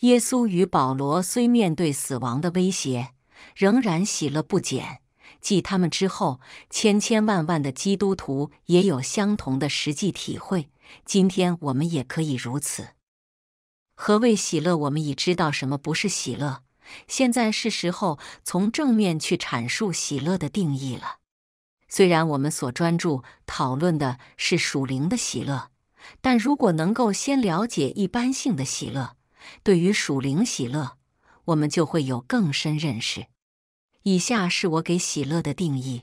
耶稣与保罗虽面对死亡的威胁，仍然喜乐不减。继他们之后，千千万万的基督徒也有相同的实际体会。今天我们也可以如此。何谓喜乐？我们已知道什么不是喜乐？现在是时候从正面去阐述喜乐的定义了。虽然我们所专注讨论的是属灵的喜乐，但如果能够先了解一般性的喜乐，对于属灵喜乐，我们就会有更深认识。以下是我给喜乐的定义：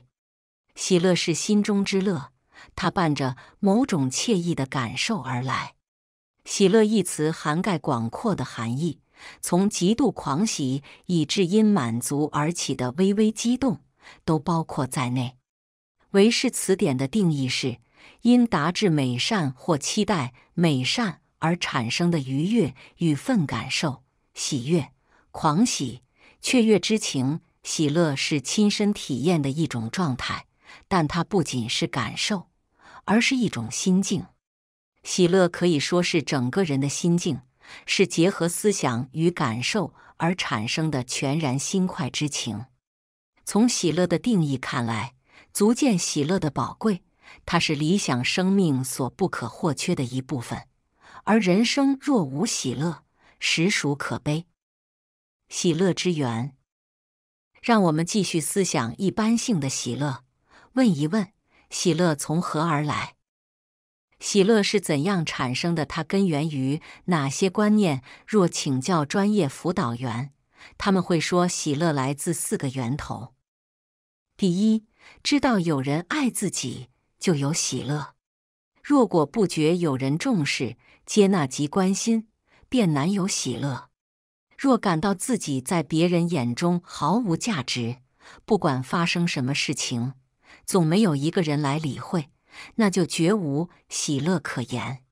喜乐是心中之乐，它伴着某种惬意的感受而来。喜乐一词涵盖广阔的含义。从极度狂喜以至因满足而起的微微激动，都包括在内。唯是词典的定义是：因达至美善或期待美善而产生的愉悦与份感受，喜悦、狂喜、雀跃之情。喜乐是亲身体验的一种状态，但它不仅是感受，而是一种心境。喜乐可以说是整个人的心境。是结合思想与感受而产生的全然心快之情。从喜乐的定义看来，足见喜乐的宝贵。它是理想生命所不可或缺的一部分，而人生若无喜乐，实属可悲。喜乐之源，让我们继续思想一般性的喜乐，问一问：喜乐从何而来？喜乐是怎样产生的？它根源于哪些观念？若请教专业辅导员，他们会说，喜乐来自四个源头：第一，知道有人爱自己，就有喜乐；若果不觉有人重视、接纳及关心，便难有喜乐；若感到自己在别人眼中毫无价值，不管发生什么事情，总没有一个人来理会。那就绝无喜乐可言。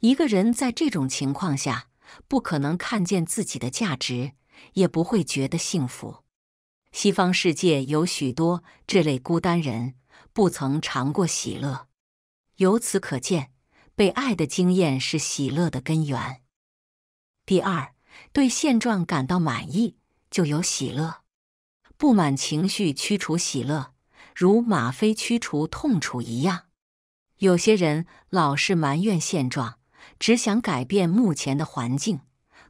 一个人在这种情况下，不可能看见自己的价值，也不会觉得幸福。西方世界有许多这类孤单人，不曾尝过喜乐。由此可见，被爱的经验是喜乐的根源。第二，对现状感到满意就有喜乐；不满情绪驱除喜乐，如吗啡驱除痛楚一样。有些人老是埋怨现状，只想改变目前的环境，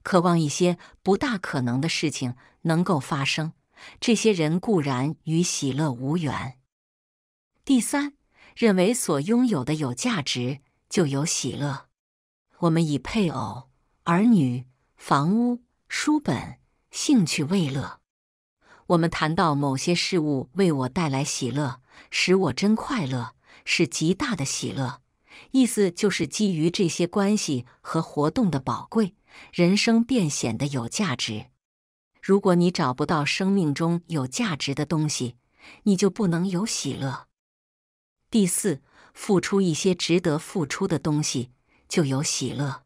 渴望一些不大可能的事情能够发生。这些人固然与喜乐无缘。第三，认为所拥有的有价值就有喜乐。我们以配偶、儿女、房屋、书本、兴趣为乐。我们谈到某些事物为我带来喜乐，使我真快乐。是极大的喜乐，意思就是基于这些关系和活动的宝贵，人生便显得有价值。如果你找不到生命中有价值的东西，你就不能有喜乐。第四，付出一些值得付出的东西就有喜乐，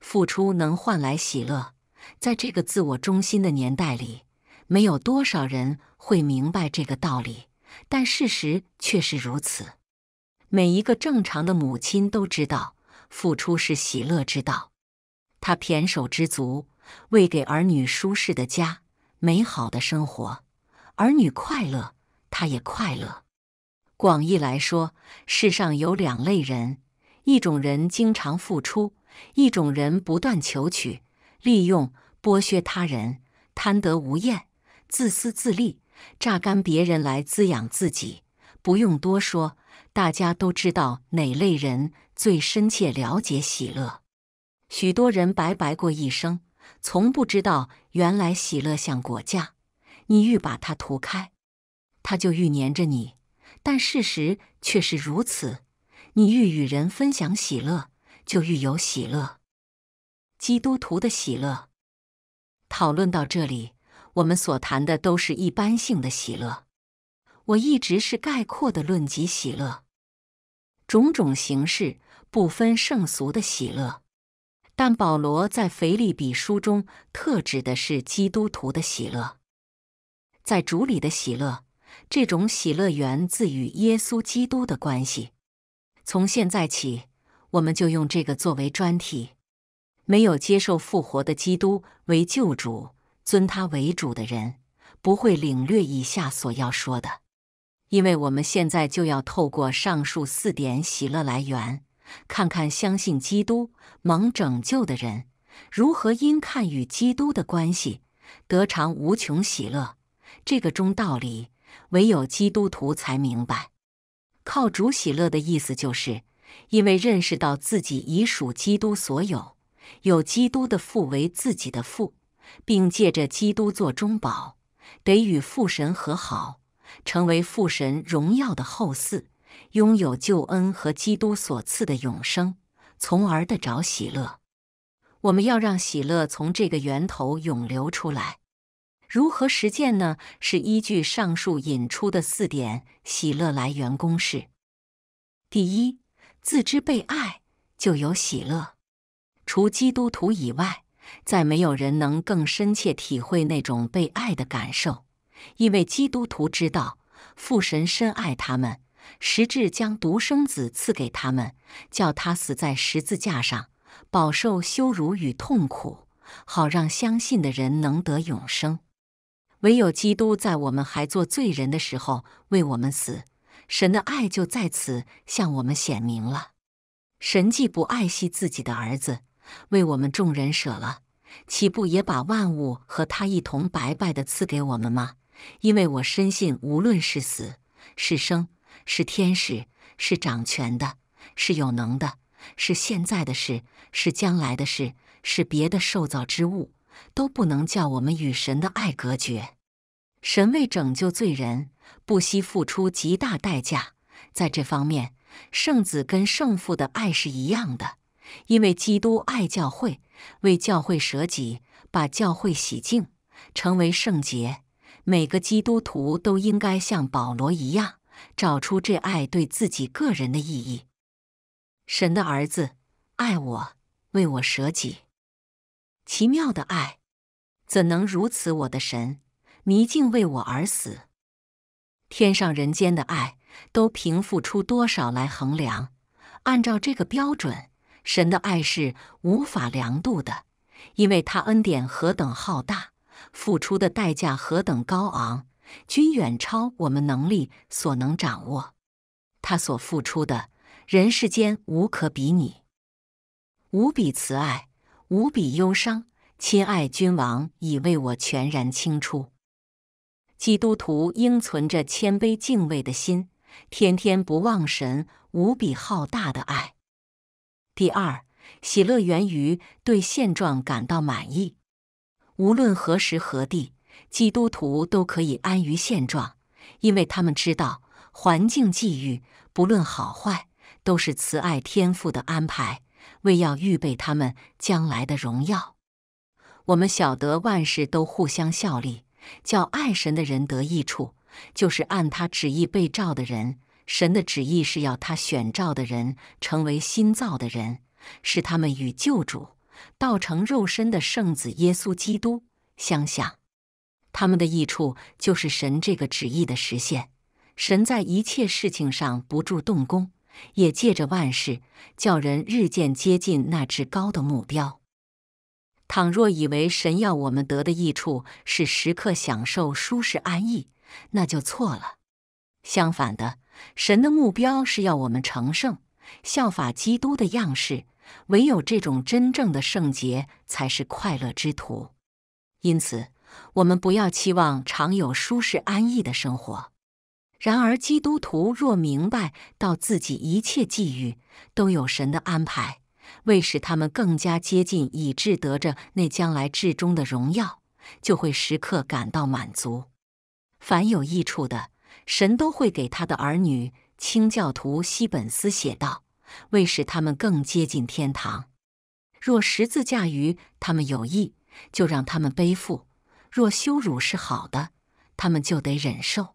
付出能换来喜乐。在这个自我中心的年代里，没有多少人会明白这个道理，但事实却是如此。每一个正常的母亲都知道，付出是喜乐之道。她胼手知足，为给儿女舒适的家、美好的生活，儿女快乐，她也快乐。广义来说，世上有两类人：一种人经常付出，一种人不断求取、利用、剥削他人，贪得无厌、自私自利，榨干别人来滋养自己。不用多说。大家都知道哪类人最深切了解喜乐。许多人白白过一生，从不知道原来喜乐像果酱，你欲把它涂开，它就愈粘着你。但事实却是如此：你欲与人分享喜乐，就愈有喜乐。基督徒的喜乐。讨论到这里，我们所谈的都是一般性的喜乐。我一直是概括的论及喜乐。种种形式、不分圣俗的喜乐，但保罗在腓立比书中特指的是基督徒的喜乐，在主里的喜乐。这种喜乐源自与耶稣基督的关系。从现在起，我们就用这个作为专题。没有接受复活的基督为救主、尊他为主的人，不会领略以下所要说的。因为我们现在就要透过上述四点喜乐来源，看看相信基督蒙拯救的人如何因看与基督的关系得尝无穷喜乐。这个中道理，唯有基督徒才明白。靠主喜乐的意思，就是因为认识到自己已属基督所有，有基督的父为自己的父，并借着基督做中保，得与父神和好。成为父神荣耀的后嗣，拥有救恩和基督所赐的永生，从而得着喜乐。我们要让喜乐从这个源头涌流出来。如何实践呢？是依据上述引出的四点喜乐来源公式。第一，自知被爱就有喜乐。除基督徒以外，再没有人能更深切体会那种被爱的感受。因为基督徒知道父神深爱他们，实至将独生子赐给他们，叫他死在十字架上，饱受羞辱与痛苦，好让相信的人能得永生。唯有基督在我们还做罪人的时候为我们死，神的爱就在此向我们显明了。神既不爱惜自己的儿子，为我们众人舍了，岂不也把万物和他一同白白的赐给我们吗？因为我深信，无论是死是生，是天使，是掌权的，是有能的，是现在的事，是将来的事，是别的受造之物，都不能叫我们与神的爱隔绝。神为拯救罪人，不惜付出极大代价。在这方面，圣子跟圣父的爱是一样的，因为基督爱教会，为教会舍己，把教会洗净，成为圣洁。每个基督徒都应该像保罗一样，找出这爱对自己个人的意义。神的儿子爱我，为我舍己，奇妙的爱，怎能如此？我的神，迷境为我而死，天上人间的爱都平复出多少来衡量？按照这个标准，神的爱是无法量度的，因为他恩典何等浩大。付出的代价何等高昂，均远超我们能力所能掌握。他所付出的人世间无可比拟，无比慈爱，无比忧伤。亲爱君王已为我全然清出。基督徒应存着谦卑敬畏的心，天天不忘神无比浩大的爱。第二，喜乐源于对现状感到满意。无论何时何地，基督徒都可以安于现状，因为他们知道环境际遇不论好坏，都是慈爱天赋的安排，为要预备他们将来的荣耀。我们晓得万事都互相效力，叫爱神的人得益处，就是按他旨意被召的人。神的旨意是要他选召的人成为新造的人，使他们与救主。道成肉身的圣子耶稣基督，相想他们的益处就是神这个旨意的实现。神在一切事情上不住动工，也借着万事叫人日渐接近那至高的目标。倘若以为神要我们得的益处是时刻享受舒适安逸，那就错了。相反的，神的目标是要我们成圣，效法基督的样式。唯有这种真正的圣洁，才是快乐之途。因此，我们不要期望常有舒适安逸的生活。然而，基督徒若明白到自己一切际遇都有神的安排，为使他们更加接近，以至得着那将来至终的荣耀，就会时刻感到满足。凡有益处的，神都会给他的儿女。清教徒西本斯写道。为使他们更接近天堂，若十字架于他们有益，就让他们背负；若羞辱是好的，他们就得忍受，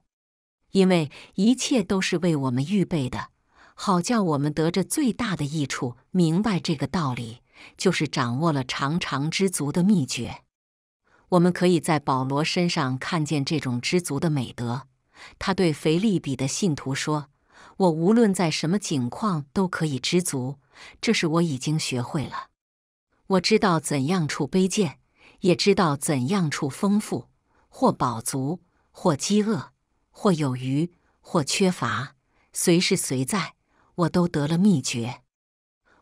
因为一切都是为我们预备的，好叫我们得着最大的益处。明白这个道理，就是掌握了常常知足的秘诀。我们可以在保罗身上看见这种知足的美德。他对腓利比的信徒说。我无论在什么境况都可以知足，这是我已经学会了。我知道怎样处卑贱，也知道怎样处丰富，或饱足，或饥饿，或有余，或缺乏，随时随在，我都得了秘诀。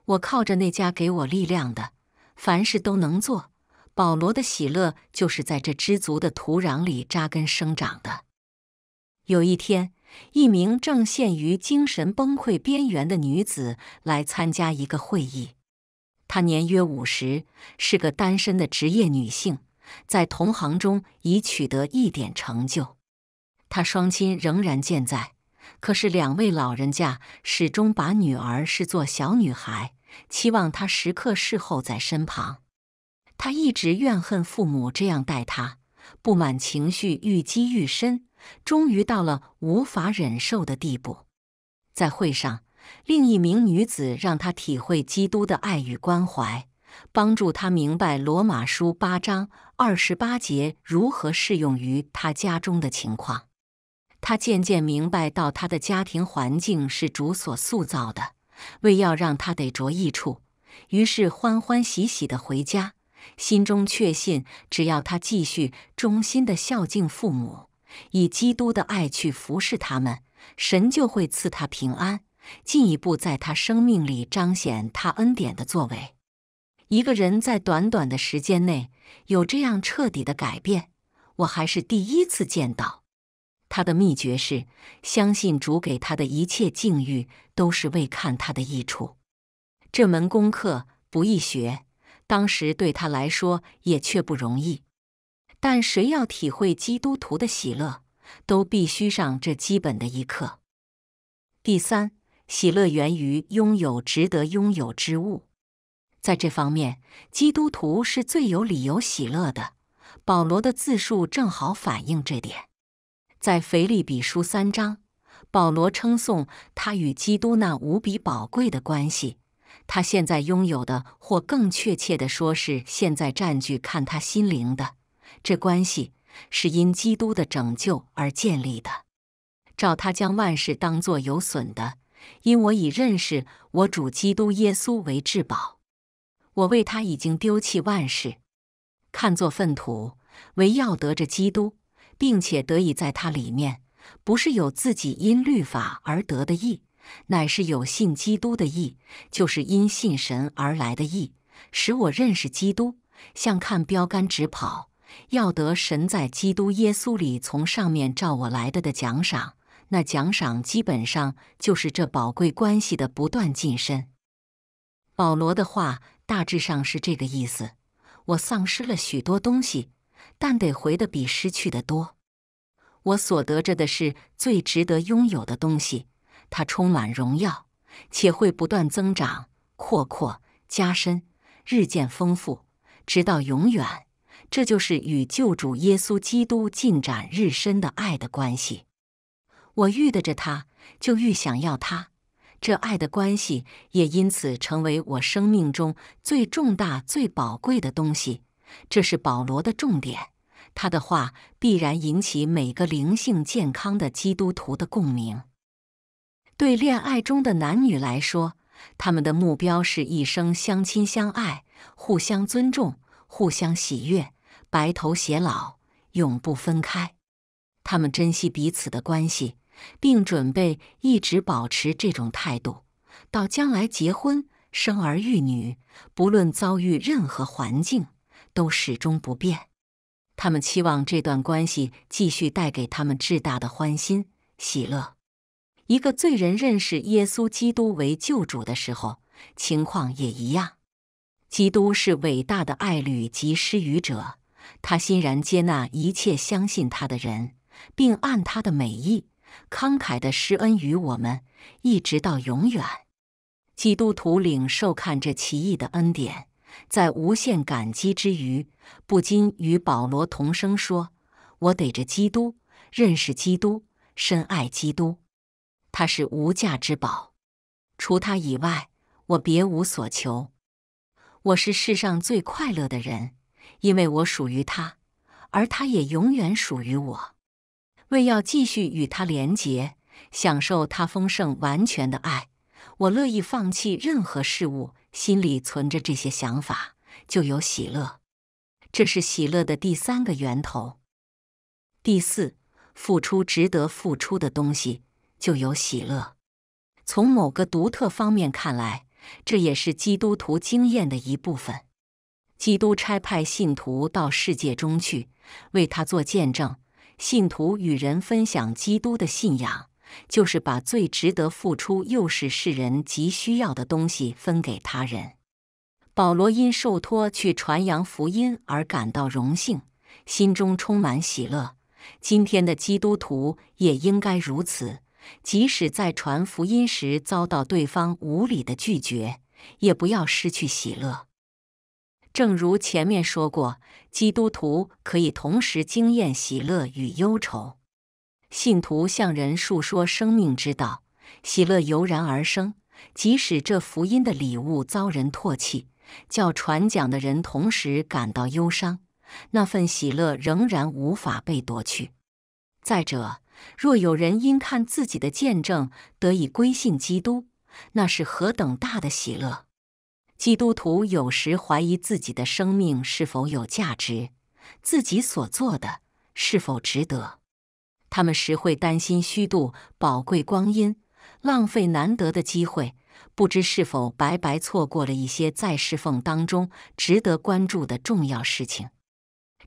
我靠着那家给我力量的，凡事都能做。保罗的喜乐就是在这知足的土壤里扎根生长的。有一天。一名正陷于精神崩溃边缘的女子来参加一个会议。她年约五十，是个单身的职业女性，在同行中已取得一点成就。她双亲仍然健在，可是两位老人家始终把女儿视作小女孩，期望她时刻侍候在身旁。她一直怨恨父母这样待她，不满情绪愈积愈深。终于到了无法忍受的地步。在会上，另一名女子让他体会基督的爱与关怀，帮助他明白《罗马书》八章二十八节如何适用于他家中的情况。他渐渐明白到他的家庭环境是主所塑造的，为要让他得着益处。于是欢欢喜喜地回家，心中确信，只要他继续忠心地孝敬父母。以基督的爱去服侍他们，神就会赐他平安，进一步在他生命里彰显他恩典的作为。一个人在短短的时间内有这样彻底的改变，我还是第一次见到。他的秘诀是相信主给他的一切境遇都是为看他的益处。这门功课不易学，当时对他来说也却不容易。但谁要体会基督徒的喜乐，都必须上这基本的一课。第三，喜乐源于拥有值得拥有之物。在这方面，基督徒是最有理由喜乐的。保罗的自述正好反映这点。在腓力比书三章，保罗称颂他与基督那无比宝贵的关系，他现在拥有的，或更确切的说，是现在占据看他心灵的。这关系是因基督的拯救而建立的。照他将万事当作有损的，因我已认识我主基督耶稣为至宝。我为他已经丢弃万事，看作粪土，为要得着基督，并且得以在他里面，不是有自己因律法而得的义，乃是有信基督的义，就是因信神而来的义，使我认识基督，像看标杆直跑。要得神在基督耶稣里从上面召我来的的奖赏，那奖赏基本上就是这宝贵关系的不断进深。保罗的话大致上是这个意思：我丧失了许多东西，但得回的比失去的多。我所得着的是最值得拥有的东西，它充满荣耀，且会不断增长、扩阔、加深、日渐丰富，直到永远。这就是与救主耶稣基督进展日深的爱的关系。我遇得着他，就愈想要他。这爱的关系也因此成为我生命中最重大、最宝贵的东西。这是保罗的重点。他的话必然引起每个灵性健康的基督徒的共鸣。对恋爱中的男女来说，他们的目标是一生相亲相爱，互相尊重，互相喜悦。白头偕老，永不分开。他们珍惜彼此的关系，并准备一直保持这种态度，到将来结婚、生儿育女，不论遭遇任何环境，都始终不变。他们期望这段关系继续带给他们巨大的欢欣喜乐。一个罪人认识耶稣基督为救主的时候，情况也一样。基督是伟大的爱侣及施予者。他欣然接纳一切相信他的人，并按他的美意慷慨地施恩于我们，一直到永远。基督徒领受看这奇异的恩典，在无限感激之余，不禁与保罗同声说：“我逮着基督，认识基督，深爱基督，他是无价之宝。除他以外，我别无所求。我是世上最快乐的人。”因为我属于他，而他也永远属于我。为要继续与他连结，享受他丰盛完全的爱，我乐意放弃任何事物。心里存着这些想法，就有喜乐。这是喜乐的第三个源头。第四，付出值得付出的东西，就有喜乐。从某个独特方面看来，这也是基督徒经验的一部分。基督差派信徒到世界中去，为他做见证。信徒与人分享基督的信仰，就是把最值得付出，又是世人急需要的东西分给他人。保罗因受托去传扬福音而感到荣幸，心中充满喜乐。今天的基督徒也应该如此，即使在传福音时遭到对方无理的拒绝，也不要失去喜乐。正如前面说过，基督徒可以同时经验喜乐与忧愁。信徒向人述说生命之道，喜乐油然而生。即使这福音的礼物遭人唾弃，叫传讲的人同时感到忧伤，那份喜乐仍然无法被夺去。再者，若有人因看自己的见证得以归信基督，那是何等大的喜乐！基督徒有时怀疑自己的生命是否有价值，自己所做的是否值得。他们时会担心虚度宝贵光阴，浪费难得的机会，不知是否白白错过了一些在侍奉当中值得关注的重要事情。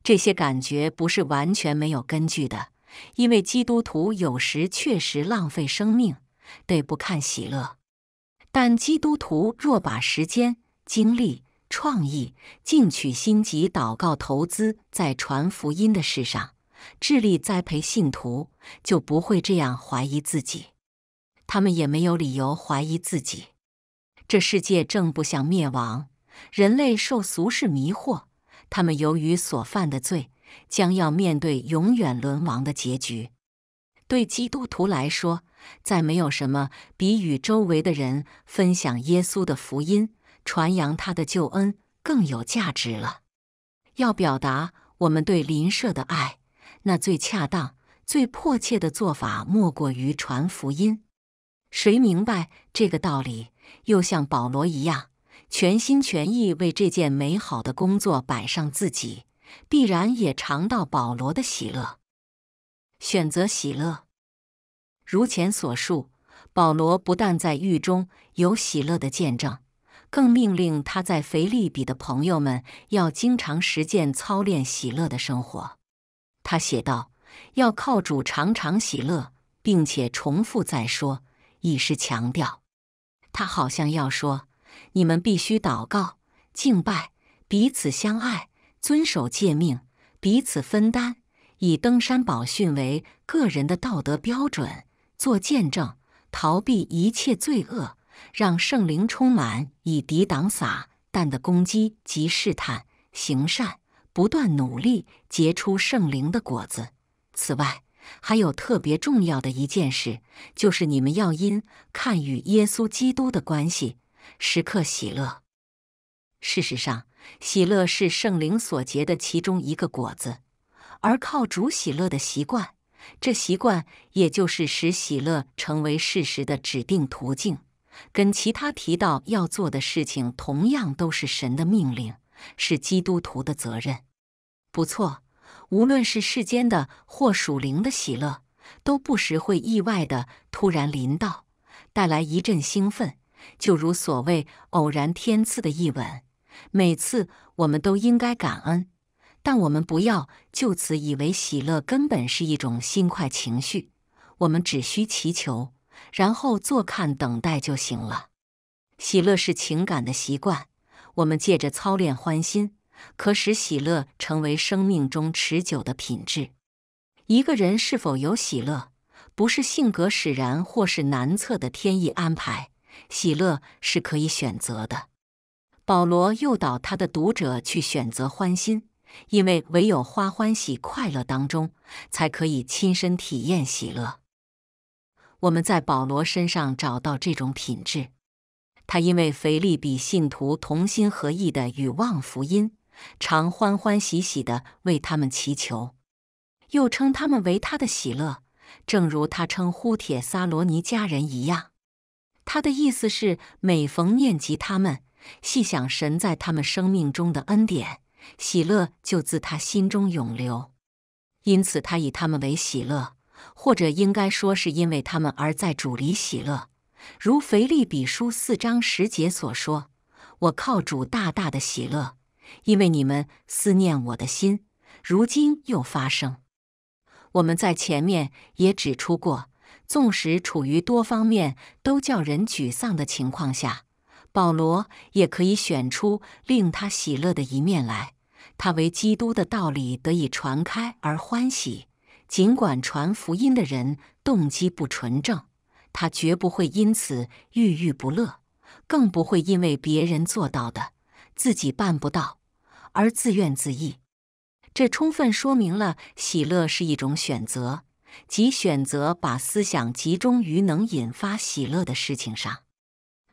这些感觉不是完全没有根据的，因为基督徒有时确实浪费生命，对不看喜乐。但基督徒若把时间，精力、创意、进取心及祷告投资在传福音的事上，致力栽培信徒，就不会这样怀疑自己。他们也没有理由怀疑自己。这世界正不想灭亡，人类受俗世迷惑，他们由于所犯的罪，将要面对永远沦亡的结局。对基督徒来说，再没有什么比与周围的人分享耶稣的福音。传扬他的救恩更有价值了。要表达我们对林舍的爱，那最恰当、最迫切的做法莫过于传福音。谁明白这个道理，又像保罗一样全心全意为这件美好的工作摆上自己，必然也尝到保罗的喜乐。选择喜乐。如前所述，保罗不但在狱中有喜乐的见证。更命令他在腓立比的朋友们要经常实践操练喜乐的生活。他写道：“要靠主常常喜乐，并且重复再说，以示强调。”他好像要说：“你们必须祷告、敬拜、彼此相爱、遵守诫命、彼此分担，以登山宝训为个人的道德标准做见证，逃避一切罪恶。”让圣灵充满，以抵挡撒旦的攻击及试探，行善，不断努力结出圣灵的果子。此外，还有特别重要的一件事，就是你们要因看与耶稣基督的关系，时刻喜乐。事实上，喜乐是圣灵所结的其中一个果子，而靠主喜乐的习惯，这习惯也就是使喜乐成为事实的指定途径。跟其他提到要做的事情，同样都是神的命令，是基督徒的责任。不错，无论是世间的或属灵的喜乐，都不时会意外的突然临到，带来一阵兴奋，就如所谓偶然天赐的一吻。每次我们都应该感恩，但我们不要就此以为喜乐根本是一种心快情绪。我们只需祈求。然后坐看等待就行了。喜乐是情感的习惯，我们借着操练欢心，可使喜乐成为生命中持久的品质。一个人是否有喜乐，不是性格使然，或是难测的天意安排。喜乐是可以选择的。保罗诱导他的读者去选择欢心，因为唯有花欢喜快乐当中，才可以亲身体验喜乐。我们在保罗身上找到这种品质，他因为腓利比信徒同心合意的与望福音，常欢欢喜喜的为他们祈求，又称他们为他的喜乐，正如他称呼铁撒罗尼迦人一样。他的意思是，每逢念及他们，细想神在他们生命中的恩典，喜乐就自他心中涌流，因此他以他们为喜乐。或者应该说，是因为他们而在主里喜乐，如腓立比书四章十节所说：“我靠主大大的喜乐，因为你们思念我的心，如今又发生。”我们在前面也指出过，纵使处于多方面都叫人沮丧的情况下，保罗也可以选出令他喜乐的一面来，他为基督的道理得以传开而欢喜。尽管传福音的人动机不纯正，他绝不会因此郁郁不乐，更不会因为别人做到的自己办不到而自怨自艾。这充分说明了喜乐是一种选择，即选择把思想集中于能引发喜乐的事情上。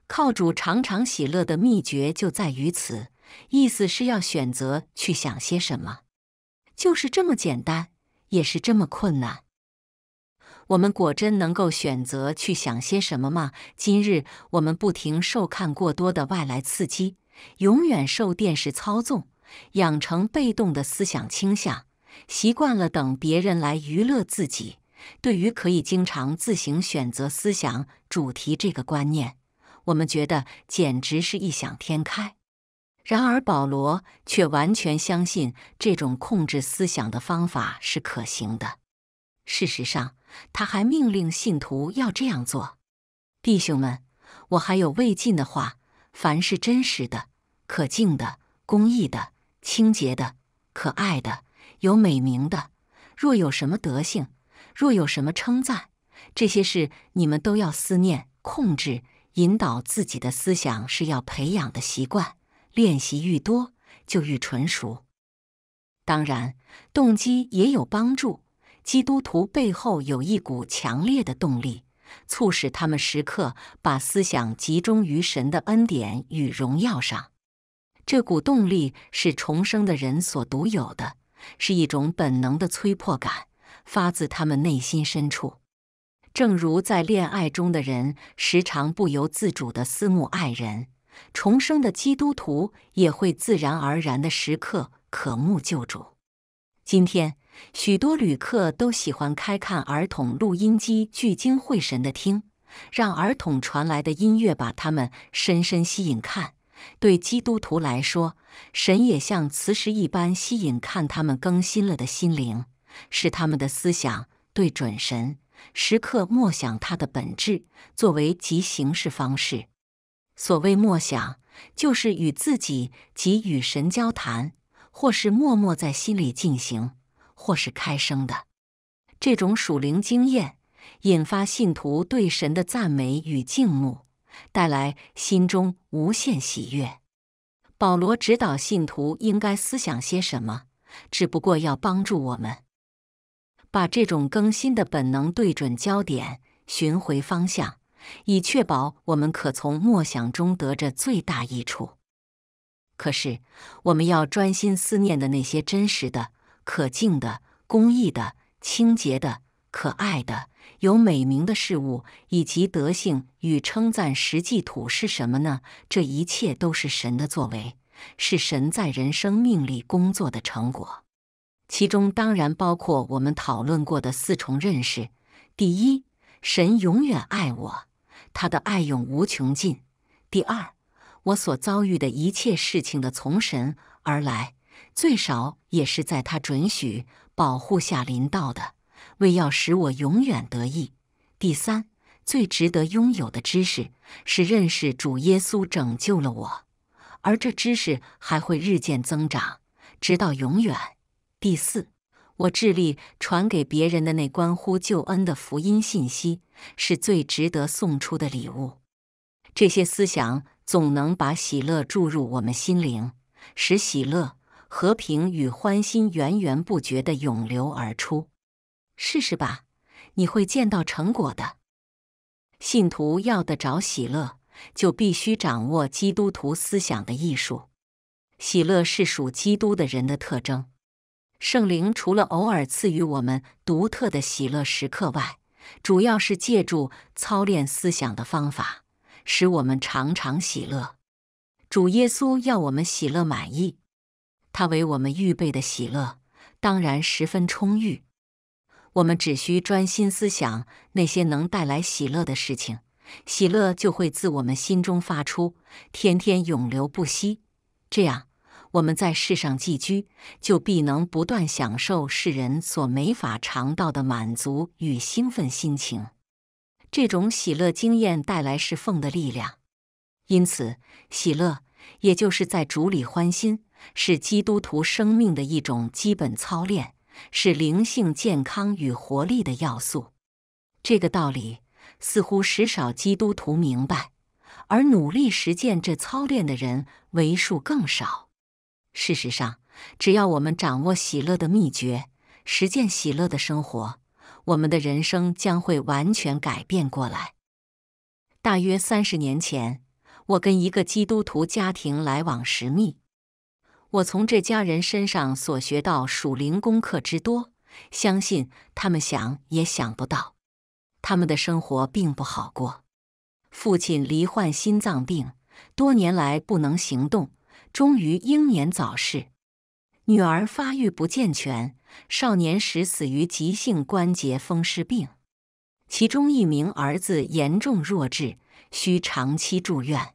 靠主常常喜乐的秘诀就在于此，意思是要选择去想些什么，就是这么简单。也是这么困难。我们果真能够选择去想些什么吗？今日我们不停受看过多的外来刺激，永远受电视操纵，养成被动的思想倾向，习惯了等别人来娱乐自己。对于可以经常自行选择思想主题这个观念，我们觉得简直是异想天开。然而，保罗却完全相信这种控制思想的方法是可行的。事实上，他还命令信徒要这样做。弟兄们，我还有未尽的话：凡是真实的、可敬的、公义的、清洁的、可爱的、有美名的，若有什么德性，若有什么称赞，这些事你们都要思念、控制、引导自己的思想，是要培养的习惯。练习愈多，就愈纯熟。当然，动机也有帮助。基督徒背后有一股强烈的动力，促使他们时刻把思想集中于神的恩典与荣耀上。这股动力是重生的人所独有的，是一种本能的催迫感，发自他们内心深处。正如在恋爱中的人，时常不由自主地思慕爱人。重生的基督徒也会自然而然的时刻渴慕救主。今天，许多旅客都喜欢开看儿童录音机，聚精会神的听，让儿童传来的音乐把他们深深吸引。看，对基督徒来说，神也像磁石一般吸引看他们更新了的心灵，使他们的思想对准神，时刻默想他的本质，作为及行事方式。所谓默想，就是与自己及与神交谈，或是默默在心里进行，或是开声的。这种属灵经验引发信徒对神的赞美与敬慕，带来心中无限喜悦。保罗指导信徒应该思想些什么，只不过要帮助我们把这种更新的本能对准焦点，寻回方向。以确保我们可从默想中得着最大益处。可是，我们要专心思念的那些真实的、可敬的、公益的、清洁的、可爱的、有美名的事物，以及德性与称赞，实际土是什么呢？这一切都是神的作为，是神在人生命里工作的成果，其中当然包括我们讨论过的四重认识：第一，神永远爱我。他的爱永无穷尽。第二，我所遭遇的一切事情的从神而来，最少也是在他准许保护下临到的，为要使我永远得意。第三，最值得拥有的知识是认识主耶稣拯救了我，而这知识还会日渐增长，直到永远。第四。我致力传给别人的那关乎救恩的福音信息，是最值得送出的礼物。这些思想总能把喜乐注入我们心灵，使喜乐、和平与欢欣源源不绝的涌流而出。试试吧，你会见到成果的。信徒要得着喜乐，就必须掌握基督徒思想的艺术。喜乐是属基督的人的特征。圣灵除了偶尔赐予我们独特的喜乐时刻外，主要是借助操练思想的方法，使我们常常喜乐。主耶稣要我们喜乐满意，他为我们预备的喜乐当然十分充裕。我们只需专心思想那些能带来喜乐的事情，喜乐就会自我们心中发出，天天永流不息。这样。我们在世上寄居，就必能不断享受世人所没法尝到的满足与兴奋心情。这种喜乐经验带来是奉的力量，因此喜乐，也就是在主里欢心，是基督徒生命的一种基本操练，是灵性健康与活力的要素。这个道理似乎时少基督徒明白，而努力实践这操练的人为数更少。事实上，只要我们掌握喜乐的秘诀，实践喜乐的生活，我们的人生将会完全改变过来。大约三十年前，我跟一个基督徒家庭来往时密，我从这家人身上所学到属灵功课之多，相信他们想也想不到。他们的生活并不好过，父亲罹患心脏病，多年来不能行动。终于英年早逝，女儿发育不健全，少年时死于急性关节风湿病。其中一名儿子严重弱智，需长期住院。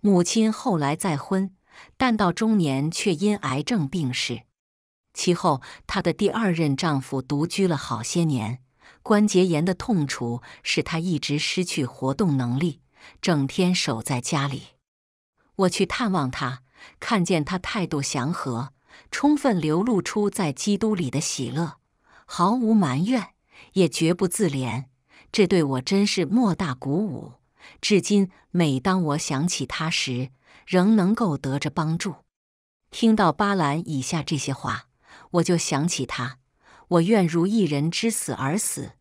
母亲后来再婚，但到中年却因癌症病逝。其后，她的第二任丈夫独居了好些年。关节炎的痛楚使她一直失去活动能力，整天守在家里。我去探望她，看见他态度祥和，充分流露出在基督里的喜乐，毫无埋怨，也绝不自怜，这对我真是莫大鼓舞。至今，每当我想起他时，仍能够得着帮助。听到巴兰以下这些话，我就想起他：我愿如一人之死而死，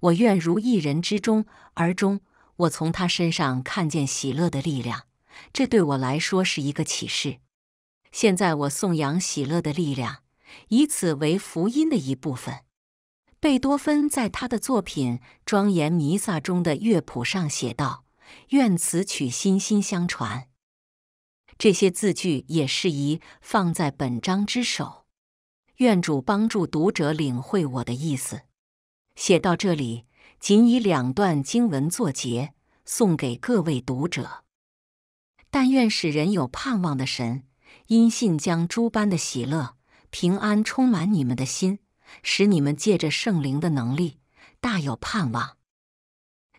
我愿如一人之中而终。我从他身上看见喜乐的力量。这对我来说是一个启示。现在我颂扬喜乐的力量，以此为福音的一部分。贝多芬在他的作品《庄严弥撒》中的乐谱上写道：“愿此曲心心相传。”这些字句也适宜放在本章之首。愿主帮助读者领会我的意思。写到这里，仅以两段经文作结，送给各位读者。但愿使人有盼望的神，因信将诸般的喜乐、平安充满你们的心，使你们借着圣灵的能力，大有盼望。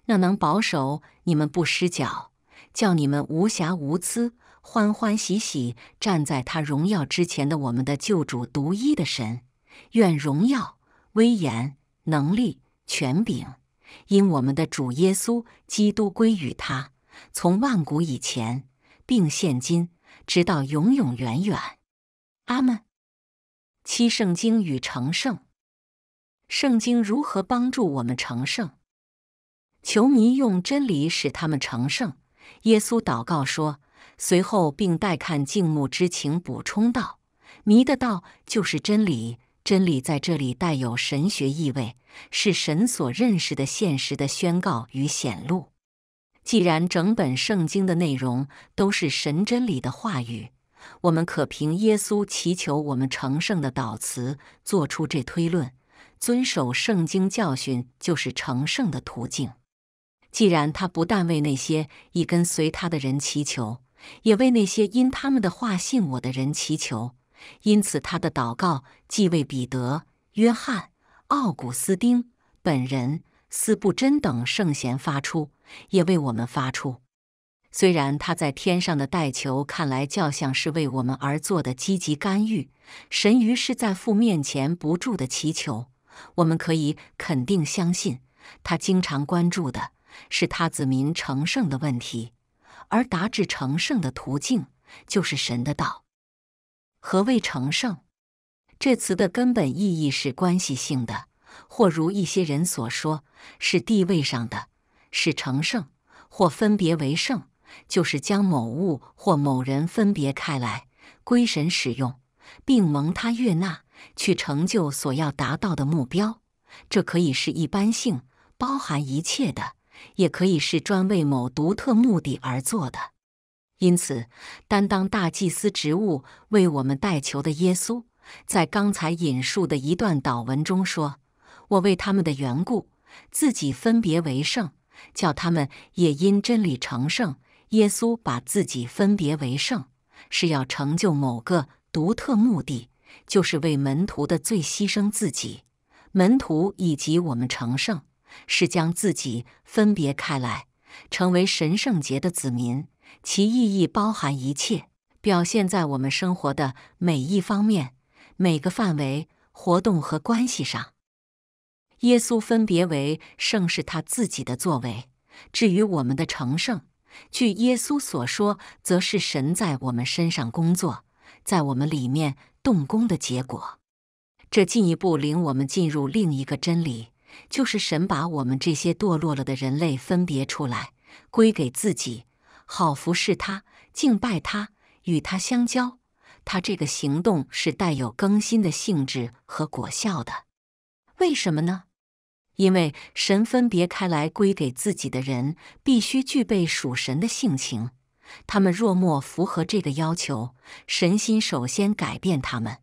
那能保守你们不失脚，叫你们无暇无疵，欢欢喜喜站在他荣耀之前的我们的救主独一的神，愿荣耀、威严、能力、权柄，因我们的主耶稣基督归于他，从万古以前。并现今，直到永永远远。阿门。七圣经与成圣，圣经如何帮助我们成圣？球迷用真理使他们成圣。耶稣祷告说，随后并带看静穆之情，补充道：迷的道就是真理。真理在这里带有神学意味，是神所认识的现实的宣告与显露。既然整本圣经的内容都是神真理的话语，我们可凭耶稣祈求我们成圣的祷词做出这推论：遵守圣经教训就是成圣的途径。既然他不但为那些已跟随他的人祈求，也为那些因他们的话信我的人祈求，因此他的祷告既为彼得、约翰、奥古斯丁本人。四不真等圣贤发出，也为我们发出。虽然他在天上的带求，看来较像是为我们而做的积极干预。神于是在父面前不住的祈求。我们可以肯定相信，他经常关注的是他子民成圣的问题，而达至成圣的途径就是神的道。何谓成圣？这词的根本意义是关系性的。或如一些人所说，是地位上的，是成圣，或分别为圣，就是将某物或某人分别开来，归神使用，并蒙他悦纳，去成就所要达到的目标。这可以是一般性，包含一切的，也可以是专为某独特目的而做的。因此，担当大祭司职务为我们代求的耶稣，在刚才引述的一段祷文中说。我为他们的缘故，自己分别为圣，叫他们也因真理成圣。耶稣把自己分别为圣，是要成就某个独特目的，就是为门徒的最牺牲自己，门徒以及我们成圣，是将自己分别开来，成为神圣节的子民。其意义包含一切，表现在我们生活的每一方面、每个范围、活动和关系上。耶稣分别为圣是他自己的作为，至于我们的成圣，据耶稣所说，则是神在我们身上工作，在我们里面动工的结果。这进一步领我们进入另一个真理，就是神把我们这些堕落了的人类分别出来，归给自己，好服侍他、敬拜他、与他相交。他这个行动是带有更新的性质和果效的。为什么呢？因为神分别开来归给自己的人必须具备属神的性情，他们若莫符合这个要求，神心首先改变他们。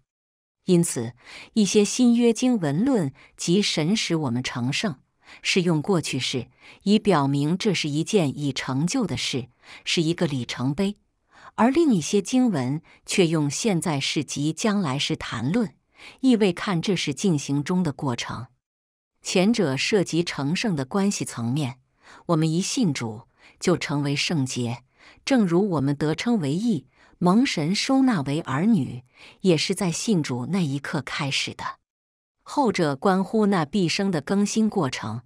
因此，一些新约经文论及神使我们成圣，是用过去式，以表明这是一件已成就的事，是一个里程碑；而另一些经文却用现在式及将来式谈论，意味看这是进行中的过程。前者涉及成圣的关系层面，我们一信主就成为圣洁，正如我们得称为义，蒙神收纳为儿女，也是在信主那一刻开始的。后者关乎那毕生的更新过程，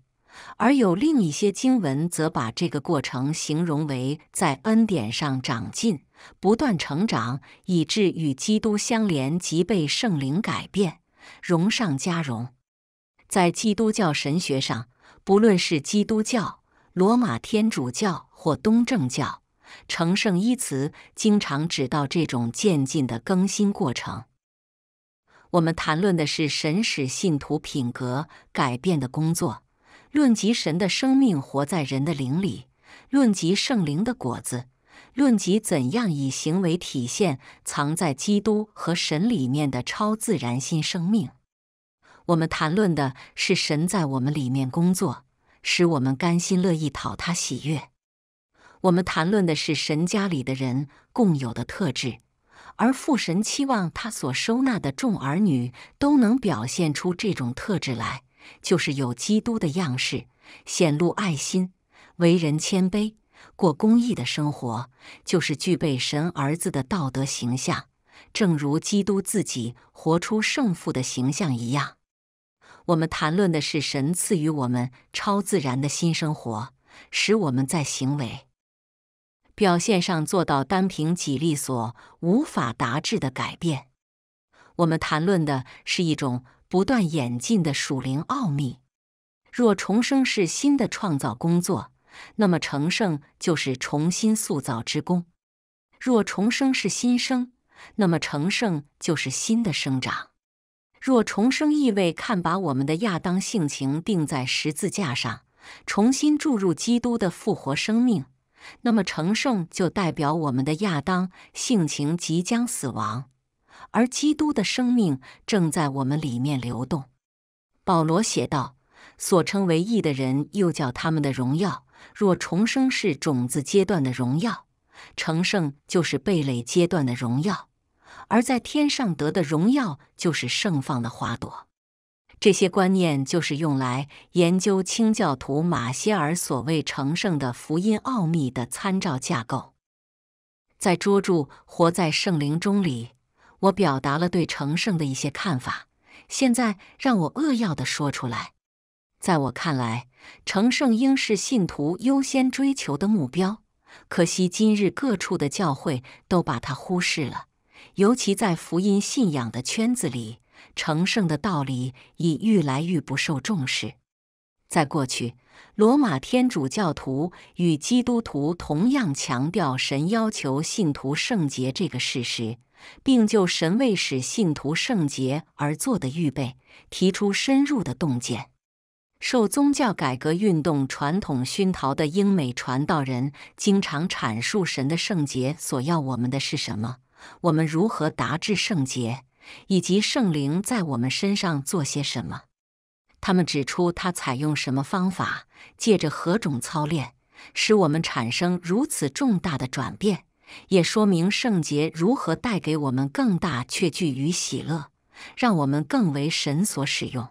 而有另一些经文则把这个过程形容为在恩典上长进、不断成长，以致与基督相连及被圣灵改变，荣上加荣。在基督教神学上，不论是基督教、罗马天主教或东正教，成圣一词经常指到这种渐进的更新过程。我们谈论的是神使信徒品格改变的工作。论及神的生命活在人的灵里，论及圣灵的果子，论及怎样以行为体现藏在基督和神里面的超自然新生命。我们谈论的是神在我们里面工作，使我们甘心乐意讨他喜悦。我们谈论的是神家里的人共有的特质，而父神期望他所收纳的众儿女都能表现出这种特质来，就是有基督的样式，显露爱心，为人谦卑，过公义的生活，就是具备神儿子的道德形象，正如基督自己活出圣父的形象一样。我们谈论的是神赐予我们超自然的新生活，使我们在行为表现上做到单凭己力所无法达至的改变。我们谈论的是一种不断演进的属灵奥秘。若重生是新的创造工作，那么成圣就是重新塑造之功；若重生是新生，那么成圣就是新的生长。若重生意味看把我们的亚当性情钉在十字架上，重新注入基督的复活生命，那么成圣就代表我们的亚当性情即将死亡，而基督的生命正在我们里面流动。保罗写道：“所称为义的人，又叫他们的荣耀。若重生是种子阶段的荣耀，成圣就是蓓蕾阶段的荣耀。”而在天上得的荣耀，就是盛放的花朵。这些观念就是用来研究清教徒马歇尔所谓成圣的福音奥秘的参照架构。在《捉住活在圣灵中》里，我表达了对成圣的一些看法。现在让我扼要的说出来。在我看来，成圣应是信徒优先追求的目标。可惜今日各处的教会都把它忽视了。尤其在福音信仰的圈子里，成圣的道理已愈来愈不受重视。在过去，罗马天主教徒与基督徒同样强调神要求信徒圣洁这个事实，并就神为使信徒圣洁而做的预备提出深入的洞见。受宗教改革运动传统熏陶的英美传道人，经常阐述神的圣洁所要我们的是什么。我们如何达至圣洁，以及圣灵在我们身上做些什么？他们指出他采用什么方法，借着何种操练，使我们产生如此重大的转变，也说明圣洁如何带给我们更大却具于喜乐，让我们更为神所使用。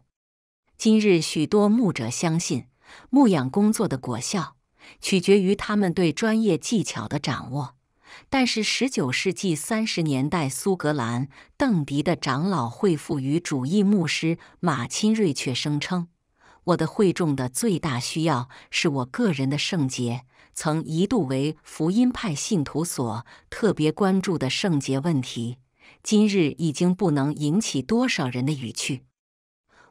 今日许多牧者相信，牧养工作的果效取决于他们对专业技巧的掌握。但是，十九世纪三十年代苏格兰邓迪的长老会赋予主义牧师马钦瑞却声称：“我的会众的最大需要是我个人的圣洁。”曾一度为福音派信徒所特别关注的圣洁问题，今日已经不能引起多少人的语趣。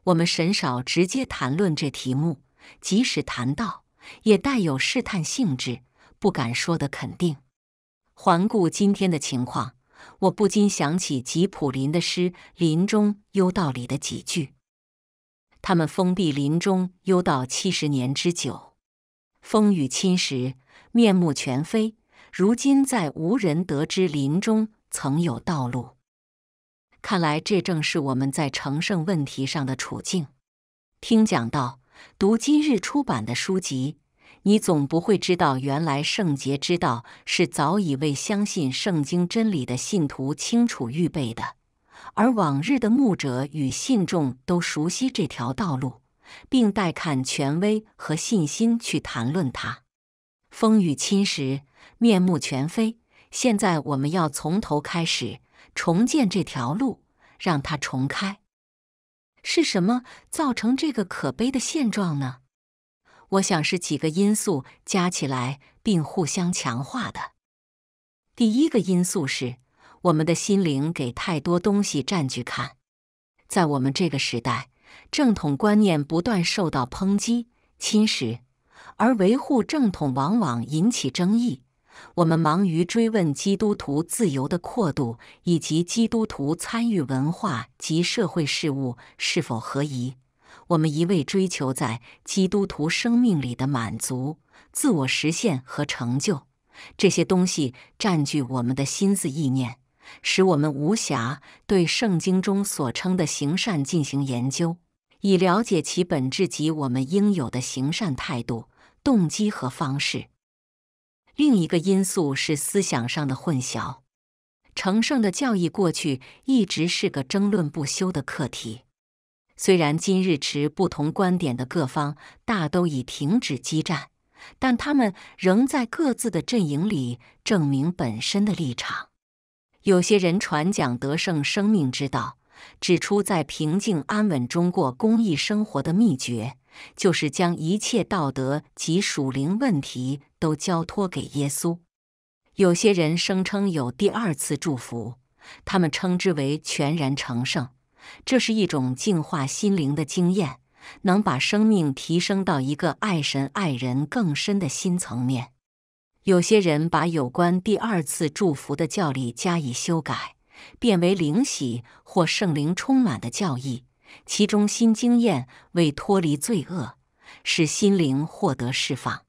我们甚少直接谈论这题目，即使谈到，也带有试探性质，不敢说的肯定。环顾今天的情况，我不禁想起吉普林的诗《林中幽道》里的几句：“他们封闭林中幽道七十年之久，风雨侵蚀，面目全非。如今再无人得知林中曾有道路。”看来这正是我们在成圣问题上的处境。听讲到读今日出版的书籍。你总不会知道，原来圣洁之道是早已为相信圣经真理的信徒清楚预备的，而往日的牧者与信众都熟悉这条道路，并带看权威和信心去谈论它。风雨侵蚀，面目全非。现在我们要从头开始重建这条路，让它重开。是什么造成这个可悲的现状呢？我想是几个因素加起来并互相强化的。第一个因素是我们的心灵给太多东西占据。看，在我们这个时代，正统观念不断受到抨击、侵蚀，而维护正统往往引起争议。我们忙于追问基督徒自由的阔度，以及基督徒参与文化及社会事务是否合宜。我们一味追求在基督徒生命里的满足、自我实现和成就，这些东西占据我们的心思意念，使我们无暇对圣经中所称的行善进行研究，以了解其本质及我们应有的行善态度、动机和方式。另一个因素是思想上的混淆。成圣的教义过去一直是个争论不休的课题。虽然今日持不同观点的各方大都已停止激战，但他们仍在各自的阵营里证明本身的立场。有些人传讲得胜生命之道，指出在平静安稳中过公益生活的秘诀，就是将一切道德及属灵问题都交托给耶稣。有些人声称有第二次祝福，他们称之为全然成圣。这是一种净化心灵的经验，能把生命提升到一个爱神爱人更深的新层面。有些人把有关第二次祝福的教理加以修改，变为灵喜或圣灵充满的教义，其中新经验为脱离罪恶，使心灵获得释放。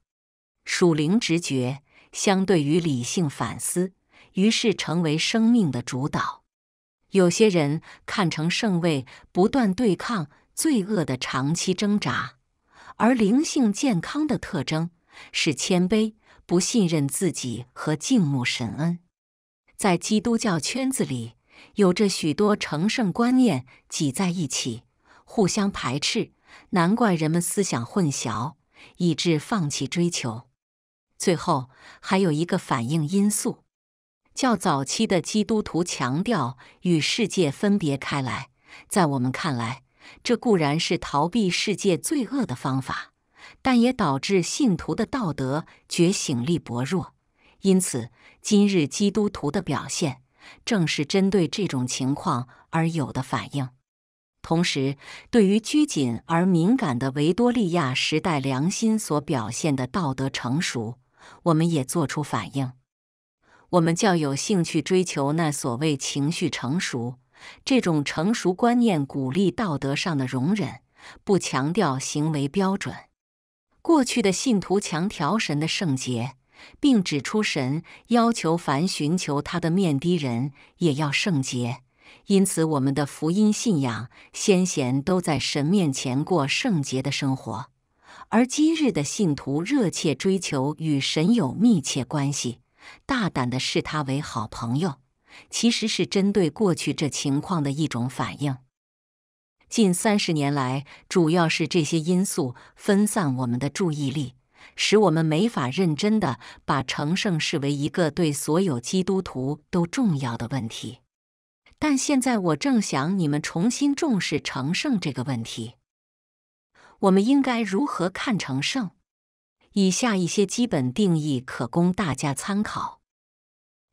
属灵直觉相对于理性反思，于是成为生命的主导。有些人看成圣位不断对抗罪恶的长期挣扎，而灵性健康的特征是谦卑、不信任自己和敬慕神恩。在基督教圈子里，有着许多成圣观念挤在一起，互相排斥，难怪人们思想混淆，以致放弃追求。最后，还有一个反应因素。较早期的基督徒强调与世界分别开来，在我们看来，这固然是逃避世界罪恶的方法，但也导致信徒的道德觉醒力薄弱。因此，今日基督徒的表现正是针对这种情况而有的反应。同时，对于拘谨而敏感的维多利亚时代良心所表现的道德成熟，我们也做出反应。我们较有兴趣追求那所谓情绪成熟，这种成熟观念鼓励道德上的容忍，不强调行为标准。过去的信徒强调神的圣洁，并指出神要求凡寻求他的面的人也要圣洁，因此我们的福音信仰先贤都在神面前过圣洁的生活，而今日的信徒热切追求与神有密切关系。大胆地视他为好朋友，其实是针对过去这情况的一种反应。近三十年来，主要是这些因素分散我们的注意力，使我们没法认真地把成圣视为一个对所有基督徒都重要的问题。但现在我正想你们重新重视成圣这个问题。我们应该如何看成圣？以下一些基本定义可供大家参考。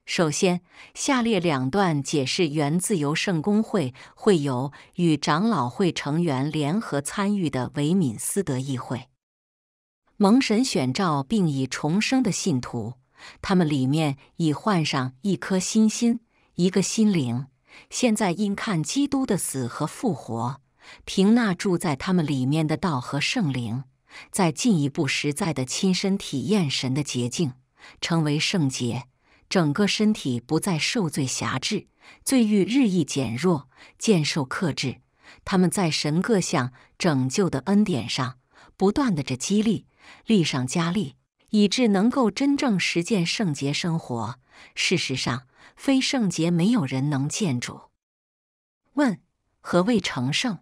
首先，下列两段解释源自由圣公会会有与长老会成员联合参与的维敏斯德议会。蒙神选召并以重生的信徒，他们里面已换上一颗新心、一个心灵，现在因看基督的死和复活，凭那住在他们里面的道和圣灵。再进一步，实在的亲身体验神的洁净，成为圣洁，整个身体不再受罪辖制，罪欲日益减弱，渐受克制。他们在神各项拯救的恩典上不断的这激励，力上加力，以致能够真正实践圣洁生活。事实上，非圣洁没有人能见主。问：何谓成圣？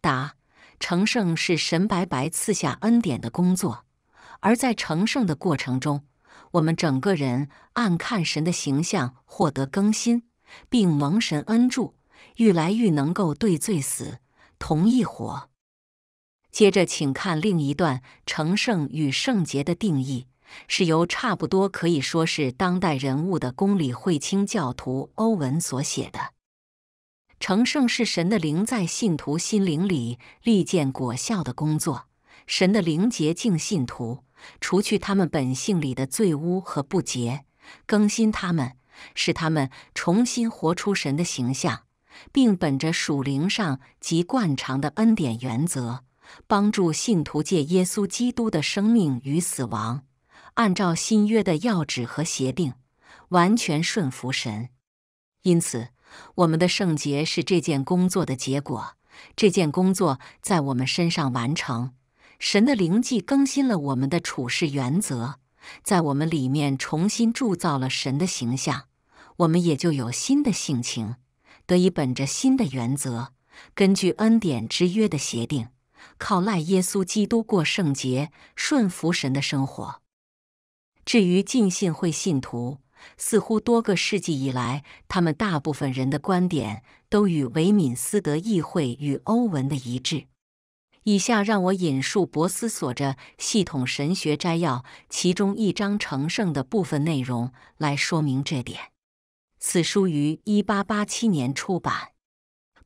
答。成圣是神白白赐下恩典的工作，而在成圣的过程中，我们整个人按看神的形象获得更新，并蒙神恩助，愈来愈能够对罪死同意活。接着，请看另一段成圣与圣洁的定义，是由差不多可以说是当代人物的公理会清教徒欧文所写的。成圣是神的灵在信徒心灵里力见果效的工作。神的灵洁净信徒，除去他们本性里的罪污和不洁，更新他们，使他们重新活出神的形象，并本着属灵上及惯常的恩典原则，帮助信徒借耶稣基督的生命与死亡，按照新约的要旨和协定，完全顺服神。因此。我们的圣洁是这件工作的结果，这件工作在我们身上完成。神的灵迹更新了我们的处事原则，在我们里面重新铸造了神的形象，我们也就有新的性情，得以本着新的原则，根据恩典之约的协定，靠赖耶稣基督过圣洁、顺服神的生活。至于尽信会信徒。似乎多个世纪以来，他们大部分人的观点都与维敏斯德议会与欧文的一致。以下让我引述博斯所着《系统神学摘要》其中一章“成圣”的部分内容来说明这点。此书于1887年出版。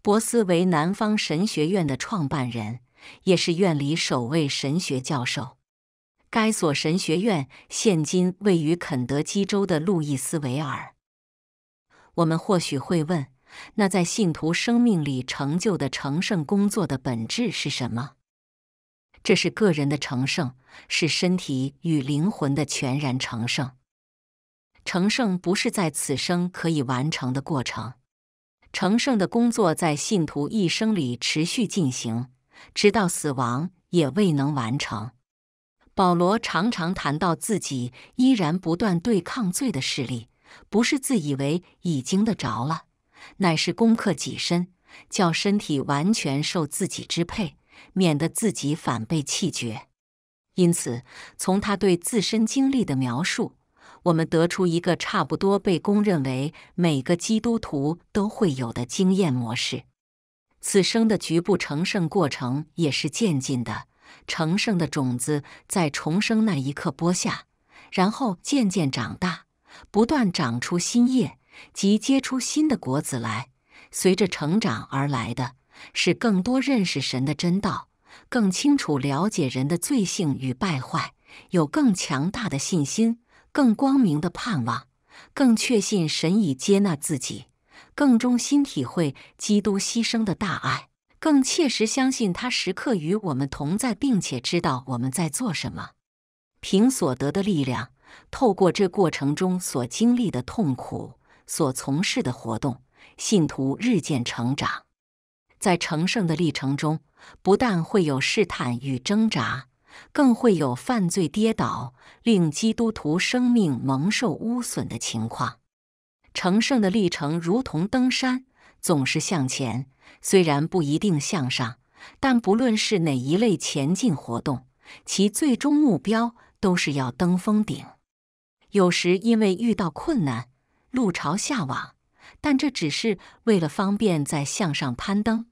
博斯为南方神学院的创办人，也是院里首位神学教授。该所神学院现今位于肯德基州的路易斯维尔。我们或许会问：那在信徒生命里成就的成圣工作的本质是什么？这是个人的成圣，是身体与灵魂的全然成圣。成圣不是在此生可以完成的过程。成圣的工作在信徒一生里持续进行，直到死亡也未能完成。保罗常常谈到自己依然不断对抗罪的事例，不是自以为已经得着了，乃是攻克己身，叫身体完全受自己支配，免得自己反被气绝。因此，从他对自身经历的描述，我们得出一个差不多被公认为每个基督徒都会有的经验模式：此生的局部成圣过程也是渐进的。成圣的种子在重生那一刻播下，然后渐渐长大，不断长出新叶，及结出新的果子来。随着成长而来的是更多认识神的真道，更清楚了解人的罪性与败坏，有更强大的信心，更光明的盼望，更确信神已接纳自己，更衷心体会基督牺牲的大爱。更切实相信他时刻与我们同在，并且知道我们在做什么。凭所得的力量，透过这过程中所经历的痛苦、所从事的活动，信徒日渐成长。在成圣的历程中，不但会有试探与挣扎，更会有犯罪、跌倒，令基督徒生命蒙受污损的情况。成圣的历程如同登山，总是向前。虽然不一定向上，但不论是哪一类前进活动，其最终目标都是要登峰顶。有时因为遇到困难，路朝下往，但这只是为了方便再向上攀登。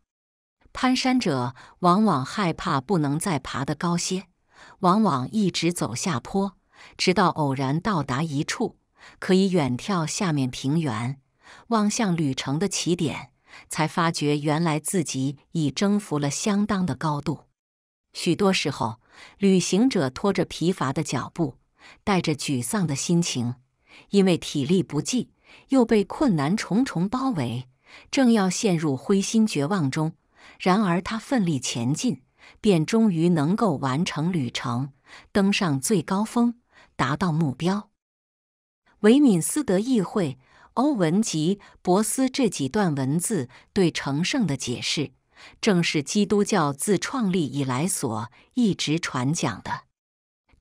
攀山者往往害怕不能再爬得高些，往往一直走下坡，直到偶然到达一处，可以远眺下面平原，望向旅程的起点。才发觉，原来自己已征服了相当的高度。许多时候，旅行者拖着疲乏的脚步，带着沮丧的心情，因为体力不济，又被困难重重包围，正要陷入灰心绝望中。然而，他奋力前进，便终于能够完成旅程，登上最高峰，达到目标。维敏斯德议会。欧文及博斯这几段文字对成圣的解释，正是基督教自创立以来所一直传讲的。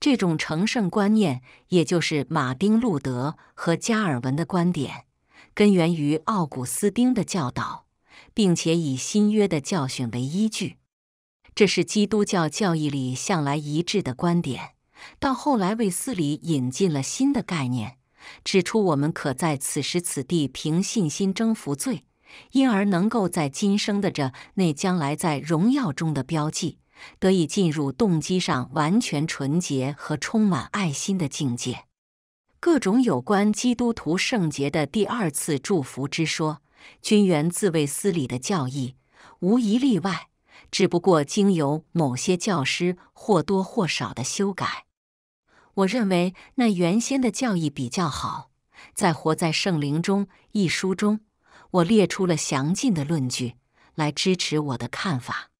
这种成圣观念，也就是马丁·路德和加尔文的观点，根源于奥古斯丁的教导，并且以新约的教训为依据。这是基督教教义里向来一致的观点，到后来为斯里引进了新的概念。指出我们可在此时此地凭信心征服罪，因而能够在今生的这内将来在荣耀中的标记得以进入动机上完全纯洁和充满爱心的境界。各种有关基督徒圣洁的第二次祝福之说，均源自卫斯理的教义，无一例外，只不过经由某些教师或多或少的修改。我认为那原先的教义比较好。在《活在圣灵中》一书中，我列出了详尽的论据来支持我的看法。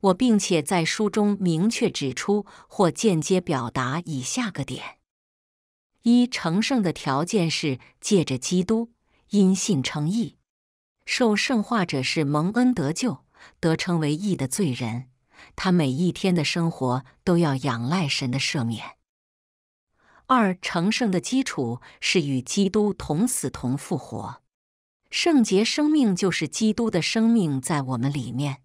我并且在书中明确指出或间接表达以下个点：一、成圣的条件是借着基督因信称义；受圣化者是蒙恩得救、得称为义的罪人。他每一天的生活都要仰赖神的赦免。二，成圣的基础是与基督同死同复活，圣洁生命就是基督的生命在我们里面，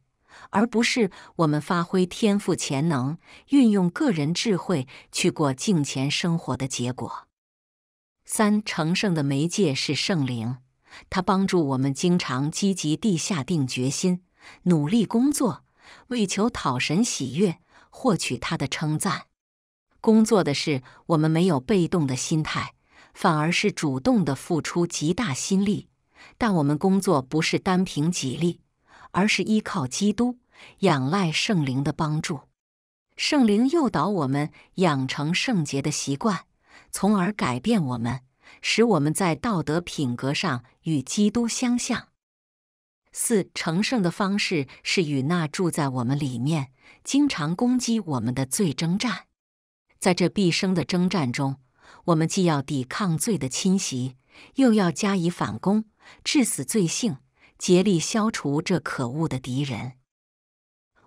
而不是我们发挥天赋潜能、运用个人智慧去过敬虔生活的结果。三，成圣的媒介是圣灵，它帮助我们经常积极地下定决心，努力工作。为求讨神喜悦，获取他的称赞，工作的是我们没有被动的心态，反而是主动的付出极大心力。但我们工作不是单凭己力，而是依靠基督，仰赖圣灵的帮助。圣灵诱导我们养成圣洁的习惯，从而改变我们，使我们在道德品格上与基督相像。四成圣的方式是与那住在我们里面、经常攻击我们的罪征战。在这毕生的征战中，我们既要抵抗罪的侵袭，又要加以反攻，致死罪性，竭力消除这可恶的敌人。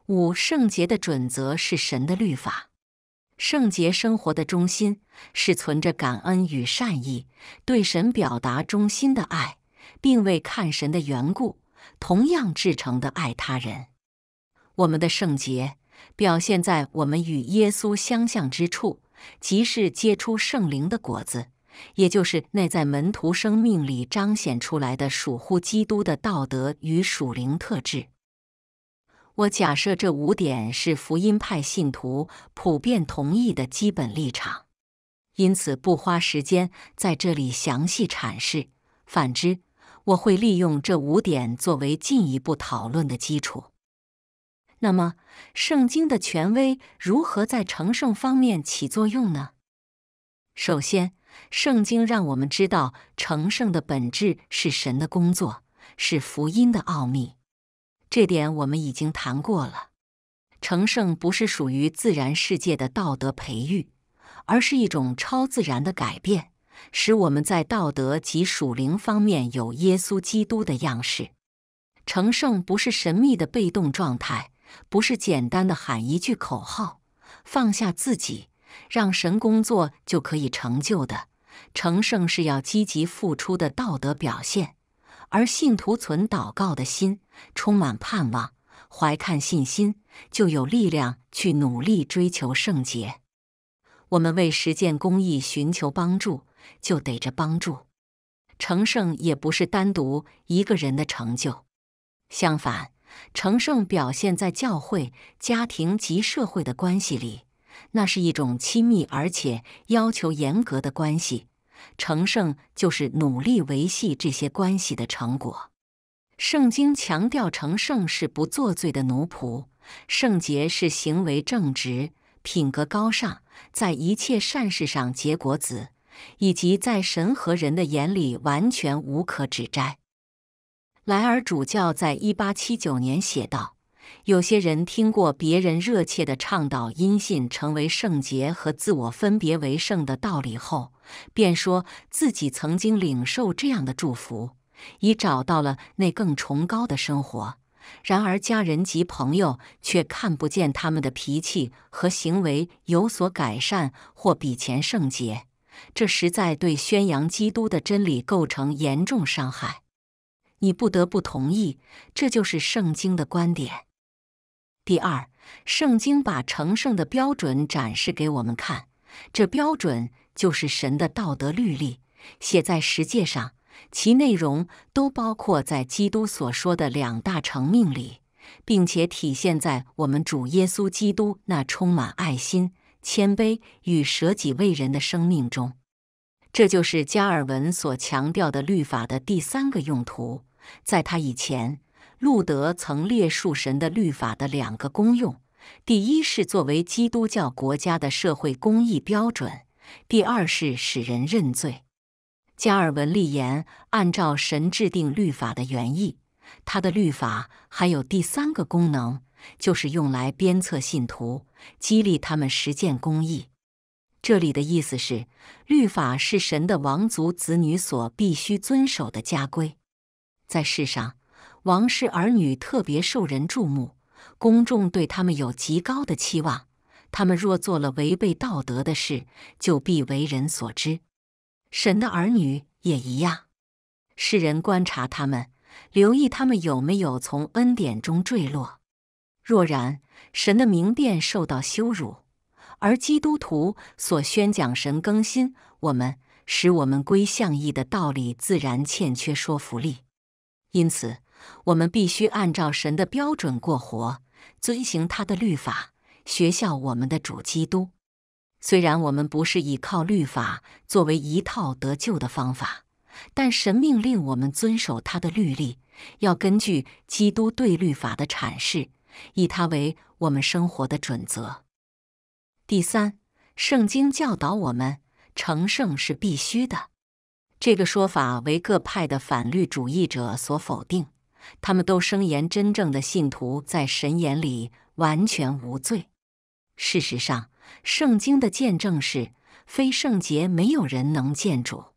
五圣洁的准则是神的律法。圣洁生活的中心是存着感恩与善意，对神表达衷心的爱，并为看神的缘故。同样制成的爱他人，我们的圣洁表现在我们与耶稣相像之处，即是结出圣灵的果子，也就是内在门徒生命里彰显出来的属乎基督的道德与属灵特质。我假设这五点是福音派信徒普遍同意的基本立场，因此不花时间在这里详细阐释。反之。我会利用这五点作为进一步讨论的基础。那么，圣经的权威如何在成圣方面起作用呢？首先，圣经让我们知道，成圣的本质是神的工作，是福音的奥秘。这点我们已经谈过了。成圣不是属于自然世界的道德培育，而是一种超自然的改变。使我们在道德及属灵方面有耶稣基督的样式。成圣不是神秘的被动状态，不是简单的喊一句口号、放下自己、让神工作就可以成就的。成圣是要积极付出的道德表现，而信徒存祷告的心，充满盼望，怀看信心，就有力量去努力追求圣洁。我们为实践公义寻求帮助。就得着帮助，成圣也不是单独一个人的成就。相反，成圣表现在教会、家庭及社会的关系里，那是一种亲密而且要求严格的关系。成圣就是努力维系这些关系的成果。圣经强调，成圣是不作罪的奴仆，圣洁是行为正直、品格高尚，在一切善事上结果子。以及在神和人的眼里完全无可指摘。莱尔主教在一八七九年写道：“有些人听过别人热切的倡导，因信成为圣洁和自我分别为圣的道理后，便说自己曾经领受这样的祝福，已找到了那更崇高的生活。然而家人及朋友却看不见他们的脾气和行为有所改善或比前圣洁。”这实在对宣扬基督的真理构成严重伤害。你不得不同意，这就是圣经的观点。第二，圣经把成圣的标准展示给我们看，这标准就是神的道德律例，写在实践上，其内容都包括在基督所说的两大成命里，并且体现在我们主耶稣基督那充满爱心。谦卑与舍己为人的生命中，这就是加尔文所强调的律法的第三个用途。在他以前，路德曾列述神的律法的两个功用：第一是作为基督教国家的社会公益标准；第二是使人认罪。加尔文立言，按照神制定律法的原意，他的律法还有第三个功能。就是用来鞭策信徒，激励他们实践公义。这里的意思是，律法是神的王族子女所必须遵守的家规。在世上，王室儿女特别受人注目，公众对他们有极高的期望。他们若做了违背道德的事，就必为人所知。神的儿女也一样，世人观察他们，留意他们有没有从恩典中坠落。若然神的名辨受到羞辱，而基督徒所宣讲神更新我们、使我们归向义的道理自然欠缺说服力。因此，我们必须按照神的标准过活，遵行他的律法，学校我们的主基督。虽然我们不是依靠律法作为一套得救的方法，但神命令我们遵守他的律例，要根据基督对律法的阐释。以它为我们生活的准则。第三，圣经教导我们，成圣是必须的。这个说法为各派的反律主义者所否定。他们都声言，真正的信徒在神眼里完全无罪。事实上，圣经的见证是：非圣洁，没有人能见主；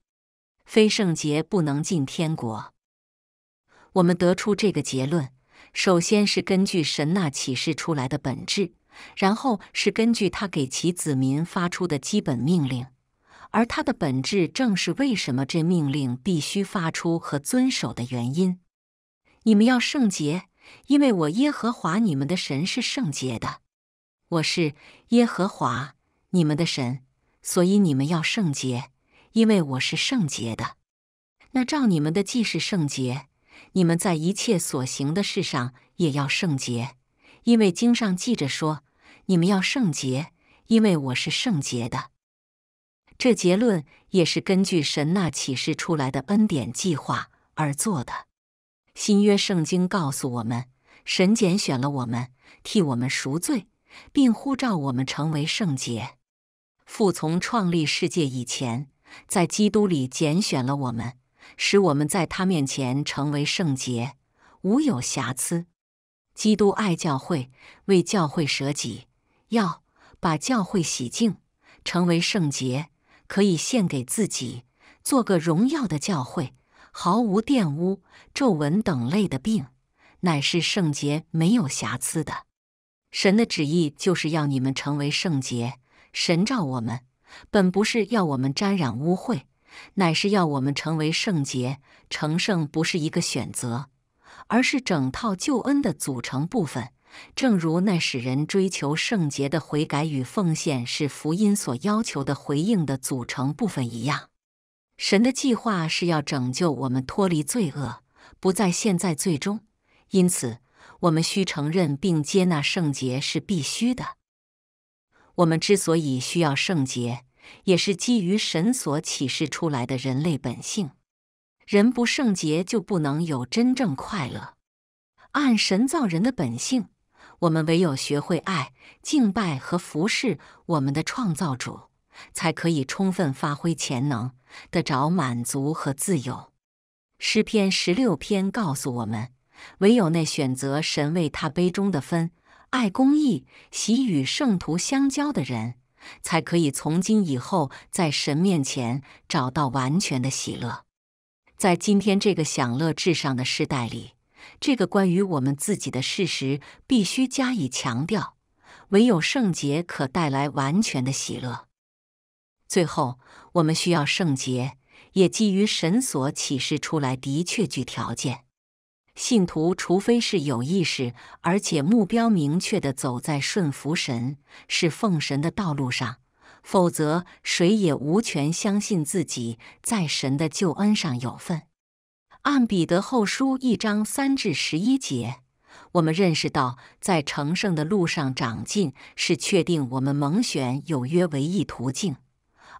非圣洁，不能进天国。我们得出这个结论。首先是根据神那启示出来的本质，然后是根据他给其子民发出的基本命令，而他的本质正是为什么这命令必须发出和遵守的原因。你们要圣洁，因为我耶和华你们的神是圣洁的。我是耶和华你们的神，所以你们要圣洁，因为我是圣洁的。那照你们的既是圣洁。你们在一切所行的事上也要圣洁，因为经上记着说：“你们要圣洁，因为我是圣洁的。”这结论也是根据神那启示出来的恩典计划而做的。新约圣经告诉我们，神拣选了我们，替我们赎罪，并呼召我们成为圣洁。父从创立世界以前，在基督里拣选了我们。使我们在他面前成为圣洁，无有瑕疵。基督爱教会，为教会舍己，要把教会洗净，成为圣洁，可以献给自己，做个荣耀的教会，毫无玷污、皱纹等类的病，乃是圣洁，没有瑕疵的。神的旨意就是要你们成为圣洁。神召我们，本不是要我们沾染污秽。乃是要我们成为圣洁，成圣不是一个选择，而是整套救恩的组成部分。正如那使人追求圣洁的悔改与奉献是福音所要求的回应的组成部分一样，神的计划是要拯救我们脱离罪恶，不在现在最终。因此，我们需承认并接纳圣洁是必须的。我们之所以需要圣洁。也是基于神所启示出来的人类本性，人不圣洁就不能有真正快乐。按神造人的本性，我们唯有学会爱、敬拜和服侍我们的创造主，才可以充分发挥潜能，得着满足和自由。诗篇十六篇告诉我们，唯有那选择神为他杯中的分、爱公义、喜与圣徒相交的人。才可以从今以后在神面前找到完全的喜乐。在今天这个享乐至上的时代里，这个关于我们自己的事实必须加以强调：唯有圣洁可带来完全的喜乐。最后，我们需要圣洁，也基于神所启示出来的确具条件。信徒除非是有意识而且目标明确地走在顺服神、是奉神的道路上，否则谁也无权相信自己在神的救恩上有份。按彼得后书一章三至十一节，我们认识到，在成圣的路上长进是确定我们蒙选有约唯一途径。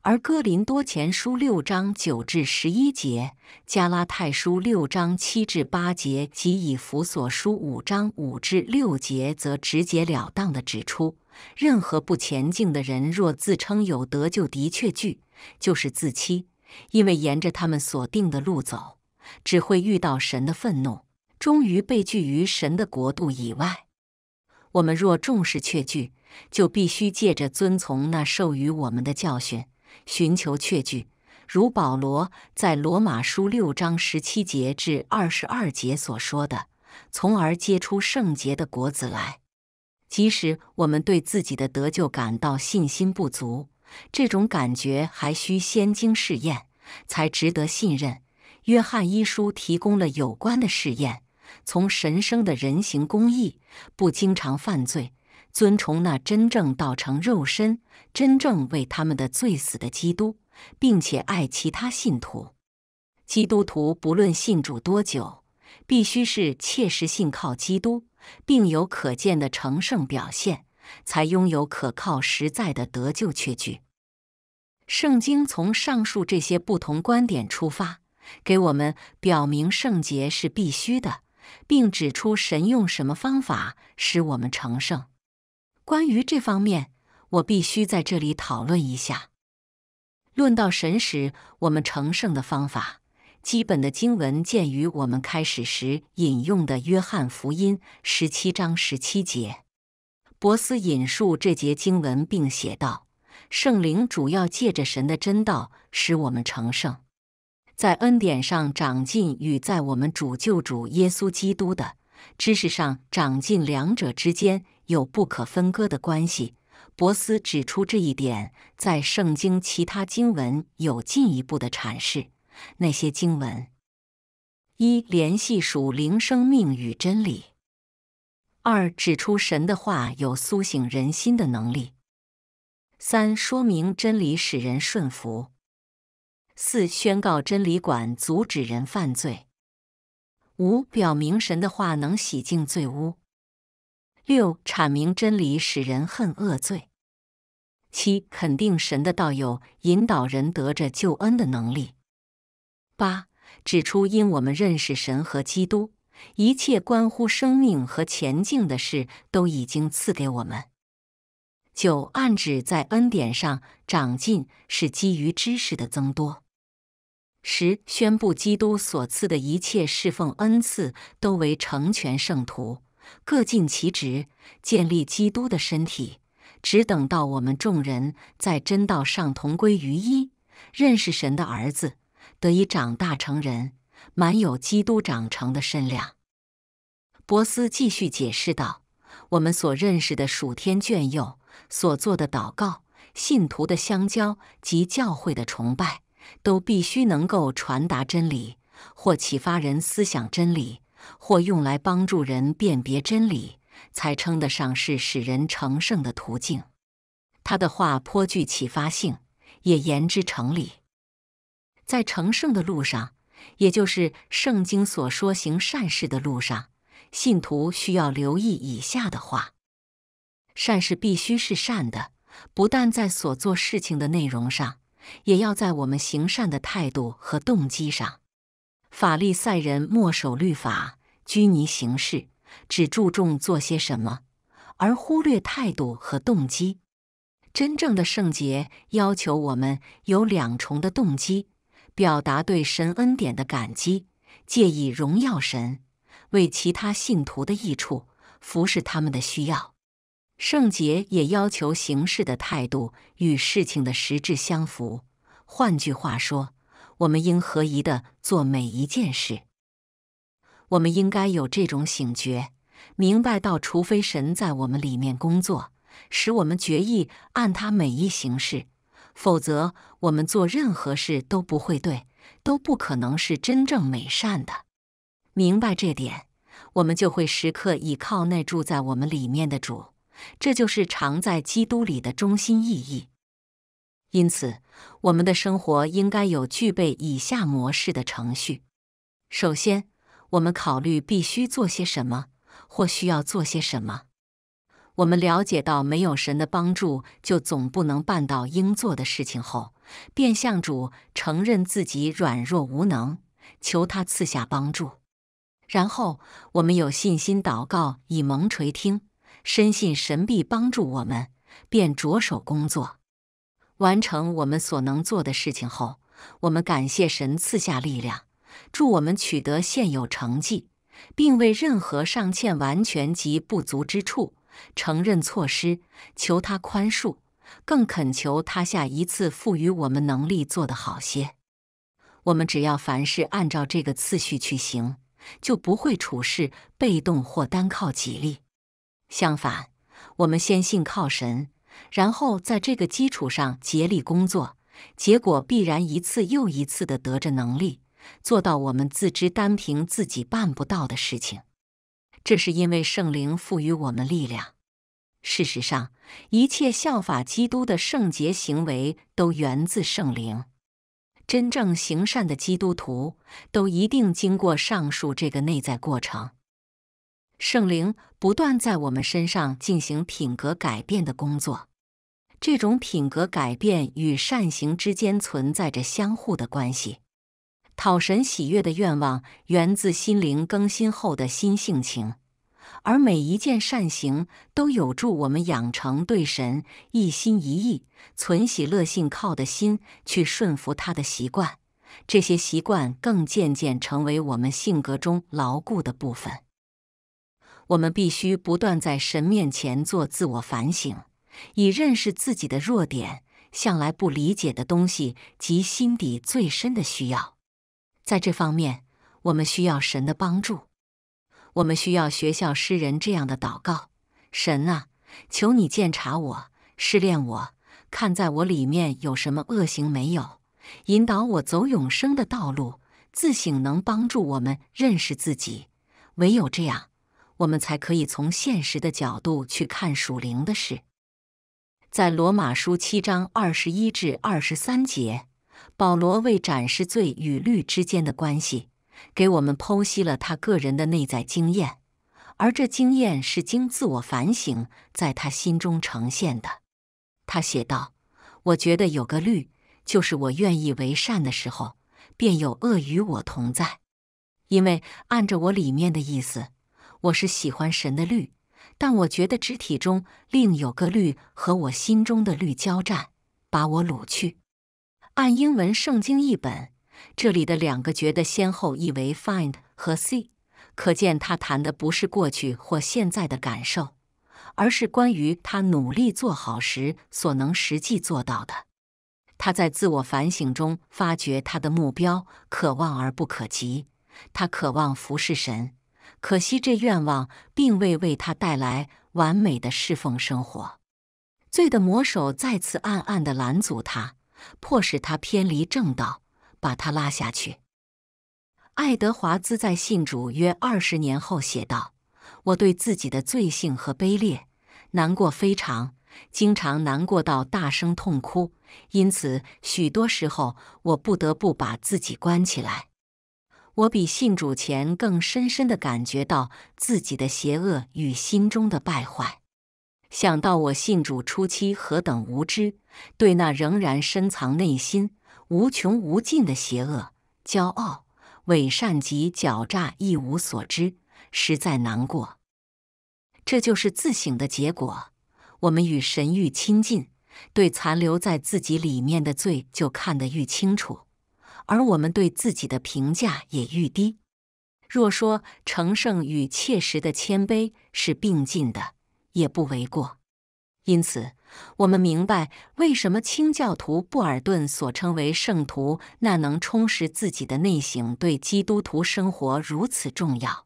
而哥林多前书六章九至十一节、加拉太书六章七至八节及以弗所书五章五至六节，则直截了当地指出，任何不前进的人，若自称有得救的确据，就是自欺，因为沿着他们所定的路走，只会遇到神的愤怒，终于被拒于神的国度以外。我们若重视却惧，就必须借着遵从那授予我们的教训。寻求确据，如保罗在罗马书六章十七节至二十二节所说的，从而结出圣洁的果子来。即使我们对自己的得救感到信心不足，这种感觉还需先经试验才值得信任。约翰一书提供了有关的试验：从神生的人形公义，不经常犯罪。尊崇那真正道成肉身、真正为他们的罪死的基督，并且爱其他信徒。基督徒不论信主多久，必须是切实信靠基督，并有可见的成圣表现，才拥有可靠实在的得救确据。圣经从上述这些不同观点出发，给我们表明圣洁是必须的，并指出神用什么方法使我们成圣。关于这方面，我必须在这里讨论一下。论到神时，我们成圣的方法，基本的经文见于我们开始时引用的《约翰福音》十七章十七节。博斯引述这节经文，并写道：“圣灵主要借着神的真道使我们成圣，在恩典上长进，与在我们主救主耶稣基督的知识上长进，两者之间。”有不可分割的关系。博斯指出这一点，在圣经其他经文有进一步的阐释。那些经文：一、联系属灵生命与真理；二、指出神的话有苏醒人心的能力；三、说明真理使人顺服；四、宣告真理管阻止人犯罪；五、表明神的话能洗净罪污。六、阐明真理使人恨恶罪；七、肯定神的道有引导人得着救恩的能力；八、指出因我们认识神和基督，一切关乎生命和前进的事都已经赐给我们；九、暗指在恩典上长进是基于知识的增多；十、宣布基督所赐的一切侍奉恩赐都为成全圣徒。各尽其职，建立基督的身体，只等到我们众人在真道上同归于一，认识神的儿子，得以长大成人，满有基督长成的身量。博斯继续解释道：“我们所认识的属天眷佑，所做的祷告，信徒的相交及教会的崇拜，都必须能够传达真理，或启发人思想真理。”或用来帮助人辨别真理，才称得上是使人成圣的途径。他的话颇具启发性，也言之成理。在成圣的路上，也就是圣经所说行善事的路上，信徒需要留意以下的话：善事必须是善的，不但在所做事情的内容上，也要在我们行善的态度和动机上。法利赛人墨守律法。拘泥形式，只注重做些什么，而忽略态度和动机。真正的圣洁要求我们有两重的动机：表达对神恩典的感激，借以荣耀神；为其他信徒的益处，服侍他们的需要。圣洁也要求行事的态度与事情的实质相符。换句话说，我们应合宜的做每一件事。我们应该有这种醒觉，明白到，除非神在我们里面工作，使我们决意按他每一行事，否则我们做任何事都不会对，都不可能是真正美善的。明白这点，我们就会时刻倚靠那住在我们里面的主。这就是常在基督里的中心意义。因此，我们的生活应该有具备以下模式的程序：首先。我们考虑必须做些什么，或需要做些什么。我们了解到没有神的帮助就总不能办到应做的事情后，便向主承认自己软弱无能，求他赐下帮助。然后我们有信心祷告以蒙垂听，深信神必帮助我们，便着手工作。完成我们所能做的事情后，我们感谢神赐下力量。助我们取得现有成绩，并为任何尚欠完全及不足之处承认错失，求他宽恕，更恳求他下一次赋予我们能力做得好些。我们只要凡事按照这个次序去行，就不会处事被动或单靠己力。相反，我们先信靠神，然后在这个基础上竭力工作，结果必然一次又一次的得着能力。做到我们自知单凭自己办不到的事情，这是因为圣灵赋予我们力量。事实上，一切效法基督的圣洁行为都源自圣灵。真正行善的基督徒都一定经过上述这个内在过程。圣灵不断在我们身上进行品格改变的工作。这种品格改变与善行之间存在着相互的关系。讨神喜悦的愿望源自心灵更新后的新性情，而每一件善行都有助我们养成对神一心一意、存喜乐性靠的心，去顺服他的习惯。这些习惯更渐渐成为我们性格中牢固的部分。我们必须不断在神面前做自我反省，以认识自己的弱点、向来不理解的东西及心底最深的需要。在这方面，我们需要神的帮助，我们需要学校诗人这样的祷告。神啊，求你鉴察我，试炼我，看在我里面有什么恶行没有，引导我走永生的道路。自省能帮助我们认识自己，唯有这样，我们才可以从现实的角度去看属灵的事。在罗马书七章二十一至二十三节。保罗为展示罪与律之间的关系，给我们剖析了他个人的内在经验，而这经验是经自我反省在他心中呈现的。他写道：“我觉得有个律，就是我愿意为善的时候，便有恶与我同在。因为按照我里面的意思，我是喜欢神的律，但我觉得肢体中另有个律和我心中的律交战，把我掳去。”按英文圣经译本，这里的两个“觉得”先后译为 “find” 和 “see”，可见他谈的不是过去或现在的感受，而是关于他努力做好时所能实际做到的。他在自我反省中发觉他的目标可望而不可及。他渴望服侍神，可惜这愿望并未为他带来完美的侍奉生活。罪的魔手再次暗暗地拦阻他。迫使他偏离正道，把他拉下去。爱德华兹在信主约二十年后写道：“我对自己的罪性和卑劣难过非常，经常难过到大声痛哭，因此许多时候我不得不把自己关起来。我比信主前更深深地感觉到自己的邪恶与心中的败坏。”想到我信主初期何等无知，对那仍然深藏内心无穷无尽的邪恶、骄傲、伪善及狡诈一无所知，实在难过。这就是自省的结果。我们与神愈亲近，对残留在自己里面的罪就看得愈清楚，而我们对自己的评价也愈低。若说成圣与切实的谦卑是并进的。也不为过，因此我们明白为什么清教徒布尔顿所称为圣徒那能充实自己的内省对基督徒生活如此重要。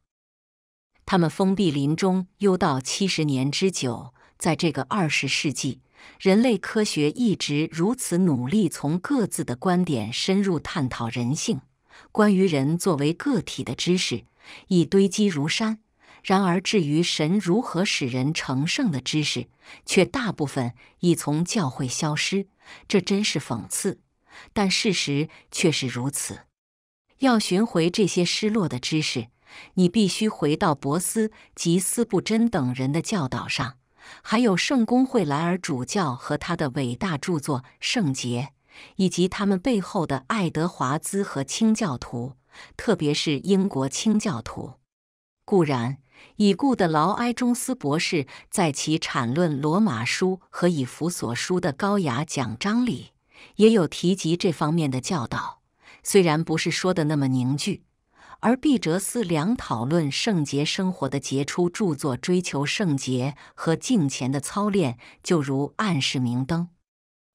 他们封闭林中幽道七十年之久。在这个二十世纪，人类科学一直如此努力从各自的观点深入探讨人性，关于人作为个体的知识已堆积如山。然而，至于神如何使人成圣的知识，却大部分已从教会消失。这真是讽刺，但事实却是如此。要寻回这些失落的知识，你必须回到博斯及斯布真等人的教导上，还有圣公会莱尔主教和他的伟大著作《圣洁》，以及他们背后的爱德华兹和清教徒，特别是英国清教徒。固然。已故的劳埃中斯博士在其阐论罗马书和以弗所书的高雅讲章里，也有提及这方面的教导，虽然不是说的那么凝聚。而毕哲斯两讨论圣洁生活的杰出著作《追求圣洁》和《镜前的操练》，就如暗示明灯。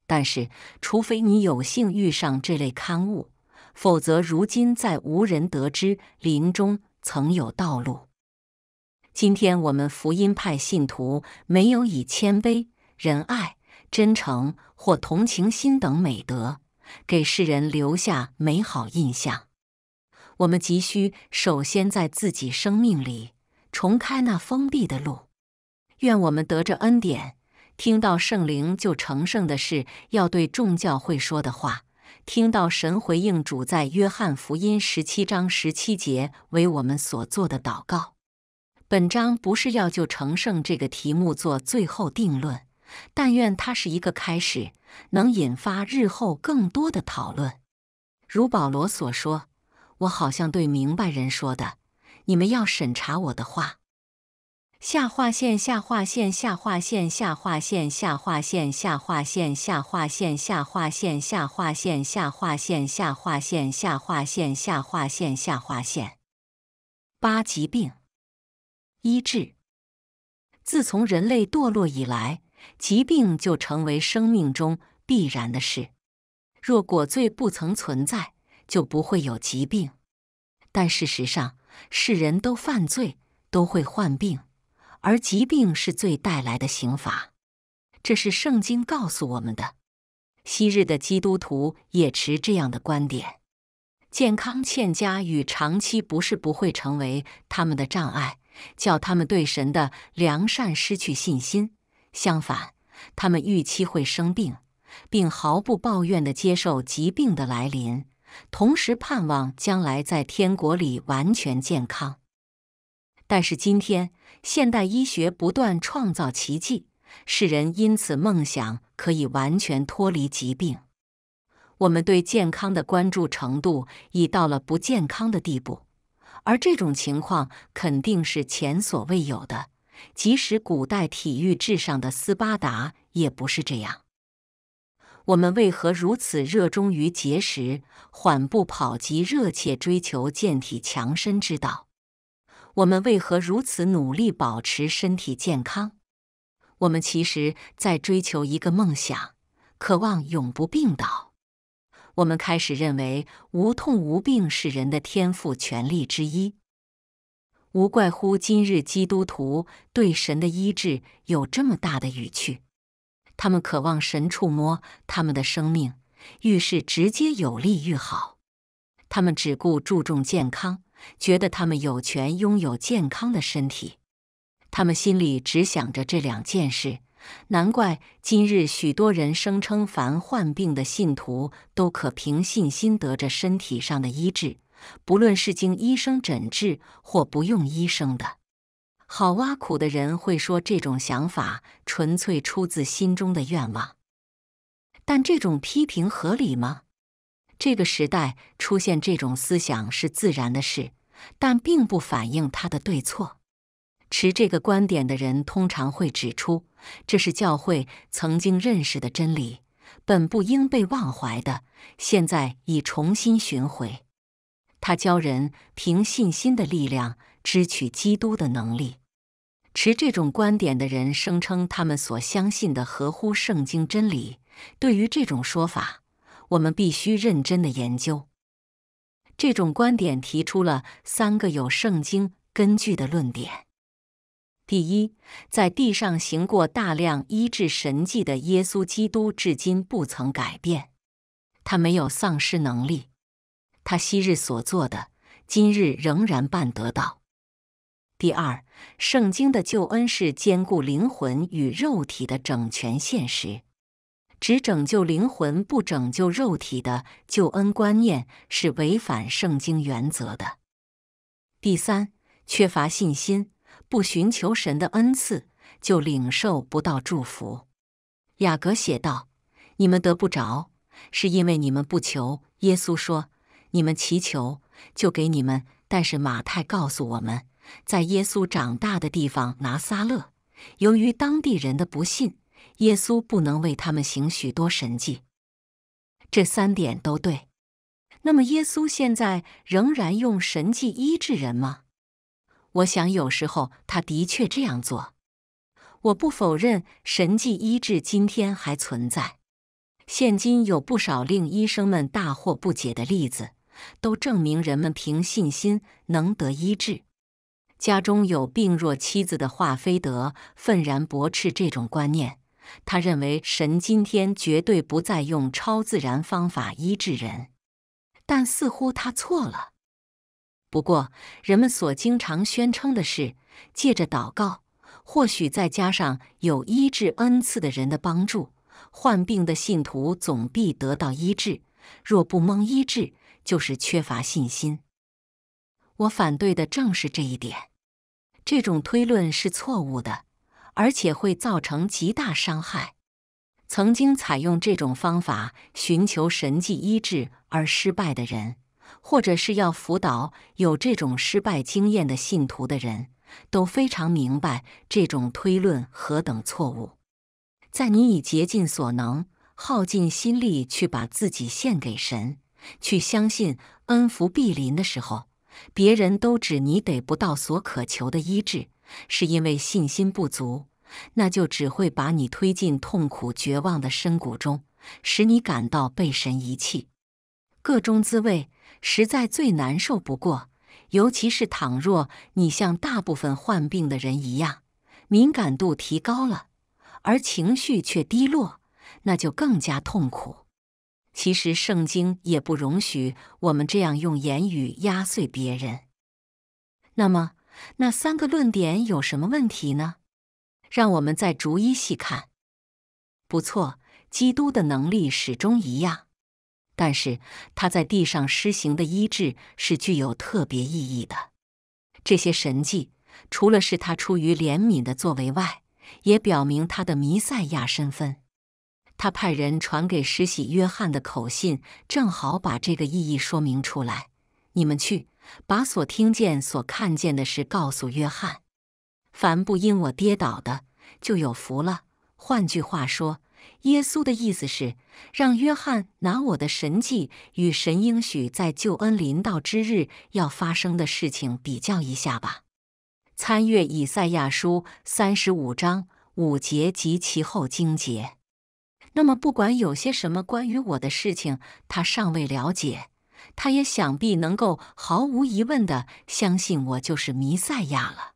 但是，除非你有幸遇上这类刊物，否则如今再无人得知林中曾有道路。今天我们福音派信徒没有以谦卑、仁爱、真诚或同情心等美德给世人留下美好印象。我们急需首先在自己生命里重开那封闭的路。愿我们得着恩典，听到圣灵就成圣的事，要对众教会说的话；听到神回应主在约翰福音十七章十七节为我们所做的祷告。本章不是要就成圣这个题目做最后定论，但愿它是一个开始，能引发日后更多的讨论。如保罗所说：“我好像对明白人说的，你们要审查我的话。”下划线，下划线，下划线，下划线，下划线，下划线，下划线，下划线，下划线，下划线，下划线，下划线，下划线，下划线，八疾病。医治。自从人类堕落以来，疾病就成为生命中必然的事。若果罪不曾存在，就不会有疾病。但事实上，世人都犯罪，都会患病，而疾病是罪带来的刑罚。这是圣经告诉我们的。昔日的基督徒也持这样的观点：健康欠佳与长期不是不会成为他们的障碍。叫他们对神的良善失去信心。相反，他们预期会生病，并毫不抱怨地接受疾病的来临，同时盼望将来在天国里完全健康。但是今天，现代医学不断创造奇迹，世人因此梦想可以完全脱离疾病。我们对健康的关注程度已到了不健康的地步。而这种情况肯定是前所未有的，即使古代体育至上的斯巴达也不是这样。我们为何如此热衷于节食、缓步跑及热切追求健体强身之道？我们为何如此努力保持身体健康？我们其实，在追求一个梦想，渴望永不病倒。我们开始认为无痛无病是人的天赋权利之一，无怪乎今日基督徒对神的医治有这么大的语趣。他们渴望神触摸他们的生命，愈是直接有利愈好。他们只顾注重健康，觉得他们有权拥有健康的身体。他们心里只想着这两件事。难怪今日许多人声称，凡患病的信徒都可凭信心得着身体上的医治，不论是经医生诊治或不用医生的。好挖苦的人会说，这种想法纯粹出自心中的愿望。但这种批评合理吗？这个时代出现这种思想是自然的事，但并不反映它的对错。持这个观点的人通常会指出。这是教会曾经认识的真理，本不应被忘怀的。现在已重新寻回。他教人凭信心的力量支取基督的能力。持这种观点的人声称，他们所相信的合乎圣经真理。对于这种说法，我们必须认真的研究。这种观点提出了三个有圣经根据的论点。第一，在地上行过大量医治神迹的耶稣基督，至今不曾改变，他没有丧失能力，他昔日所做的，今日仍然办得到。第二，圣经的救恩是兼顾灵魂与肉体的整全现实，只拯救灵魂不拯救肉体的救恩观念是违反圣经原则的。第三，缺乏信心。不寻求神的恩赐，就领受不到祝福。雅各写道：“你们得不着，是因为你们不求。”耶稣说：“你们祈求，就给你们。”但是马太告诉我们，在耶稣长大的地方拿撒勒，由于当地人的不信，耶稣不能为他们行许多神迹。这三点都对。那么，耶稣现在仍然用神迹医治人吗？我想，有时候他的确这样做。我不否认神迹医治今天还存在。现今有不少令医生们大惑不解的例子，都证明人们凭信心能得医治。家中有病弱妻子的华妃德愤然驳斥这种观念。他认为神今天绝对不再用超自然方法医治人，但似乎他错了。不过，人们所经常宣称的是，借着祷告，或许再加上有医治恩赐的人的帮助，患病的信徒总必得到医治。若不蒙医治，就是缺乏信心。我反对的正是这一点。这种推论是错误的，而且会造成极大伤害。曾经采用这种方法寻求神迹医治而失败的人。或者是要辅导有这种失败经验的信徒的人，都非常明白这种推论何等错误。在你已竭尽所能、耗尽心力去把自己献给神、去相信恩福必临的时候，别人都指你得不到所渴求的医治，是因为信心不足，那就只会把你推进痛苦绝望的深谷中，使你感到被神遗弃，各种滋味。实在最难受不过，尤其是倘若你像大部分患病的人一样，敏感度提高了，而情绪却低落，那就更加痛苦。其实圣经也不容许我们这样用言语压碎别人。那么，那三个论点有什么问题呢？让我们再逐一细看。不错，基督的能力始终一样。但是他在地上施行的医治是具有特别意义的。这些神迹除了是他出于怜悯的作为外，也表明他的弥赛亚身份。他派人传给石洗约翰的口信，正好把这个意义说明出来。你们去把所听见、所看见的事告诉约翰。凡不因我跌倒的，就有福了。换句话说。耶稣的意思是让约翰拿我的神迹与神应许在救恩临到之日要发生的事情比较一下吧。参阅以赛亚书三十五章五节及其后经节。那么，不管有些什么关于我的事情他尚未了解，他也想必能够毫无疑问的相信我就是弥赛亚了。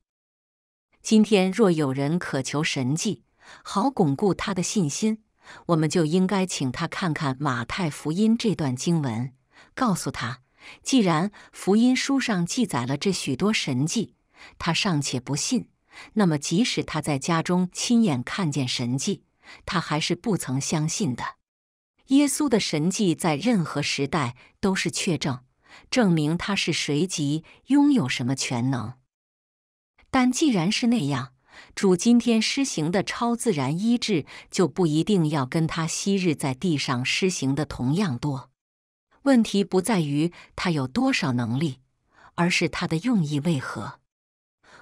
今天，若有人渴求神迹，好巩固他的信心，我们就应该请他看看《马太福音》这段经文，告诉他：既然福音书上记载了这许多神迹，他尚且不信，那么即使他在家中亲眼看见神迹，他还是不曾相信的。耶稣的神迹在任何时代都是确证，证明他是谁即拥有什么全能。但既然是那样，主今天施行的超自然医治就不一定要跟他昔日在地上施行的同样多。问题不在于他有多少能力，而是他的用意为何。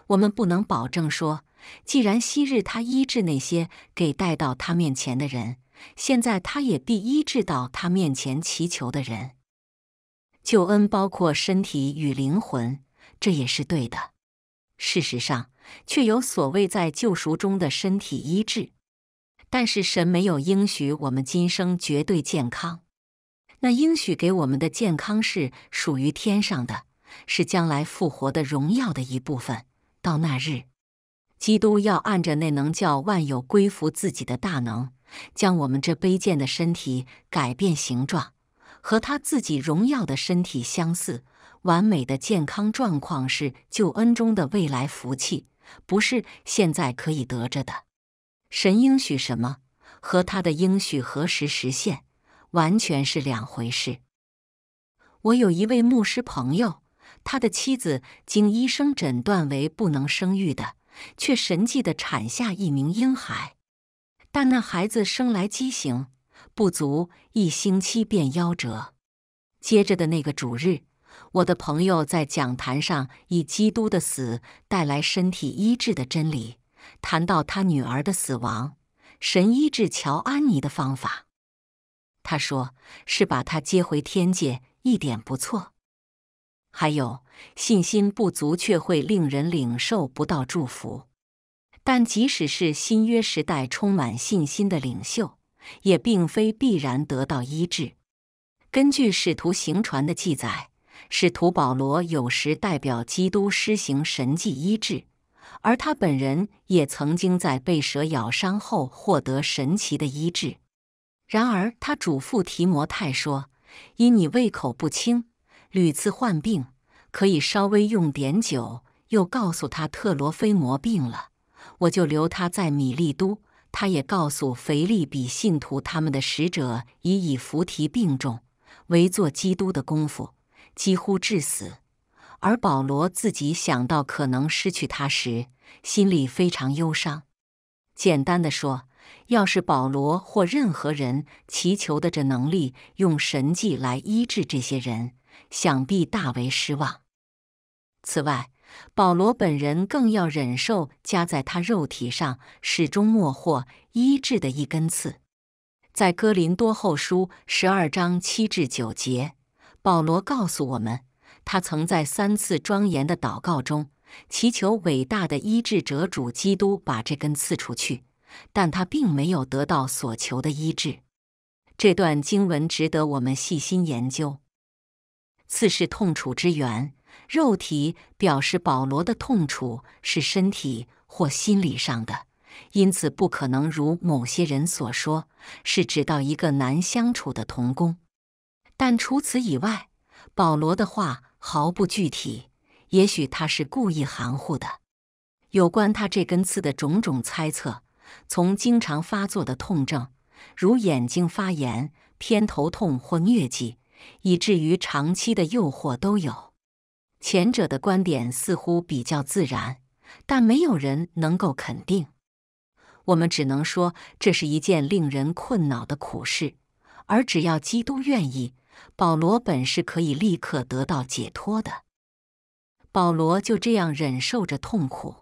我们不能保证说，既然昔日他医治那些给带到他面前的人，现在他也必医治到他面前祈求的人。救恩包括身体与灵魂，这也是对的。事实上。却有所谓在救赎中的身体医治，但是神没有应许我们今生绝对健康。那应许给我们的健康是属于天上的，是将来复活的荣耀的一部分。到那日，基督要按着那能叫万有归服自己的大能，将我们这卑贱的身体改变形状，和他自己荣耀的身体相似。完美的健康状况是救恩中的未来福气。不是现在可以得着的。神应许什么，和他的应许何时实现，完全是两回事。我有一位牧师朋友，他的妻子经医生诊断为不能生育的，却神迹地产下一名婴孩，但那孩子生来畸形，不足一星期便夭折。接着的那个主日。我的朋友在讲坛上以基督的死带来身体医治的真理，谈到他女儿的死亡、神医治乔安妮的方法。他说：“是把她接回天界，一点不错。”还有信心不足却会令人领受不到祝福。但即使是新约时代充满信心的领袖，也并非必然得到医治。根据使徒行传的记载。使徒保罗有时代表基督施行神迹医治，而他本人也曾经在被蛇咬伤后获得神奇的医治。然而，他嘱咐提摩太说：“因你胃口不清，屡次患病，可以稍微用点酒。”又告诉他：“特罗菲摩病了，我就留他在米利都。”他也告诉腓力比信徒他们的使者：“以以弗提病重，唯做基督的功夫。”几乎致死，而保罗自己想到可能失去他时，心里非常忧伤。简单的说，要是保罗或任何人祈求的这能力用神迹来医治这些人，想必大为失望。此外，保罗本人更要忍受加在他肉体上始终莫获医治的一根刺，在哥林多后书十二章七至九节。保罗告诉我们，他曾在三次庄严的祷告中祈求伟大的医治者主基督把这根刺出去，但他并没有得到所求的医治。这段经文值得我们细心研究。刺是痛楚之源，肉体表示保罗的痛楚是身体或心理上的，因此不可能如某些人所说是指到一个难相处的童工。但除此以外，保罗的话毫不具体。也许他是故意含糊的。有关他这根刺的种种猜测，从经常发作的痛症，如眼睛发炎、偏头痛或疟疾，以至于长期的诱惑都有。前者的观点似乎比较自然，但没有人能够肯定。我们只能说，这是一件令人困恼的苦事，而只要基督愿意。保罗本是可以立刻得到解脱的。保罗就这样忍受着痛苦。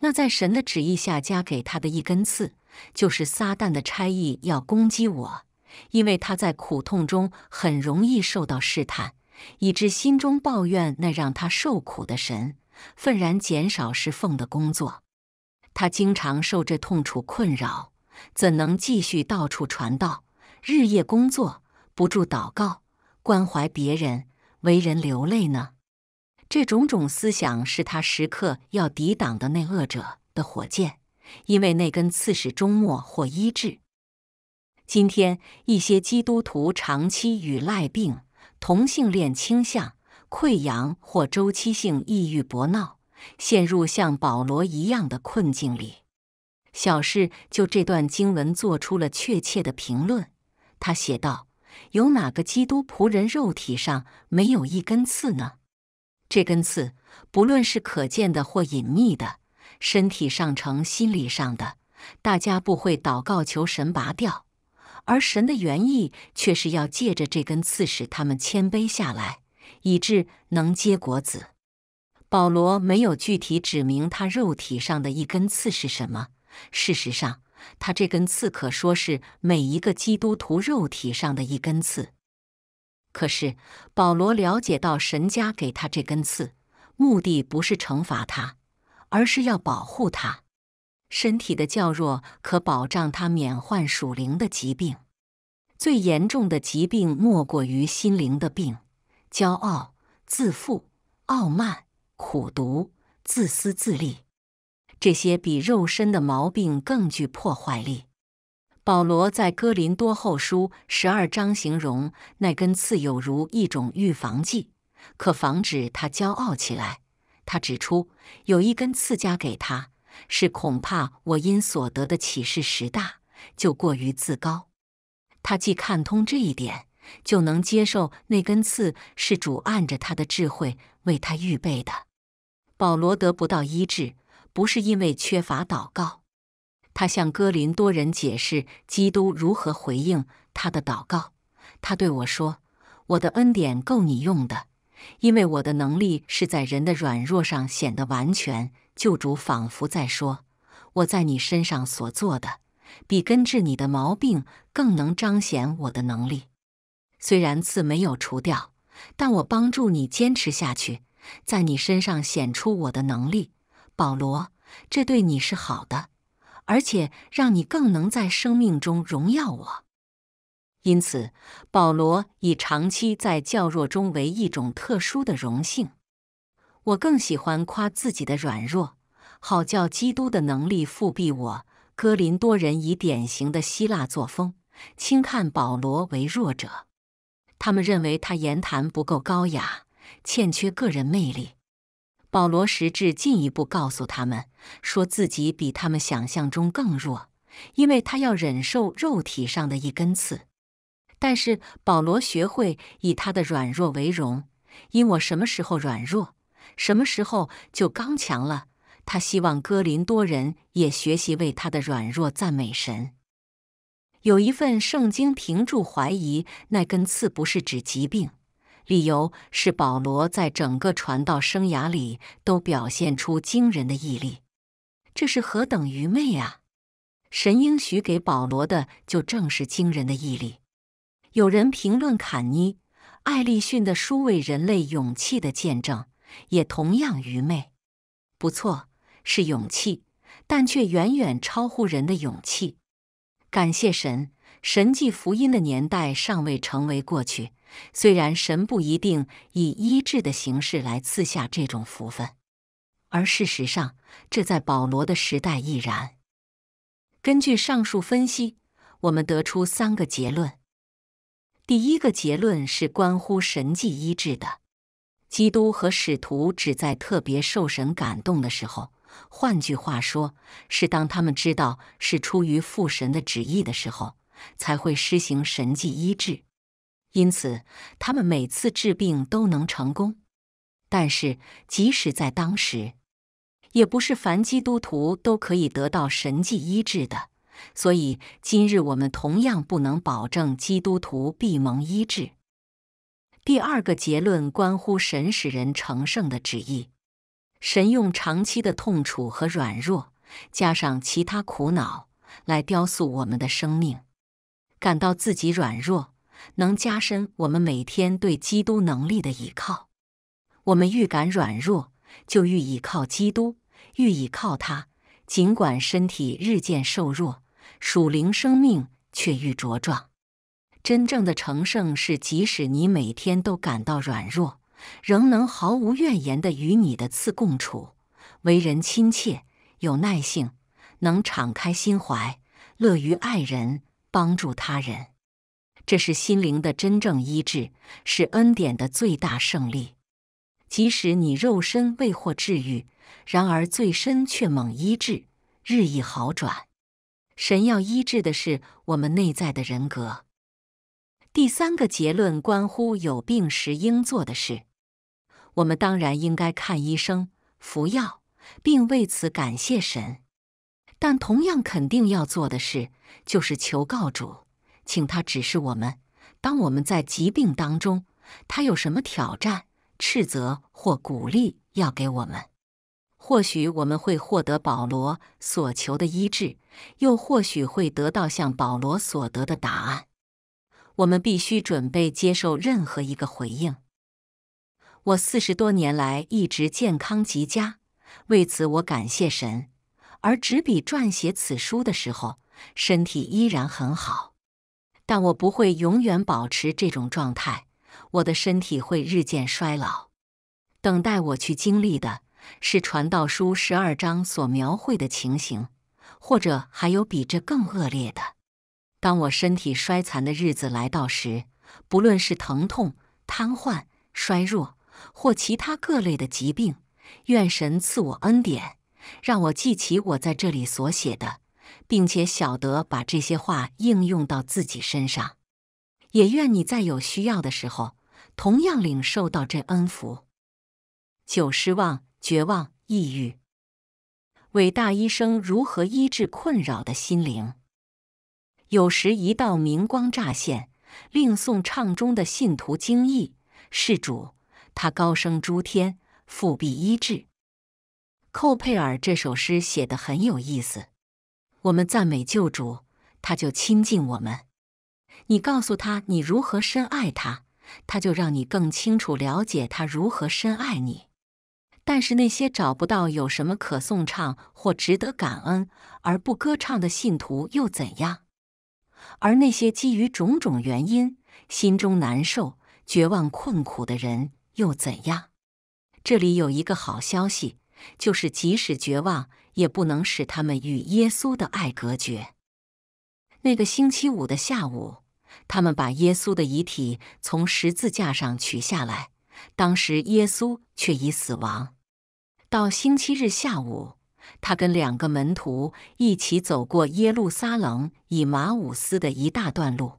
那在神的旨意下加给他的一根刺，就是撒旦的差役要攻击我，因为他在苦痛中很容易受到试探，以致心中抱怨那让他受苦的神，愤然减少侍奉的工作。他经常受这痛楚困扰，怎能继续到处传道、日夜工作？不住祷告、关怀别人、为人流泪呢？这种种思想是他时刻要抵挡的内恶者的火箭，因为那根刺使终末或医治。今天一些基督徒长期与赖病、同性恋倾向、溃疡或周期性抑郁搏闹，陷入像保罗一样的困境里。小事就这段经文做出了确切的评论，他写道。有哪个基督仆人肉体上没有一根刺呢？这根刺，不论是可见的或隐秘的，身体上成心理上的，大家不会祷告求神拔掉，而神的原意却是要借着这根刺使他们谦卑下来，以致能结果子。保罗没有具体指明他肉体上的一根刺是什么，事实上。他这根刺可说是每一个基督徒肉体上的一根刺。可是保罗了解到，神家给他这根刺，目的不是惩罚他，而是要保护他。身体的较弱，可保障他免患属灵的疾病。最严重的疾病，莫过于心灵的病：骄傲、自负、傲慢、苦读、自私自利。这些比肉身的毛病更具破坏力。保罗在哥林多后书十二章形容那根刺有如一种预防剂，可防止他骄傲起来。他指出有一根刺加给他，是恐怕我因所得的启示实大，就过于自高。他既看通这一点，就能接受那根刺是主按着他的智慧为他预备的。保罗得不到医治。不是因为缺乏祷告，他向哥林多人解释基督如何回应他的祷告。他对我说：“我的恩典够你用的，因为我的能力是在人的软弱上显得完全。”救主仿佛在说：“我在你身上所做的，比根治你的毛病更能彰显我的能力。虽然刺没有除掉，但我帮助你坚持下去，在你身上显出我的能力。”保罗，这对你是好的，而且让你更能在生命中荣耀我。因此，保罗以长期在较弱中为一种特殊的荣幸。我更喜欢夸自己的软弱，好叫基督的能力复辟我。哥林多人以典型的希腊作风轻看保罗为弱者，他们认为他言谈不够高雅，欠缺个人魅力。保罗实质进一步告诉他们，说自己比他们想象中更弱，因为他要忍受肉体上的一根刺。但是保罗学会以他的软弱为荣，因我什么时候软弱，什么时候就刚强了。他希望哥林多人也学习为他的软弱赞美神。有一份圣经评注怀疑那根刺不是指疾病。理由是保罗在整个传道生涯里都表现出惊人的毅力，这是何等愚昧啊！神应许给保罗的就正是惊人的毅力。有人评论坎尼·艾利逊的书为人类勇气的见证，也同样愚昧。不错，是勇气，但却远远超乎人的勇气。感谢神，神迹福音的年代尚未成为过去。虽然神不一定以医治的形式来赐下这种福分，而事实上，这在保罗的时代亦然。根据上述分析，我们得出三个结论：第一个结论是关乎神迹医治的。基督和使徒只在特别受神感动的时候，换句话说，是当他们知道是出于父神的旨意的时候，才会施行神迹医治。因此，他们每次治病都能成功。但是，即使在当时，也不是凡基督徒都可以得到神迹医治的。所以，今日我们同样不能保证基督徒必蒙医治。第二个结论关乎神使人成圣的旨意：神用长期的痛楚和软弱，加上其他苦恼，来雕塑我们的生命，感到自己软弱。能加深我们每天对基督能力的倚靠。我们预感软弱，就愈倚靠基督，愈倚靠他。尽管身体日渐瘦弱，属灵生命却愈茁壮。真正的成圣是，即使你每天都感到软弱，仍能毫无怨言地与你的刺共处，为人亲切，有耐性，能敞开心怀，乐于爱人，帮助他人。这是心灵的真正医治，是恩典的最大胜利。即使你肉身未获治愈，然而最深却猛医治，日益好转。神要医治的是我们内在的人格。第三个结论关乎有病时应做的事：我们当然应该看医生、服药，并为此感谢神；但同样肯定要做的事，就是求告主。请他指示我们，当我们在疾病当中，他有什么挑战、斥责或鼓励要给我们？或许我们会获得保罗所求的医治，又或许会得到像保罗所得的答案。我们必须准备接受任何一个回应。我四十多年来一直健康极佳，为此我感谢神。而执笔撰写此书的时候，身体依然很好。但我不会永远保持这种状态，我的身体会日渐衰老。等待我去经历的是《传道书》十二章所描绘的情形，或者还有比这更恶劣的。当我身体衰残的日子来到时，不论是疼痛、瘫痪、衰弱或其他各类的疾病，愿神赐我恩典，让我记起我在这里所写的。并且晓得把这些话应用到自己身上，也愿你在有需要的时候，同样领受到这恩福。九、失望、绝望、抑郁。伟大医生如何医治困扰的心灵？有时一道明光乍现，令颂唱中的信徒惊异。事主，他高声诸天复必医治。寇佩尔这首诗写得很有意思。我们赞美救主，他就亲近我们。你告诉他你如何深爱他，他就让你更清楚了解他如何深爱你。但是那些找不到有什么可颂唱或值得感恩而不歌唱的信徒又怎样？而那些基于种种原因心中难受、绝望、困苦的人又怎样？这里有一个好消息，就是即使绝望。也不能使他们与耶稣的爱隔绝。那个星期五的下午，他们把耶稣的遗体从十字架上取下来，当时耶稣却已死亡。到星期日下午，他跟两个门徒一起走过耶路撒冷以马武斯的一大段路，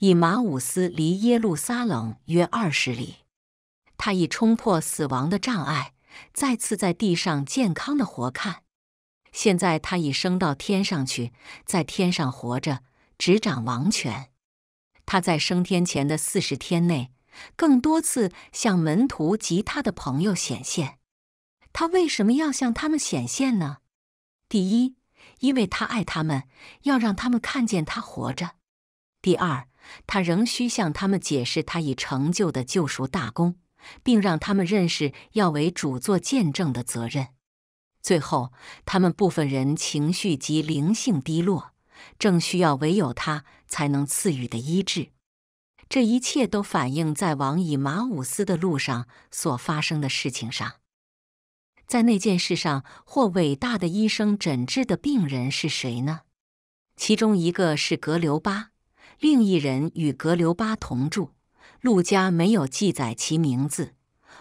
以马武斯离耶路撒冷约二十里。他已冲破死亡的障碍，再次在地上健康的活看。现在他已升到天上去，在天上活着，执掌王权。他在升天前的四十天内，更多次向门徒及他的朋友显现。他为什么要向他们显现呢？第一，因为他爱他们，要让他们看见他活着；第二，他仍需向他们解释他已成就的救赎大功，并让他们认识要为主做见证的责任。最后，他们部分人情绪及灵性低落，正需要唯有他才能赐予的医治。这一切都反映在往以马武斯的路上所发生的事情上。在那件事上，或伟大的医生诊治的病人是谁呢？其中一个是格留巴，另一人与格留巴同住。陆家没有记载其名字。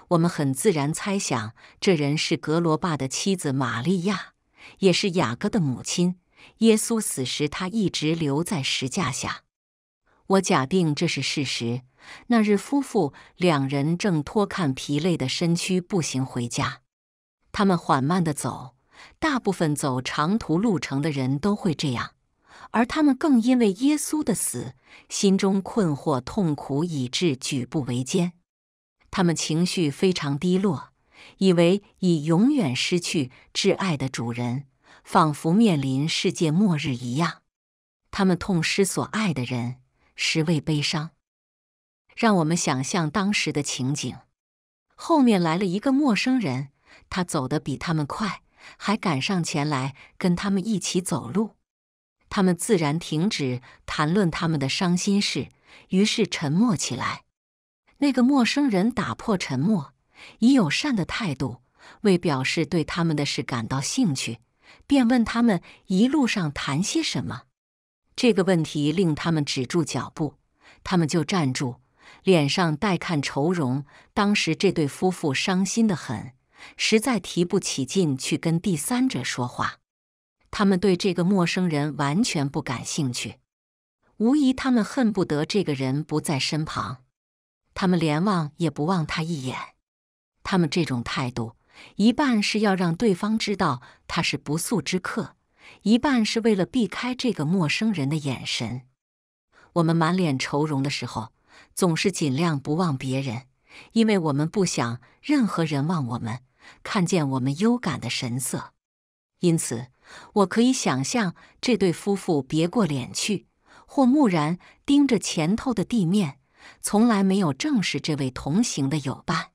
我们很自然猜想，这人是格罗巴的妻子玛利亚，也是雅各的母亲。耶稣死时，她一直留在石架下。我假定这是事实。那日，夫妇两人正拖看疲累的身躯步行回家。他们缓慢地走，大部分走长途路程的人都会这样。而他们更因为耶稣的死，心中困惑痛苦，以致举步维艰。他们情绪非常低落，以为已永远失去挚爱的主人，仿佛面临世界末日一样。他们痛失所爱的人，实为悲伤。让我们想象当时的情景：后面来了一个陌生人，他走得比他们快，还赶上前来跟他们一起走路。他们自然停止谈论他们的伤心事，于是沉默起来。那个陌生人打破沉默，以友善的态度为表示对他们的事感到兴趣，便问他们一路上谈些什么。这个问题令他们止住脚步，他们就站住，脸上带看愁容。当时这对夫妇伤心的很，实在提不起劲去跟第三者说话。他们对这个陌生人完全不感兴趣，无疑他们恨不得这个人不在身旁。他们连望也不望他一眼。他们这种态度，一半是要让对方知道他是不速之客，一半是为了避开这个陌生人的眼神。我们满脸愁容的时候，总是尽量不望别人，因为我们不想任何人望我们，看见我们忧感的神色。因此，我可以想象这对夫妇别过脸去，或木然盯着前头的地面。从来没有正视这位同行的友伴。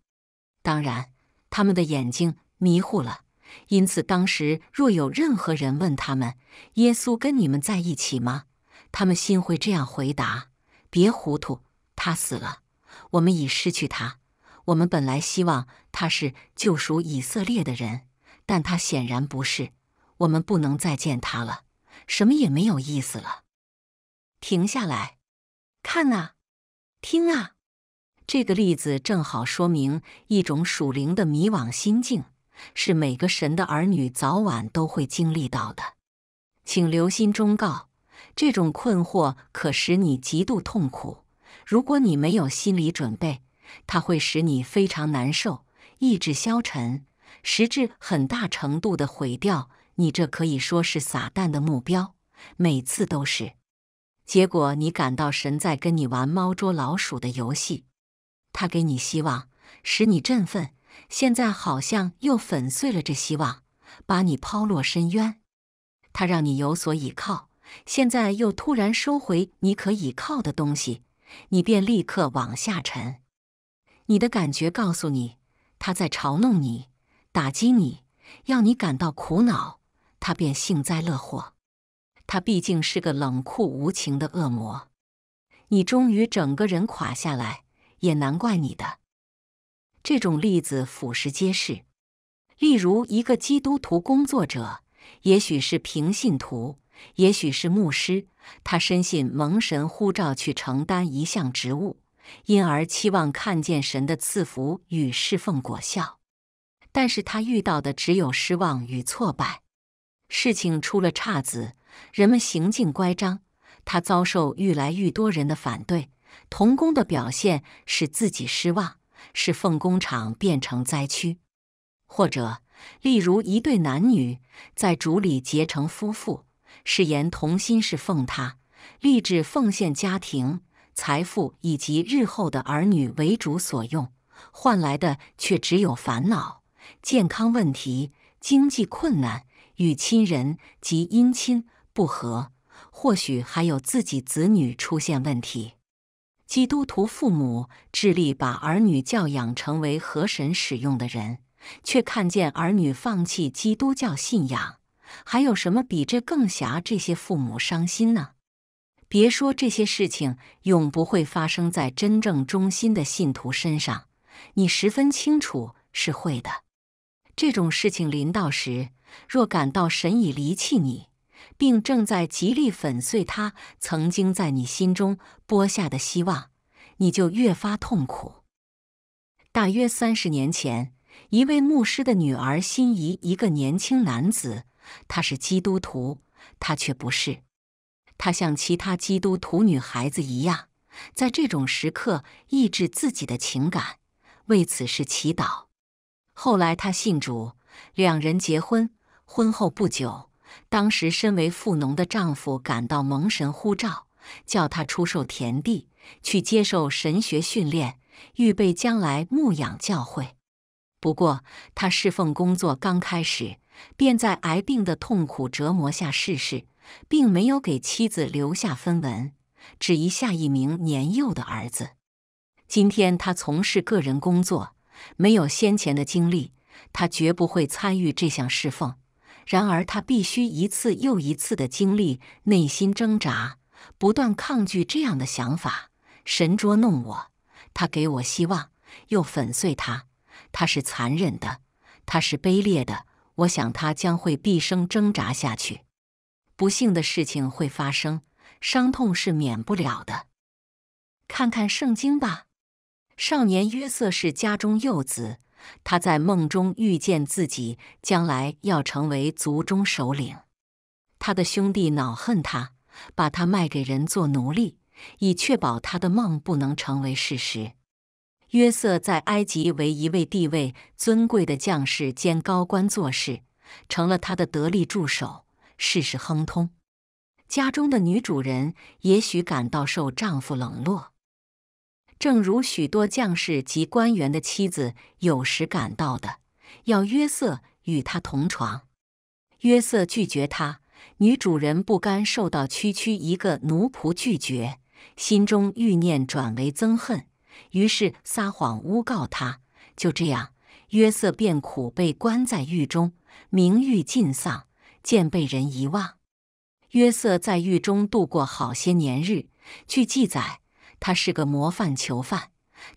当然，他们的眼睛迷糊了，因此当时若有任何人问他们：“耶稣跟你们在一起吗？”他们心会这样回答：“别糊涂，他死了，我们已失去他。我们本来希望他是救赎以色列的人，但他显然不是。我们不能再见他了，什么也没有意思了。停下来看啊！”听啊，这个例子正好说明一种属灵的迷惘心境，是每个神的儿女早晚都会经历到的。请留心忠告：这种困惑可使你极度痛苦。如果你没有心理准备，它会使你非常难受，意志消沉，实质很大程度的毁掉你。这可以说是撒旦的目标，每次都是。结果，你感到神在跟你玩猫捉老鼠的游戏，他给你希望，使你振奋；现在好像又粉碎了这希望，把你抛落深渊。他让你有所依靠，现在又突然收回你可以靠的东西，你便立刻往下沉。你的感觉告诉你，他在嘲弄你，打击你，要你感到苦恼，他便幸灾乐祸。他毕竟是个冷酷无情的恶魔，你终于整个人垮下来，也难怪你的。这种例子俯拾皆是，例如一个基督徒工作者，也许是平信徒，也许是牧师，他深信蒙神呼召去承担一项职务，因而期望看见神的赐福与侍奉果效，但是他遇到的只有失望与挫败，事情出了岔子。人们行径乖张，他遭受愈来愈多人的反对。童工的表现使自己失望，使奉工厂变成灾区。或者，例如一对男女在主里结成夫妇，誓言同心侍奉他，立志奉献家庭、财富以及日后的儿女为主所用，换来的却只有烦恼、健康问题、经济困难与亲人及姻亲。不和，或许还有自己子女出现问题。基督徒父母致力把儿女教养成为和神使用的人，却看见儿女放弃基督教信仰，还有什么比这更狭？这些父母伤心呢？别说这些事情永不会发生在真正忠心的信徒身上，你十分清楚是会的。这种事情临到时，若感到神已离弃你。并正在极力粉碎他曾经在你心中播下的希望，你就越发痛苦。大约三十年前，一位牧师的女儿心仪一个年轻男子，他是基督徒，他却不是。他像其他基督徒女孩子一样，在这种时刻抑制自己的情感，为此事祈祷。后来他信主，两人结婚。婚后不久。当时，身为富农的丈夫感到蒙神呼召，叫他出售田地，去接受神学训练，预备将来牧养教会。不过，他侍奉工作刚开始，便在癌病的痛苦折磨下逝世，并没有给妻子留下分文，只遗下一名年幼的儿子。今天，他从事个人工作，没有先前的经历，他绝不会参与这项侍奉。然而，他必须一次又一次的经历内心挣扎，不断抗拒这样的想法。神捉弄我，他给我希望，又粉碎他。他是残忍的，他是卑劣的。我想，他将会毕生挣扎下去。不幸的事情会发生，伤痛是免不了的。看看圣经吧。少年约瑟是家中幼子。他在梦中预见自己将来要成为族中首领，他的兄弟恼恨他，把他卖给人做奴隶，以确保他的梦不能成为事实。约瑟在埃及为一位地位尊贵的将士兼高官做事，成了他的得力助手，事事亨通。家中的女主人也许感到受丈夫冷落。正如许多将士及官员的妻子有时感到的，要约瑟与他同床。约瑟拒绝他，女主人不甘受到区区一个奴仆拒绝，心中欲念转为憎恨，于是撒谎诬告他。就这样，约瑟变苦被关在狱中，名誉尽丧，渐被人遗忘。约瑟在狱中度过好些年日。据记载。他是个模范囚犯，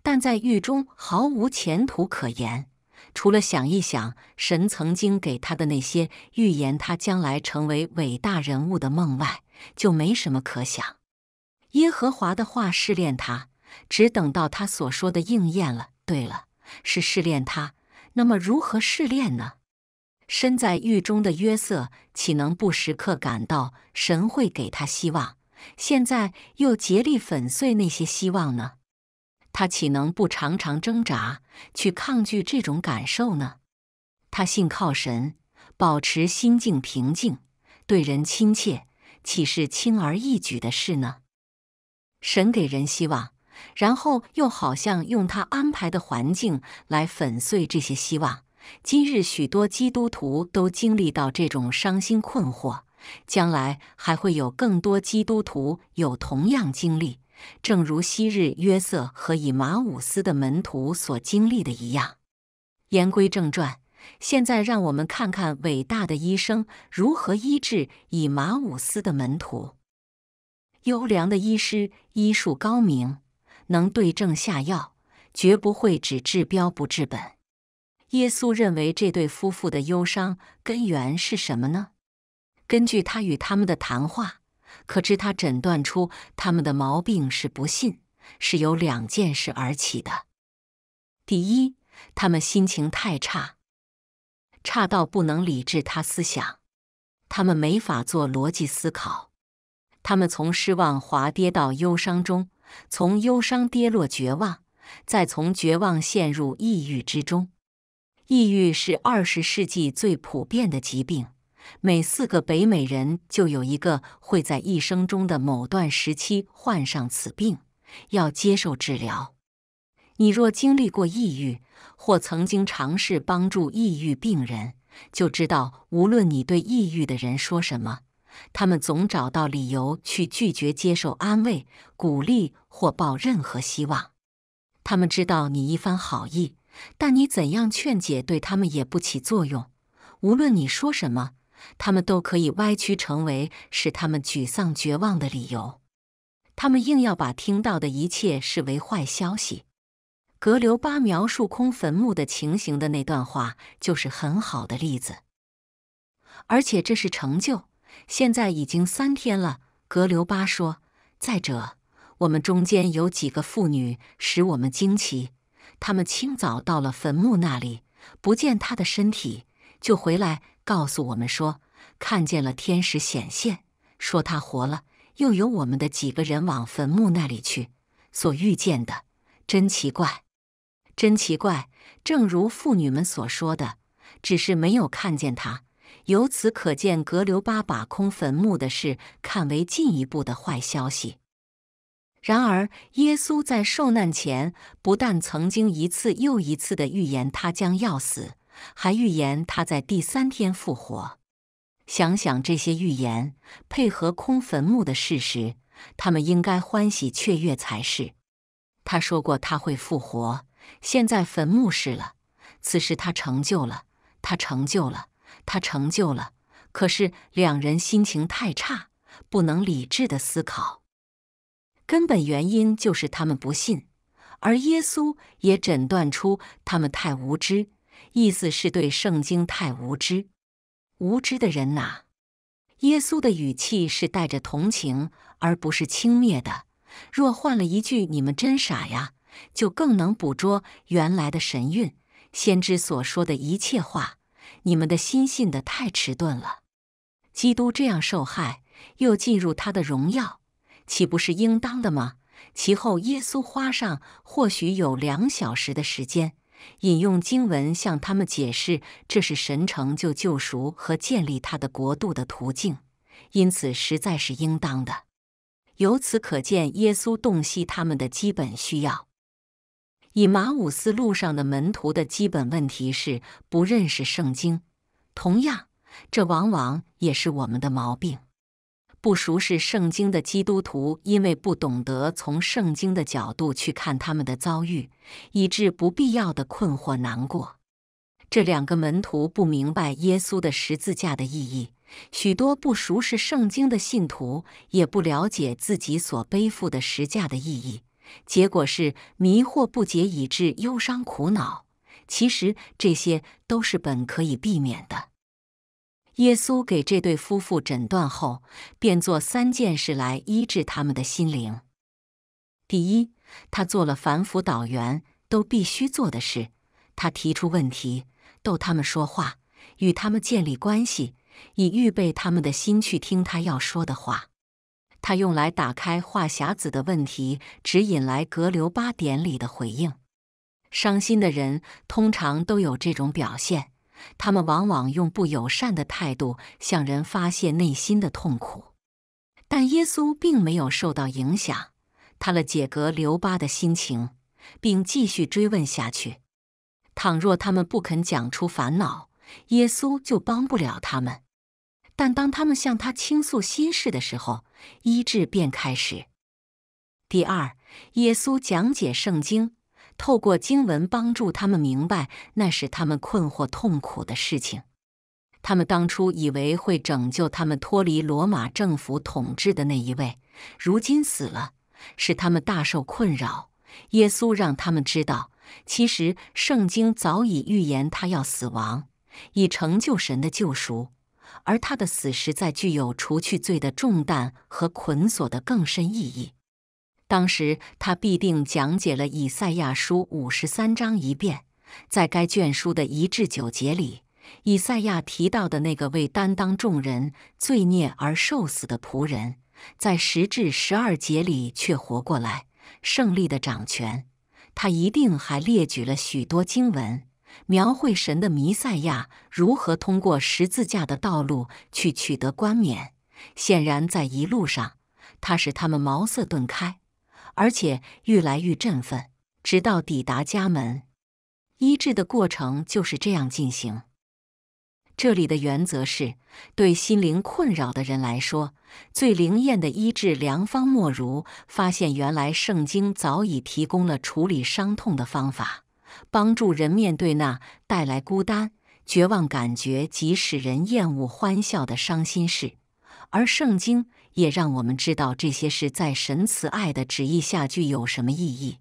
但在狱中毫无前途可言。除了想一想神曾经给他的那些预言，他将来成为伟大人物的梦外，就没什么可想。耶和华的话试炼他，只等到他所说的应验了。对了，是试炼他。那么如何试炼呢？身在狱中的约瑟岂能不时刻感到神会给他希望？现在又竭力粉碎那些希望呢？他岂能不常常挣扎去抗拒这种感受呢？他信靠神，保持心境平静，对人亲切，岂是轻而易举的事呢？神给人希望，然后又好像用他安排的环境来粉碎这些希望。今日许多基督徒都经历到这种伤心困惑。将来还会有更多基督徒有同样经历，正如昔日约瑟和以马五斯的门徒所经历的一样。言归正传，现在让我们看看伟大的医生如何医治以马五斯的门徒。优良的医师医术高明，能对症下药，绝不会只治标不治本。耶稣认为这对夫妇的忧伤根源是什么呢？根据他与他们的谈话，可知他诊断出他们的毛病是不信，是由两件事而起的。第一，他们心情太差，差到不能理智，他思想，他们没法做逻辑思考。他们从失望滑跌到忧伤中，从忧伤跌落绝望，再从绝望陷入抑郁之中。抑郁是二十世纪最普遍的疾病。每四个北美人就有一个会在一生中的某段时期患上此病，要接受治疗。你若经历过抑郁，或曾经尝试帮助抑郁病人，就知道无论你对抑郁的人说什么，他们总找到理由去拒绝接受安慰、鼓励或抱任何希望。他们知道你一番好意，但你怎样劝解对他们也不起作用。无论你说什么。他们都可以歪曲成为使他们沮丧绝望的理由。他们硬要把听到的一切视为坏消息。格留巴描述空坟墓的情形的那段话就是很好的例子。而且这是成就，现在已经三天了。格留巴说。再者，我们中间有几个妇女使我们惊奇，他们清早到了坟墓那里，不见他的身体，就回来。告诉我们说，看见了天使显现，说他活了，又有我们的几个人往坟墓那里去，所遇见的真奇怪，真奇怪。正如妇女们所说的，只是没有看见他。由此可见，格留巴把空坟墓的事看为进一步的坏消息。然而，耶稣在受难前，不但曾经一次又一次的预言他将要死。还预言他在第三天复活。想想这些预言，配合空坟墓的事实，他们应该欢喜雀跃才是。他说过他会复活，现在坟墓是了。此时他成就了，他成就了，他成就了。可是两人心情太差，不能理智的思考。根本原因就是他们不信，而耶稣也诊断出他们太无知。意思是对圣经太无知，无知的人呐！耶稣的语气是带着同情，而不是轻蔑的。若换了一句“你们真傻呀”，就更能捕捉原来的神韵。先知所说的一切话，你们的心信的太迟钝了。基督这样受害，又进入他的荣耀，岂不是应当的吗？其后，耶稣花上或许有两小时的时间。引用经文向他们解释，这是神成就救赎和建立他的国度的途径，因此实在是应当的。由此可见，耶稣洞悉他们的基本需要。以马五斯路上的门徒的基本问题是不认识圣经，同样，这往往也是我们的毛病。不熟识圣经的基督徒，因为不懂得从圣经的角度去看他们的遭遇，以致不必要的困惑、难过。这两个门徒不明白耶稣的十字架的意义，许多不熟识圣经的信徒也不了解自己所背负的十架的意义，结果是迷惑不解，以致忧伤苦恼。其实这些都是本可以避免的。耶稣给这对夫妇诊断后，便做三件事来医治他们的心灵。第一，他做了凡辅导员都必须做的事：他提出问题，逗他们说话，与他们建立关系，以预备他们的心去听他要说的话。他用来打开话匣子的问题，只引来格留巴典礼的回应。伤心的人通常都有这种表现。他们往往用不友善的态度向人发泄内心的痛苦，但耶稣并没有受到影响。他了解格留巴的心情，并继续追问下去。倘若他们不肯讲出烦恼，耶稣就帮不了他们。但当他们向他倾诉心事的时候，医治便开始。第二，耶稣讲解圣经。透过经文帮助他们明白，那是他们困惑痛苦的事情。他们当初以为会拯救他们脱离罗马政府统治的那一位，如今死了，使他们大受困扰。耶稣让他们知道，其实圣经早已预言他要死亡，以成就神的救赎，而他的死实在具有除去罪的重担和捆锁的更深意义。当时他必定讲解了以赛亚书五十三章一遍，在该卷书的一至九节里，以赛亚提到的那个为担当众人罪孽而受死的仆人，在十至十二节里却活过来，胜利的掌权。他一定还列举了许多经文，描绘神的弥赛亚如何通过十字架的道路去取得冠冕。显然，在一路上，他使他们茅塞顿开。而且愈来愈振奋，直到抵达家门。医治的过程就是这样进行。这里的原则是对心灵困扰的人来说，最灵验的医治良方莫如发现原来圣经早已提供了处理伤痛的方法，帮助人面对那带来孤单、绝望感觉及使人厌恶欢笑的伤心事，而圣经。也让我们知道这些事在神慈爱的旨意下具有什么意义。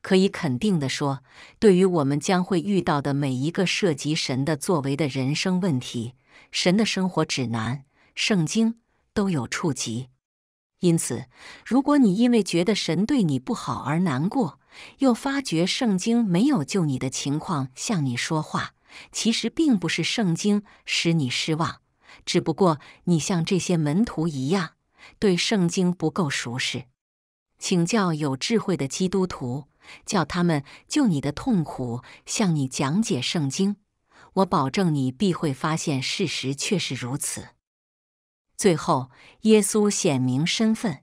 可以肯定地说，对于我们将会遇到的每一个涉及神的作为的人生问题，神的生活指南《圣经》都有触及。因此，如果你因为觉得神对你不好而难过，又发觉《圣经》没有就你的情况向你说话，其实并不是《圣经》使你失望，只不过你像这些门徒一样。对圣经不够熟识，请教有智慧的基督徒，叫他们就你的痛苦向你讲解圣经。我保证，你必会发现事实确是如此。最后，耶稣显明身份。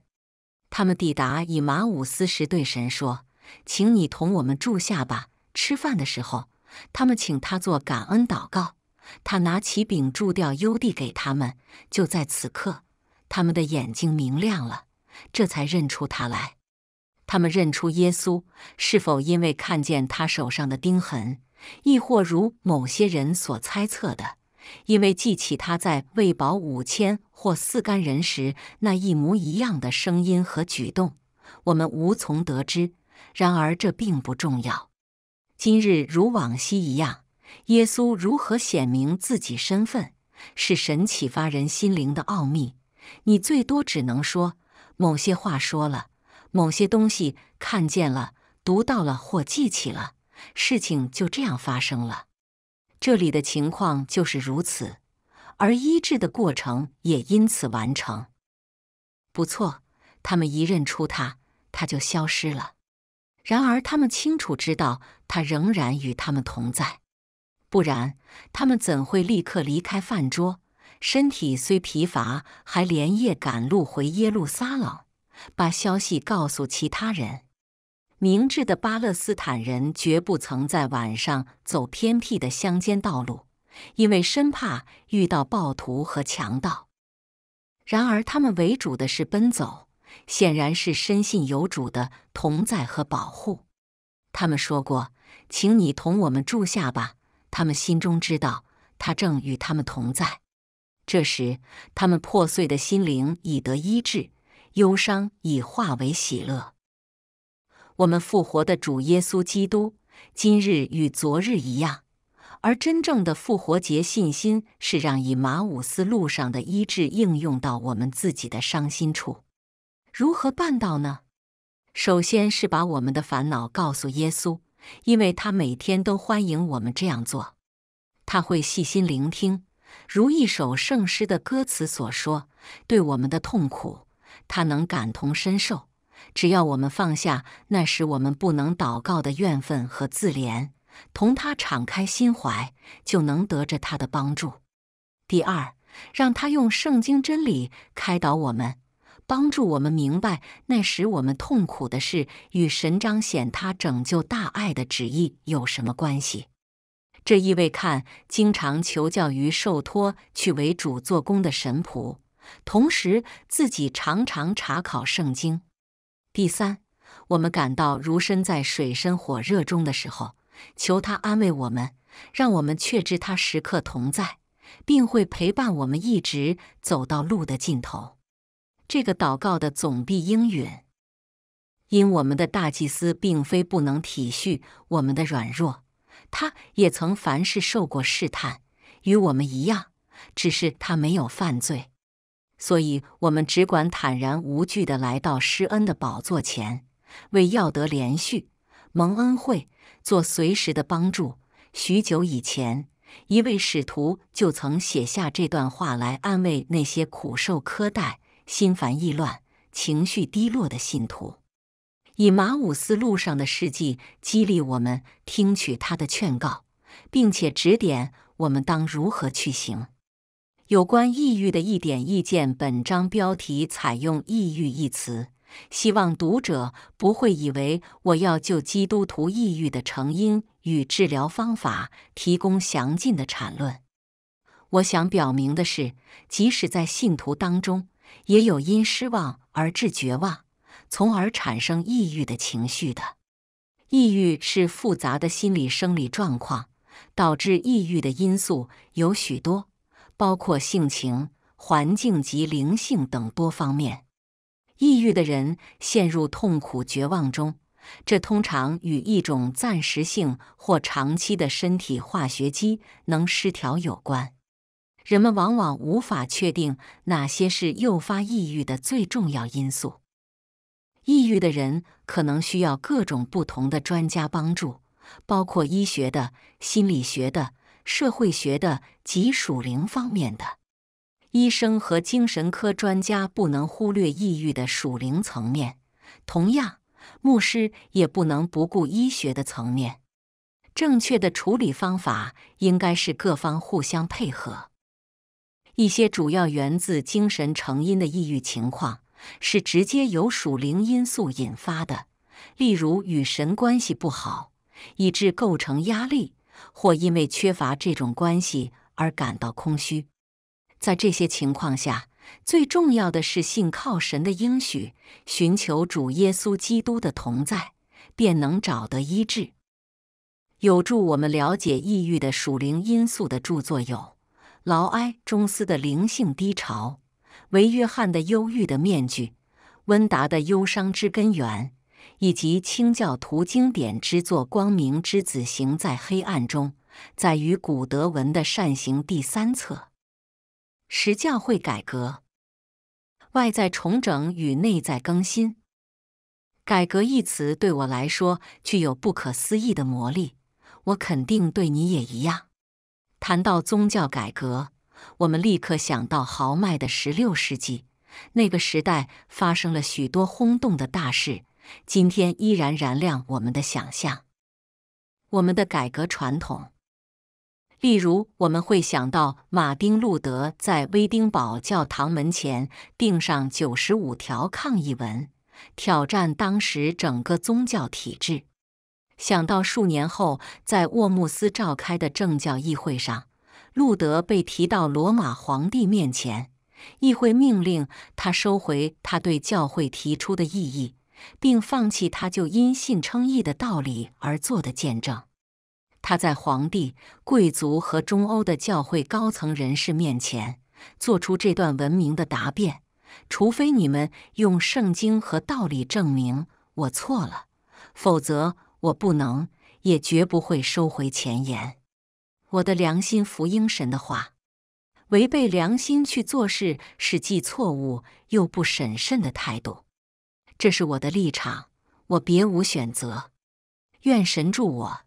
他们抵达以马五斯时，对神说：“请你同我们住下吧。”吃饭的时候，他们请他做感恩祷告。他拿起饼，祝掉幽地给他们。就在此刻。他们的眼睛明亮了，这才认出他来。他们认出耶稣，是否因为看见他手上的钉痕，亦或如某些人所猜测的，因为记起他在喂饱五千或四干人时那一模一样的声音和举动？我们无从得知。然而这并不重要。今日如往昔一样，耶稣如何显明自己身份，是神启发人心灵的奥秘。你最多只能说某些话说了，某些东西看见了、读到了或记起了，事情就这样发生了。这里的情况就是如此，而医治的过程也因此完成。不错，他们一认出他，他就消失了。然而，他们清楚知道他仍然与他们同在，不然他们怎会立刻离开饭桌？身体虽疲乏，还连夜赶路回耶路撒冷，把消息告诉其他人。明智的巴勒斯坦人绝不曾在晚上走偏僻的乡间道路，因为深怕遇到暴徒和强盗。然而，他们为主的是奔走，显然是深信有主的同在和保护。他们说过：“请你同我们住下吧。”他们心中知道，他正与他们同在。这时，他们破碎的心灵已得医治，忧伤已化为喜乐。我们复活的主耶稣基督，今日与昨日一样。而真正的复活节信心，是让以马五斯路上的医治应用到我们自己的伤心处。如何办到呢？首先是把我们的烦恼告诉耶稣，因为他每天都欢迎我们这样做，他会细心聆听。如一首圣诗的歌词所说，对我们的痛苦，他能感同身受。只要我们放下那时我们不能祷告的怨愤和自怜，同他敞开心怀，就能得着他的帮助。第二，让他用圣经真理开导我们，帮助我们明白那时我们痛苦的事与神彰显他拯救大爱的旨意有什么关系。这意味看经常求教于受托去为主做工的神仆，同时自己常常查考圣经。第三，我们感到如身在水深火热中的时候，求他安慰我们，让我们确知他时刻同在，并会陪伴我们一直走到路的尽头。这个祷告的总必应允，因我们的大祭司并非不能体恤我们的软弱。他也曾凡事受过试探，与我们一样，只是他没有犯罪，所以我们只管坦然无惧地来到施恩的宝座前，为要得连续蒙恩惠，做随时的帮助。许久以前，一位使徒就曾写下这段话来安慰那些苦受苛待、心烦意乱、情绪低落的信徒。以马五斯路上的事迹激励我们，听取他的劝告，并且指点我们当如何去行。有关抑郁的一点意见，本章标题采用“抑郁”一词，希望读者不会以为我要就基督徒抑郁的成因与治疗方法提供详尽的阐论。我想表明的是，即使在信徒当中，也有因失望而致绝望。从而产生抑郁的情绪的。抑郁是复杂的心理生理状况，导致抑郁的因素有许多，包括性情、环境及灵性等多方面。抑郁的人陷入痛苦绝望中，这通常与一种暂时性或长期的身体化学机能失调有关。人们往往无法确定哪些是诱发抑郁的最重要因素。抑郁的人可能需要各种不同的专家帮助，包括医学的、心理学的、社会学的及属灵方面的。医生和精神科专家不能忽略抑郁的属灵层面，同样，牧师也不能不顾医学的层面。正确的处理方法应该是各方互相配合。一些主要源自精神成因的抑郁情况。是直接由属灵因素引发的，例如与神关系不好，以致构成压力，或因为缺乏这种关系而感到空虚。在这些情况下，最重要的是信靠神的应许，寻求主耶稣基督的同在，便能找得医治。有助我们了解抑郁的属灵因素的著作有劳埃中斯的《灵性低潮》。维约翰的忧郁的面具，温达的忧伤之根源，以及清教徒经典之作《光明之子行在黑暗中》，在于古德文的善行第三册，十教会改革，外在重整与内在更新。改革一词对我来说具有不可思议的魔力，我肯定对你也一样。谈到宗教改革。我们立刻想到，豪迈的十六世纪那个时代发生了许多轰动的大事，今天依然燃亮我们的想象。我们的改革传统，例如，我们会想到马丁·路德在威丁堡教堂门前钉上九十五条抗议文，挑战当时整个宗教体制；想到数年后在沃姆斯召开的政教议会上。路德被提到罗马皇帝面前，议会命令他收回他对教会提出的意义，并放弃他就因信称义的道理而做的见证。他在皇帝、贵族和中欧的教会高层人士面前做出这段文明的答辩：除非你们用圣经和道理证明我错了，否则我不能，也绝不会收回前言。我的良心，福音神的话，违背良心去做事是既错误又不审慎的态度。这是我的立场，我别无选择。愿神助我，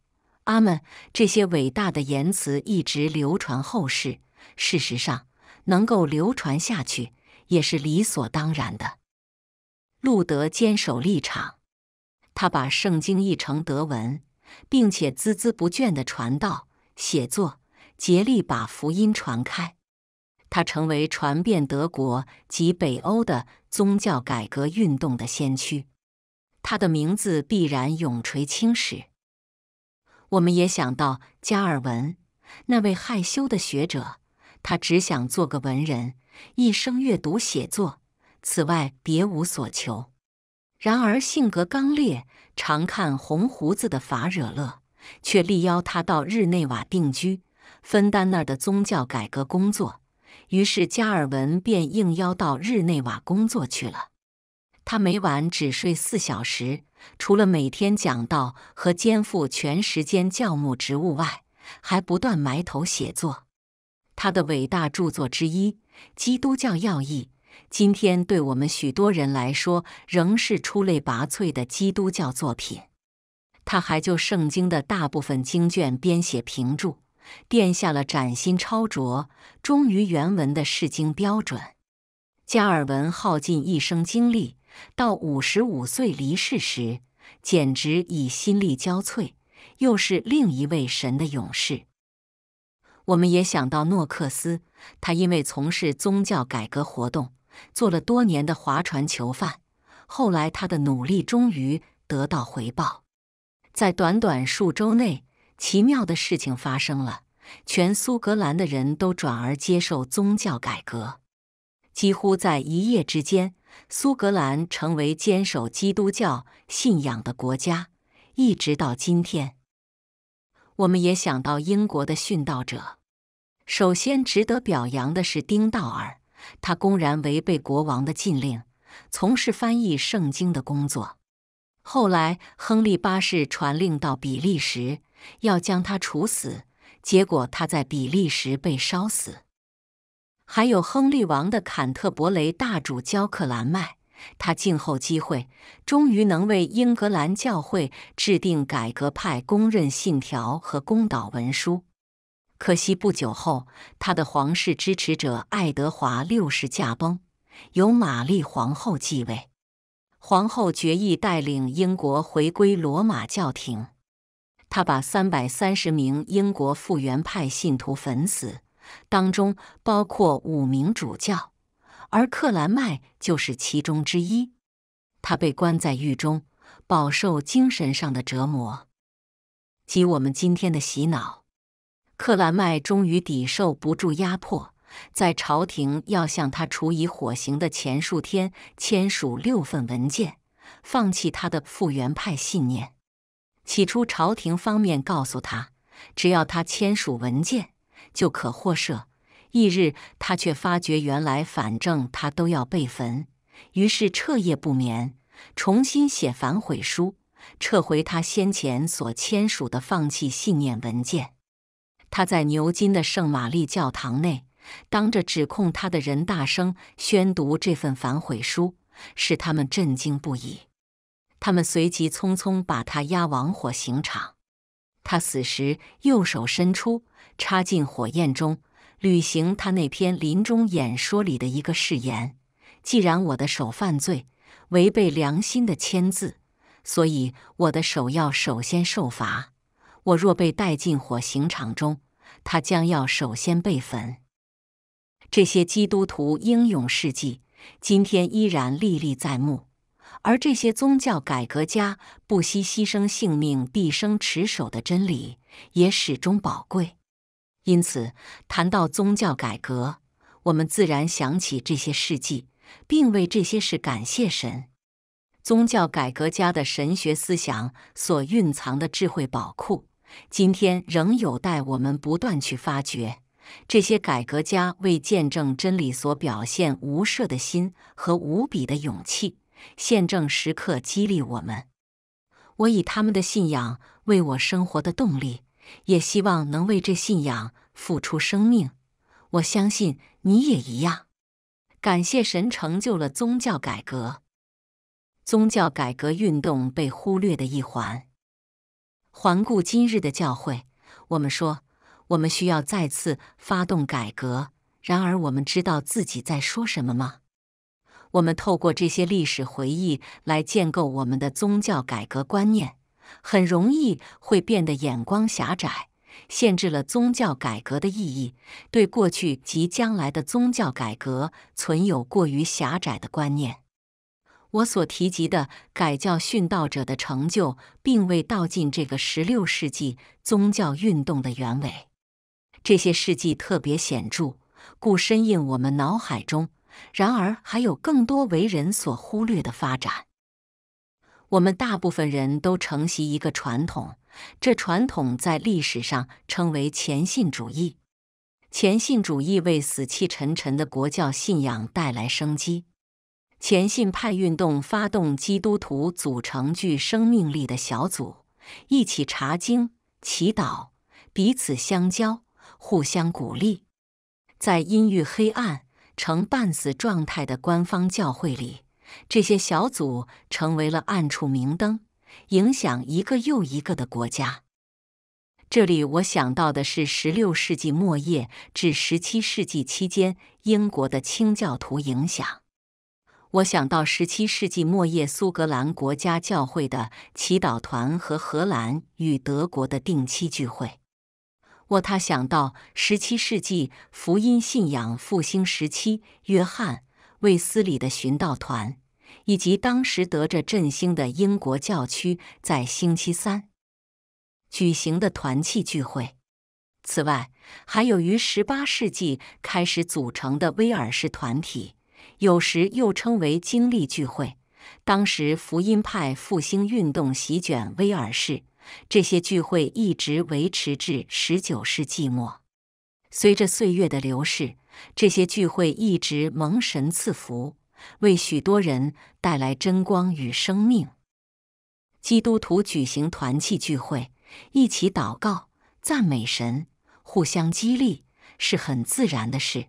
阿门。这些伟大的言辞一直流传后世，事实上，能够流传下去也是理所当然的。路德坚守立场，他把圣经译成德文，并且孜孜不倦的传道。写作，竭力把福音传开。他成为传遍德国及北欧的宗教改革运动的先驱，他的名字必然永垂青史。我们也想到加尔文，那位害羞的学者，他只想做个文人，一生阅读写作，此外别无所求。然而性格刚烈，常看红胡子的法惹勒。却力邀他到日内瓦定居，分担那儿的宗教改革工作。于是加尔文便应邀到日内瓦工作去了。他每晚只睡四小时，除了每天讲道和肩负全时间教牧职务外，还不断埋头写作。他的伟大著作之一《基督教要义》，今天对我们许多人来说仍是出类拔萃的基督教作品。他还就圣经的大部分经卷编写评注，奠下了崭新超卓、忠于原文的释经标准。加尔文耗尽一生精力，到五十五岁离世时，简直已心力交瘁。又是另一位神的勇士。我们也想到诺克斯，他因为从事宗教改革活动，做了多年的划船囚犯。后来他的努力终于得到回报。在短短数周内，奇妙的事情发生了。全苏格兰的人都转而接受宗教改革，几乎在一夜之间，苏格兰成为坚守基督教信仰的国家，一直到今天。我们也想到英国的殉道者。首先值得表扬的是丁道尔，他公然违背国王的禁令，从事翻译圣经的工作。后来，亨利八世传令到比利时，要将他处死。结果，他在比利时被烧死。还有，亨利王的坎特伯雷大主教克兰麦，他静候机会，终于能为英格兰教会制定改革派公认信条和公祷文书。可惜，不久后，他的皇室支持者爱德华六世驾崩，由玛丽皇后继位。皇后决意带领英国回归罗马教廷，他把三百三十名英国复原派信徒焚死，当中包括五名主教，而克兰麦就是其中之一。他被关在狱中，饱受精神上的折磨，即我们今天的洗脑。克兰麦终于抵受不住压迫。在朝廷要向他处以火刑的前数天，签署六份文件，放弃他的复原派信念。起初，朝廷方面告诉他，只要他签署文件，就可获赦。翌日，他却发觉原来反正他都要被焚，于是彻夜不眠，重新写反悔书，撤回他先前所签署的放弃信念文件。他在牛津的圣玛丽教堂内。当着指控他的人大声宣读这份反悔书，使他们震惊不已。他们随即匆匆把他押往火刑场。他死时右手伸出，插进火焰中，履行他那篇临终演说里的一个誓言：“既然我的手犯罪，违背良心的签字，所以我的手要首先受罚。我若被带进火刑场中，他将要首先被焚。”这些基督徒英勇事迹，今天依然历历在目；而这些宗教改革家不惜牺牲性命、毕生持守的真理，也始终宝贵。因此，谈到宗教改革，我们自然想起这些事迹，并为这些事感谢神。宗教改革家的神学思想所蕴藏的智慧宝库，今天仍有待我们不断去发掘。这些改革家为见证真理所表现无赦的心和无比的勇气，现正时刻激励我们。我以他们的信仰为我生活的动力，也希望能为这信仰付出生命。我相信你也一样。感谢神成就了宗教改革。宗教改革运动被忽略的一环。环顾今日的教会，我们说。我们需要再次发动改革。然而，我们知道自己在说什么吗？我们透过这些历史回忆来建构我们的宗教改革观念，很容易会变得眼光狭窄，限制了宗教改革的意义，对过去及将来的宗教改革存有过于狭窄的观念。我所提及的改教殉道者的成就，并未道尽这个十六世纪宗教运动的原委。这些事迹特别显著，故深印我们脑海中。然而，还有更多为人所忽略的发展。我们大部分人都承袭一个传统，这传统在历史上称为虔信主义。虔信主义为死气沉沉的国教信仰带来生机。虔信派运动发动基督徒组成具生命力的小组，一起查经、祈祷，彼此相交。互相鼓励，在阴郁黑暗、呈半死状态的官方教会里，这些小组成为了暗处明灯，影响一个又一个的国家。这里我想到的是16世纪末叶至17世纪期间英国的清教徒影响；我想到17世纪末叶苏格兰国家教会的祈祷团和荷兰与德国的定期聚会。沃他想到十七世纪福音信仰复兴时期，约翰·卫斯理的寻道团，以及当时得着振兴的英国教区在星期三举行的团契聚会。此外，还有于十八世纪开始组成的威尔士团体，有时又称为经历聚会。当时福音派复兴运动席卷威尔士。这些聚会一直维持至十九世纪末。随着岁月的流逝，这些聚会一直蒙神赐福，为许多人带来真光与生命。基督徒举行团契聚会，一起祷告、赞美神、互相激励，是很自然的事。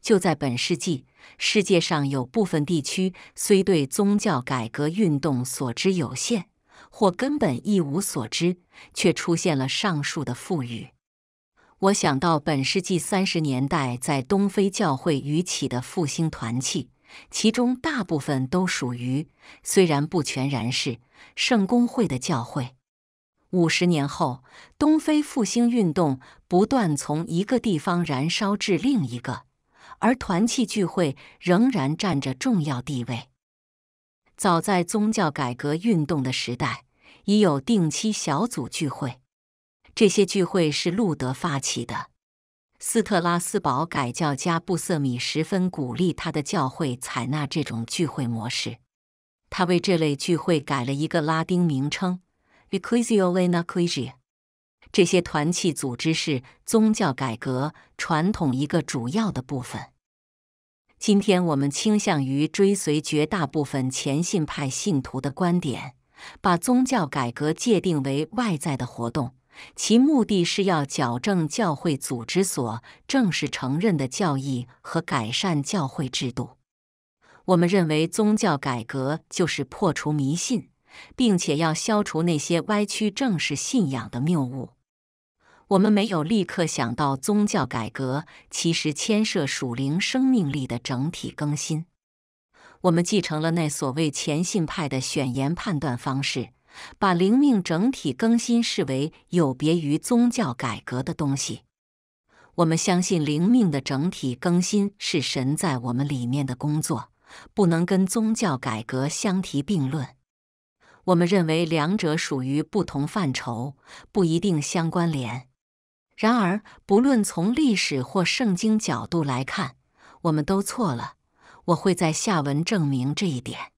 就在本世纪，世界上有部分地区虽对宗教改革运动所知有限。或根本一无所知，却出现了上述的富裕。我想到本世纪三十年代在东非教会与起的复兴团契，其中大部分都属于（虽然不全然是）圣公会的教会。五十年后，东非复兴运动不断从一个地方燃烧至另一个，而团契聚会仍然占着重要地位。早在宗教改革运动的时代，已有定期小组聚会。这些聚会是路德发起的。斯特拉斯堡改教家布瑟米十分鼓励他的教会采纳这种聚会模式。他为这类聚会改了一个拉丁名称：Ecclesia in Ecclesia。这些团契组织是宗教改革传统一个主要的部分。今天我们倾向于追随绝大部分前信派信徒的观点，把宗教改革界定为外在的活动，其目的是要矫正教会组织所正式承认的教义和改善教会制度。我们认为，宗教改革就是破除迷信，并且要消除那些歪曲正式信仰的谬误。我们没有立刻想到，宗教改革其实牵涉属灵生命力的整体更新。我们继承了那所谓前信派的选言判断方式，把灵命整体更新视为有别于宗教改革的东西。我们相信灵命的整体更新是神在我们里面的工作，不能跟宗教改革相提并论。我们认为两者属于不同范畴，不一定相关联。然而，不论从历史或圣经角度来看，我们都错了。我会在下文证明这一点。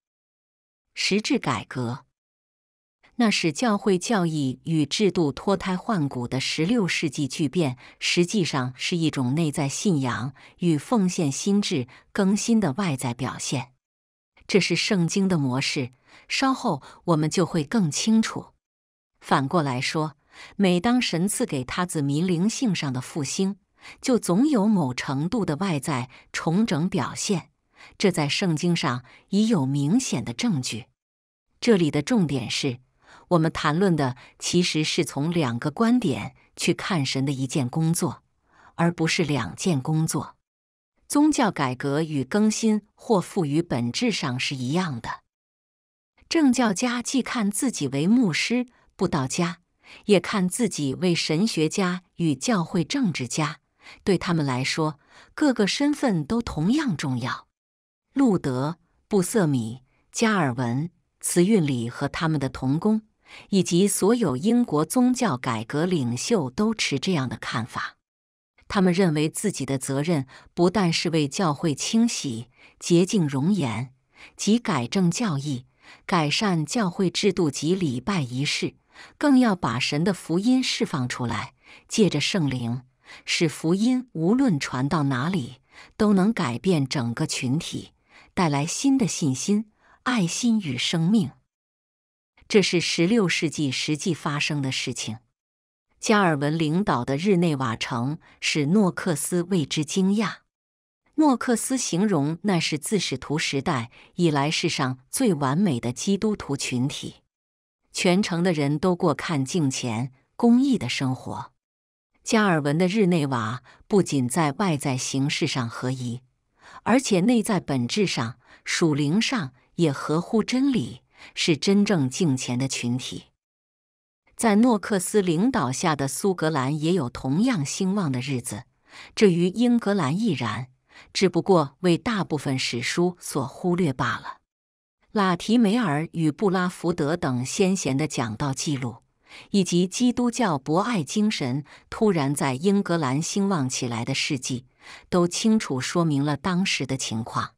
实质改革，那使教会教义与制度脱胎换骨的十六世纪巨变，实际上是一种内在信仰与奉献心智更新的外在表现。这是圣经的模式。稍后我们就会更清楚。反过来说。每当神赐给他子民灵性上的复兴，就总有某程度的外在重整表现。这在圣经上已有明显的证据。这里的重点是，我们谈论的其实是从两个观点去看神的一件工作，而不是两件工作。宗教改革与更新或赋予本质上是一样的。政教家既看自己为牧师，不到家。也看自己为神学家与教会政治家，对他们来说，各个身份都同样重要。路德、布瑟米、加尔文、慈运里和他们的同工，以及所有英国宗教改革领袖都持这样的看法。他们认为自己的责任不但是为教会清洗洁净容颜及改正教义，改善教会制度及礼拜仪式。更要把神的福音释放出来，借着圣灵，使福音无论传到哪里，都能改变整个群体，带来新的信心、爱心与生命。这是十六世纪实际发生的事情。加尔文领导的日内瓦城使诺克斯为之惊讶。诺克斯形容那是自使徒时代以来世上最完美的基督徒群体。全城的人都过看镜前公艺的生活。加尔文的日内瓦不仅在外在形式上合一，而且内在本质上属灵上也合乎真理，是真正敬虔的群体。在诺克斯领导下的苏格兰也有同样兴旺的日子，这与英格兰亦然，只不过为大部分史书所忽略罢了。拉提梅尔与布拉福德等先贤的讲道记录，以及基督教博爱精神突然在英格兰兴旺起来的事迹，都清楚说明了当时的情况。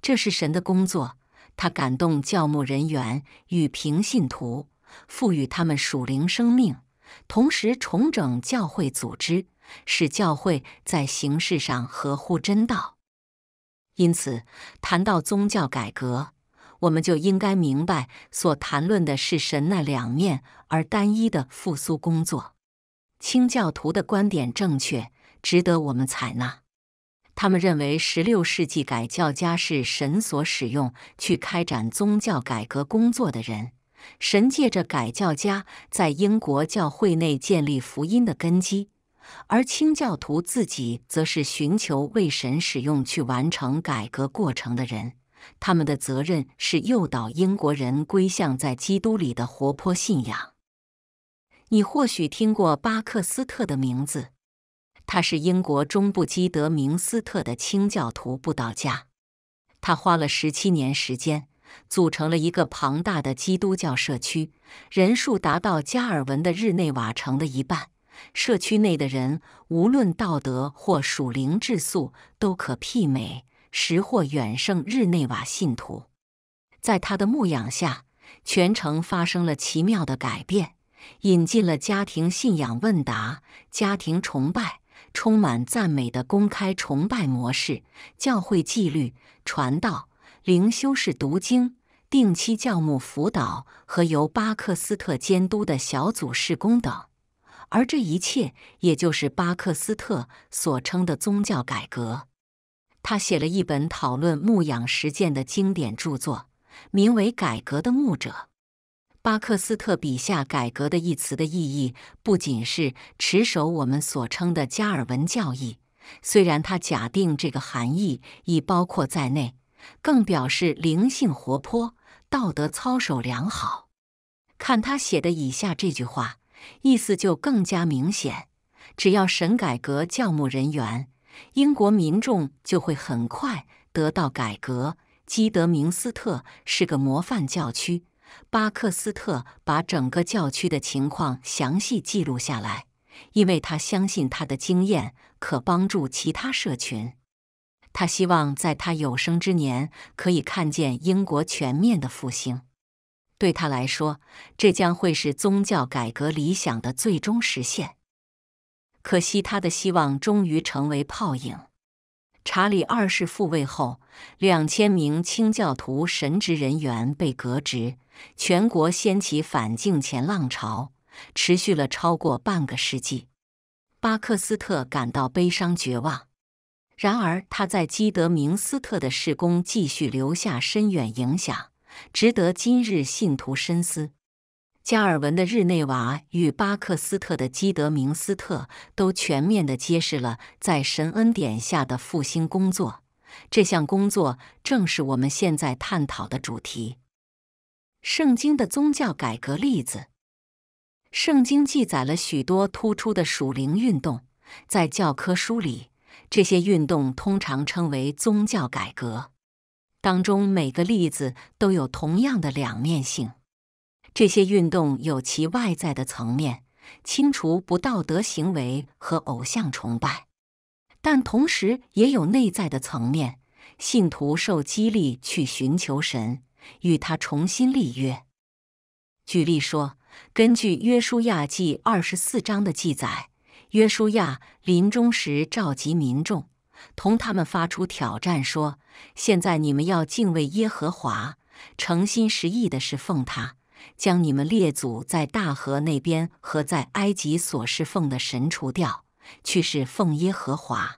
这是神的工作，他感动教牧人员与平信徒，赋予他们属灵生命，同时重整教会组织，使教会在形式上合乎真道。因此，谈到宗教改革。我们就应该明白，所谈论的是神那两面而单一的复苏工作。清教徒的观点正确，值得我们采纳。他们认为，16世纪改教家是神所使用去开展宗教改革工作的人，神借着改教家在英国教会内建立福音的根基，而清教徒自己则是寻求为神使用去完成改革过程的人。他们的责任是诱导英国人归向在基督里的活泼信仰。你或许听过巴克斯特的名字，他是英国中部基德明斯特的清教徒布道家。他花了十七年时间，组成了一个庞大的基督教社区，人数达到加尔文的日内瓦城的一半。社区内的人，无论道德或属灵质素，都可媲美。识货远胜日内瓦信徒，在他的牧养下，全城发生了奇妙的改变。引进了家庭信仰问答、家庭崇拜、充满赞美的公开崇拜模式、教会纪律、传道、灵修式读经、定期教牧辅导和由巴克斯特监督的小组事工等，而这一切，也就是巴克斯特所称的宗教改革。他写了一本讨论牧养实践的经典著作，名为《改革的牧者》。巴克斯特笔下“改革”的一词的意义，不仅是持守我们所称的加尔文教义，虽然他假定这个含义已包括在内，更表示灵性活泼、道德操守良好。看他写的以下这句话，意思就更加明显：只要神改革教牧人员。英国民众就会很快得到改革。基德明斯特是个模范教区，巴克斯特把整个教区的情况详细记录下来，因为他相信他的经验可帮助其他社群。他希望在他有生之年可以看见英国全面的复兴，对他来说，这将会是宗教改革理想的最终实现。可惜他的希望终于成为泡影。查理二世复位后，两千名清教徒神职人员被革职，全国掀起反禁前浪潮，持续了超过半个世纪。巴克斯特感到悲伤绝望，然而他在基德明斯特的侍工继续留下深远影响，值得今日信徒深思。加尔文的日内瓦与巴克斯特的基德明斯特都全面的揭示了在神恩典下的复兴工作，这项工作正是我们现在探讨的主题。圣经的宗教改革例子，圣经记载了许多突出的属灵运动，在教科书里，这些运动通常称为宗教改革。当中每个例子都有同样的两面性。这些运动有其外在的层面，清除不道德行为和偶像崇拜，但同时也有内在的层面，信徒受激励去寻求神，与他重新立约。举例说，根据约书亚记二十四章的记载，约书亚临终时召集民众，同他们发出挑战说：“现在你们要敬畏耶和华，诚心实意的是奉他。”将你们列祖在大河那边和在埃及所侍奉的神除掉，去侍奉耶和华。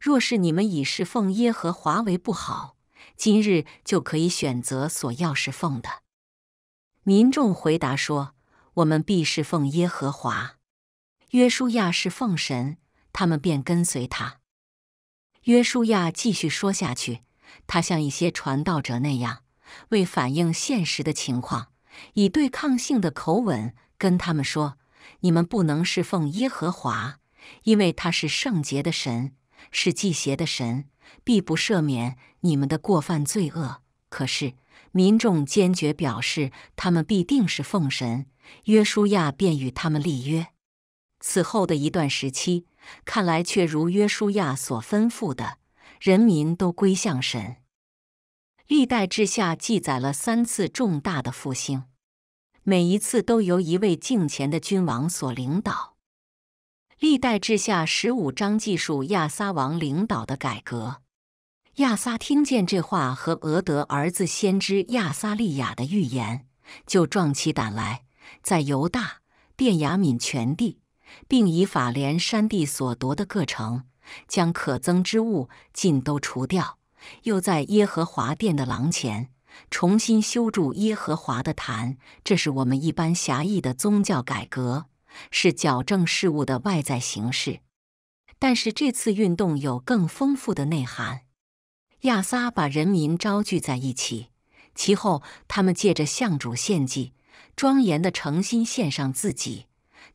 若是你们以侍奉耶和华为不好，今日就可以选择所要侍奉的。民众回答说：“我们必侍奉耶和华。”约书亚是奉神，他们便跟随他。约书亚继续说下去，他像一些传道者那样，为反映现实的情况。以对抗性的口吻跟他们说：“你们不能侍奉耶和华，因为他是圣洁的神，是祭邪的神，必不赦免你们的过犯、罪恶。”可是民众坚决表示，他们必定是奉神。约书亚便与他们立约。此后的一段时期，看来却如约书亚所吩咐的，人民都归向神。历代治下记载了三次重大的复兴，每一次都由一位敬虔的君王所领导。历代治下十五章记述亚撒王领导的改革。亚撒听见这话和俄德儿子先知亚撒利雅的预言，就壮起胆来，在犹大、便雅敏全地，并以法莲山地所夺的各城，将可憎之物尽都除掉。又在耶和华殿的廊前重新修筑耶和华的坛，这是我们一般狭义的宗教改革，是矫正事物的外在形式。但是这次运动有更丰富的内涵。亚撒把人民招聚在一起，其后他们借着向主献祭，庄严的诚心献上自己，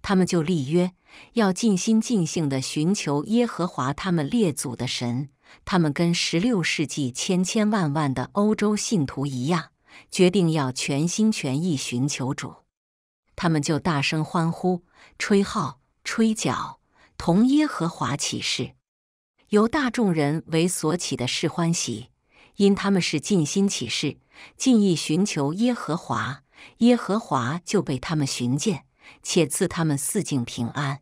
他们就立约，要尽心尽性地寻求耶和华他们列祖的神。他们跟十六世纪千千万万的欧洲信徒一样，决定要全心全意寻求主。他们就大声欢呼，吹号、吹角，同耶和华起誓。由大众人为所起的是欢喜，因他们是尽心起誓，尽意寻求耶和华。耶和华就被他们寻见，且赐他们四境平安。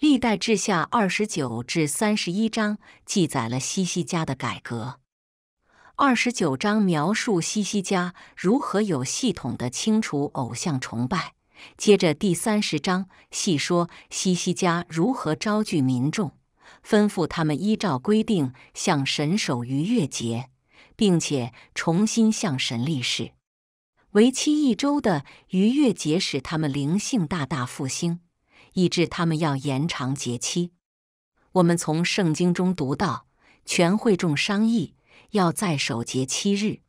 历代志下二十九至三十一章记载了西西家的改革。二十九章描述西西家如何有系统的清除偶像崇拜。接着第三十章细说西西家如何招聚民众，吩咐他们依照规定向神守逾越节，并且重新向神立誓。为期一周的逾越节使他们灵性大大复兴。以致他们要延长节期。我们从圣经中读到，全会众商议要再守节七日，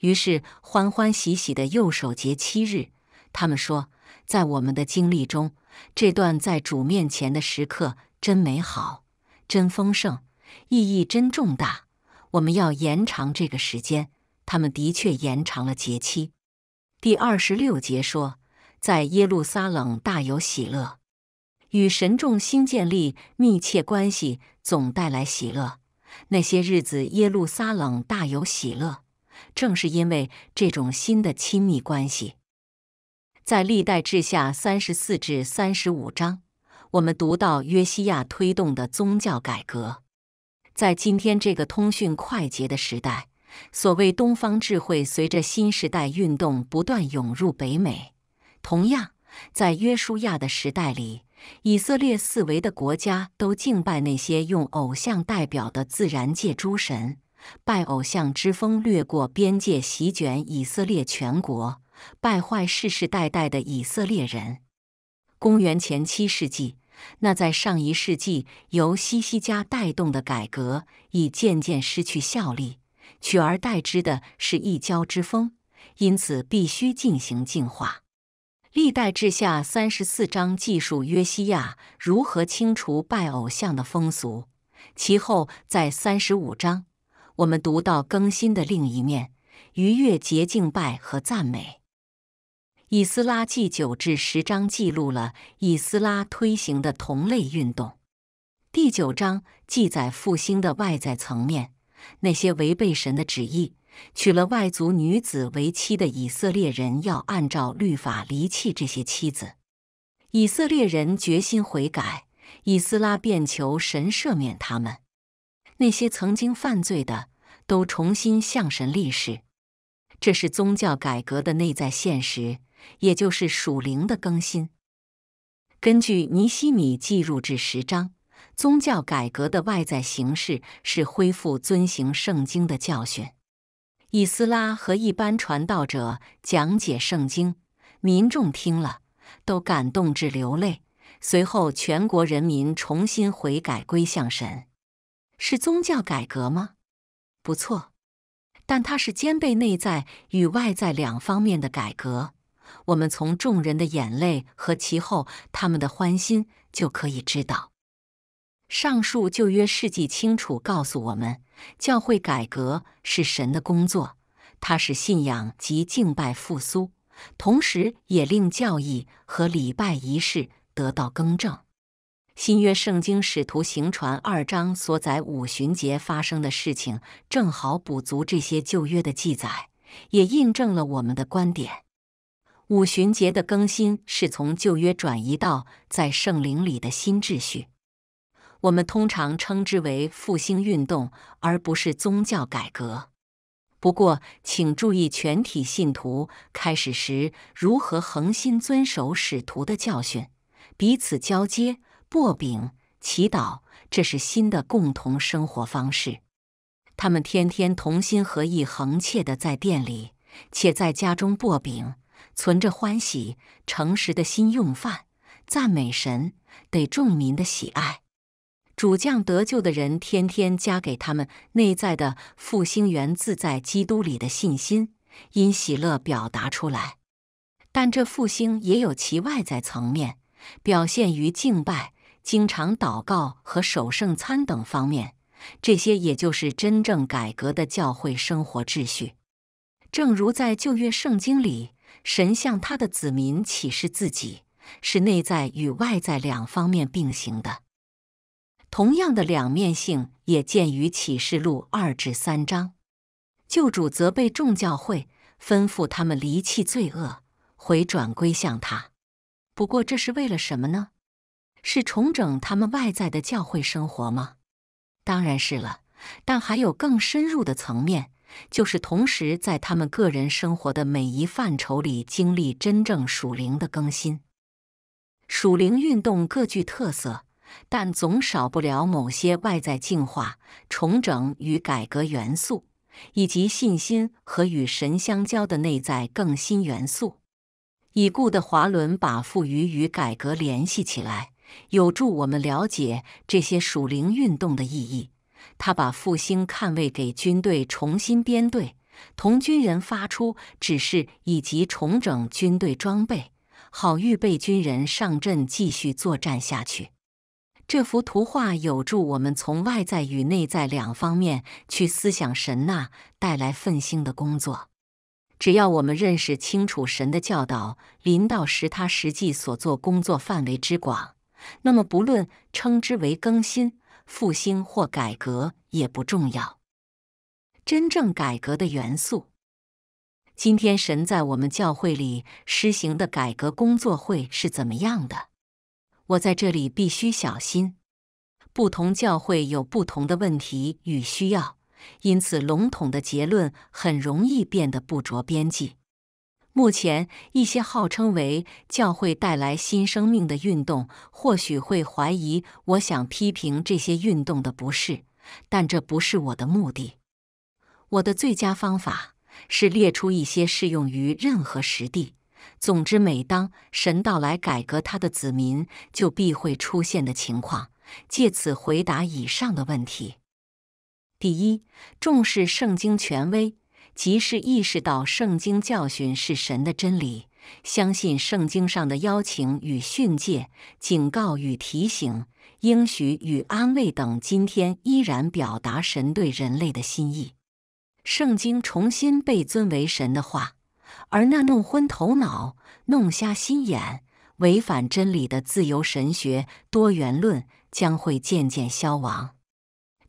于是欢欢喜喜的又守节七日。他们说，在我们的经历中，这段在主面前的时刻真美好，真丰盛，意义真重大。我们要延长这个时间。他们的确延长了节期。第二十六节说，在耶路撒冷大有喜乐。与神众新建立密切关系，总带来喜乐。那些日子，耶路撒冷大有喜乐，正是因为这种新的亲密关系。在历代志下三十四至三十五章，我们读到约西亚推动的宗教改革。在今天这个通讯快捷的时代，所谓东方智慧随着新时代运动不断涌入北美。同样，在约书亚的时代里。以色列四围的国家都敬拜那些用偶像代表的自然界诸神，拜偶像之风掠过边界，席卷以色列全国，败坏世世代代的以色列人。公元前七世纪，那在上一世纪由西西家带动的改革已渐渐失去效力，取而代之的是一教之风，因此必须进行净化。历代志下三十四章记述约西亚如何清除拜偶像的风俗，其后在三十五章，我们读到更新的另一面——逾越洁净拜和赞美。以斯拉记九至十章记录了以斯拉推行的同类运动。第九章记载复兴的外在层面，那些违背神的旨意。娶了外族女子为妻的以色列人要按照律法离弃这些妻子。以色列人决心悔改，以斯拉便求神赦免他们。那些曾经犯罪的都重新向神立誓。这是宗教改革的内在现实，也就是属灵的更新。根据尼西米记入至十章，宗教改革的外在形式是恢复遵行圣经的教训。以斯拉和一般传道者讲解圣经，民众听了都感动至流泪。随后，全国人民重新悔改归向神，是宗教改革吗？不错，但它是兼备内在与外在两方面的改革。我们从众人的眼泪和其后他们的欢心就可以知道。上述旧约事迹清楚告诉我们，教会改革是神的工作，它使信仰及敬拜复苏，同时也令教义和礼拜仪式得到更正。新约圣经《使徒行传》二章所载五旬节发生的事情，正好补足这些旧约的记载，也印证了我们的观点：五旬节的更新是从旧约转移到在圣灵里的新秩序。我们通常称之为复兴运动，而不是宗教改革。不过，请注意全体信徒开始时如何恒心遵守使徒的教训，彼此交接、擘饼、祈祷，这是新的共同生活方式。他们天天同心合意、恒切的在店里且在家中擘饼，存着欢喜、诚实的心用饭，赞美神，得众民的喜爱。主将得救的人，天天加给他们内在的复兴，源自在基督里的信心，因喜乐表达出来。但这复兴也有其外在层面，表现于敬拜、经常祷告和守圣餐等方面。这些也就是真正改革的教会生活秩序。正如在旧约圣经里，神向他的子民启示自己，是内在与外在两方面并行的。同样的两面性也见于启示录二至三章，救主责备众教会，吩咐他们离弃罪恶，回转归向他。不过这是为了什么呢？是重整他们外在的教会生活吗？当然是了。但还有更深入的层面，就是同时在他们个人生活的每一范畴里经历真正属灵的更新。属灵运动各具特色。但总少不了某些外在净化、重整与改革元素，以及信心和与神相交的内在更新元素。已故的华伦把赋予与改革联系起来，有助我们了解这些属灵运动的意义。他把复兴看为给军队重新编队，同军人发出指示以及重整军队装备，好预备军人上阵继续作战下去。这幅图画有助我们从外在与内在两方面去思想神那带来奋兴的工作。只要我们认识清楚神的教导临到时他实际所做工作范围之广，那么不论称之为更新、复兴或改革也不重要。真正改革的元素，今天神在我们教会里施行的改革工作会是怎么样的？我在这里必须小心，不同教会有不同的问题与需要，因此笼统的结论很容易变得不着边际。目前一些号称为教会带来新生命的运动，或许会怀疑我想批评这些运动的不是，但这不是我的目的。我的最佳方法是列出一些适用于任何实地。总之，每当神到来改革他的子民，就必会出现的情况。借此回答以上的问题：第一，重视圣经权威，即是意识到圣经教训是神的真理，相信圣经上的邀请与训诫、警告与提醒、应许与安慰等，今天依然表达神对人类的心意。圣经重新被尊为神的话。而那弄昏头脑、弄瞎心眼、违反真理的自由神学多元论将会渐渐消亡。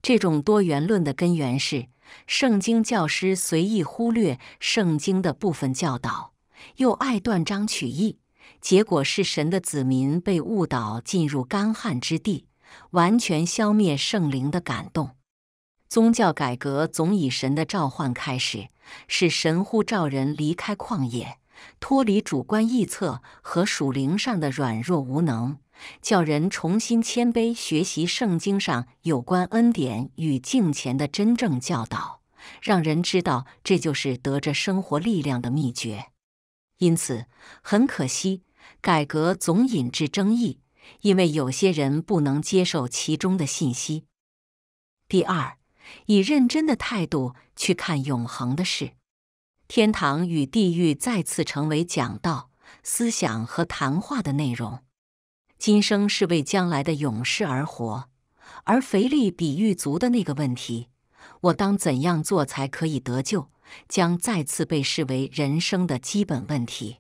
这种多元论的根源是圣经教师随意忽略圣经的部分教导，又爱断章取义，结果是神的子民被误导进入干旱之地，完全消灭圣灵的感动。宗教改革总以神的召唤开始，是神呼召人离开旷野，脱离主观臆测和属灵上的软弱无能，叫人重新谦卑，学习圣经上有关恩典与敬虔的真正教导，让人知道这就是得着生活力量的秘诀。因此，很可惜，改革总引致争议，因为有些人不能接受其中的信息。第二。以认真的态度去看永恒的事，天堂与地狱再次成为讲道、思想和谈话的内容。今生是为将来的永世而活，而肥力比喻足的那个问题，我当怎样做才可以得救，将再次被视为人生的基本问题。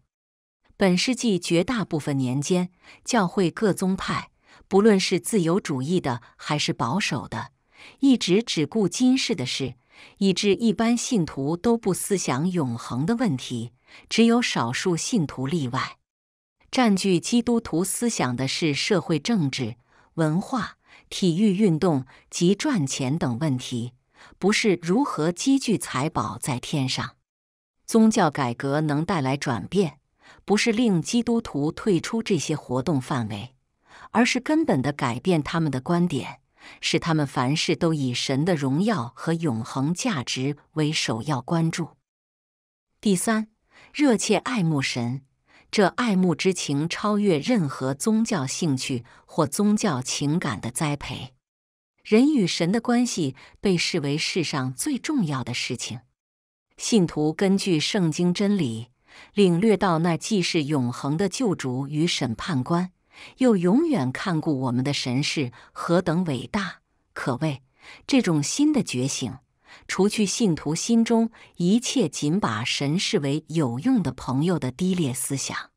本世纪绝大部分年间，教会各宗派，不论是自由主义的还是保守的。一直只顾今世的事，以致一般信徒都不思想永恒的问题，只有少数信徒例外。占据基督徒思想的是社会、政治、文化、体育运动及赚钱等问题，不是如何积聚财宝在天上。宗教改革能带来转变，不是令基督徒退出这些活动范围，而是根本的改变他们的观点。使他们凡事都以神的荣耀和永恒价值为首要关注。第三，热切爱慕神，这爱慕之情超越任何宗教兴趣或宗教情感的栽培。人与神的关系被视为世上最重要的事情。信徒根据圣经真理，领略到那既是永恒的救主与审判官。又永远看顾我们的神是何等伟大，可谓这种新的觉醒，除去信徒心中一切仅把神视为有用的朋友的低劣思想。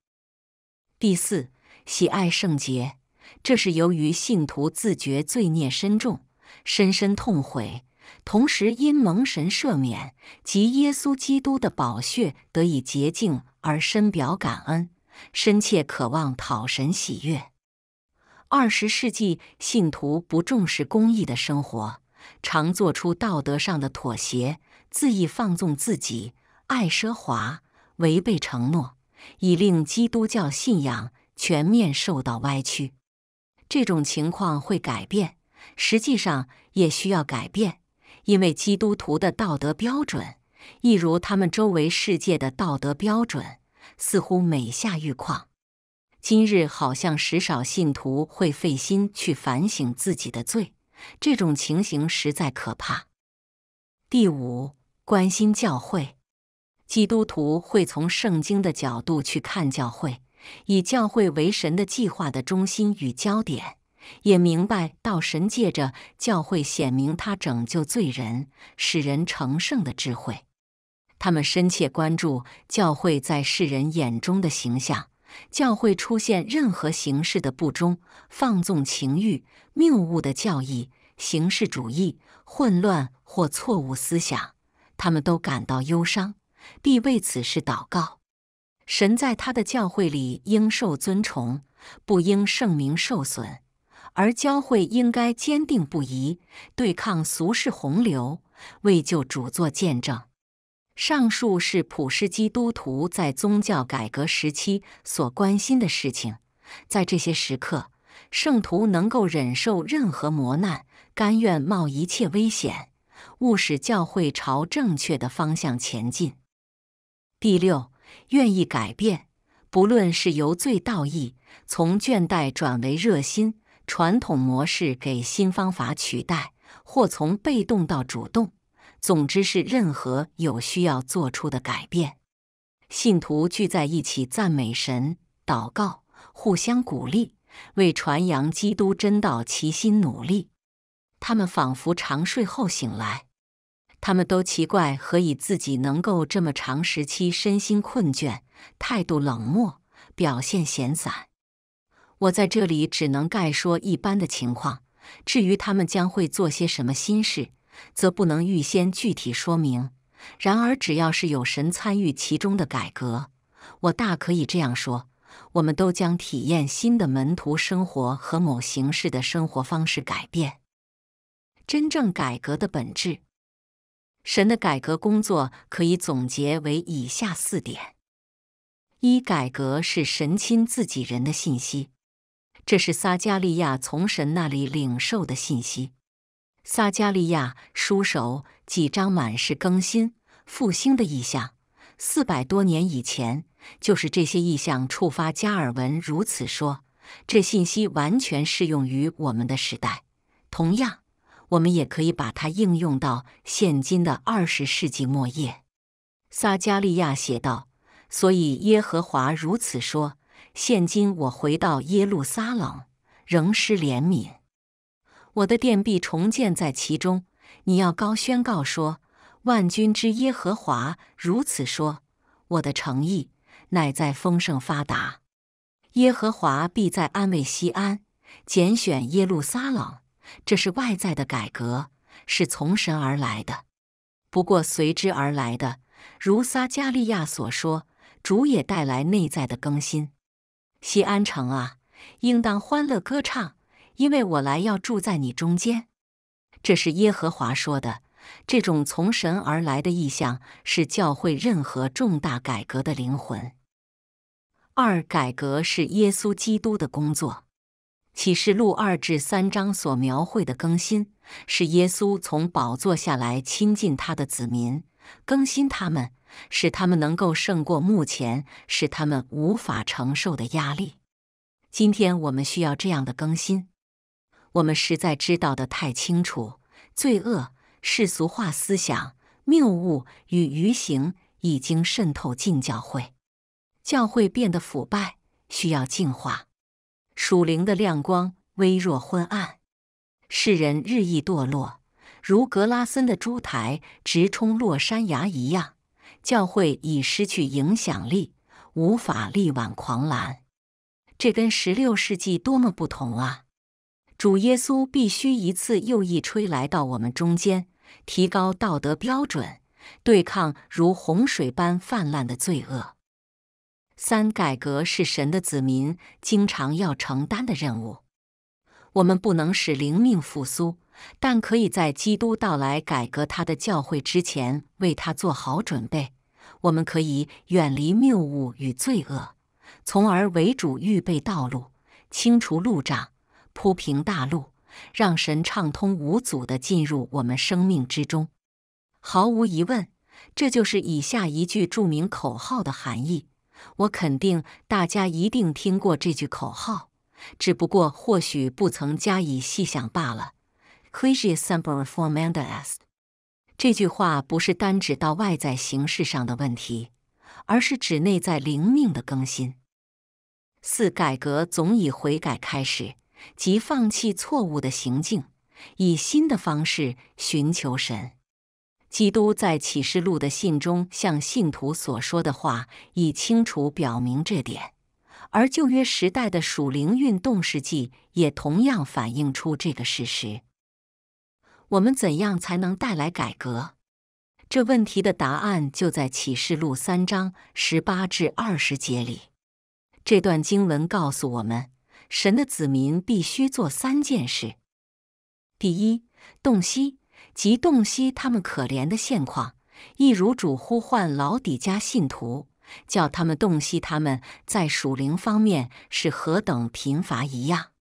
第四，喜爱圣洁，这是由于信徒自觉罪孽深重，深深痛悔，同时因蒙神赦免及耶稣基督的宝血得以洁净而深表感恩。深切渴望讨神喜悦。二十世纪信徒不重视公益的生活，常做出道德上的妥协，恣意放纵自己，爱奢华，违背承诺，以令基督教信仰全面受到歪曲。这种情况会改变，实际上也需要改变，因为基督徒的道德标准，一如他们周围世界的道德标准。似乎每下愈况，今日好像时少信徒会费心去反省自己的罪，这种情形实在可怕。第五，关心教会，基督徒会从圣经的角度去看教会，以教会为神的计划的中心与焦点，也明白到神借着教会显明他拯救罪人、使人成圣的智慧。他们深切关注教会在世人眼中的形象。教会出现任何形式的不忠、放纵情欲、谬误的教义、形式主义、混乱或错误思想，他们都感到忧伤，必为此事祷告。神在他的教会里应受尊崇，不应圣名受损，而教会应该坚定不移，对抗俗世洪流，为救主做见证。上述是普世基督徒在宗教改革时期所关心的事情。在这些时刻，圣徒能够忍受任何磨难，甘愿冒一切危险，务使教会朝正确的方向前进。第六，愿意改变，不论是由罪到义，从倦怠转为热心，传统模式给新方法取代，或从被动到主动。总之是任何有需要做出的改变。信徒聚在一起赞美神、祷告、互相鼓励，为传扬基督真道齐心努力。他们仿佛长睡后醒来，他们都奇怪何以自己能够这么长时期身心困倦、态度冷漠、表现闲散。我在这里只能概说一般的情况，至于他们将会做些什么新事。则不能预先具体说明。然而，只要是有神参与其中的改革，我大可以这样说：，我们都将体验新的门徒生活和某形式的生活方式改变。真正改革的本质，神的改革工作可以总结为以下四点：一、改革是神亲自己人的信息，这是撒加利亚从神那里领受的信息。撒加利亚书首几章满是更新、复兴的意象。四百多年以前，就是这些意象触发加尔文如此说。这信息完全适用于我们的时代。同样，我们也可以把它应用到现今的二十世纪末叶。撒加利亚写道：“所以耶和华如此说：现今我回到耶路撒冷，仍失怜悯。”我的殿必重建在其中。你要高宣告说：“万军之耶和华如此说：我的诚意乃在丰盛发达。耶和华必在安慰西安，拣选耶路撒冷。这是外在的改革，是从神而来的。不过随之而来的，如撒加利亚所说，主也带来内在的更新。西安城啊，应当欢乐歌唱。”因为我来要住在你中间，这是耶和华说的。这种从神而来的意象是教会任何重大改革的灵魂。二改革是耶稣基督的工作。启示录二至三章所描绘的更新，是耶稣从宝座下来亲近他的子民，更新他们，使他们能够胜过目前使他们无法承受的压力。今天我们需要这样的更新。我们实在知道的太清楚，罪恶、世俗化思想、谬误与愚行已经渗透进教会，教会变得腐败，需要净化。属灵的亮光微弱昏暗，世人日益堕落，如格拉森的烛台直冲落山崖一样，教会已失去影响力，无法力挽狂澜。这跟十六世纪多么不同啊！主耶稣必须一次又一吹来到我们中间，提高道德标准，对抗如洪水般泛滥的罪恶。三改革是神的子民经常要承担的任务。我们不能使灵命复苏，但可以在基督到来改革他的教会之前为他做好准备。我们可以远离谬误与罪恶，从而为主预备道路，清除路障。铺平大路，让神畅通无阻地进入我们生命之中。毫无疑问，这就是以下一句著名口号的含义。我肯定大家一定听过这句口号，只不过或许不曾加以细想罢了。"Quis semper formanda est？" 这句话不是单指到外在形式上的问题，而是指内在灵命的更新。四改革总以悔改开始。即放弃错误的行径，以新的方式寻求神。基督在启示录的信中向信徒所说的话，已清楚表明这点。而旧约时代的属灵运动世纪也同样反映出这个事实。我们怎样才能带来改革？这问题的答案就在启示录三章十八至二十节里。这段经文告诉我们。神的子民必须做三件事：第一，洞悉，即洞悉他们可怜的现况，一如主呼唤老底家信徒，叫他们洞悉他们在属灵方面是何等贫乏一样。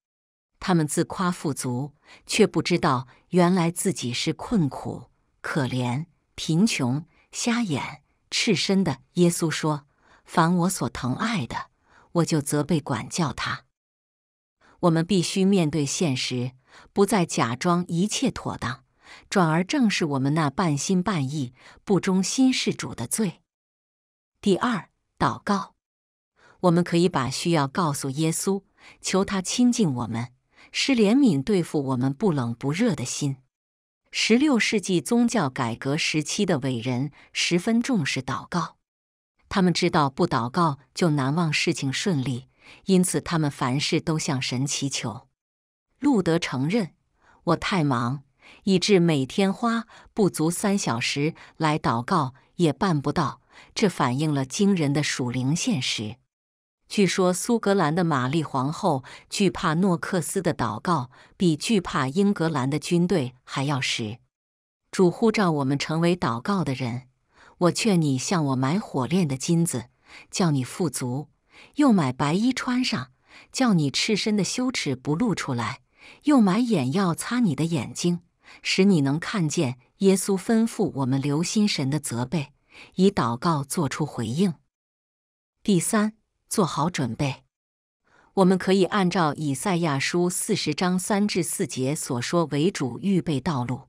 他们自夸富足，却不知道原来自己是困苦、可怜、贫穷、瞎眼、赤身的。耶稣说：“凡我所疼爱的，我就责备管教他。”我们必须面对现实，不再假装一切妥当，转而正视我们那半心半意、不忠心事主的罪。第二，祷告，我们可以把需要告诉耶稣，求他亲近我们，施怜悯对付我们不冷不热的心。十六世纪宗教改革时期的伟人十分重视祷告，他们知道不祷告就难忘事情顺利。因此，他们凡事都向神祈求。路德承认，我太忙，以致每天花不足三小时来祷告也办不到。这反映了惊人的属灵现实。据说，苏格兰的玛丽皇后惧怕诺克斯的祷告，比惧怕英格兰的军队还要实。主呼召我们成为祷告的人。我劝你像我买火炼的金子，叫你富足。又买白衣穿上，叫你赤身的羞耻不露出来；又买眼药擦你的眼睛，使你能看见。耶稣吩咐我们留心神的责备，以祷告做出回应。第三，做好准备。我们可以按照以赛亚书四十章三至四节所说为主预备道路。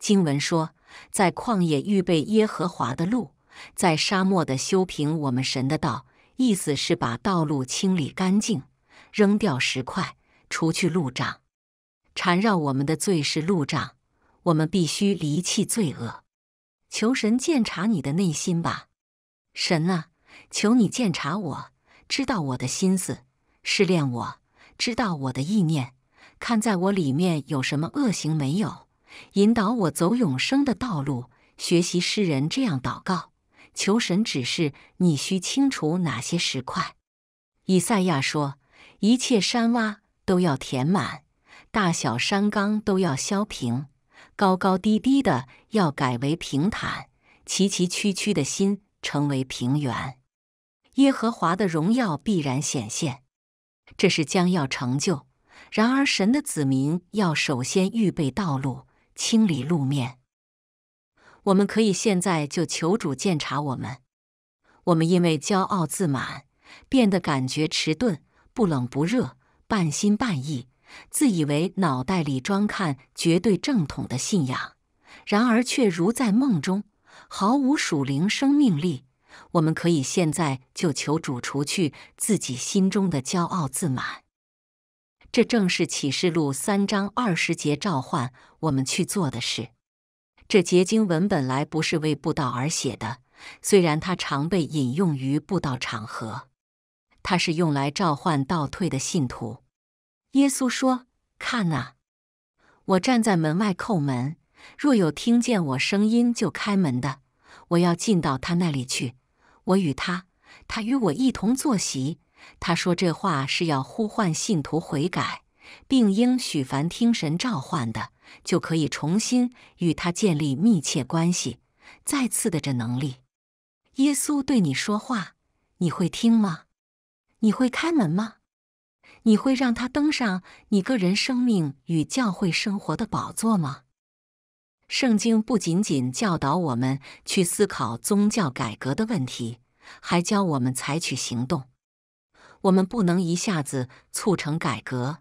经文说：“在旷野预备耶和华的路，在沙漠的修平我们神的道。”意思是把道路清理干净，扔掉石块，除去路障。缠绕我们的罪是路障，我们必须离弃罪恶。求神鉴察你的内心吧，神啊，求你鉴察我，知道我的心思，试炼我知道我的意念，看在我里面有什么恶行没有，引导我走永生的道路。学习诗人这样祷告。求神指示你需清除哪些石块？以赛亚说：“一切山洼都要填满，大小山冈都要削平，高高低低的要改为平坦，崎崎岖岖的心成为平原。耶和华的荣耀必然显现，这是将要成就。然而，神的子民要首先预备道路，清理路面。”我们可以现在就求主鉴察我们。我们因为骄傲自满，变得感觉迟钝、不冷不热、半心半意，自以为脑袋里装看绝对正统的信仰，然而却如在梦中，毫无属灵生命力。我们可以现在就求主除去自己心中的骄傲自满。这正是启示录三章二十节召唤我们去做的事。这结晶文本来不是为布道而写的，虽然它常被引用于布道场合，它是用来召唤倒退的信徒。耶稣说：“看呐。我站在门外叩门，若有听见我声音就开门的，我要进到他那里去。我与他，他与我一同坐席。”他说这话是要呼唤信徒悔改，并应许凡听神召唤的。就可以重新与他建立密切关系，再次的这能力。耶稣对你说话，你会听吗？你会开门吗？你会让他登上你个人生命与教会生活的宝座吗？圣经不仅仅教导我们去思考宗教改革的问题，还教我们采取行动。我们不能一下子促成改革。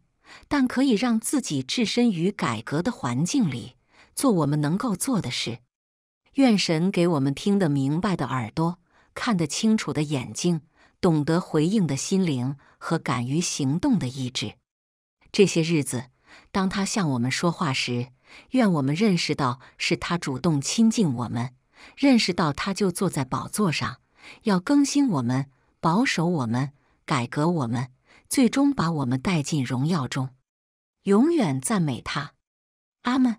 但可以让自己置身于改革的环境里，做我们能够做的事。愿神给我们听得明白的耳朵，看得清楚的眼睛，懂得回应的心灵和敢于行动的意志。这些日子，当他向我们说话时，愿我们认识到是他主动亲近我们，认识到他就坐在宝座上，要更新我们，保守我们，改革我们。最终把我们带进荣耀中，永远赞美他，阿门。